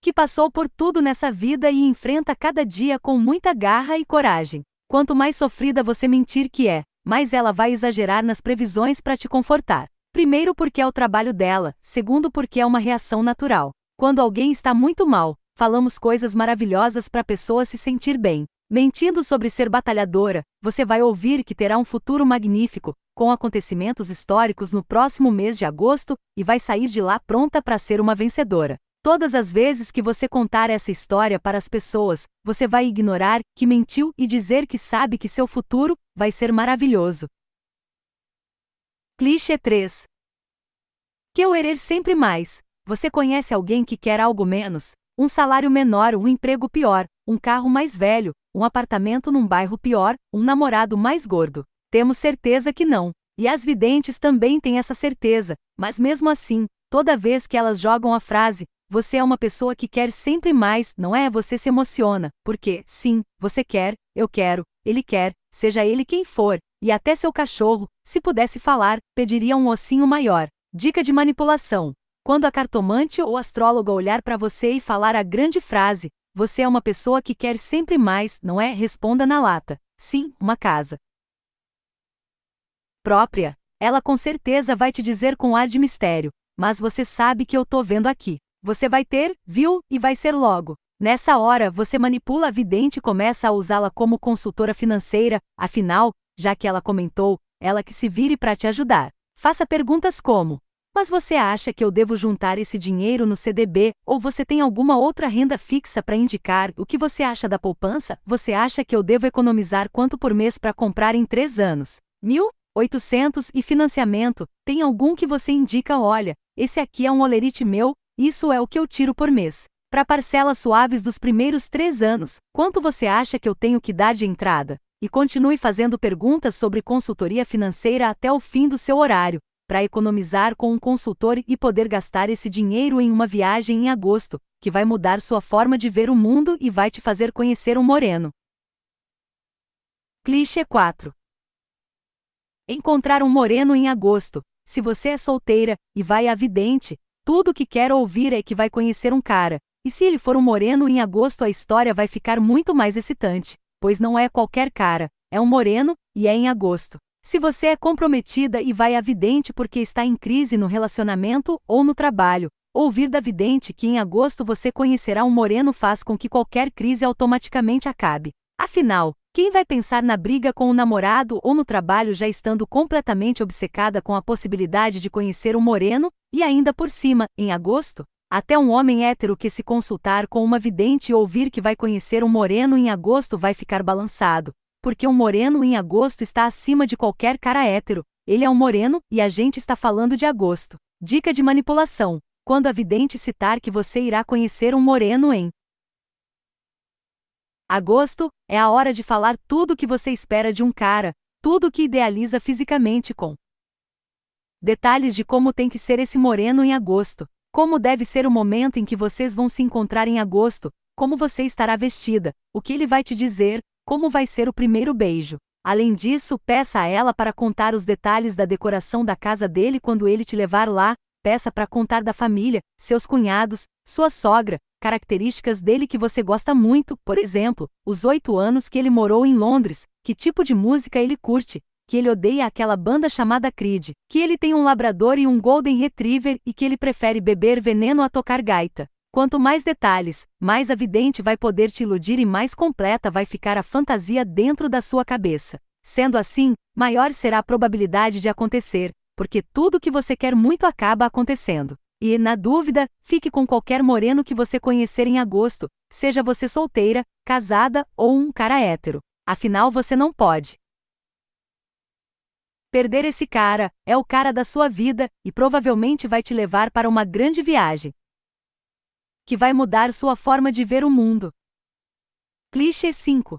que passou por tudo nessa vida e enfrenta cada dia com muita garra e coragem. Quanto mais sofrida você mentir que é, mais ela vai exagerar nas previsões para te confortar. Primeiro porque é o trabalho dela, segundo porque é uma reação natural. Quando alguém está muito mal, Falamos coisas maravilhosas para a pessoa se sentir bem. Mentindo sobre ser batalhadora, você vai ouvir que terá um futuro magnífico, com acontecimentos históricos no próximo mês de agosto, e vai sair de lá pronta para ser uma vencedora. Todas as vezes que você contar essa história para as pessoas, você vai ignorar que mentiu e dizer que sabe que seu futuro vai ser maravilhoso. Clichê 3 Que eu querer sempre mais. Você conhece alguém que quer algo menos? Um salário menor, um emprego pior, um carro mais velho, um apartamento num bairro pior, um namorado mais gordo. Temos certeza que não. E as videntes também têm essa certeza, mas mesmo assim, toda vez que elas jogam a frase, você é uma pessoa que quer sempre mais, não é? Você se emociona, porque, sim, você quer, eu quero, ele quer, seja ele quem for, e até seu cachorro, se pudesse falar, pediria um ossinho maior. Dica de manipulação: quando a cartomante ou astróloga olhar para você e falar a grande frase, você é uma pessoa que quer sempre mais, não é? Responda na lata. Sim, uma casa. Própria. Ela com certeza vai te dizer com ar de mistério, mas você sabe que eu tô vendo aqui. Você vai ter, viu, e vai ser logo. Nessa hora, você manipula a vidente e começa a usá-la como consultora financeira, afinal, já que ela comentou, ela que se vire para te ajudar. Faça perguntas como: mas você acha que eu devo juntar esse dinheiro no CDB ou você tem alguma outra renda fixa para indicar? O que você acha da poupança? Você acha que eu devo economizar quanto por mês para comprar em três anos? Mil? 800 e financiamento, tem algum que você indica, olha, esse aqui é um olerite meu, isso é o que eu tiro por mês. Para parcelas suaves dos primeiros três anos, quanto você acha que eu tenho que dar de entrada? E continue fazendo perguntas sobre consultoria financeira até o fim do seu horário para economizar com um consultor e poder gastar esse dinheiro em uma viagem em agosto, que vai mudar sua forma de ver o mundo e vai te fazer conhecer um moreno. Clichê 4 Encontrar um moreno em agosto. Se você é solteira e vai à vidente, tudo o que quer ouvir é que vai conhecer um cara. E se ele for um moreno em agosto, a história vai ficar muito mais excitante, pois não é qualquer cara, é um moreno e é em agosto. Se você é comprometida e vai à vidente porque está em crise no relacionamento ou no trabalho, ouvir da vidente que em agosto você conhecerá um moreno faz com que qualquer crise automaticamente acabe. Afinal, quem vai pensar na briga com o namorado ou no trabalho já estando completamente obcecada com a possibilidade de conhecer um moreno, e ainda por cima, em agosto? Até um homem hétero que se consultar com uma vidente e ouvir que vai conhecer um moreno em agosto vai ficar balançado porque um moreno em agosto está acima de qualquer cara hétero. Ele é um moreno e a gente está falando de agosto. Dica de manipulação: quando a vidente citar que você irá conhecer um moreno em agosto, é a hora de falar tudo o que você espera de um cara, tudo o que idealiza fisicamente com detalhes de como tem que ser esse moreno em agosto, como deve ser o momento em que vocês vão se encontrar em agosto, como você estará vestida, o que ele vai te dizer, como vai ser o primeiro beijo. Além disso, peça a ela para contar os detalhes da decoração da casa dele quando ele te levar lá, peça para contar da família, seus cunhados, sua sogra, características dele que você gosta muito, por exemplo, os oito anos que ele morou em Londres, que tipo de música ele curte, que ele odeia aquela banda chamada Creed, que ele tem um labrador e um Golden Retriever e que ele prefere beber veneno a tocar gaita. Quanto mais detalhes, mais evidente vai poder te iludir e mais completa vai ficar a fantasia dentro da sua cabeça. Sendo assim, maior será a probabilidade de acontecer, porque tudo que você quer muito acaba acontecendo. E, na dúvida, fique com qualquer moreno que você conhecer em agosto, seja você solteira, casada ou um cara hétero. Afinal, você não pode. Perder esse cara é o cara da sua vida e provavelmente vai te levar para uma grande viagem que vai mudar sua forma de ver o mundo. Clichê 5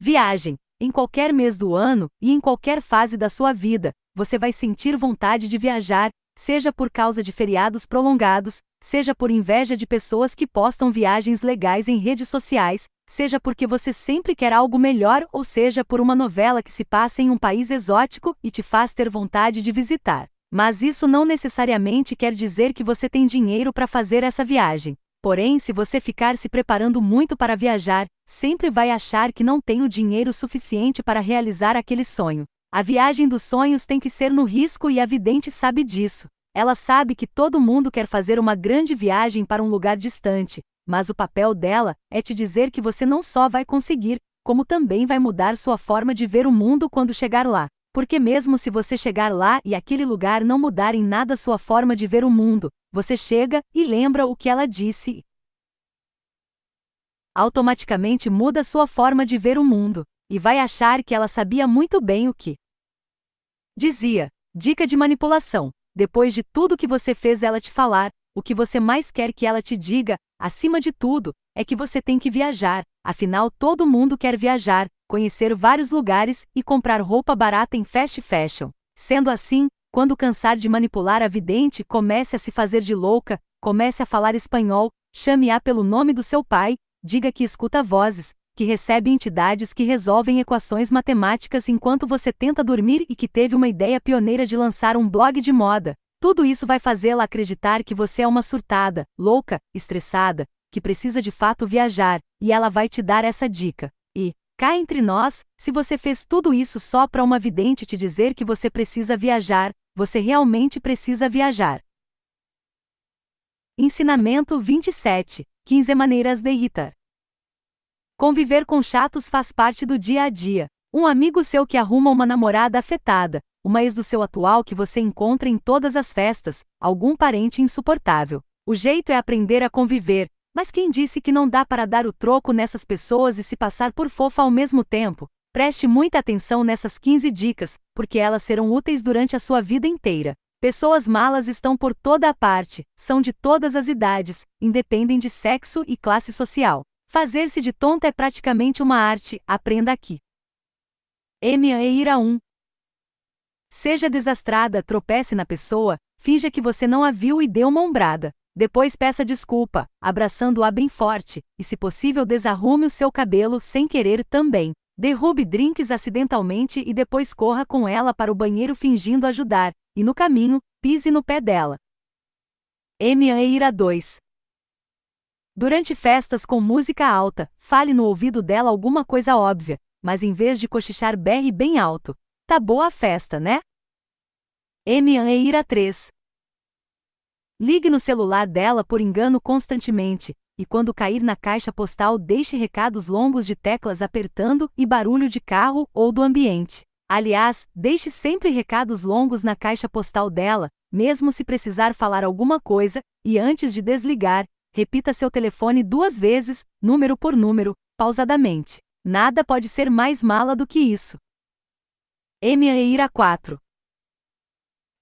Viagem. Em qualquer mês do ano e em qualquer fase da sua vida, você vai sentir vontade de viajar, seja por causa de feriados prolongados, seja por inveja de pessoas que postam viagens legais em redes sociais, seja porque você sempre quer algo melhor ou seja por uma novela que se passa em um país exótico e te faz ter vontade de visitar. Mas isso não necessariamente quer dizer que você tem dinheiro para fazer essa viagem. Porém, se você ficar se preparando muito para viajar, sempre vai achar que não tem o dinheiro suficiente para realizar aquele sonho. A viagem dos sonhos tem que ser no risco e a vidente sabe disso. Ela sabe que todo mundo quer fazer uma grande viagem para um lugar distante, mas o papel dela é te dizer que você não só vai conseguir, como também vai mudar sua forma de ver o mundo quando chegar lá. Porque mesmo se você chegar lá e aquele lugar não mudar em nada sua forma de ver o mundo, você chega e lembra o que ela disse. Automaticamente muda sua forma de ver o mundo e vai achar que ela sabia muito bem o que dizia. Dica de manipulação: depois de tudo que você fez ela te falar, o que você mais quer que ela te diga, acima de tudo, é que você tem que viajar, afinal todo mundo quer viajar, conhecer vários lugares e comprar roupa barata em fast fashion. Sendo assim, quando cansar de manipular a vidente, comece a se fazer de louca, comece a falar espanhol, chame-a pelo nome do seu pai, diga que escuta vozes, que recebe entidades que resolvem equações matemáticas enquanto você tenta dormir e que teve uma ideia pioneira de lançar um blog de moda. Tudo isso vai fazê-la acreditar que você é uma surtada, louca, estressada, que precisa de fato viajar, e ela vai te dar essa dica. Cá entre nós, se você fez tudo isso só para uma vidente te dizer que você precisa viajar, você realmente precisa viajar. Ensinamento 27. 15 maneiras de irritar. Conviver com chatos faz parte do dia a dia. Um amigo seu que arruma uma namorada afetada, uma ex do seu atual que você encontra em todas as festas, algum parente insuportável. O jeito é aprender a conviver, mas quem disse que não dá para dar o troco nessas pessoas e se passar por fofa ao mesmo tempo? Preste muita atenção nessas 15 dicas, porque elas serão úteis durante a sua vida inteira. Pessoas malas estão por toda a parte, são de todas as idades, independem de sexo e classe social. Fazer-se de tonta é praticamente uma arte, aprenda aqui. Ira 1 Seja desastrada, tropece na pessoa, finja que você não a viu e dê uma ombrada. Depois peça desculpa, abraçando-a bem forte, e se possível desarrume o seu cabelo sem querer também. Derrube drinks acidentalmente e depois corra com ela para o banheiro fingindo ajudar, e no caminho, pise no pé dela. Eira 2 Durante festas com música alta, fale no ouvido dela alguma coisa óbvia, mas em vez de cochichar berre bem alto. Tá boa a festa, né? Eira 3 Ligue no celular dela por engano constantemente, e quando cair na caixa postal, deixe recados longos de teclas apertando e barulho de carro ou do ambiente. Aliás, deixe sempre recados longos na caixa postal dela, mesmo se precisar falar alguma coisa, e antes de desligar, repita seu telefone duas vezes, número por número, pausadamente. Nada pode ser mais mala do que isso. MAIRA 4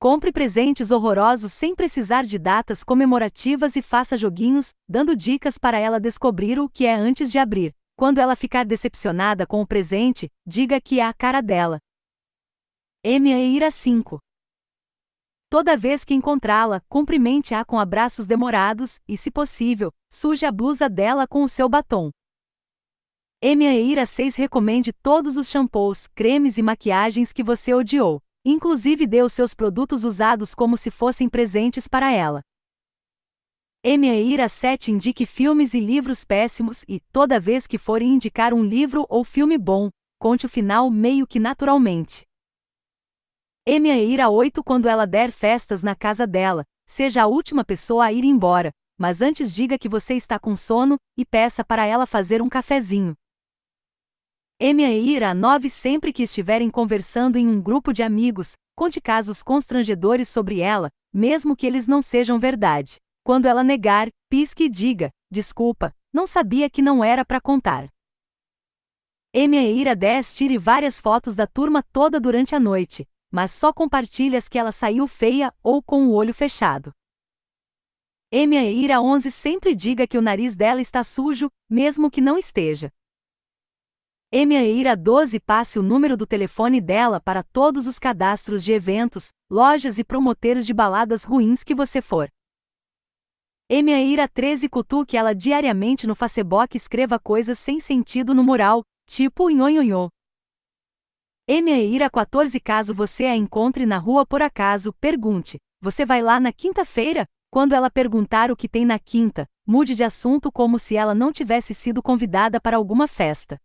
Compre presentes horrorosos sem precisar de datas comemorativas e faça joguinhos, dando dicas para ela descobrir o que é antes de abrir. Quando ela ficar decepcionada com o presente, diga que é a cara dela. Ira 5 Toda vez que encontrá-la, cumprimente-a com abraços demorados e, se possível, suje a blusa dela com o seu batom. Ira 6 Recomende todos os shampoos, cremes e maquiagens que você odiou. Inclusive deu seus produtos usados como se fossem presentes para ela. Emeira 7 indique filmes e livros péssimos e, toda vez que forem indicar um livro ou filme bom, conte o final meio que naturalmente. Emeira 8 Quando ela der festas na casa dela, seja a última pessoa a ir embora, mas antes diga que você está com sono e peça para ela fazer um cafezinho. Emia Ira 9 Sempre que estiverem conversando em um grupo de amigos, conte casos constrangedores sobre ela, mesmo que eles não sejam verdade. Quando ela negar, pisque e diga: Desculpa, não sabia que não era para contar. Emia Ira 10 Tire várias fotos da turma toda durante a noite, mas só compartilhe as que ela saiu feia ou com o olho fechado. Emia Ira 11 Sempre diga que o nariz dela está sujo, mesmo que não esteja. Emeira 12 passe o número do telefone dela para todos os cadastros de eventos, lojas e promoteiros de baladas ruins que você for. Emeira 13 cutuque ela diariamente no Facebook escreva coisas sem sentido no mural, tipo nhonhonhô. Emeira 14 caso você a encontre na rua por acaso, pergunte: Você vai lá na quinta-feira? Quando ela perguntar o que tem na quinta, mude de assunto como se ela não tivesse sido convidada para alguma festa.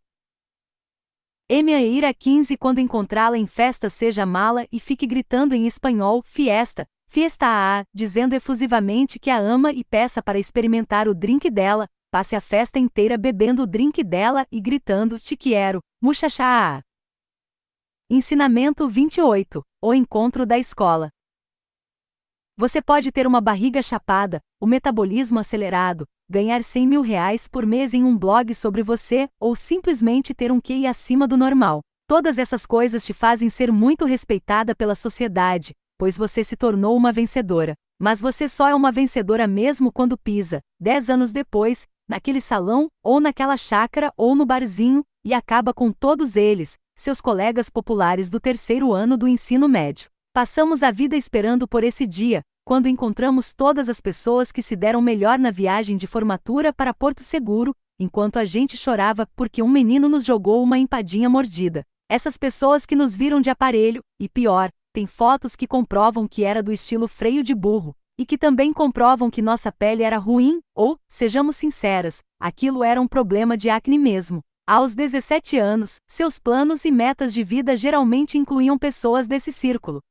Eme a 15 quando encontrá-la em festa seja mala e fique gritando em espanhol, fiesta, fiesta a, dizendo efusivamente que a ama e peça para experimentar o drink dela, passe a festa inteira bebendo o drink dela e gritando te quero, muchacha a. Ensinamento 28. O encontro da escola. Você pode ter uma barriga chapada, o metabolismo acelerado, ganhar 100 mil reais por mês em um blog sobre você, ou simplesmente ter um QI acima do normal. Todas essas coisas te fazem ser muito respeitada pela sociedade, pois você se tornou uma vencedora. Mas você só é uma vencedora mesmo quando pisa, 10 anos depois, naquele salão, ou naquela chácara, ou no barzinho, e acaba com todos eles, seus colegas populares do terceiro ano do ensino médio. Passamos a vida esperando por esse dia, quando encontramos todas as pessoas que se deram melhor na viagem de formatura para Porto Seguro, enquanto a gente chorava porque um menino nos jogou uma empadinha mordida. Essas pessoas que nos viram de aparelho, e pior, tem fotos que comprovam que era do estilo freio de burro, e que também comprovam que nossa pele era ruim, ou, sejamos sinceras, aquilo era um problema de acne mesmo. Aos 17 anos, seus planos e metas de vida geralmente incluíam pessoas desse círculo.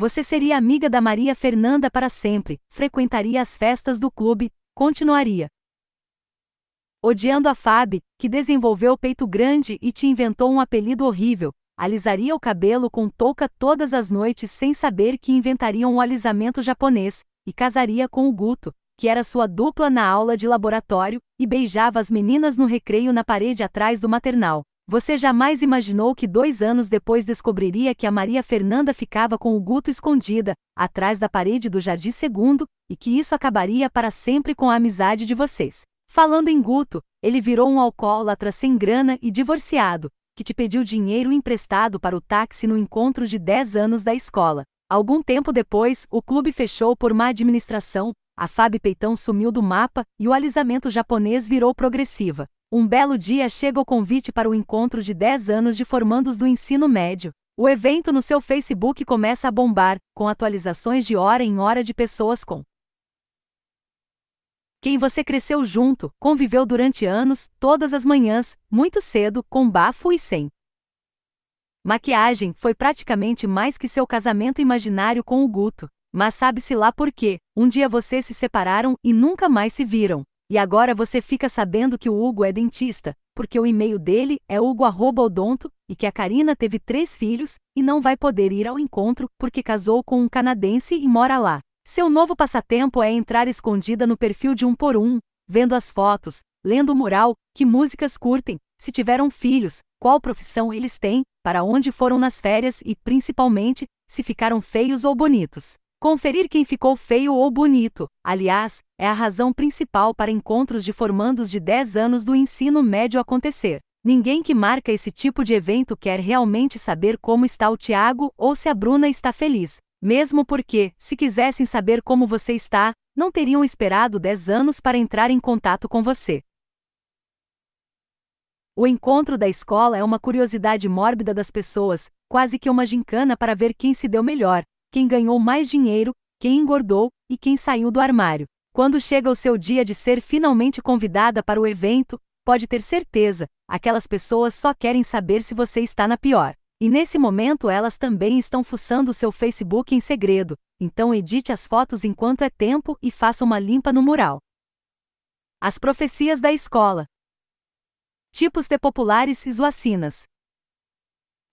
Você seria amiga da Maria Fernanda para sempre, frequentaria as festas do clube, continuaria. Odiando a Fábio, que desenvolveu peito grande e te inventou um apelido horrível, alisaria o cabelo com touca todas as noites sem saber que inventariam um alisamento japonês, e casaria com o Guto, que era sua dupla na aula de laboratório, e beijava as meninas no recreio na parede atrás do maternal. Você jamais imaginou que dois anos depois descobriria que a Maria Fernanda ficava com o Guto escondida, atrás da parede do Jardim Segundo, e que isso acabaria para sempre com a amizade de vocês. Falando em Guto, ele virou um alcoólatra sem grana e divorciado, que te pediu dinheiro emprestado para o táxi no encontro de 10 anos da escola. Algum tempo depois, o clube fechou por má administração, a Fábio Peitão sumiu do mapa e o alisamento japonês virou progressiva. Um belo dia chega o convite para o encontro de 10 anos de formandos do ensino médio. O evento no seu Facebook começa a bombar, com atualizações de hora em hora de pessoas com quem você cresceu junto, conviveu durante anos, todas as manhãs, muito cedo, com bafo e sem. Maquiagem foi praticamente mais que seu casamento imaginário com o Guto. Mas sabe-se lá por quê? Um dia vocês se separaram e nunca mais se viram. E agora você fica sabendo que o Hugo é dentista, porque o e-mail dele é hugo@odonto e que a Karina teve três filhos e não vai poder ir ao encontro porque casou com um canadense e mora lá. Seu novo passatempo é entrar escondida no perfil de um por um, vendo as fotos, lendo o mural, que músicas curtem, se tiveram filhos, qual profissão eles têm, para onde foram nas férias e, principalmente, se ficaram feios ou bonitos. Conferir quem ficou feio ou bonito, aliás, é a razão principal para encontros de formandos de 10 anos do ensino médio acontecer. Ninguém que marca esse tipo de evento quer realmente saber como está o Tiago ou se a Bruna está feliz. Mesmo porque, se quisessem saber como você está, não teriam esperado 10 anos para entrar em contato com você. O encontro da escola é uma curiosidade mórbida das pessoas, quase que uma gincana para ver quem se deu melhor, quem ganhou mais dinheiro, quem engordou e quem saiu do armário. Quando chega o seu dia de ser finalmente convidada para o evento, pode ter certeza, aquelas pessoas só querem saber se você está na pior. E nesse momento elas também estão fuçando seu Facebook em segredo, então edite as fotos enquanto é tempo e faça uma limpa no mural. As profecias da escola. Tipos de populares e zoacinas.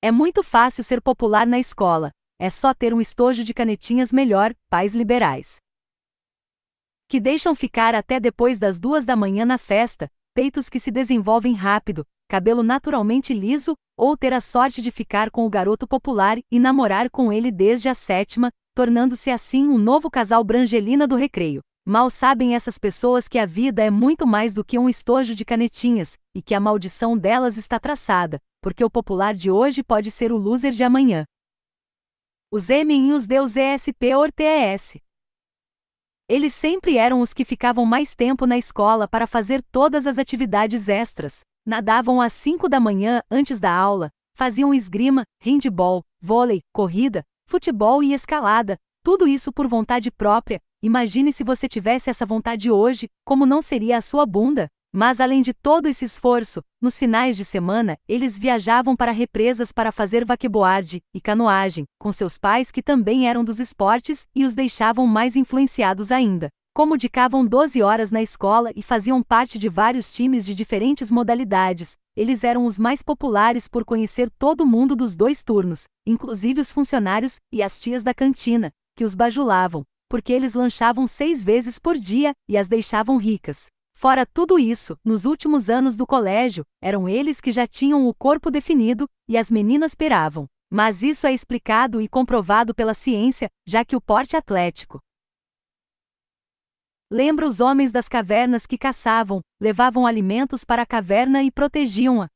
É muito fácil ser popular na escola, é só ter um estojo de canetinhas melhor, pais liberais. Que deixam ficar até depois das duas da manhã na festa, peitos que se desenvolvem rápido, cabelo naturalmente liso, ou ter a sorte de ficar com o garoto popular e namorar com ele desde a sétima, tornando-se assim um novo casal Brangelina do recreio. Mal sabem essas pessoas que a vida é muito mais do que um estojo de canetinhas, e que a maldição delas está traçada, porque o popular de hoje pode ser o loser de amanhã os M e os deus ESP or TES. Eles sempre eram os que ficavam mais tempo na escola para fazer todas as atividades extras, nadavam às 5 da manhã antes da aula, faziam esgrima, handball, vôlei, corrida, futebol e escalada, tudo isso por vontade própria. Imagine se você tivesse essa vontade hoje, como não seria a sua bunda? Mas além de todo esse esforço, nos finais de semana, eles viajavam para represas para fazer vaqueboard e canoagem, com seus pais que também eram dos esportes e os deixavam mais influenciados ainda. Como dedicavam 12 horas na escola e faziam parte de vários times de diferentes modalidades, eles eram os mais populares por conhecer todo mundo dos dois turnos, inclusive os funcionários e as tias da cantina, que os bajulavam, porque eles lanchavam seis vezes por dia e as deixavam ricas. Fora tudo isso, nos últimos anos do colégio, eram eles que já tinham o corpo definido e as meninas esperavam. Mas isso é explicado e comprovado pela ciência, já que o porte atlético lembra os homens das cavernas que caçavam, levavam alimentos para a caverna e protegiam a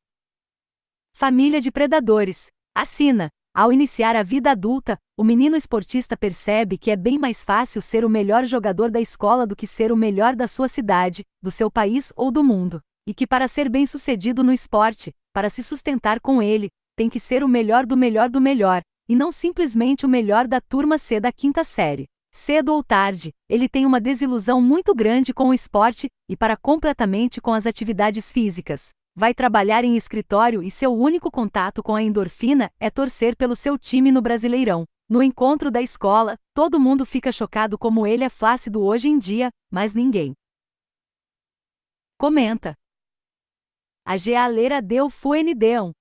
família de predadores. Assina ao iniciar a vida adulta, o menino esportista percebe que é bem mais fácil ser o melhor jogador da escola do que ser o melhor da sua cidade, do seu país ou do mundo. E que para ser bem-sucedido no esporte, para se sustentar com ele, tem que ser o melhor do melhor do melhor, e não simplesmente o melhor da turma C da quinta série. Cedo ou tarde, ele tem uma desilusão muito grande com o esporte e para completamente com as atividades físicas vai trabalhar em escritório e seu único contato com a endorfina é torcer pelo seu time no Brasileirão. No encontro da escola, todo mundo fica chocado como ele é flácido hoje em dia, mas ninguém comenta. A gealeira deu fuendeão.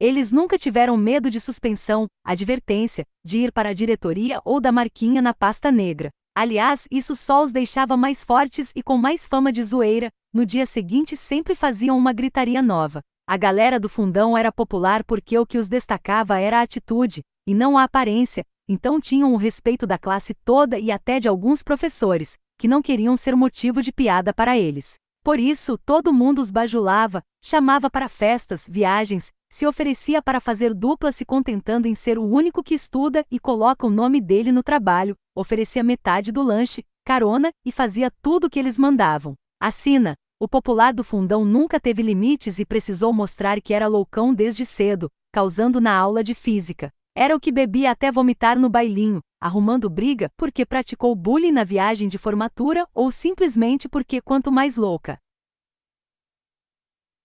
Eles nunca tiveram medo de suspensão, advertência, de ir para a diretoria ou da marquinha na pasta negra. Aliás, isso só os deixava mais fortes e com mais fama de zoeira, no dia seguinte sempre faziam uma gritaria nova. A galera do fundão era popular porque o que os destacava era a atitude, e não a aparência, então tinham o respeito da classe toda e até de alguns professores, que não queriam ser motivo de piada para eles. Por isso, todo mundo os bajulava, chamava para festas, viagens, se oferecia para fazer dupla se contentando em ser o único que estuda e coloca o nome dele no trabalho, oferecia metade do lanche, carona e fazia tudo o que eles mandavam. Assina, o popular do fundão nunca teve limites e precisou mostrar que era loucão desde cedo, causando na aula de física. Era o que bebia até vomitar no bailinho, arrumando briga porque praticou bullying na viagem de formatura ou simplesmente porque quanto mais louca.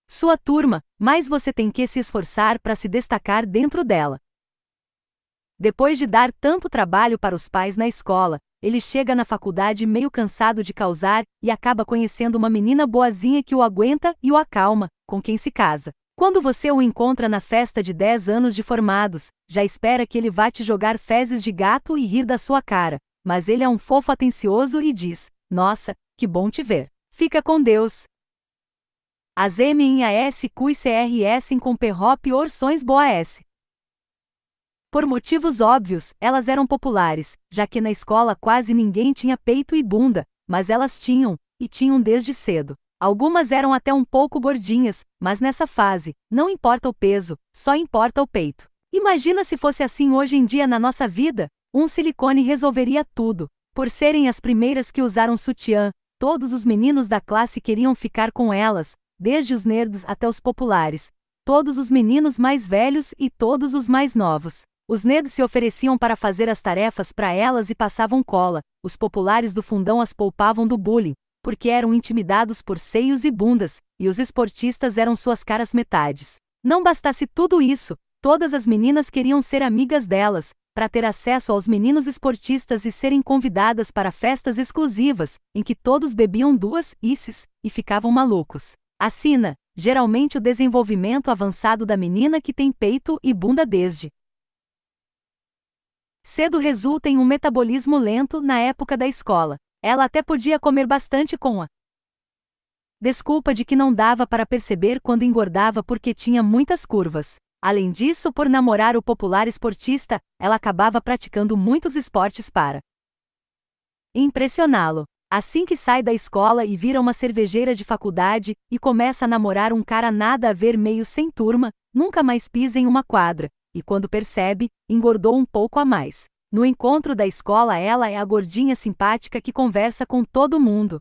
Sua turma, mais você tem que se esforçar para se destacar dentro dela. Depois de dar tanto trabalho para os pais na escola, ele chega na faculdade meio cansado de causar e acaba conhecendo uma menina boazinha que o aguenta e o acalma, com quem se casa. Quando você o encontra na festa de 10 anos de formados, já espera que ele vá te jogar fezes de gato e rir da sua cara, mas ele é um fofo atencioso e diz: Nossa, que bom te ver. Fica com Deus. As M em AS CUI CRS em com Orções Orções Boas. Por motivos óbvios, elas eram populares, já que na escola quase ninguém tinha peito e bunda, mas elas tinham, e tinham desde cedo. Algumas eram até um pouco gordinhas, mas nessa fase, não importa o peso, só importa o peito. Imagina se fosse assim hoje em dia na nossa vida? Um silicone resolveria tudo. Por serem as primeiras que usaram sutiã, todos os meninos da classe queriam ficar com elas, desde os nerds até os populares, todos os meninos mais velhos e todos os mais novos. Os nedos se ofereciam para fazer as tarefas para elas e passavam cola, os populares do fundão as poupavam do bullying, porque eram intimidados por seios e bundas, e os esportistas eram suas caras metades. Não bastasse tudo isso, todas as meninas queriam ser amigas delas, para ter acesso aos meninos esportistas e serem convidadas para festas exclusivas, em que todos bebiam duas ices e ficavam malucos. Assina, né, geralmente o desenvolvimento avançado da menina que tem peito e bunda desde cedo resulta em um metabolismo lento na época da escola. Ela até podia comer bastante com a desculpa de que não dava para perceber quando engordava porque tinha muitas curvas. Além disso, por namorar o popular esportista, ela acabava praticando muitos esportes para impressioná-lo. Assim que sai da escola e vira uma cervejeira de faculdade e começa a namorar um cara nada a ver meio sem turma, nunca mais pisa em uma quadra, e quando percebe, engordou um pouco a mais. No encontro da escola, ela é a gordinha simpática que conversa com todo mundo.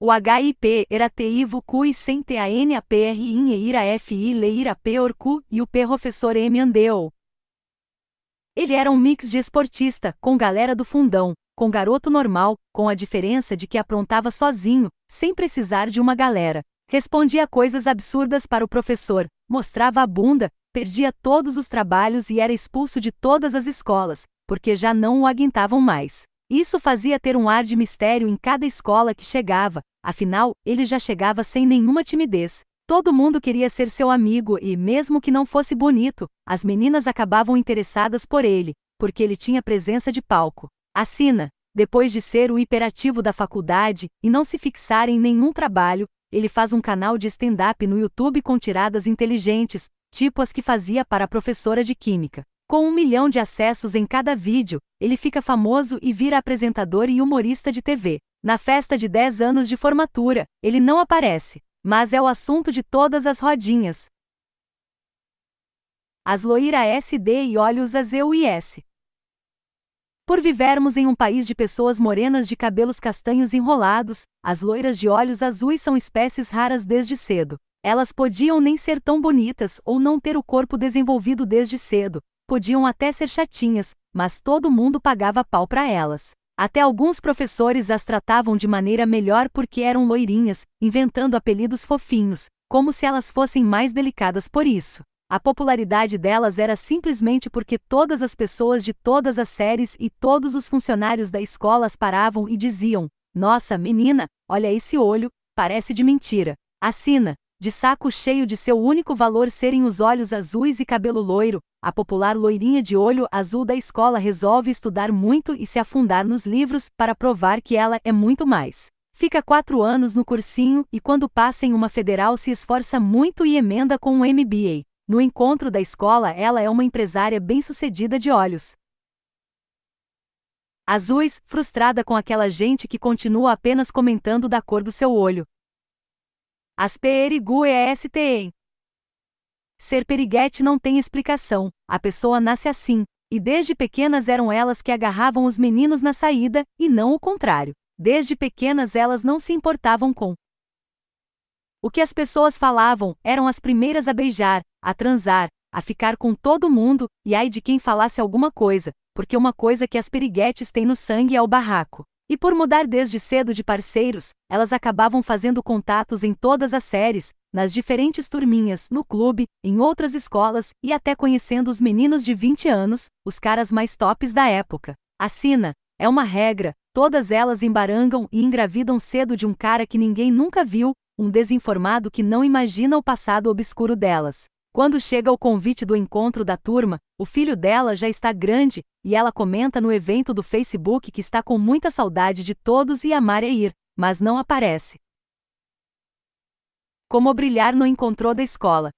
O HIP era teivo cui sem TANAPR inheira FI leira peorcu e o professor M andeu. Ele era um mix de esportista, com galera do fundão, com garoto normal, com a diferença de que aprontava sozinho, sem precisar de uma galera. Respondia coisas absurdas para o professor, mostrava a bunda, perdia todos os trabalhos e era expulso de todas as escolas, porque já não o aguentavam mais. Isso fazia ter um ar de mistério em cada escola que chegava, afinal, ele já chegava sem nenhuma timidez. Todo mundo queria ser seu amigo e, mesmo que não fosse bonito, as meninas acabavam interessadas por ele, porque ele tinha presença de palco. Assina, depois de ser o hiperativo da faculdade e não se fixar em nenhum trabalho, ele faz um canal de stand-up no YouTube com tiradas inteligentes, tipo as que fazia para a professora de química. Com um milhão de acessos em cada vídeo, ele fica famoso e vira apresentador e humorista de TV. Na festa de 10 anos de formatura, ele não aparece, mas é o assunto de todas as rodinhas. As loira SD e olhos azeu e S. Por vivermos em um país de pessoas morenas de cabelos castanhos enrolados, as loiras de olhos azuis são espécies raras desde cedo. Elas podiam nem ser tão bonitas ou não ter o corpo desenvolvido desde cedo, podiam até ser chatinhas, mas todo mundo pagava pau para elas. Até alguns professores as tratavam de maneira melhor porque eram loirinhas, inventando apelidos fofinhos, como se elas fossem mais delicadas por isso. A popularidade delas era simplesmente porque todas as pessoas de todas as séries e todos os funcionários da escola as paravam e diziam: Nossa, menina, olha esse olho, parece de mentira. Assina de saco cheio de seu único valor serem os olhos azuis e cabelo loiro, a popular loirinha de olho azul da escola resolve estudar muito e se afundar nos livros para provar que ela é muito mais. Fica quatro anos no cursinho e, quando passa em uma federal, se esforça muito e emenda com um MBA. No encontro da escola, ela é uma empresária bem-sucedida de olhos azuis, frustrada com aquela gente que continua apenas comentando da cor do seu olho. Asperiguestem. É Ser periguete não tem explicação, a pessoa nasce assim, e desde pequenas eram elas que agarravam os meninos na saída, e não o contrário. Desde pequenas elas não se importavam com. O que as pessoas falavam eram as primeiras a beijar, a transar, a ficar com todo mundo, e ai de quem falasse alguma coisa, porque uma coisa que as periguetes têm no sangue é o barraco. E por mudar desde cedo de parceiros, elas acabavam fazendo contatos em todas as séries, nas diferentes turminhas, no clube, em outras escolas e até conhecendo os meninos de 20 anos, os caras mais tops da época. Assina, é uma regra, todas elas embarangam e engravidam cedo de um cara que ninguém nunca viu, um desinformado que não imagina o passado obscuro delas. Quando chega o convite do encontro da turma, o filho dela já está grande e ela comenta no evento do Facebook que está com muita saudade de todos e amar é ir, mas não aparece. Como brilhar no encontro da escola.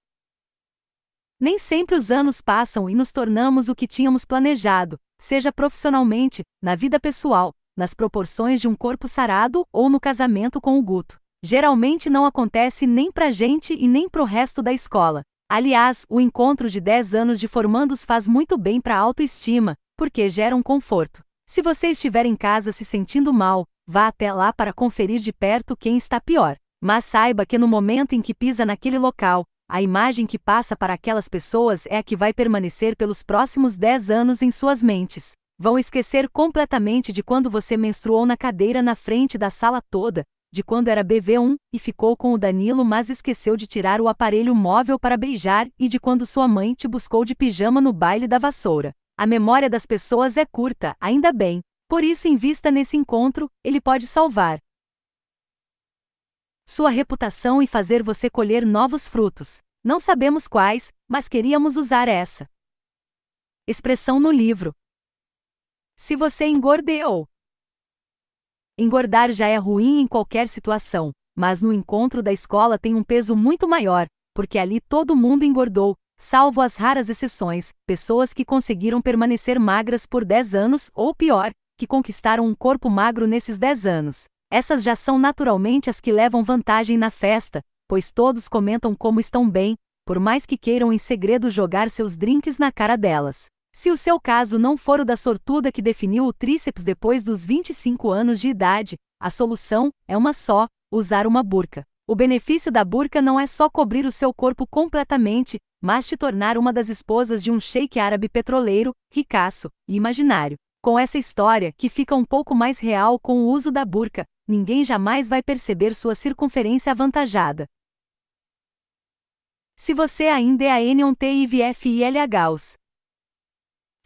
Nem sempre os anos passam e nos tornamos o que tínhamos planejado, seja profissionalmente, na vida pessoal, nas proporções de um corpo sarado ou no casamento com o Guto. Geralmente não acontece nem pra gente e nem pro resto da escola. Aliás, o encontro de 10 anos de formandos faz muito bem para a autoestima, porque gera um conforto. Se você estiver em casa se sentindo mal, vá até lá para conferir de perto quem está pior. Mas saiba que no momento em que pisa naquele local, a imagem que passa para aquelas pessoas é a que vai permanecer pelos próximos 10 anos em suas mentes. Vão esquecer completamente de quando você menstruou na cadeira na frente da sala toda, de quando era BV1, e ficou com o Danilo, mas esqueceu de tirar o aparelho móvel para beijar, e de quando sua mãe te buscou de pijama no baile da vassoura. A memória das pessoas é curta, ainda bem. Por isso, invista nesse encontro, ele pode salvar sua reputação e fazer você colher novos frutos. Não sabemos quais, mas queríamos usar essa expressão no livro. Se você engordeu, Engordar já é ruim em qualquer situação, mas no encontro da escola tem um peso muito maior, porque ali todo mundo engordou, salvo as raras exceções, pessoas que conseguiram permanecer magras por 10 anos ou pior, que conquistaram um corpo magro nesses 10 anos. Essas já são naturalmente as que levam vantagem na festa, pois todos comentam como estão bem, por mais que queiram em segredo jogar seus drinks na cara delas. Se o seu caso não for o da sortuda que definiu o tríceps depois dos 25 anos de idade, a solução é uma só: usar uma burca. O benefício da burca não é só cobrir o seu corpo completamente, mas te tornar uma das esposas de um sheik árabe petroleiro, ricaço e imaginário. Com essa história, que fica um pouco mais real com o uso da burca, ninguém jamais vai perceber sua circunferência avantajada. Se você ainda é a Enion TIVFIL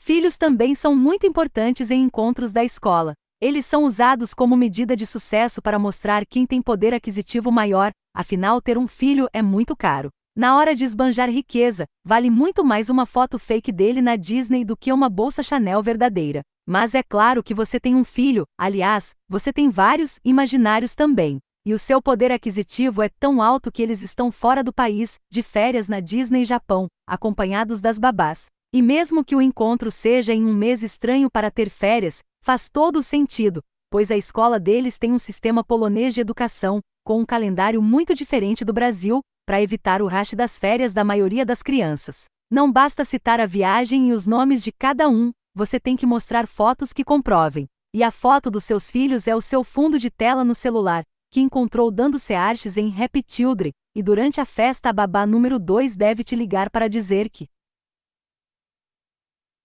Filhos também são muito importantes em encontros da escola. Eles são usados como medida de sucesso para mostrar quem tem poder aquisitivo maior, afinal, ter um filho é muito caro. Na hora de esbanjar riqueza, vale muito mais uma foto fake dele na Disney do que uma bolsa Chanel verdadeira. Mas é claro que você tem um filho, aliás, você tem vários imaginários também. E o seu poder aquisitivo é tão alto que eles estão fora do país, de férias na Disney Japão, acompanhados das babás. E mesmo que o encontro seja em um mês estranho para ter férias, faz todo o sentido, pois a escola deles tem um sistema polonês de educação, com um calendário muito diferente do Brasil, para evitar o rache das férias da maioria das crianças. Não basta citar a viagem e os nomes de cada um, você tem que mostrar fotos que comprovem. E a foto dos seus filhos é o seu fundo de tela no celular, que encontrou dando Searches em Happy Children, e durante a festa a babá número 2 deve te ligar para dizer que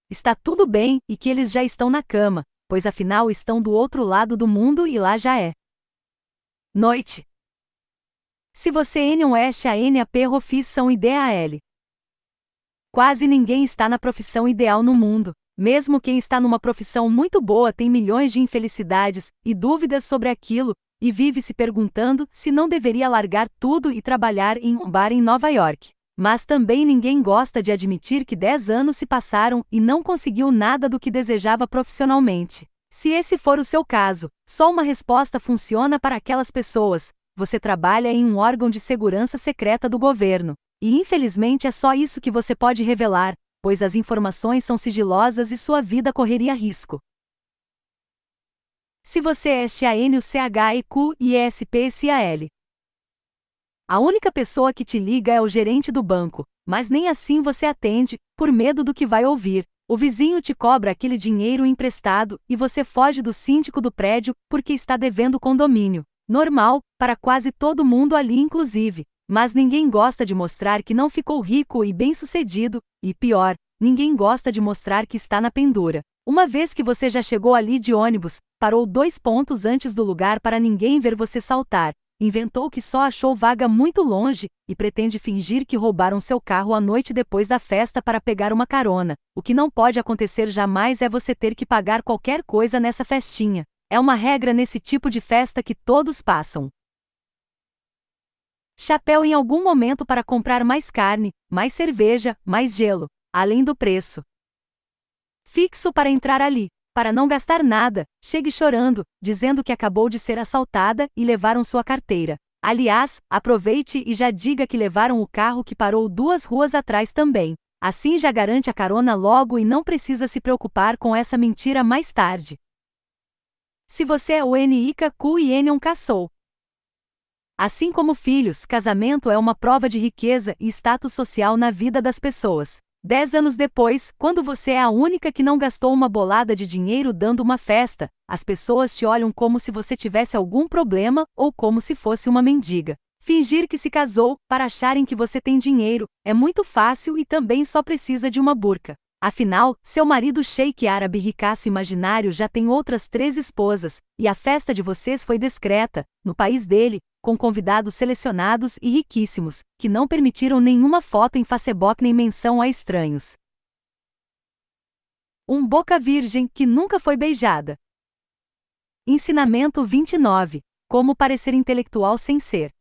está tudo bem e que eles já estão na cama, pois afinal estão do outro lado do mundo e lá já é. Noite. Se você não é a NAP Rofis são ideal. Quase ninguém está na profissão ideal no mundo. Mesmo quem está numa profissão muito boa tem milhões de infelicidades e dúvidas sobre aquilo, e vive se perguntando se não deveria largar tudo e trabalhar em um bar em Nova York. Mas também ninguém gosta de admitir que 10 anos se passaram e não conseguiu nada do que desejava profissionalmente. Se esse for o seu caso, só uma resposta funciona para aquelas pessoas: você trabalha em um órgão de segurança secreta do governo. E infelizmente é só isso que você pode revelar, pois as informações são sigilosas e sua vida correria risco. Se você é CHNUCHEQ e ESPCAL, a única pessoa que te liga é o gerente do banco, mas nem assim você atende, por medo do que vai ouvir. O vizinho te cobra aquele dinheiro emprestado e você foge do síndico do prédio porque está devendo condomínio. Normal, para quase todo mundo ali, inclusive. Mas ninguém gosta de mostrar que não ficou rico e bem-sucedido, e pior, ninguém gosta de mostrar que está na pendura. Uma vez que você já chegou ali de ônibus, parou dois pontos antes do lugar para ninguém ver você saltar. Inventou que só achou vaga muito longe e pretende fingir que roubaram seu carro a noite depois da festa para pegar uma carona. O que não pode acontecer jamais é você ter que pagar qualquer coisa nessa festinha. É uma regra nesse tipo de festa que todos passam. Chapéu em algum momento para comprar mais carne, mais cerveja, mais gelo, além do preço. Fixo para entrar ali. Para não gastar nada, chegue chorando, dizendo que acabou de ser assaltada e levaram sua carteira. Aliás, aproveite e já diga que levaram o carro que parou duas ruas atrás também. Assim já garante a carona logo e não precisa se preocupar com essa mentira mais tarde. Se você é o Nika Ku e Enion Cassou. Assim como filhos, casamento é uma prova de riqueza e status social na vida das pessoas. Dez anos depois, quando você é a única que não gastou uma bolada de dinheiro dando uma festa, as pessoas te olham como se você tivesse algum problema ou como se fosse uma mendiga. Fingir que se casou, para acharem que você tem dinheiro, é muito fácil e também só precisa de uma burca. Afinal, seu marido sheik árabe ricaço imaginário já tem outras três esposas, e a festa de vocês foi discreta, no país dele, com convidados selecionados e riquíssimos, que não permitiram nenhuma foto em Facebook nem menção a estranhos. Um boca virgem que nunca foi beijada. Ensinamento 29. Como parecer intelectual sem ser.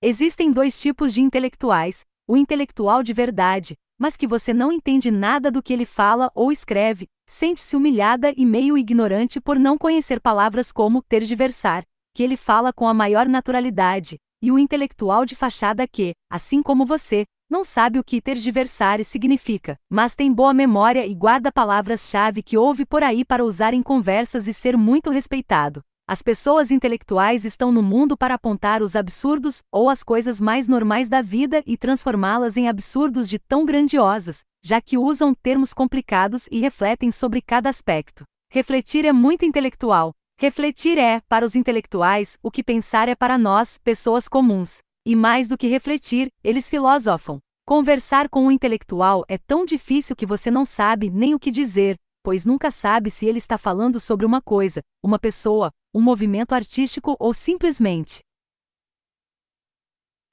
Existem dois tipos de intelectuais, o intelectual de verdade, mas que você não entende nada do que ele fala ou escreve, sente-se humilhada e meio ignorante por não conhecer palavras como tergiversar, que ele fala com a maior naturalidade, e o intelectual de fachada que, assim como você, não sabe o que tergiversar significa, mas tem boa memória e guarda palavras-chave que ouve por aí para usar em conversas e ser muito respeitado. As pessoas intelectuais estão no mundo para apontar os absurdos ou as coisas mais normais da vida e transformá-las em absurdos de tão grandiosas, já que usam termos complicados e refletem sobre cada aspecto. Refletir é muito intelectual. Refletir é, para os intelectuais, o que pensar é para nós, pessoas comuns. E mais do que refletir, eles filosofam. Conversar com um intelectual é tão difícil que você não sabe nem o que dizer, pois nunca sabe se ele está falando sobre uma coisa, uma pessoa, um movimento artístico ou simplesmente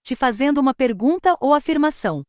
te fazendo uma pergunta ou afirmação.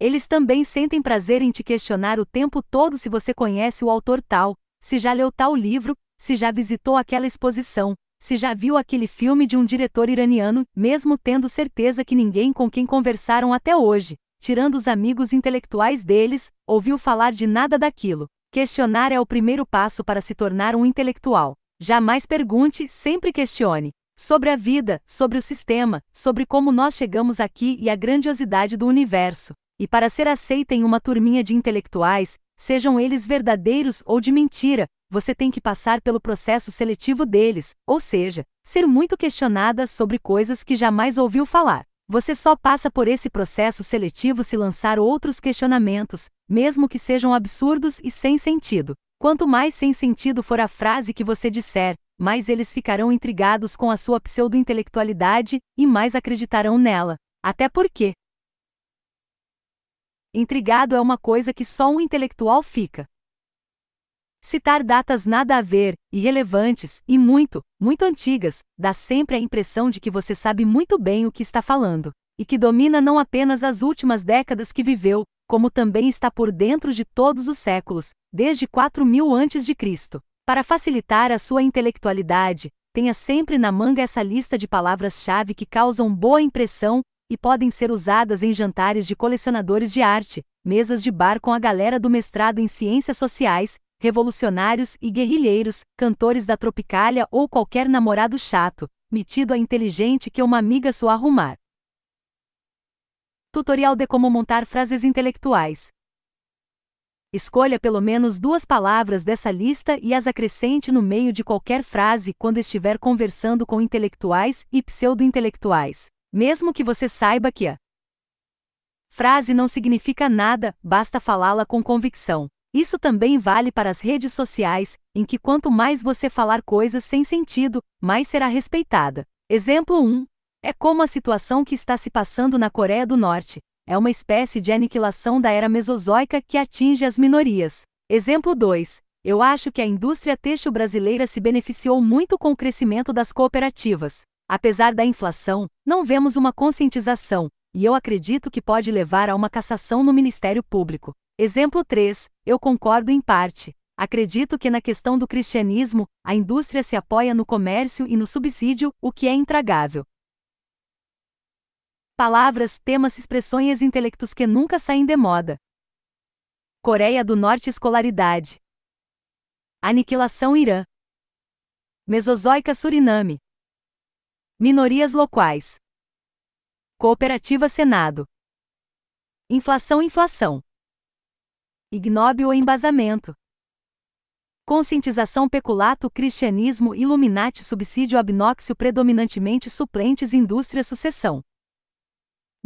Eles também sentem prazer em te questionar o tempo todo se você conhece o autor tal, se já leu tal livro, se já visitou aquela exposição, se já viu aquele filme de um diretor iraniano, mesmo tendo certeza que ninguém com quem conversaram até hoje, tirando os amigos intelectuais deles, ouviu falar de nada daquilo. Questionar é o primeiro passo para se tornar um intelectual. Jamais pergunte, sempre questione. Sobre a vida, sobre o sistema, sobre como nós chegamos aqui e a grandiosidade do universo. E para ser aceita em uma turminha de intelectuais, sejam eles verdadeiros ou de mentira, você tem que passar pelo processo seletivo deles, ou seja, ser muito questionada sobre coisas que jamais ouviu falar. Você só passa por esse processo seletivo se lançar outros questionamentos, mesmo que sejam absurdos e sem sentido. Quanto mais sem sentido for a frase que você disser, mais eles ficarão intrigados com a sua pseudo-intelectualidade e mais acreditarão nela. Até porque intrigado é uma coisa que só um intelectual fica. Citar datas nada a ver, irrelevantes e muito, muito antigas, dá sempre a impressão de que você sabe muito bem o que está falando e que domina não apenas as últimas décadas que viveu, como também está por dentro de todos os séculos, desde 4000 a.C. Para facilitar a sua intelectualidade, tenha sempre na manga essa lista de palavras-chave que causam boa impressão e podem ser usadas em jantares de colecionadores de arte, mesas de bar com a galera do mestrado em ciências sociais, revolucionários e guerrilheiros, cantores da Tropicália ou qualquer namorado chato, metido a inteligente que uma amiga sua arrumar. Tutorial de como montar frases intelectuais. Escolha pelo menos duas palavras dessa lista e as acrescente no meio de qualquer frase quando estiver conversando com intelectuais e pseudo-intelectuais, mesmo que você saiba que a frase não significa nada, basta falá-la com convicção. Isso também vale para as redes sociais, em que quanto mais você falar coisas sem sentido, mais será respeitada. Exemplo 1. É como a situação que está se passando na Coreia do Norte. É uma espécie de aniquilação da era mesozoica que atinge as minorias. Exemplo 2. Eu acho que a indústria têxtil brasileira se beneficiou muito com o crescimento das cooperativas. Apesar da inflação, não vemos uma conscientização, e eu acredito que pode levar a uma cassação no Ministério Público. Exemplo 3. Eu concordo em parte. Acredito que na questão do cristianismo, a indústria se apoia no comércio e no subsídio, o que é intragável palavras, temas, expressões e intelectos que nunca saem de moda. Coreia do Norte Escolaridade. Aniquilação Irã. Mesozoica Suriname. Minorias locais. Cooperativa Senado. Inflação Inflação. Ignóbio Embasamento. Conscientização peculato cristianismo iluminati subsídio abnóxio predominantemente suplentes indústria sucessão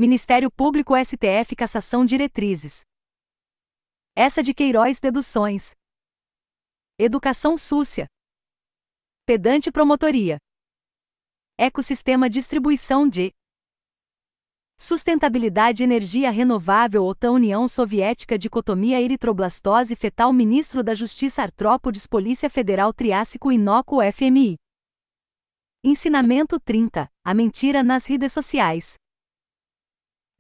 Ministério Público STF Cassação Diretrizes. Essa de Queiroz Deduções. Educação Súcia. Pedante Promotoria. Ecossistema Distribuição de Sustentabilidade Energia Renovável OTAN União Soviética Dicotomia Eritroblastose Fetal Ministro da Justiça Artrópodes Polícia Federal Triássico Inócuo FMI Ensinamento 30 A mentira nas redes sociais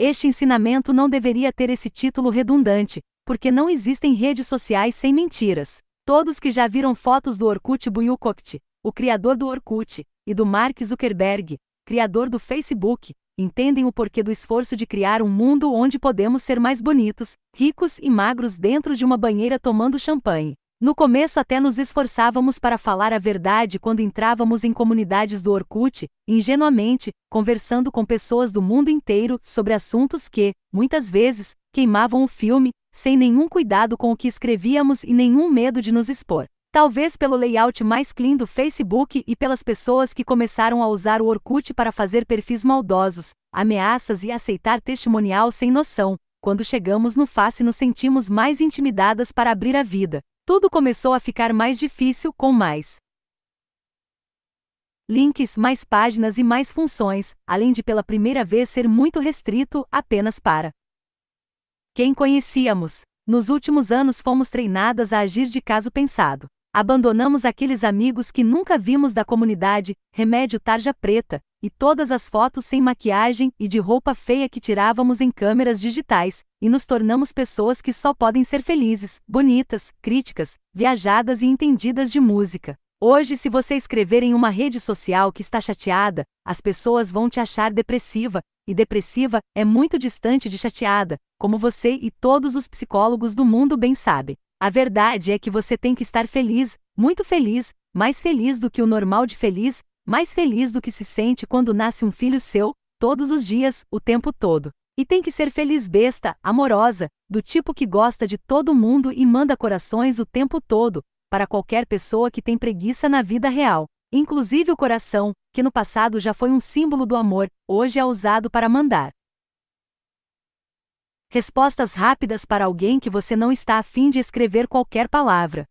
este ensinamento não deveria ter esse título redundante, porque não existem redes sociais sem mentiras. Todos que já viram fotos do Orkut Buyukokt, o criador do Orkut, e do Mark Zuckerberg, criador do Facebook, entendem o porquê do esforço de criar um mundo onde podemos ser mais bonitos, ricos e magros dentro de uma banheira tomando champanhe. No começo até nos esforçávamos para falar a verdade quando entrávamos em comunidades do Orkut, ingenuamente, conversando com pessoas do mundo inteiro sobre assuntos que, muitas vezes, queimavam o filme, sem nenhum cuidado com o que escrevíamos e nenhum medo de nos expor. Talvez pelo layout mais clean do Facebook e pelas pessoas que começaram a usar o Orkut para fazer perfis maldosos, ameaças e aceitar testemunhal sem noção, quando chegamos no Face nos sentimos mais intimidadas para abrir a vida tudo começou a ficar mais difícil com mais links, mais páginas e mais funções, além de pela primeira vez ser muito restrito apenas para quem conhecíamos. Nos últimos anos fomos treinadas a agir de caso pensado. Abandonamos aqueles amigos que nunca vimos da comunidade, remédio tarja preta, e todas as fotos sem maquiagem e de roupa feia que tirávamos em câmeras digitais, e nos tornamos pessoas que só podem ser felizes, bonitas, críticas, viajadas e entendidas de música. Hoje, se você escrever em uma rede social que está chateada, as pessoas vão te achar depressiva, e depressiva é muito distante de chateada, como você e todos os psicólogos do mundo bem sabem. A verdade é que você tem que estar feliz, muito feliz, mais feliz do que o normal de feliz, mais feliz do que se sente quando nasce um filho seu, todos os dias, o tempo todo. E tem que ser feliz besta, amorosa, do tipo que gosta de todo mundo e manda corações o tempo todo, para qualquer pessoa que tem preguiça na vida real. Inclusive o coração, que no passado já foi um símbolo do amor, hoje é usado para mandar. Respostas rápidas para alguém que você não está afim de escrever qualquer palavra.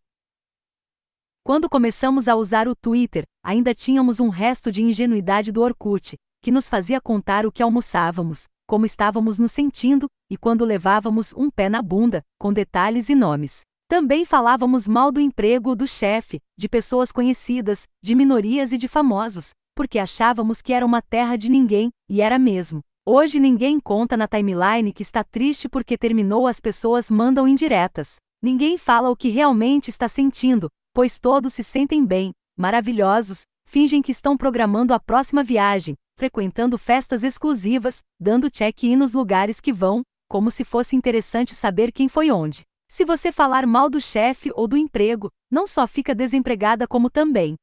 Quando começamos a usar o Twitter, ainda tínhamos um resto de ingenuidade do Orkut, que nos fazia contar o que almoçávamos, como estávamos nos sentindo e quando levávamos um pé na bunda, com detalhes e nomes. Também falávamos mal do emprego ou do chefe, de pessoas conhecidas, de minorias e de famosos, porque achávamos que era uma terra de ninguém, e era mesmo. Hoje ninguém conta na timeline que está triste porque terminou, as pessoas mandam indiretas. Ninguém fala o que realmente está sentindo, pois todos se sentem bem, maravilhosos, fingem que estão programando a próxima viagem, frequentando festas exclusivas, dando check-in nos lugares que vão, como se fosse interessante saber quem foi onde. Se você falar mal do chefe ou do emprego, não só fica desempregada como também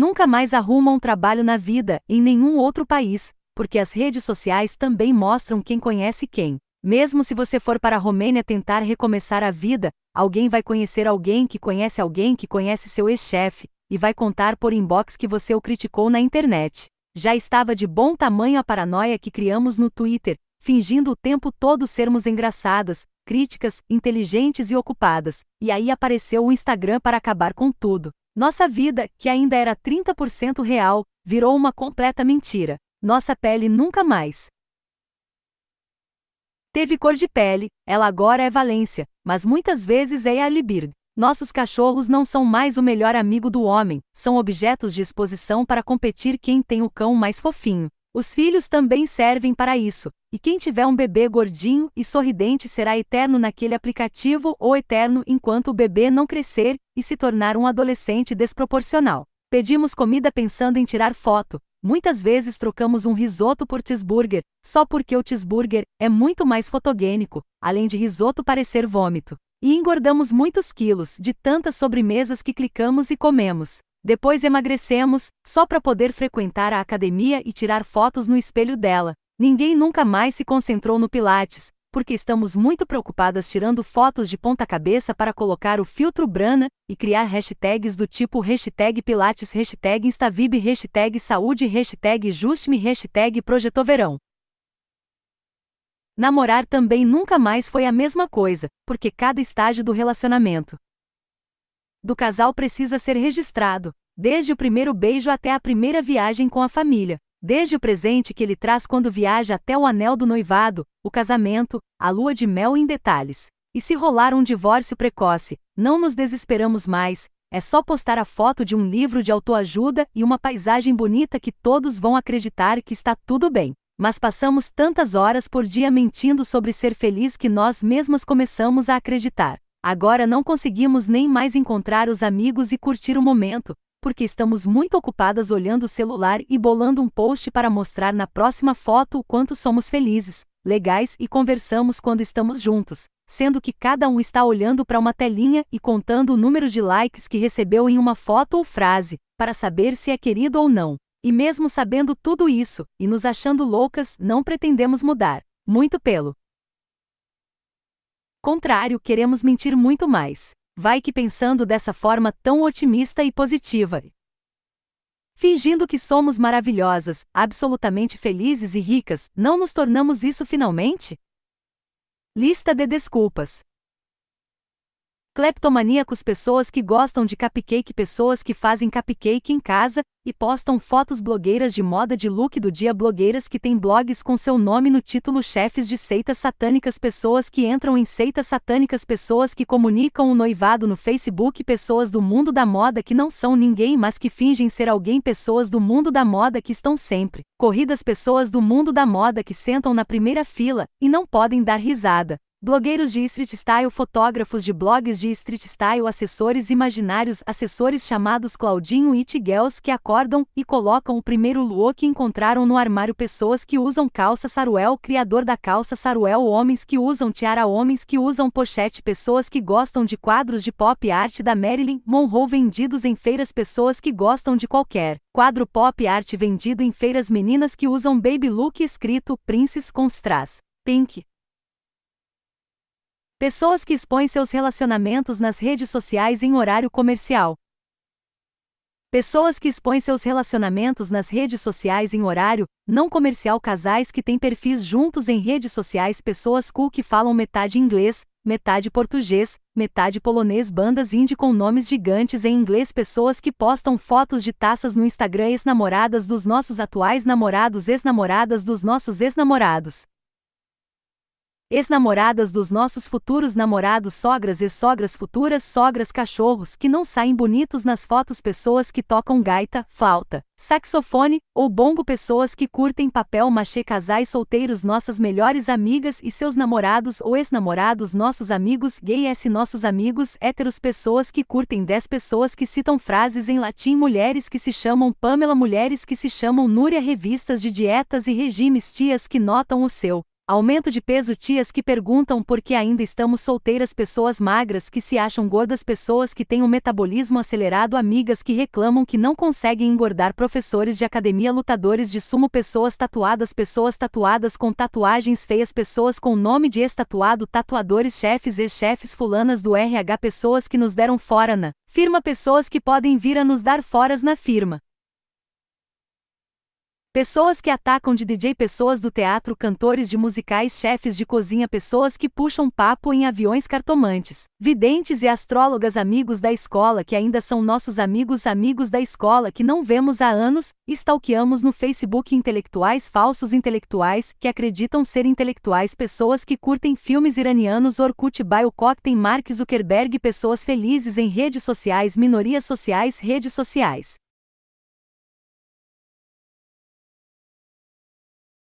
Nunca mais arruma um trabalho na vida, em nenhum outro país, porque as redes sociais também mostram quem conhece quem. Mesmo se você for para a Romênia tentar recomeçar a vida, alguém vai conhecer alguém que conhece alguém que conhece seu ex-chefe, e vai contar por inbox que você o criticou na internet. Já estava de bom tamanho a paranoia que criamos no Twitter, fingindo o tempo todo sermos engraçadas, críticas, inteligentes e ocupadas, e aí apareceu o Instagram para acabar com tudo. Nossa vida, que ainda era 30% real, virou uma completa mentira. Nossa pele nunca mais. Teve cor de pele, ela agora é Valência, mas muitas vezes é Alibird. Nossos cachorros não são mais o melhor amigo do homem, são objetos de exposição para competir quem tem o cão mais fofinho. Os filhos também servem para isso, e quem tiver um bebê gordinho e sorridente será eterno naquele aplicativo ou eterno enquanto o bebê não crescer e se tornar um adolescente desproporcional. Pedimos comida pensando em tirar foto. Muitas vezes trocamos um risoto por cheeseburger, só porque o cheeseburger é muito mais fotogênico, além de risoto parecer vômito. E engordamos muitos quilos de tantas sobremesas que clicamos e comemos. Depois emagrecemos, só para poder frequentar a academia e tirar fotos no espelho dela. Ninguém nunca mais se concentrou no Pilates, porque estamos muito preocupadas tirando fotos de ponta cabeça para colocar o filtro Brana e criar hashtags do tipo hashtag Pilates, hashtag Instavib, hashtag Saúde, hashtag Justme, hashtag Projetoverão. Namorar também nunca mais foi a mesma coisa, porque cada estágio do relacionamento do casal precisa ser registrado, desde o primeiro beijo até a primeira viagem com a família. Desde o presente que ele traz quando viaja até o anel do noivado, o casamento, a lua de mel em detalhes. E se rolar um divórcio precoce, não nos desesperamos mais, é só postar a foto de um livro de autoajuda e uma paisagem bonita que todos vão acreditar que está tudo bem. Mas passamos tantas horas por dia mentindo sobre ser feliz que nós mesmas começamos a acreditar. Agora não conseguimos nem mais encontrar os amigos e curtir o momento, porque estamos muito ocupadas olhando o celular e bolando um post para mostrar na próxima foto o quanto somos felizes, legais e conversamos quando estamos juntos, sendo que cada um está olhando para uma telinha e contando o número de likes que recebeu em uma foto ou frase, para saber se é querido ou não. E mesmo sabendo tudo isso, e nos achando loucas, não pretendemos mudar. Muito pelo contrário, queremos mentir muito mais vai que pensando dessa forma tão otimista e positiva. Fingindo que somos maravilhosas, absolutamente felizes e ricas, não nos tornamos isso finalmente? Lista de desculpas. Cleptomaníacos pessoas que gostam de cupcake pessoas que fazem cupcake em casa e postam fotos blogueiras de moda de look do dia blogueiras que têm blogs com seu nome no título chefes de seitas satânicas pessoas que entram em seitas satânicas pessoas que comunicam o noivado no Facebook pessoas do mundo da moda que não são ninguém mas que fingem ser alguém pessoas do mundo da moda que estão sempre corridas pessoas do mundo da moda que sentam na primeira fila e não podem dar risada Blogueiros de street style, fotógrafos de blogs de street style, assessores imaginários, assessores chamados Claudinho e Tigels que acordam e colocam o primeiro luo que encontraram no armário, pessoas que usam calça saruel, criador da calça saruel, homens que usam tiara, homens que usam pochete, pessoas que gostam de quadros de pop art da Marilyn Monroe vendidos em feiras, pessoas que gostam de qualquer quadro pop art vendido em feiras, meninas que usam baby look escrito Princess strass, Pink, Pessoas que expõem seus relacionamentos nas redes sociais em horário comercial. Pessoas que expõem seus relacionamentos nas redes sociais em horário não comercial, casais que têm perfis juntos em redes sociais, pessoas cool que falam metade inglês, metade português, metade polonês, bandas indie com nomes gigantes em inglês, pessoas que postam fotos de taças no Instagram, ex-namoradas dos nossos atuais namorados, ex-namoradas dos nossos ex-namorados. Ex-namoradas dos nossos futuros namorados, sogras e sogras futuras, sogras cachorros que não saem bonitos nas fotos, pessoas que tocam gaita, flauta, saxofone ou bongo, pessoas que curtem papel machê, casais solteiros, nossas melhores amigas e seus namorados ou ex-namorados, nossos amigos gays, nossos amigos héteros, pessoas que curtem 10 pessoas que citam frases em latim, mulheres que se chamam Pamela, mulheres que se chamam Núria, revistas de dietas e regimes, tias que notam o seu Aumento de peso tias que perguntam por que ainda estamos solteiras pessoas magras que se acham gordas pessoas que têm um metabolismo acelerado amigas que reclamam que não conseguem engordar professores de academia lutadores de sumo pessoas tatuadas pessoas tatuadas com tatuagens feias pessoas com nome de estatuado tatuadores chefes e chefes fulanas do RH pessoas que nos deram fora na firma pessoas que podem vir a nos dar foras na firma Pessoas que atacam de DJ, pessoas do teatro, cantores de musicais, chefes de cozinha, pessoas que puxam papo em aviões cartomantes, videntes e astrólogas, amigos da escola que ainda são nossos amigos, amigos da escola que não vemos há anos, stalkeamos no Facebook intelectuais, falsos intelectuais que acreditam ser intelectuais, pessoas que curtem filmes iranianos, Orkut, Biocop, tem Mark Zuckerberg, pessoas felizes em redes sociais, minorias sociais, redes sociais.